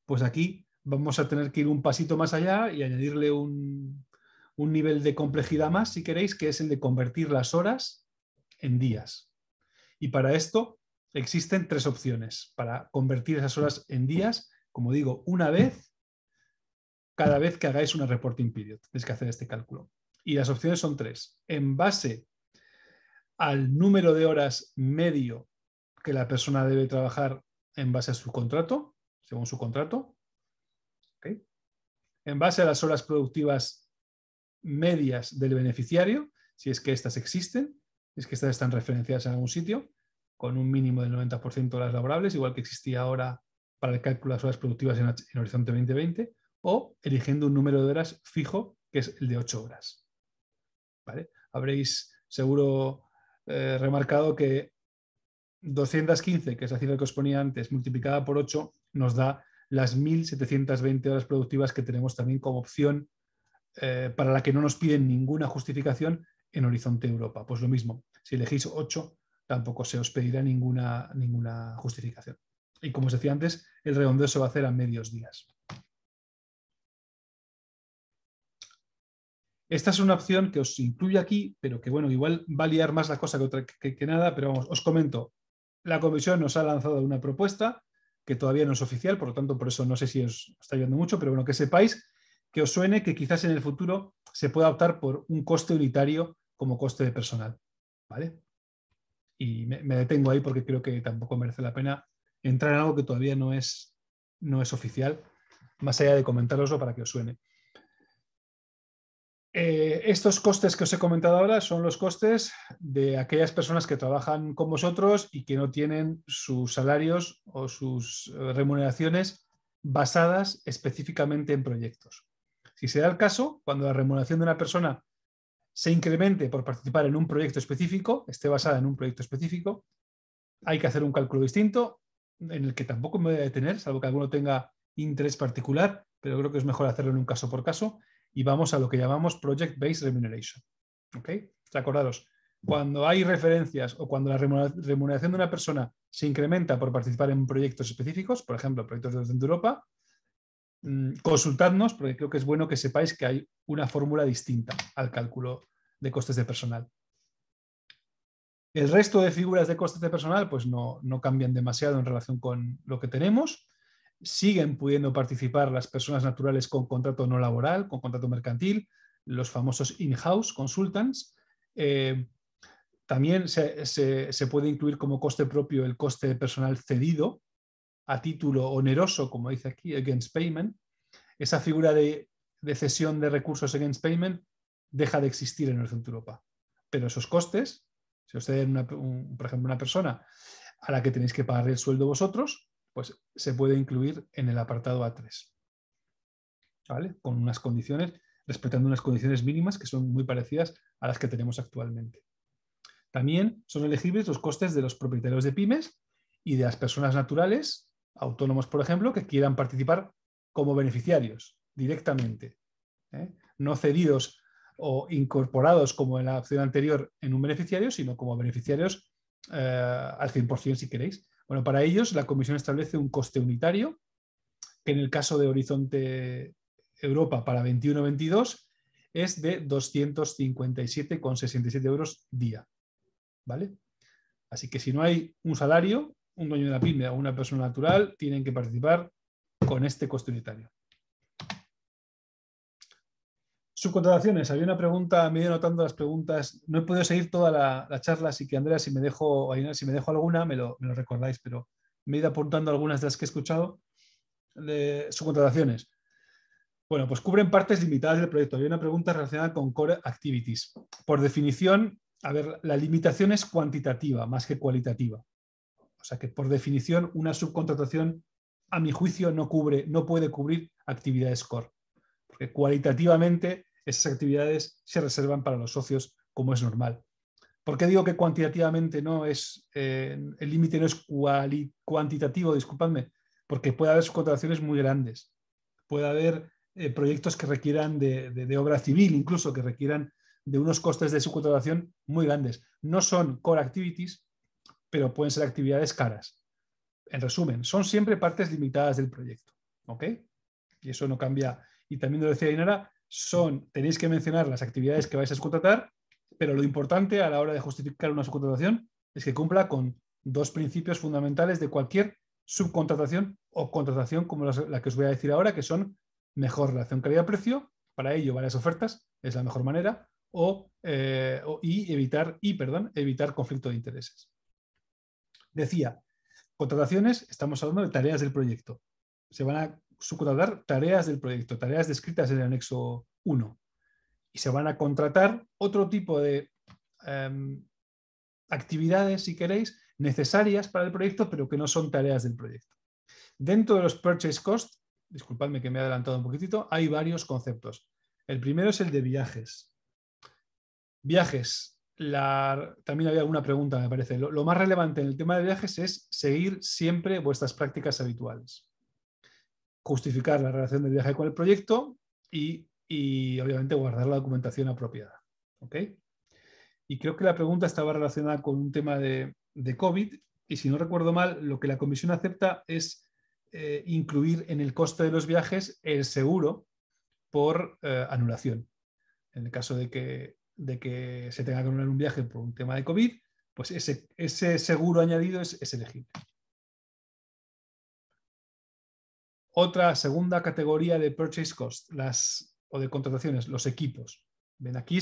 pues aquí vamos a tener que ir un pasito más allá y añadirle un nivel de complejidad más, si queréis, que es el de convertir las horas en días. Y para esto existen tres opciones para convertir esas horas en días, como digo, una vez cada vez que hagáis una reporting period. Tenéis que hacer este cálculo. Y las opciones son tres. En base al número de horas medio que la persona debe trabajar en base a su contrato, según su contrato. En base a las horas productivas medias del beneficiario, si es que estas existen, si es que estas están referenciadas en algún sitio, con un mínimo del 90% de las laborables, igual que existía ahora para el cálculo de las horas productivas en Horizonte 2020 o eligiendo un número de horas fijo, que es el de 8 horas. Habréis seguro eh, remarcado que 215, que es la cifra que os ponía antes, multiplicada por 8, nos da las 1.720 horas productivas que tenemos también como opción eh, para la que no nos piden ninguna justificación en Horizonte Europa. Pues lo mismo, si elegís 8, tampoco se os pedirá ninguna, ninguna justificación. Y como os decía antes, el redondeo se va a hacer a medios días. Esta es una opción que os incluye aquí, pero que bueno, igual va a liar más la cosa que, otra, que, nada, pero vamos, os comento. La comisión nos ha lanzado una propuesta que todavía no es oficial, por lo tanto, por eso no sé si os está ayudando mucho, pero bueno, que sepáis que os suene que quizás en el futuro se pueda optar por un coste unitario como coste de personal. ¿Vale? Y me, detengo ahí porque creo que tampoco merece la pena entrar en algo que todavía no es, no es oficial, más allá de comentaroslo para que os suene. Eh, estos costes que os he comentado ahora son los costes de aquellas personas que trabajan con vosotros y que no tienen sus salarios o sus eh, remuneraciones basadas específicamente en proyectos. Si se da el caso, cuando la remuneración de una persona se incremente por participar en un proyecto específico, esté basada en un proyecto específico, hay que hacer un cálculo distinto en el que tampoco me voy a detener, salvo que alguno tenga interés particular, pero creo que es mejor hacerlo en un caso por caso y vamos a lo que llamamos Project-Based Remuneration. ¿Ok? Acordaros, cuando hay referencias o cuando la remuneración de una persona se incrementa por participar en proyectos específicos, por ejemplo, proyectos de Europa, mm, consultadnos porque creo que es bueno que sepáis que hay una fórmula distinta al cálculo de costes de personal. El resto de figuras de costes de personal pues no, no cambian demasiado en relación con lo que tenemos siguen pudiendo participar las personas naturales con contrato no laboral, con contrato mercantil, los famosos in-house consultants. Eh, también se, puede incluir como coste propio el coste de personal cedido a título oneroso, como dice aquí, against payment. Esa figura de, de cesión de recursos against payment deja de existir en el centro Europa. Pero esos costes, si usted, una, por ejemplo, una persona a la que tenéis que pagar el sueldo vosotros, pues se puede incluir en el apartado A3. ¿Vale? Con unas condiciones, respetando unas condiciones mínimas que son muy parecidas a las que tenemos actualmente. También son elegibles los costes de los propietarios de pymes y de las personas naturales, autónomos por ejemplo, que quieran participar como beneficiarios directamente, ¿eh? no cedidos o incorporados como en la opción anterior en un beneficiario, sino como beneficiarios eh, al 100% si queréis, bueno, para ellos la Comisión establece un coste unitario, que en el caso de Horizonte Europa para 21-22 es de 257,67 euros día. ¿Vale? Así que si no hay un salario, un dueño de la pyme o una persona natural tienen que participar con este coste unitario. Subcontrataciones. Había una pregunta, me he ido anotando las preguntas. No he podido seguir toda la, charla, así que Andrea, si me dejo, si me dejo alguna, me lo, recordáis, pero me he ido apuntando algunas de las que he escuchado. De subcontrataciones. Bueno, pues cubren partes limitadas del proyecto. Había una pregunta relacionada con Core Activities. Por definición, a ver, la limitación es cuantitativa más que cualitativa. O sea que por definición una subcontratación, a mi juicio, no cubre, no puede cubrir actividades core. Porque cualitativamente esas actividades se reservan para los socios como es normal. ¿Por qué digo que cuantitativamente no es, eh, el límite no es cuantitativo, disculpadme? Porque puede haber subcontrataciones muy grandes, puede haber eh, proyectos que requieran de, obra civil, incluso que requieran de unos costes de subcontratación muy grandes. No son core activities, pero pueden ser actividades caras. En resumen, son siempre partes limitadas del proyecto. ¿Ok? Y eso no cambia. Y también lo decía Inara, son, tenéis que mencionar las actividades que vais a subcontratar, pero lo importante a la hora de justificar una subcontratación es que cumpla con dos principios fundamentales de cualquier subcontratación o contratación como la que os voy a decir ahora, que son mejor relación calidad-precio, para ello varias ofertas, es la mejor manera, o, eh, y, evitar, y perdón, evitar conflicto de intereses. Decía, contrataciones, estamos hablando de tareas del proyecto. Se van a subcontratar tareas del proyecto, tareas descritas en el anexo 1. Y se van a contratar otro tipo de em, actividades, si queréis, necesarias para el proyecto, pero que no son tareas del proyecto. Dentro de los purchase cost, disculpadme que me he adelantado un poquitito, hay varios conceptos. El primero es el de viajes. Viajes. también había alguna pregunta, me parece. lo más relevante en el tema de viajes es seguir siempre vuestras prácticas habituales justificar la relación del viaje con el proyecto y, obviamente guardar la documentación apropiada. Y creo que la pregunta estaba relacionada con un tema de, COVID y si no recuerdo mal, lo que la comisión acepta es eh, incluir en el coste de los viajes el seguro por eh, anulación. En el caso de que, de que se tenga que anular un viaje por un tema de COVID, pues ese, ese seguro añadido es elegible. Otra segunda categoría de purchase cost, las, o de contrataciones, los equipos. Ven aquí,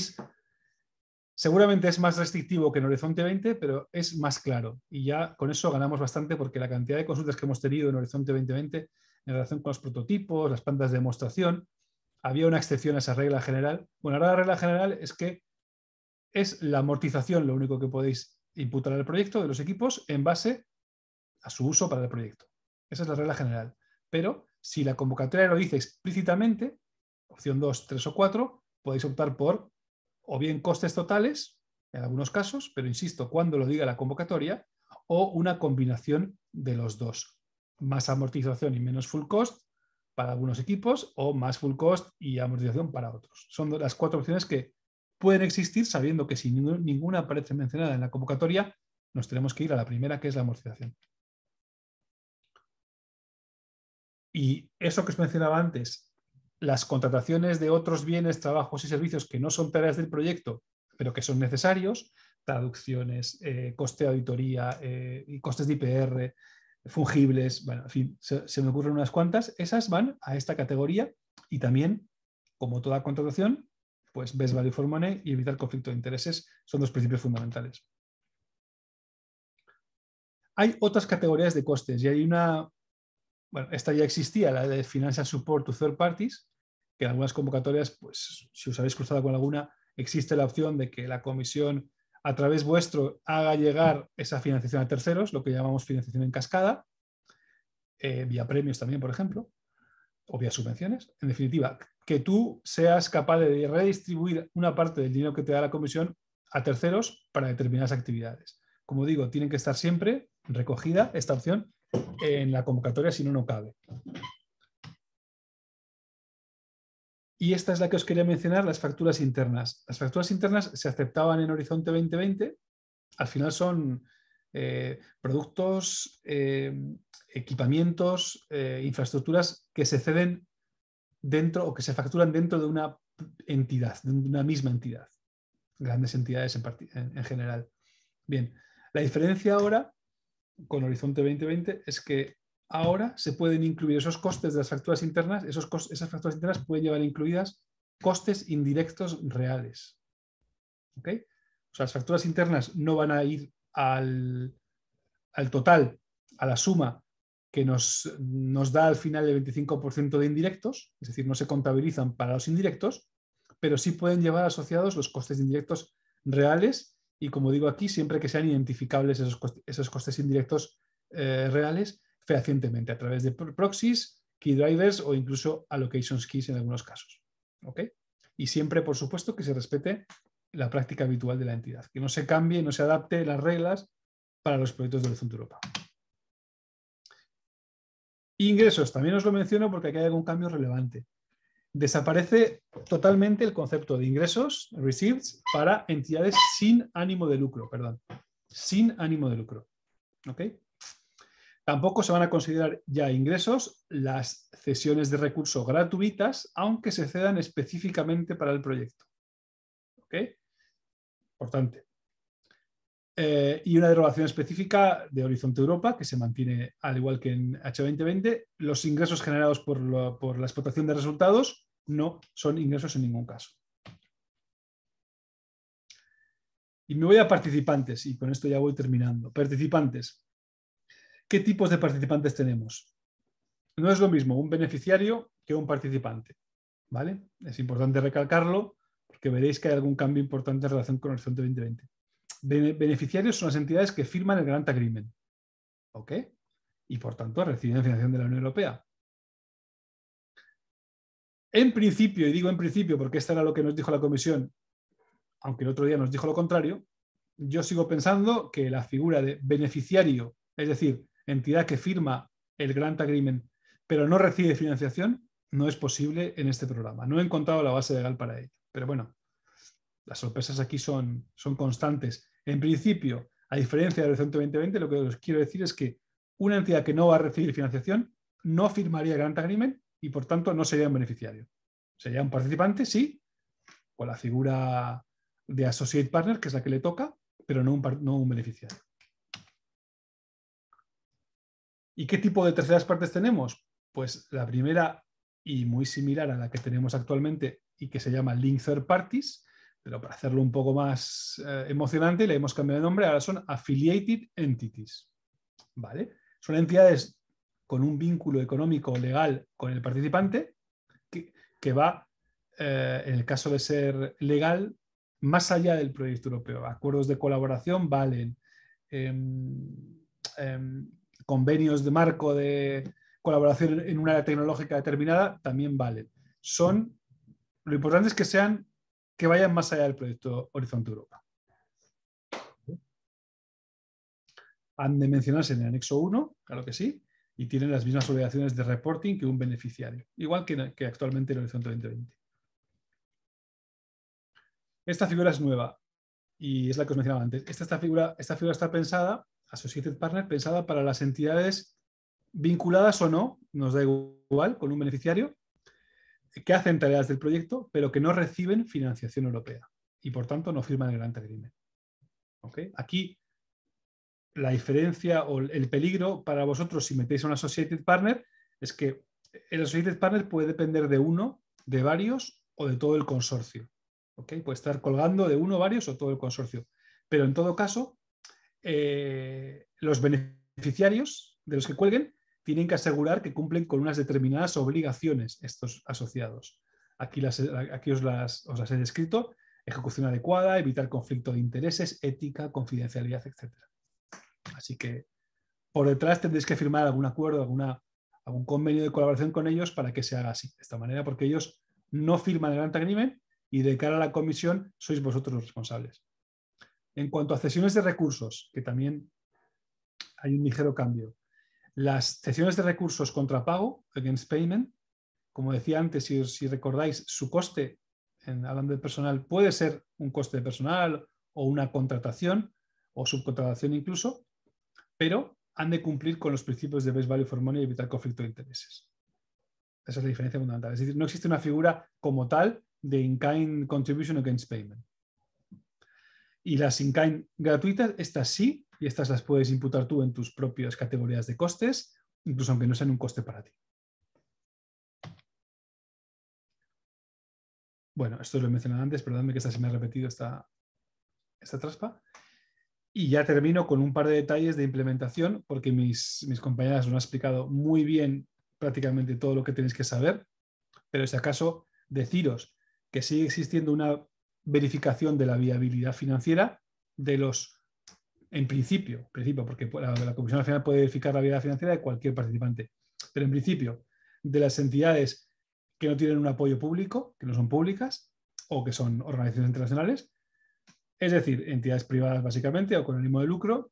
seguramente es más restrictivo que en Horizonte 20, pero es más claro. Y ya con eso ganamos bastante porque la cantidad de consultas que hemos tenido en Horizonte 2020 en relación con los prototipos, las plantas de demostración, había una excepción a esa regla general. Bueno, ahora la regla general es que es la amortización lo único que podéis imputar al proyecto de los equipos en base a su uso para el proyecto. Esa es la regla general pero si la convocatoria lo dice explícitamente, opción 2, 3 o 4, podéis optar por o bien costes totales, en algunos casos, pero insisto, cuando lo diga la convocatoria, o una combinación de los dos, más amortización y menos full cost para algunos equipos o más full cost y amortización para otros. Son las cuatro opciones que pueden existir sabiendo que si ninguna aparece mencionada en la convocatoria, nos tenemos que ir a la primera, que es la amortización. Y eso que os mencionaba antes, las contrataciones de otros bienes, trabajos y servicios que no son tareas del proyecto, pero que son necesarios, traducciones, eh, coste de auditoría eh, y costes de IPR, fungibles, bueno, en fin, se, me ocurren unas cuantas, esas van a esta categoría y también, como toda contratación, pues best value for money y evitar conflicto de intereses son los principios fundamentales. Hay otras categorías de costes y hay una bueno, esta ya existía, la de Financial Support to Third Parties, que en algunas convocatorias, pues si os habéis cruzado con alguna, existe la opción de que la comisión a través vuestro haga llegar esa financiación a terceros, lo que llamamos financiación en cascada, eh, vía premios también, por ejemplo, o vía subvenciones. En definitiva, que tú seas capaz de redistribuir una parte del dinero que te da la comisión a terceros para determinadas actividades. Como digo, tiene que estar siempre recogida esta opción en la convocatoria si no, no cabe. Y esta es la que os quería mencionar, las facturas internas. Las facturas internas se aceptaban en Horizonte 2020. Al final son eh, productos, eh, equipamientos, eh, infraestructuras que se ceden dentro o que se facturan dentro de una entidad, de una misma entidad. Grandes entidades en general. Bien, la diferencia ahora con Horizonte 2020 es que ahora se pueden incluir esos costes de las facturas internas, esos esas facturas internas pueden llevar incluidas costes indirectos reales. ¿Ok? O sea, las facturas internas no van a ir al, total, a la suma que nos, nos da al final el 25% de indirectos, es decir, no se contabilizan para los indirectos, pero sí pueden llevar asociados los costes indirectos reales y como digo aquí, siempre que sean identificables esos costes, indirectos eh, reales fehacientemente a través de proxies, key drivers o incluso allocations keys en algunos casos. ¿OK? Y siempre, por supuesto, que se respete la práctica habitual de la entidad, que no se cambie, no se adapte las reglas para los proyectos de Horizonte Europa. Ingresos, también os lo menciono porque aquí hay algún cambio relevante desaparece totalmente el concepto de ingresos, receipts, para entidades sin ánimo de lucro, perdón, sin ánimo de lucro. Tampoco se van a considerar ya ingresos las cesiones de recursos gratuitas, aunque se cedan específicamente para el proyecto. Okay. Importante. Eh, y una derogación específica de Horizonte Europa, que se mantiene al igual que en H2020. Los ingresos generados por, la explotación de resultados no son ingresos en ningún caso. Y me voy a participantes, y con esto ya voy terminando. Participantes. ¿Qué tipos de participantes tenemos? No es lo mismo un beneficiario que un participante. ¿vale? Es importante recalcarlo porque veréis que hay algún cambio importante en relación con Horizonte 2020 beneficiarios son las entidades que firman el Grant Agreement. ¿Ok? Y por tanto reciben financiación de la Unión Europea. En principio, y digo en principio porque esto era lo que nos dijo la Comisión, aunque el otro día nos dijo lo contrario, yo sigo pensando que la figura de beneficiario, es decir, entidad que firma el Grant Agreement pero no recibe financiación, no es posible en este programa. No he encontrado la base legal para ello. Pero bueno, las sorpresas aquí son, son constantes. En principio, a diferencia de Horizonte 2020, lo que os quiero decir es que una entidad que no va a recibir financiación no firmaría Grant Agreement y por tanto no sería un beneficiario. Sería un participante, sí, con la figura de Associate Partner, que es la que le toca, pero no no un beneficiario. ¿Y qué tipo de terceras partes tenemos? Pues la primera y muy similar a la que tenemos actualmente y que se llama Link Third Parties, pero para hacerlo un poco más eh, emocionante le hemos cambiado de nombre, ahora son Affiliated Entities. ¿Vale? Son entidades con un vínculo económico legal con el participante que, va, eh, en el caso de ser legal, más allá del proyecto europeo. Acuerdos de colaboración valen, em, em, convenios de marco de colaboración en una área tecnológica determinada también valen. Son, lo importante es que sean que vayan más allá del proyecto Horizonte Europa. Han de mencionarse en el anexo 1, claro que sí, y tienen las mismas obligaciones de reporting que un beneficiario, igual que, actualmente en Horizonte 2020. Esta figura es nueva y es la que os mencionaba antes. Esta, esta, figura, esta figura está pensada, Associated Partner, pensada para las entidades vinculadas o no, nos da igual, con un beneficiario, que hacen tareas del proyecto, pero que no reciben financiación europea y por tanto no firman el Grant Agreement. Aquí la diferencia o el peligro para vosotros si metéis a un Associated Partner es que el Associated Partner puede depender de uno, de varios o de todo el consorcio. Puede estar colgando de uno, varios o todo el consorcio. Pero en todo caso, eh, los beneficiarios de los que cuelguen tienen que asegurar que cumplen con unas determinadas obligaciones estos asociados. Aquí, os, las, he descrito. Ejecución adecuada, evitar conflicto de intereses, ética, confidencialidad, etc. Así que por detrás tendréis que firmar algún acuerdo, algún convenio de colaboración con ellos para que se haga así, de esta manera, porque ellos no firman el Grant y de cara a la comisión sois vosotros los responsables. En cuanto a cesiones de recursos, que también hay un ligero cambio, las cesiones de recursos contra pago, against payment, como decía antes, si, recordáis, su coste, en, hablando de personal, puede ser un coste de personal o una contratación o subcontratación incluso, pero han de cumplir con los principios de best value for money y evitar conflicto de intereses. Esa es la diferencia fundamental. Es decir, no existe una figura como tal de in-kind contribution against payment. Y las in-kind gratuitas, estas sí, y estas las puedes imputar tú en tus propias categorías de costes, incluso aunque no sean un coste para ti. Bueno, esto lo he mencionado antes, perdóname que esta se me ha repetido esta, esta traspa. Y ya termino con un par de detalles de implementación, porque mis, compañeras lo han explicado muy bien prácticamente todo lo que tenéis que saber, pero si acaso deciros que sigue existiendo una verificación de la viabilidad financiera de los en principio, principio porque la, Comisión final puede verificar la viabilidad financiera de cualquier participante. Pero en principio, de las entidades que no tienen un apoyo público, que no son públicas o que son organizaciones internacionales, es decir, entidades privadas básicamente o con ánimo de lucro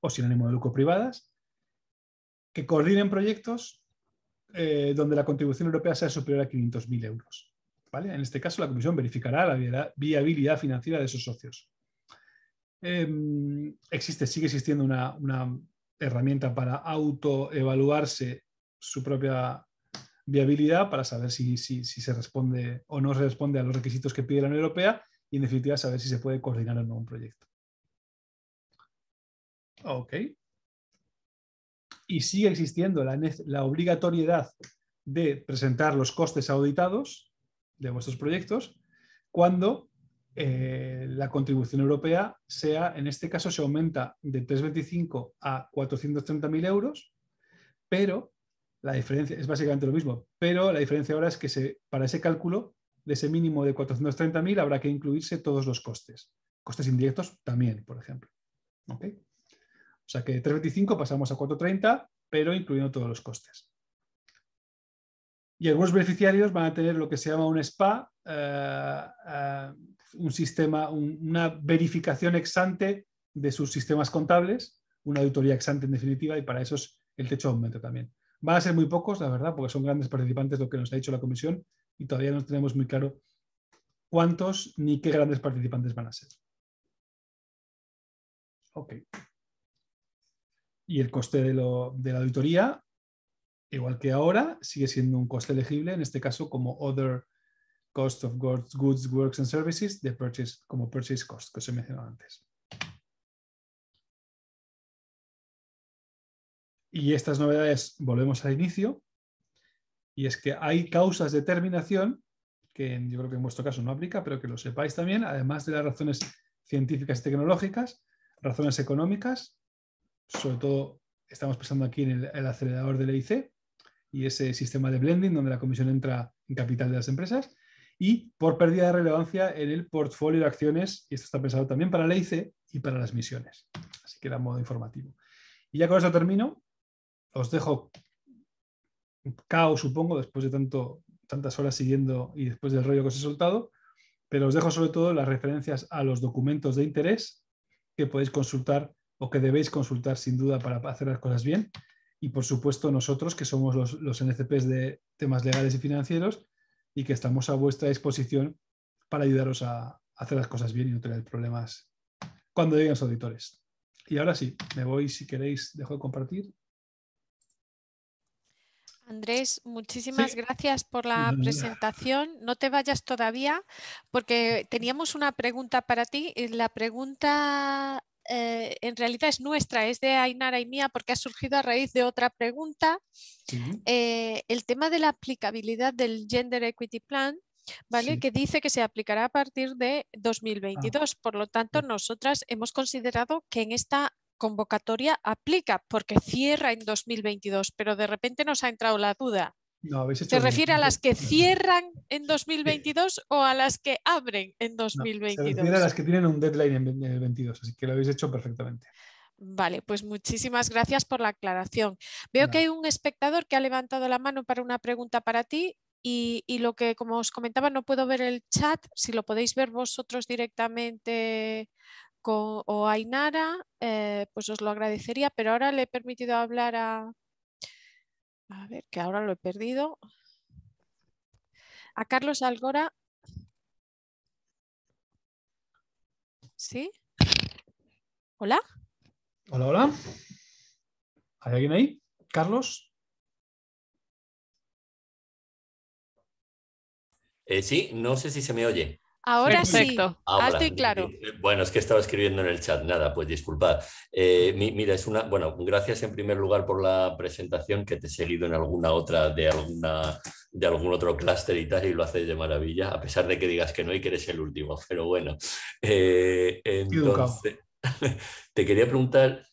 o sin ánimo de lucro privadas, que coordinen proyectos eh, donde la contribución europea sea superior a 500.000 euros. ¿vale? En este caso, la Comisión verificará la viabilidad financiera de esos socios. Em, existe, sigue existiendo una, herramienta para autoevaluarse su propia viabilidad para saber si, se responde o no se responde a los requisitos que pide la Unión Europea y en definitiva saber si se puede coordinar o no un proyecto. Ok. Y sigue existiendo la, la obligatoriedad de presentar los costes auditados de vuestros proyectos cuando eh, la contribución europea sea, en este caso, se aumenta de 3,25 a 430.000 euros, pero la diferencia es básicamente lo mismo, pero la diferencia ahora es que se, para ese cálculo de ese mínimo de 430.000 habrá que incluirse todos los costes. Costes indirectos también, por ejemplo. ¿Okay? O sea que de 3.25 pasamos a 4.30, pero incluyendo todos los costes. Y algunos beneficiarios van a tener lo que se llama un SPA, eh, eh, un sistema, una verificación exante de sus sistemas contables, una auditoría exante en definitiva, y para eso es el techo de aumento también. Van a ser muy pocos, la verdad, porque son grandes participantes lo que nos ha dicho la comisión y todavía no tenemos muy claro cuántos ni qué grandes participantes van a ser. Ok. Y el coste de, lo, de la auditoría, igual que ahora, sigue siendo un coste elegible, en este caso como other cost of goods, works and services, de purchase, como purchase cost, que os he mencionado antes. Y estas novedades, volvemos al inicio, y es que hay causas de terminación, que yo creo que en vuestro caso no aplica, pero que lo sepáis también, además de las razones científicas y tecnológicas, razones económicas, sobre todo estamos pensando aquí en el, el acelerador del EIC y ese sistema de blending donde la comisión entra en capital de las empresas, y por pérdida de relevancia en el portfolio de acciones, y esto está pensado también para la ICE y para las misiones. Así que era modo informativo. Y ya con eso termino. Os dejo caos, supongo, después de tanto, tantas horas siguiendo y después del rollo que os he soltado, pero os dejo sobre todo las referencias a los documentos de interés que podéis consultar o que debéis consultar sin duda para hacer las cosas bien. Y por supuesto nosotros, que somos los, los NCPs de temas legales y financieros, y que estamos a vuestra disposición para ayudaros a hacer las cosas bien y no tener problemas cuando lleguen los auditores. Y ahora sí, me voy, si queréis, dejo de compartir. Andrés, muchísimas gracias por la presentación. No te vayas todavía porque teníamos una pregunta para ti. Eh, la pregunta eh, en realidad es nuestra, es de Ainara y mía porque ha surgido a raíz de otra pregunta. Eh, el tema de la aplicabilidad del Gender Equity Plan, ¿vale? Que dice que se aplicará a partir de 2022. Ah. Por lo tanto, nosotras hemos considerado que en esta convocatoria aplica porque cierra en 2022, pero de repente nos ha entrado la duda. Se refiere a ¿eh? las que cierran en 2022 o a las que abren en 2022? se a las que tienen un deadline en 2022, así que lo habéis hecho perfectamente. Vale, pues muchísimas gracias por la aclaración. Veo que hay un espectador que ha levantado la mano para una pregunta para ti y, lo que, como os comentaba, no puedo ver el chat, si lo podéis ver vosotros directamente con, o Ainara, eh, pues os lo agradecería, pero ahora le he permitido hablar a, a ver, que ahora lo he perdido. A Carlos Algora. ¿Sí? ¿Hola? Hola, hola. ¿Hay alguien ahí? ¿Carlos? Eh, sí, no sé si se me oye. Ahora sí, alto y claro. Eh, eh, bueno, es que estaba escribiendo en el chat, nada, pues disculpad. Eh, mira, es una, bueno, gracias en primer lugar por la presentación que te he seguido en alguna otra de alguna de algún otro clúster y tal y lo haces de maravilla, a pesar de que digas que no y que eres el último, <laughs> pero bueno. <laughs> te quería preguntar,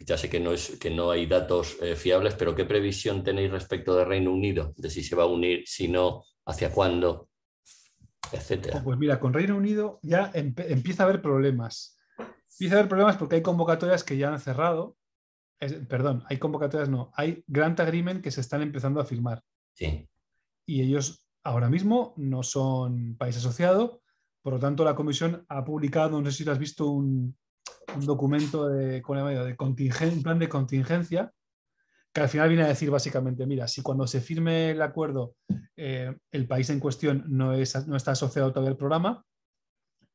ya sé que no, es, que no hay datos fiables, pero ¿qué previsión tenéis respecto de Reino Unido? De si se va a unir, si no, hacia cuándo. Pues mira, con Reino Unido ya empieza a haber problemas. Empieza a haber problemas porque hay convocatorias que ya han cerrado. perdón, hay convocatorias, no. Hay grant agreement que se están empezando a firmar. Sí. Y ellos ahora mismo no son país asociado. Por lo tanto, la Comisión ha publicado, no sé si lo has visto, un, documento de, plan de contingencia que al final viene a decir básicamente, mira, si cuando se firme el acuerdo eh, el país en cuestión no, está asociado todo el programa,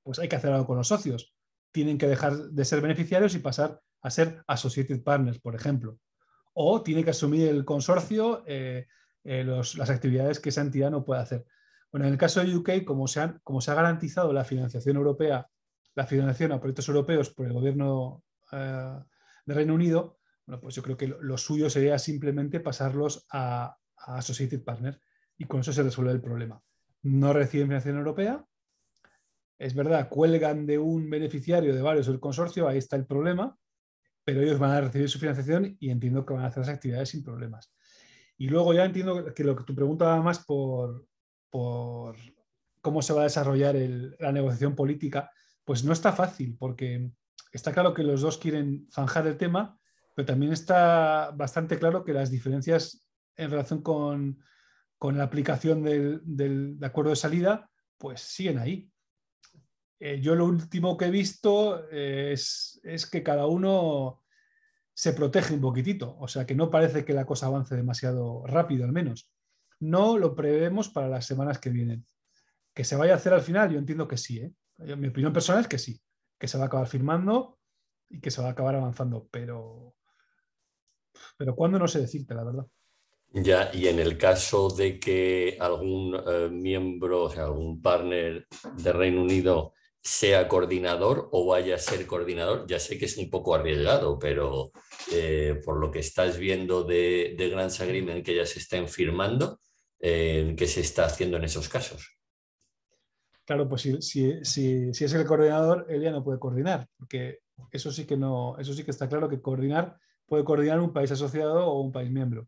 pues hay que hacer algo con los socios. Tienen que dejar de ser beneficiarios y pasar a ser associated partners, por ejemplo. O tiene que asumir el consorcio eh, eh, las actividades que esa entidad no puede hacer. Bueno, en el caso de UK, como se, como se ha garantizado la financiación europea, la financiación a proyectos europeos por el gobierno del Reino Unido, bueno, pues yo creo que lo, suyo sería simplemente pasarlos a, Associated Partner y con eso se resuelve el problema. No reciben financiación europea, es verdad, cuelgan de un beneficiario de varios del consorcio, ahí está el problema, pero ellos van a recibir su financiación y entiendo que van a hacer las actividades sin problemas. Y luego ya entiendo que lo que tú preguntabas más por, cómo se va a desarrollar la negociación política, pues no está fácil, porque está claro que los dos quieren zanjar el tema, pero también está bastante claro que las diferencias en relación con, la aplicación del, acuerdo de salida, pues siguen ahí. Eh, yo lo último que he visto eh, es, que cada uno se protege un poquitito, o sea que no parece que la cosa avance demasiado rápido al menos. No lo prevemos para las semanas que vienen. Que se vaya a hacer al final, yo entiendo que sí. ¿eh? mi opinión personal es que sí, que se va a acabar firmando y que se va a acabar avanzando, pero pero cuándo no sé decirte, la verdad. Ya, y en el caso de que algún eh, miembro, o sea, algún partner de Reino Unido sea coordinador o vaya a ser coordinador, ya sé que es un poco arriesgado, pero eh, por lo que estás viendo de, de Grants que ya se estén firmando, eh, ¿qué se está haciendo en esos casos? Claro, pues si, es el coordinador, él ya no puede coordinar, porque eso sí que no, eso sí que está claro que coordinar puede coordinar un país asociado o un país miembro.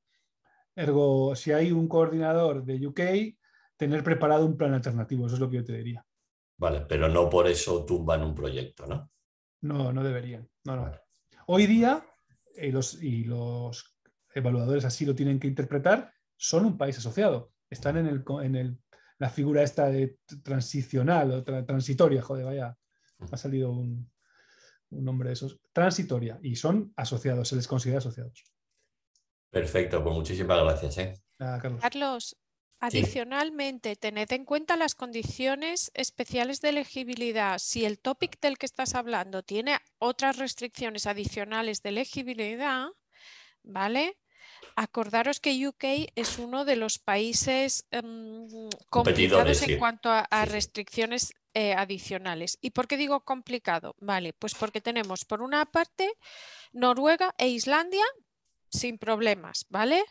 Ergo, si hay un coordinador de UK, tener preparado un plan alternativo, eso es lo que yo te diría. Vale, pero no por eso tumban un proyecto, ¿no? No, no deberían. Hoy día, y eh, los, y los evaluadores así lo tienen que interpretar, son un país asociado. Están en, el, en el, la figura esta de transicional o transitoria, joder, vaya, ha mm. salido un, un nombre de esos, transitoria, y son asociados, se les considera asociados. Perfecto, pues muchísimas gracias. ¿eh? Carlos. Carlos. Adicionalmente, tened en cuenta las condiciones especiales de elegibilidad. Si el topic del que estás hablando tiene otras restricciones adicionales de elegibilidad, ¿vale? Acordaros que UK es uno de los países em, complicados en cuanto a, restricciones eh, adicionales. ¿Y por qué digo complicado? Vale, pues porque tenemos por una parte Noruega e Islandia sin problemas, ¿vale?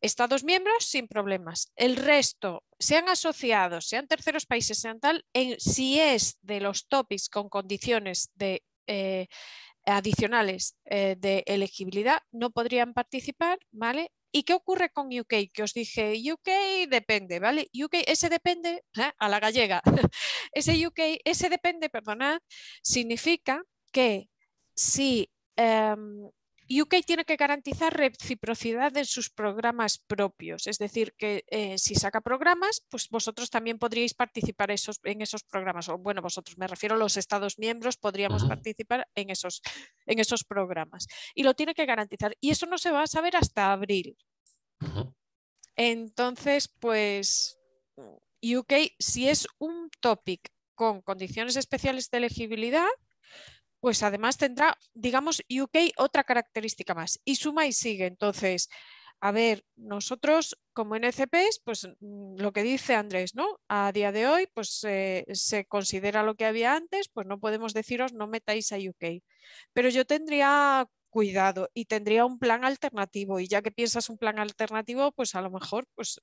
Estados miembros sin problemas. El resto, sean asociados, sean terceros países, sean tal, si es de los topics con condiciones de eh, adicionales eh, de elegibilidad no podrían participar, ¿vale? ¿Y qué ocurre con UK? Que os dije, UK depende, ¿vale? UK, ese depende, ¿eh? a la gallega, <laughs> ese UK, ese depende, perdonad, significa que si em, UK tiene que garantizar reciprocidad en sus programas propios, es decir, que eh, si saca programas, pues vosotros también podríais participar en esos programas, o bueno, vosotros me refiero a los Estados miembros, podríamos participar en esos, en esos programas. Y lo tiene que garantizar. Y eso no se va a saber hasta abril. Entonces, pues UK, si es un topic con condiciones especiales de elegibilidad, pues además tendrá, digamos, UK otra característica más y suma y sigue. Entonces, a ver, nosotros como NCPs, pues mm, lo que dice Andrés, ¿no? A día de hoy, pues eh, se considera lo que había antes, pues no podemos deciros no metáis a UK. Pero yo tendría cuidado y tendría un plan alternativo y ya que piensas un plan alternativo, pues a lo mejor, pues,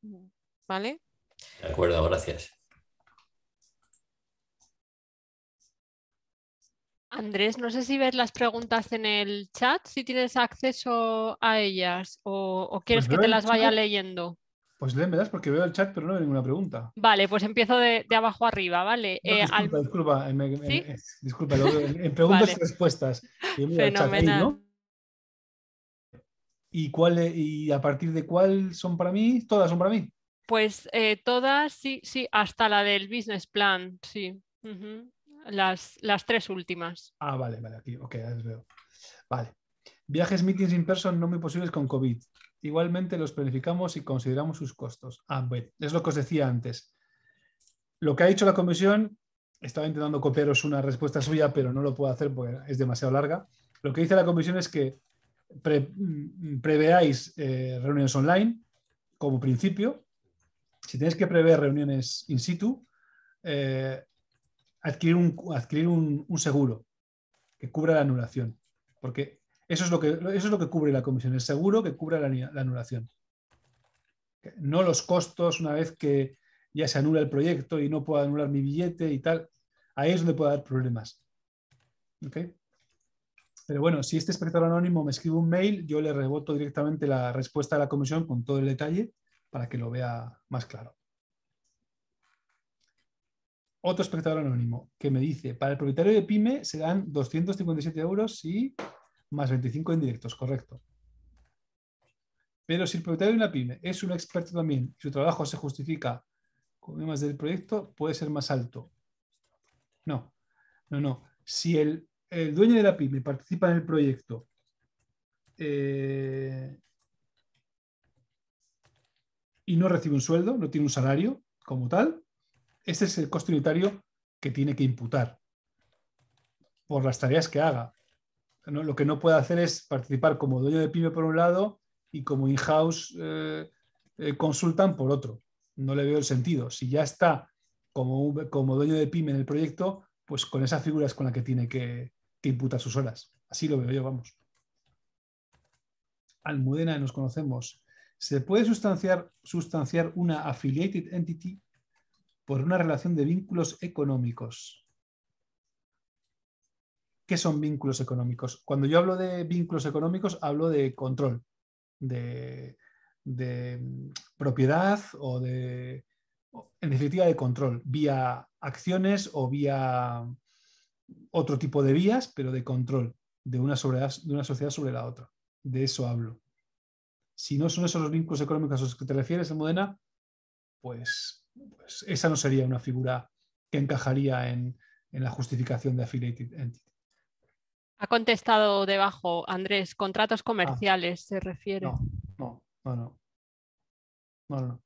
mm, ¿vale? De acuerdo, gracias. Andrés, no sé si ves las preguntas en el chat, si tienes acceso a ellas o, quieres pues que te las vaya leyendo. Pues las porque veo el chat, pero no veo ninguna pregunta. Vale, pues empiezo de, abajo arriba, ¿vale? disculpa, disculpa, en, preguntas y respuestas. Fenomenal. ¿Y, e, ¿Y a partir de cuál son para mí? ¿Todas son para mí? Pues eh, todas, sí, sí, hasta la del business plan, sí las, las tres últimas. Ah, vale, vale, aquí, ok, ya veo. Vale. Viajes, meetings in person no muy posibles con COVID. Igualmente los planificamos y consideramos sus costos. Ah, bueno, es lo que os decía antes. Lo que ha dicho la comisión, estaba intentando copiaros una respuesta suya, pero no lo puedo hacer porque es demasiado larga. Lo que dice la comisión es que mm, preveáis eh, reuniones online como principio. Si tenéis que prever reuniones in situ, eh, adquirir un, adquirir un, seguro que cubra la anulación, porque eso es lo que, es lo que cubre la comisión, el seguro que cubra la, anulación. No los costos una vez que ya se anula el proyecto y no puedo anular mi billete y tal. Ahí es donde puede haber problemas. Pero bueno, si este espectador anónimo me escribe un mail, yo le reboto directamente la respuesta a la comisión con todo el detalle para que lo vea más claro otro espectador anónimo que me dice, para el propietario de PyME se dan 257 euros y más 25 en directos, correcto. Pero si el propietario de una PyME es un experto también su trabajo se justifica con temas del proyecto, puede ser más alto. No, no, no. Si el, dueño de la PyME participa en el proyecto eh, y no recibe un sueldo, no tiene un salario como tal, este es el coste unitario que tiene que imputar por las tareas que haga. Lo que no puede hacer es participar como dueño de pyme por un lado y como in-house eh, eh consultan por otro. No le veo el sentido. Si ya está como, dueño de pyme en el proyecto, pues con esas es con la que tiene que, imputar sus horas. Así lo veo yo, vamos. Almudena, nos conocemos. ¿Se puede sustanciar, sustanciar una affiliated entity por una relación de vínculos económicos. ¿Qué son vínculos económicos? Cuando yo hablo de vínculos económicos, hablo de control, de, mm, propiedad o de, en definitiva, de control, vía acciones o vía mm, otro tipo de vías, pero de control de una, de una sociedad sobre la otra. De eso hablo. Si no son esos los vínculos económicos a los que te refieres, Modena, pues pues esa no sería una figura que encajaría en, la justificación de affiliated entity. Ha contestado debajo, Andrés, contratos ah. comerciales se refiere. No, no, no, no.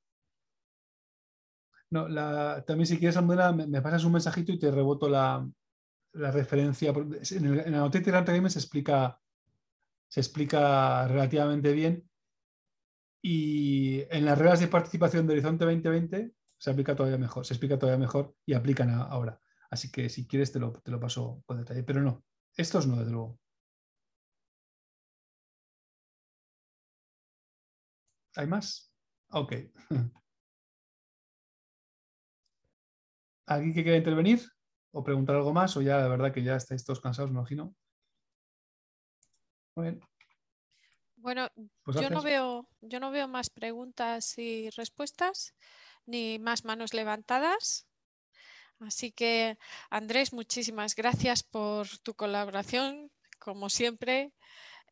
No, también si quieres, Almudena, me, pasas un mensajito y te reboto la, referencia. En, la noticia de se explica, se explica relativamente bien. Y en las reglas de participación de Horizonte 2020 se aplica todavía mejor, se explica todavía mejor y aplican ahora. Así que si quieres te lo, paso con detalle, pero no, estos no, desde luego. ¿Hay más? Ok. <laughs> ¿Alguien que quiera intervenir o preguntar algo más? O ya, la verdad que ya estáis todos cansados, me imagino. Muy bien. Bueno, pues yo, no veo, yo no veo más preguntas y respuestas ni más manos levantadas. Así que, Andrés, muchísimas gracias por tu colaboración. Como siempre,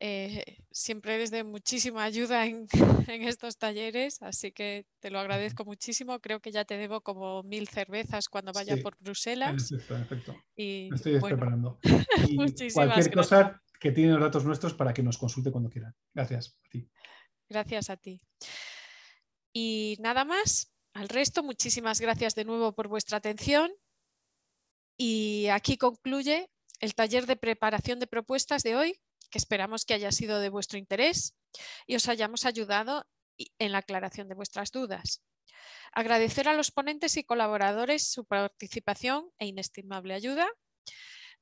eh, siempre eres de muchísima ayuda <laughs> en, estos talleres, así que te lo agradezco muchísimo. Creo que ya te debo como mil cervezas cuando vaya por Bruselas. Perfecto. Y, Me estoy preparando. <laughs> cualquier cosa que tienen los datos nuestros para que nos consulte cuando quiera. Gracias a ti. Gracias a ti. Y nada más, al resto. Muchísimas gracias de nuevo por vuestra atención. Y aquí concluye el taller de preparación de propuestas de hoy, que esperamos que haya sido de vuestro interés y os hayamos ayudado en la aclaración de vuestras dudas. Agradecer a los ponentes y colaboradores su participación e inestimable ayuda.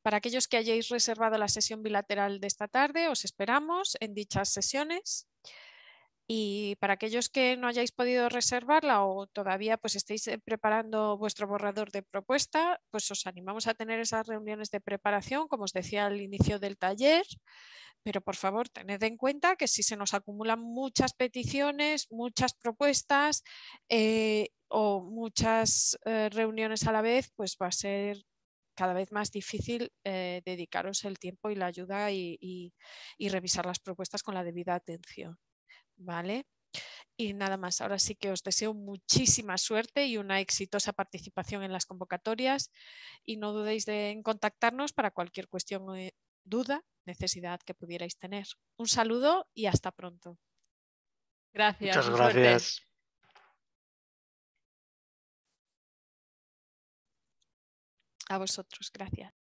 Para aquellos que hayáis reservado la sesión bilateral de esta tarde, os esperamos en dichas sesiones. Y para aquellos que no hayáis podido reservarla o todavía pues estéis eh, preparando vuestro borrador de propuesta, pues os animamos a tener esas reuniones de preparación, como os decía al inicio del taller, pero por favor tened en cuenta que si se nos acumulan muchas peticiones, muchas propuestas eh, o muchas eh, reuniones a la vez, pues va a ser cada vez más difícil dedicaros el tiempo y la ayuda y revisar las propuestas con la debida atención. ¿vale? Y nada más, ahora sí que os deseo muchísima suerte y una exitosa participación en las convocatorias y no dudéis de, en contactarnos para cualquier cuestión o eh, duda, necesidad que pudierais tener. Un saludo y hasta pronto. Gracias. Muchas gracias. A vosotros, gracias.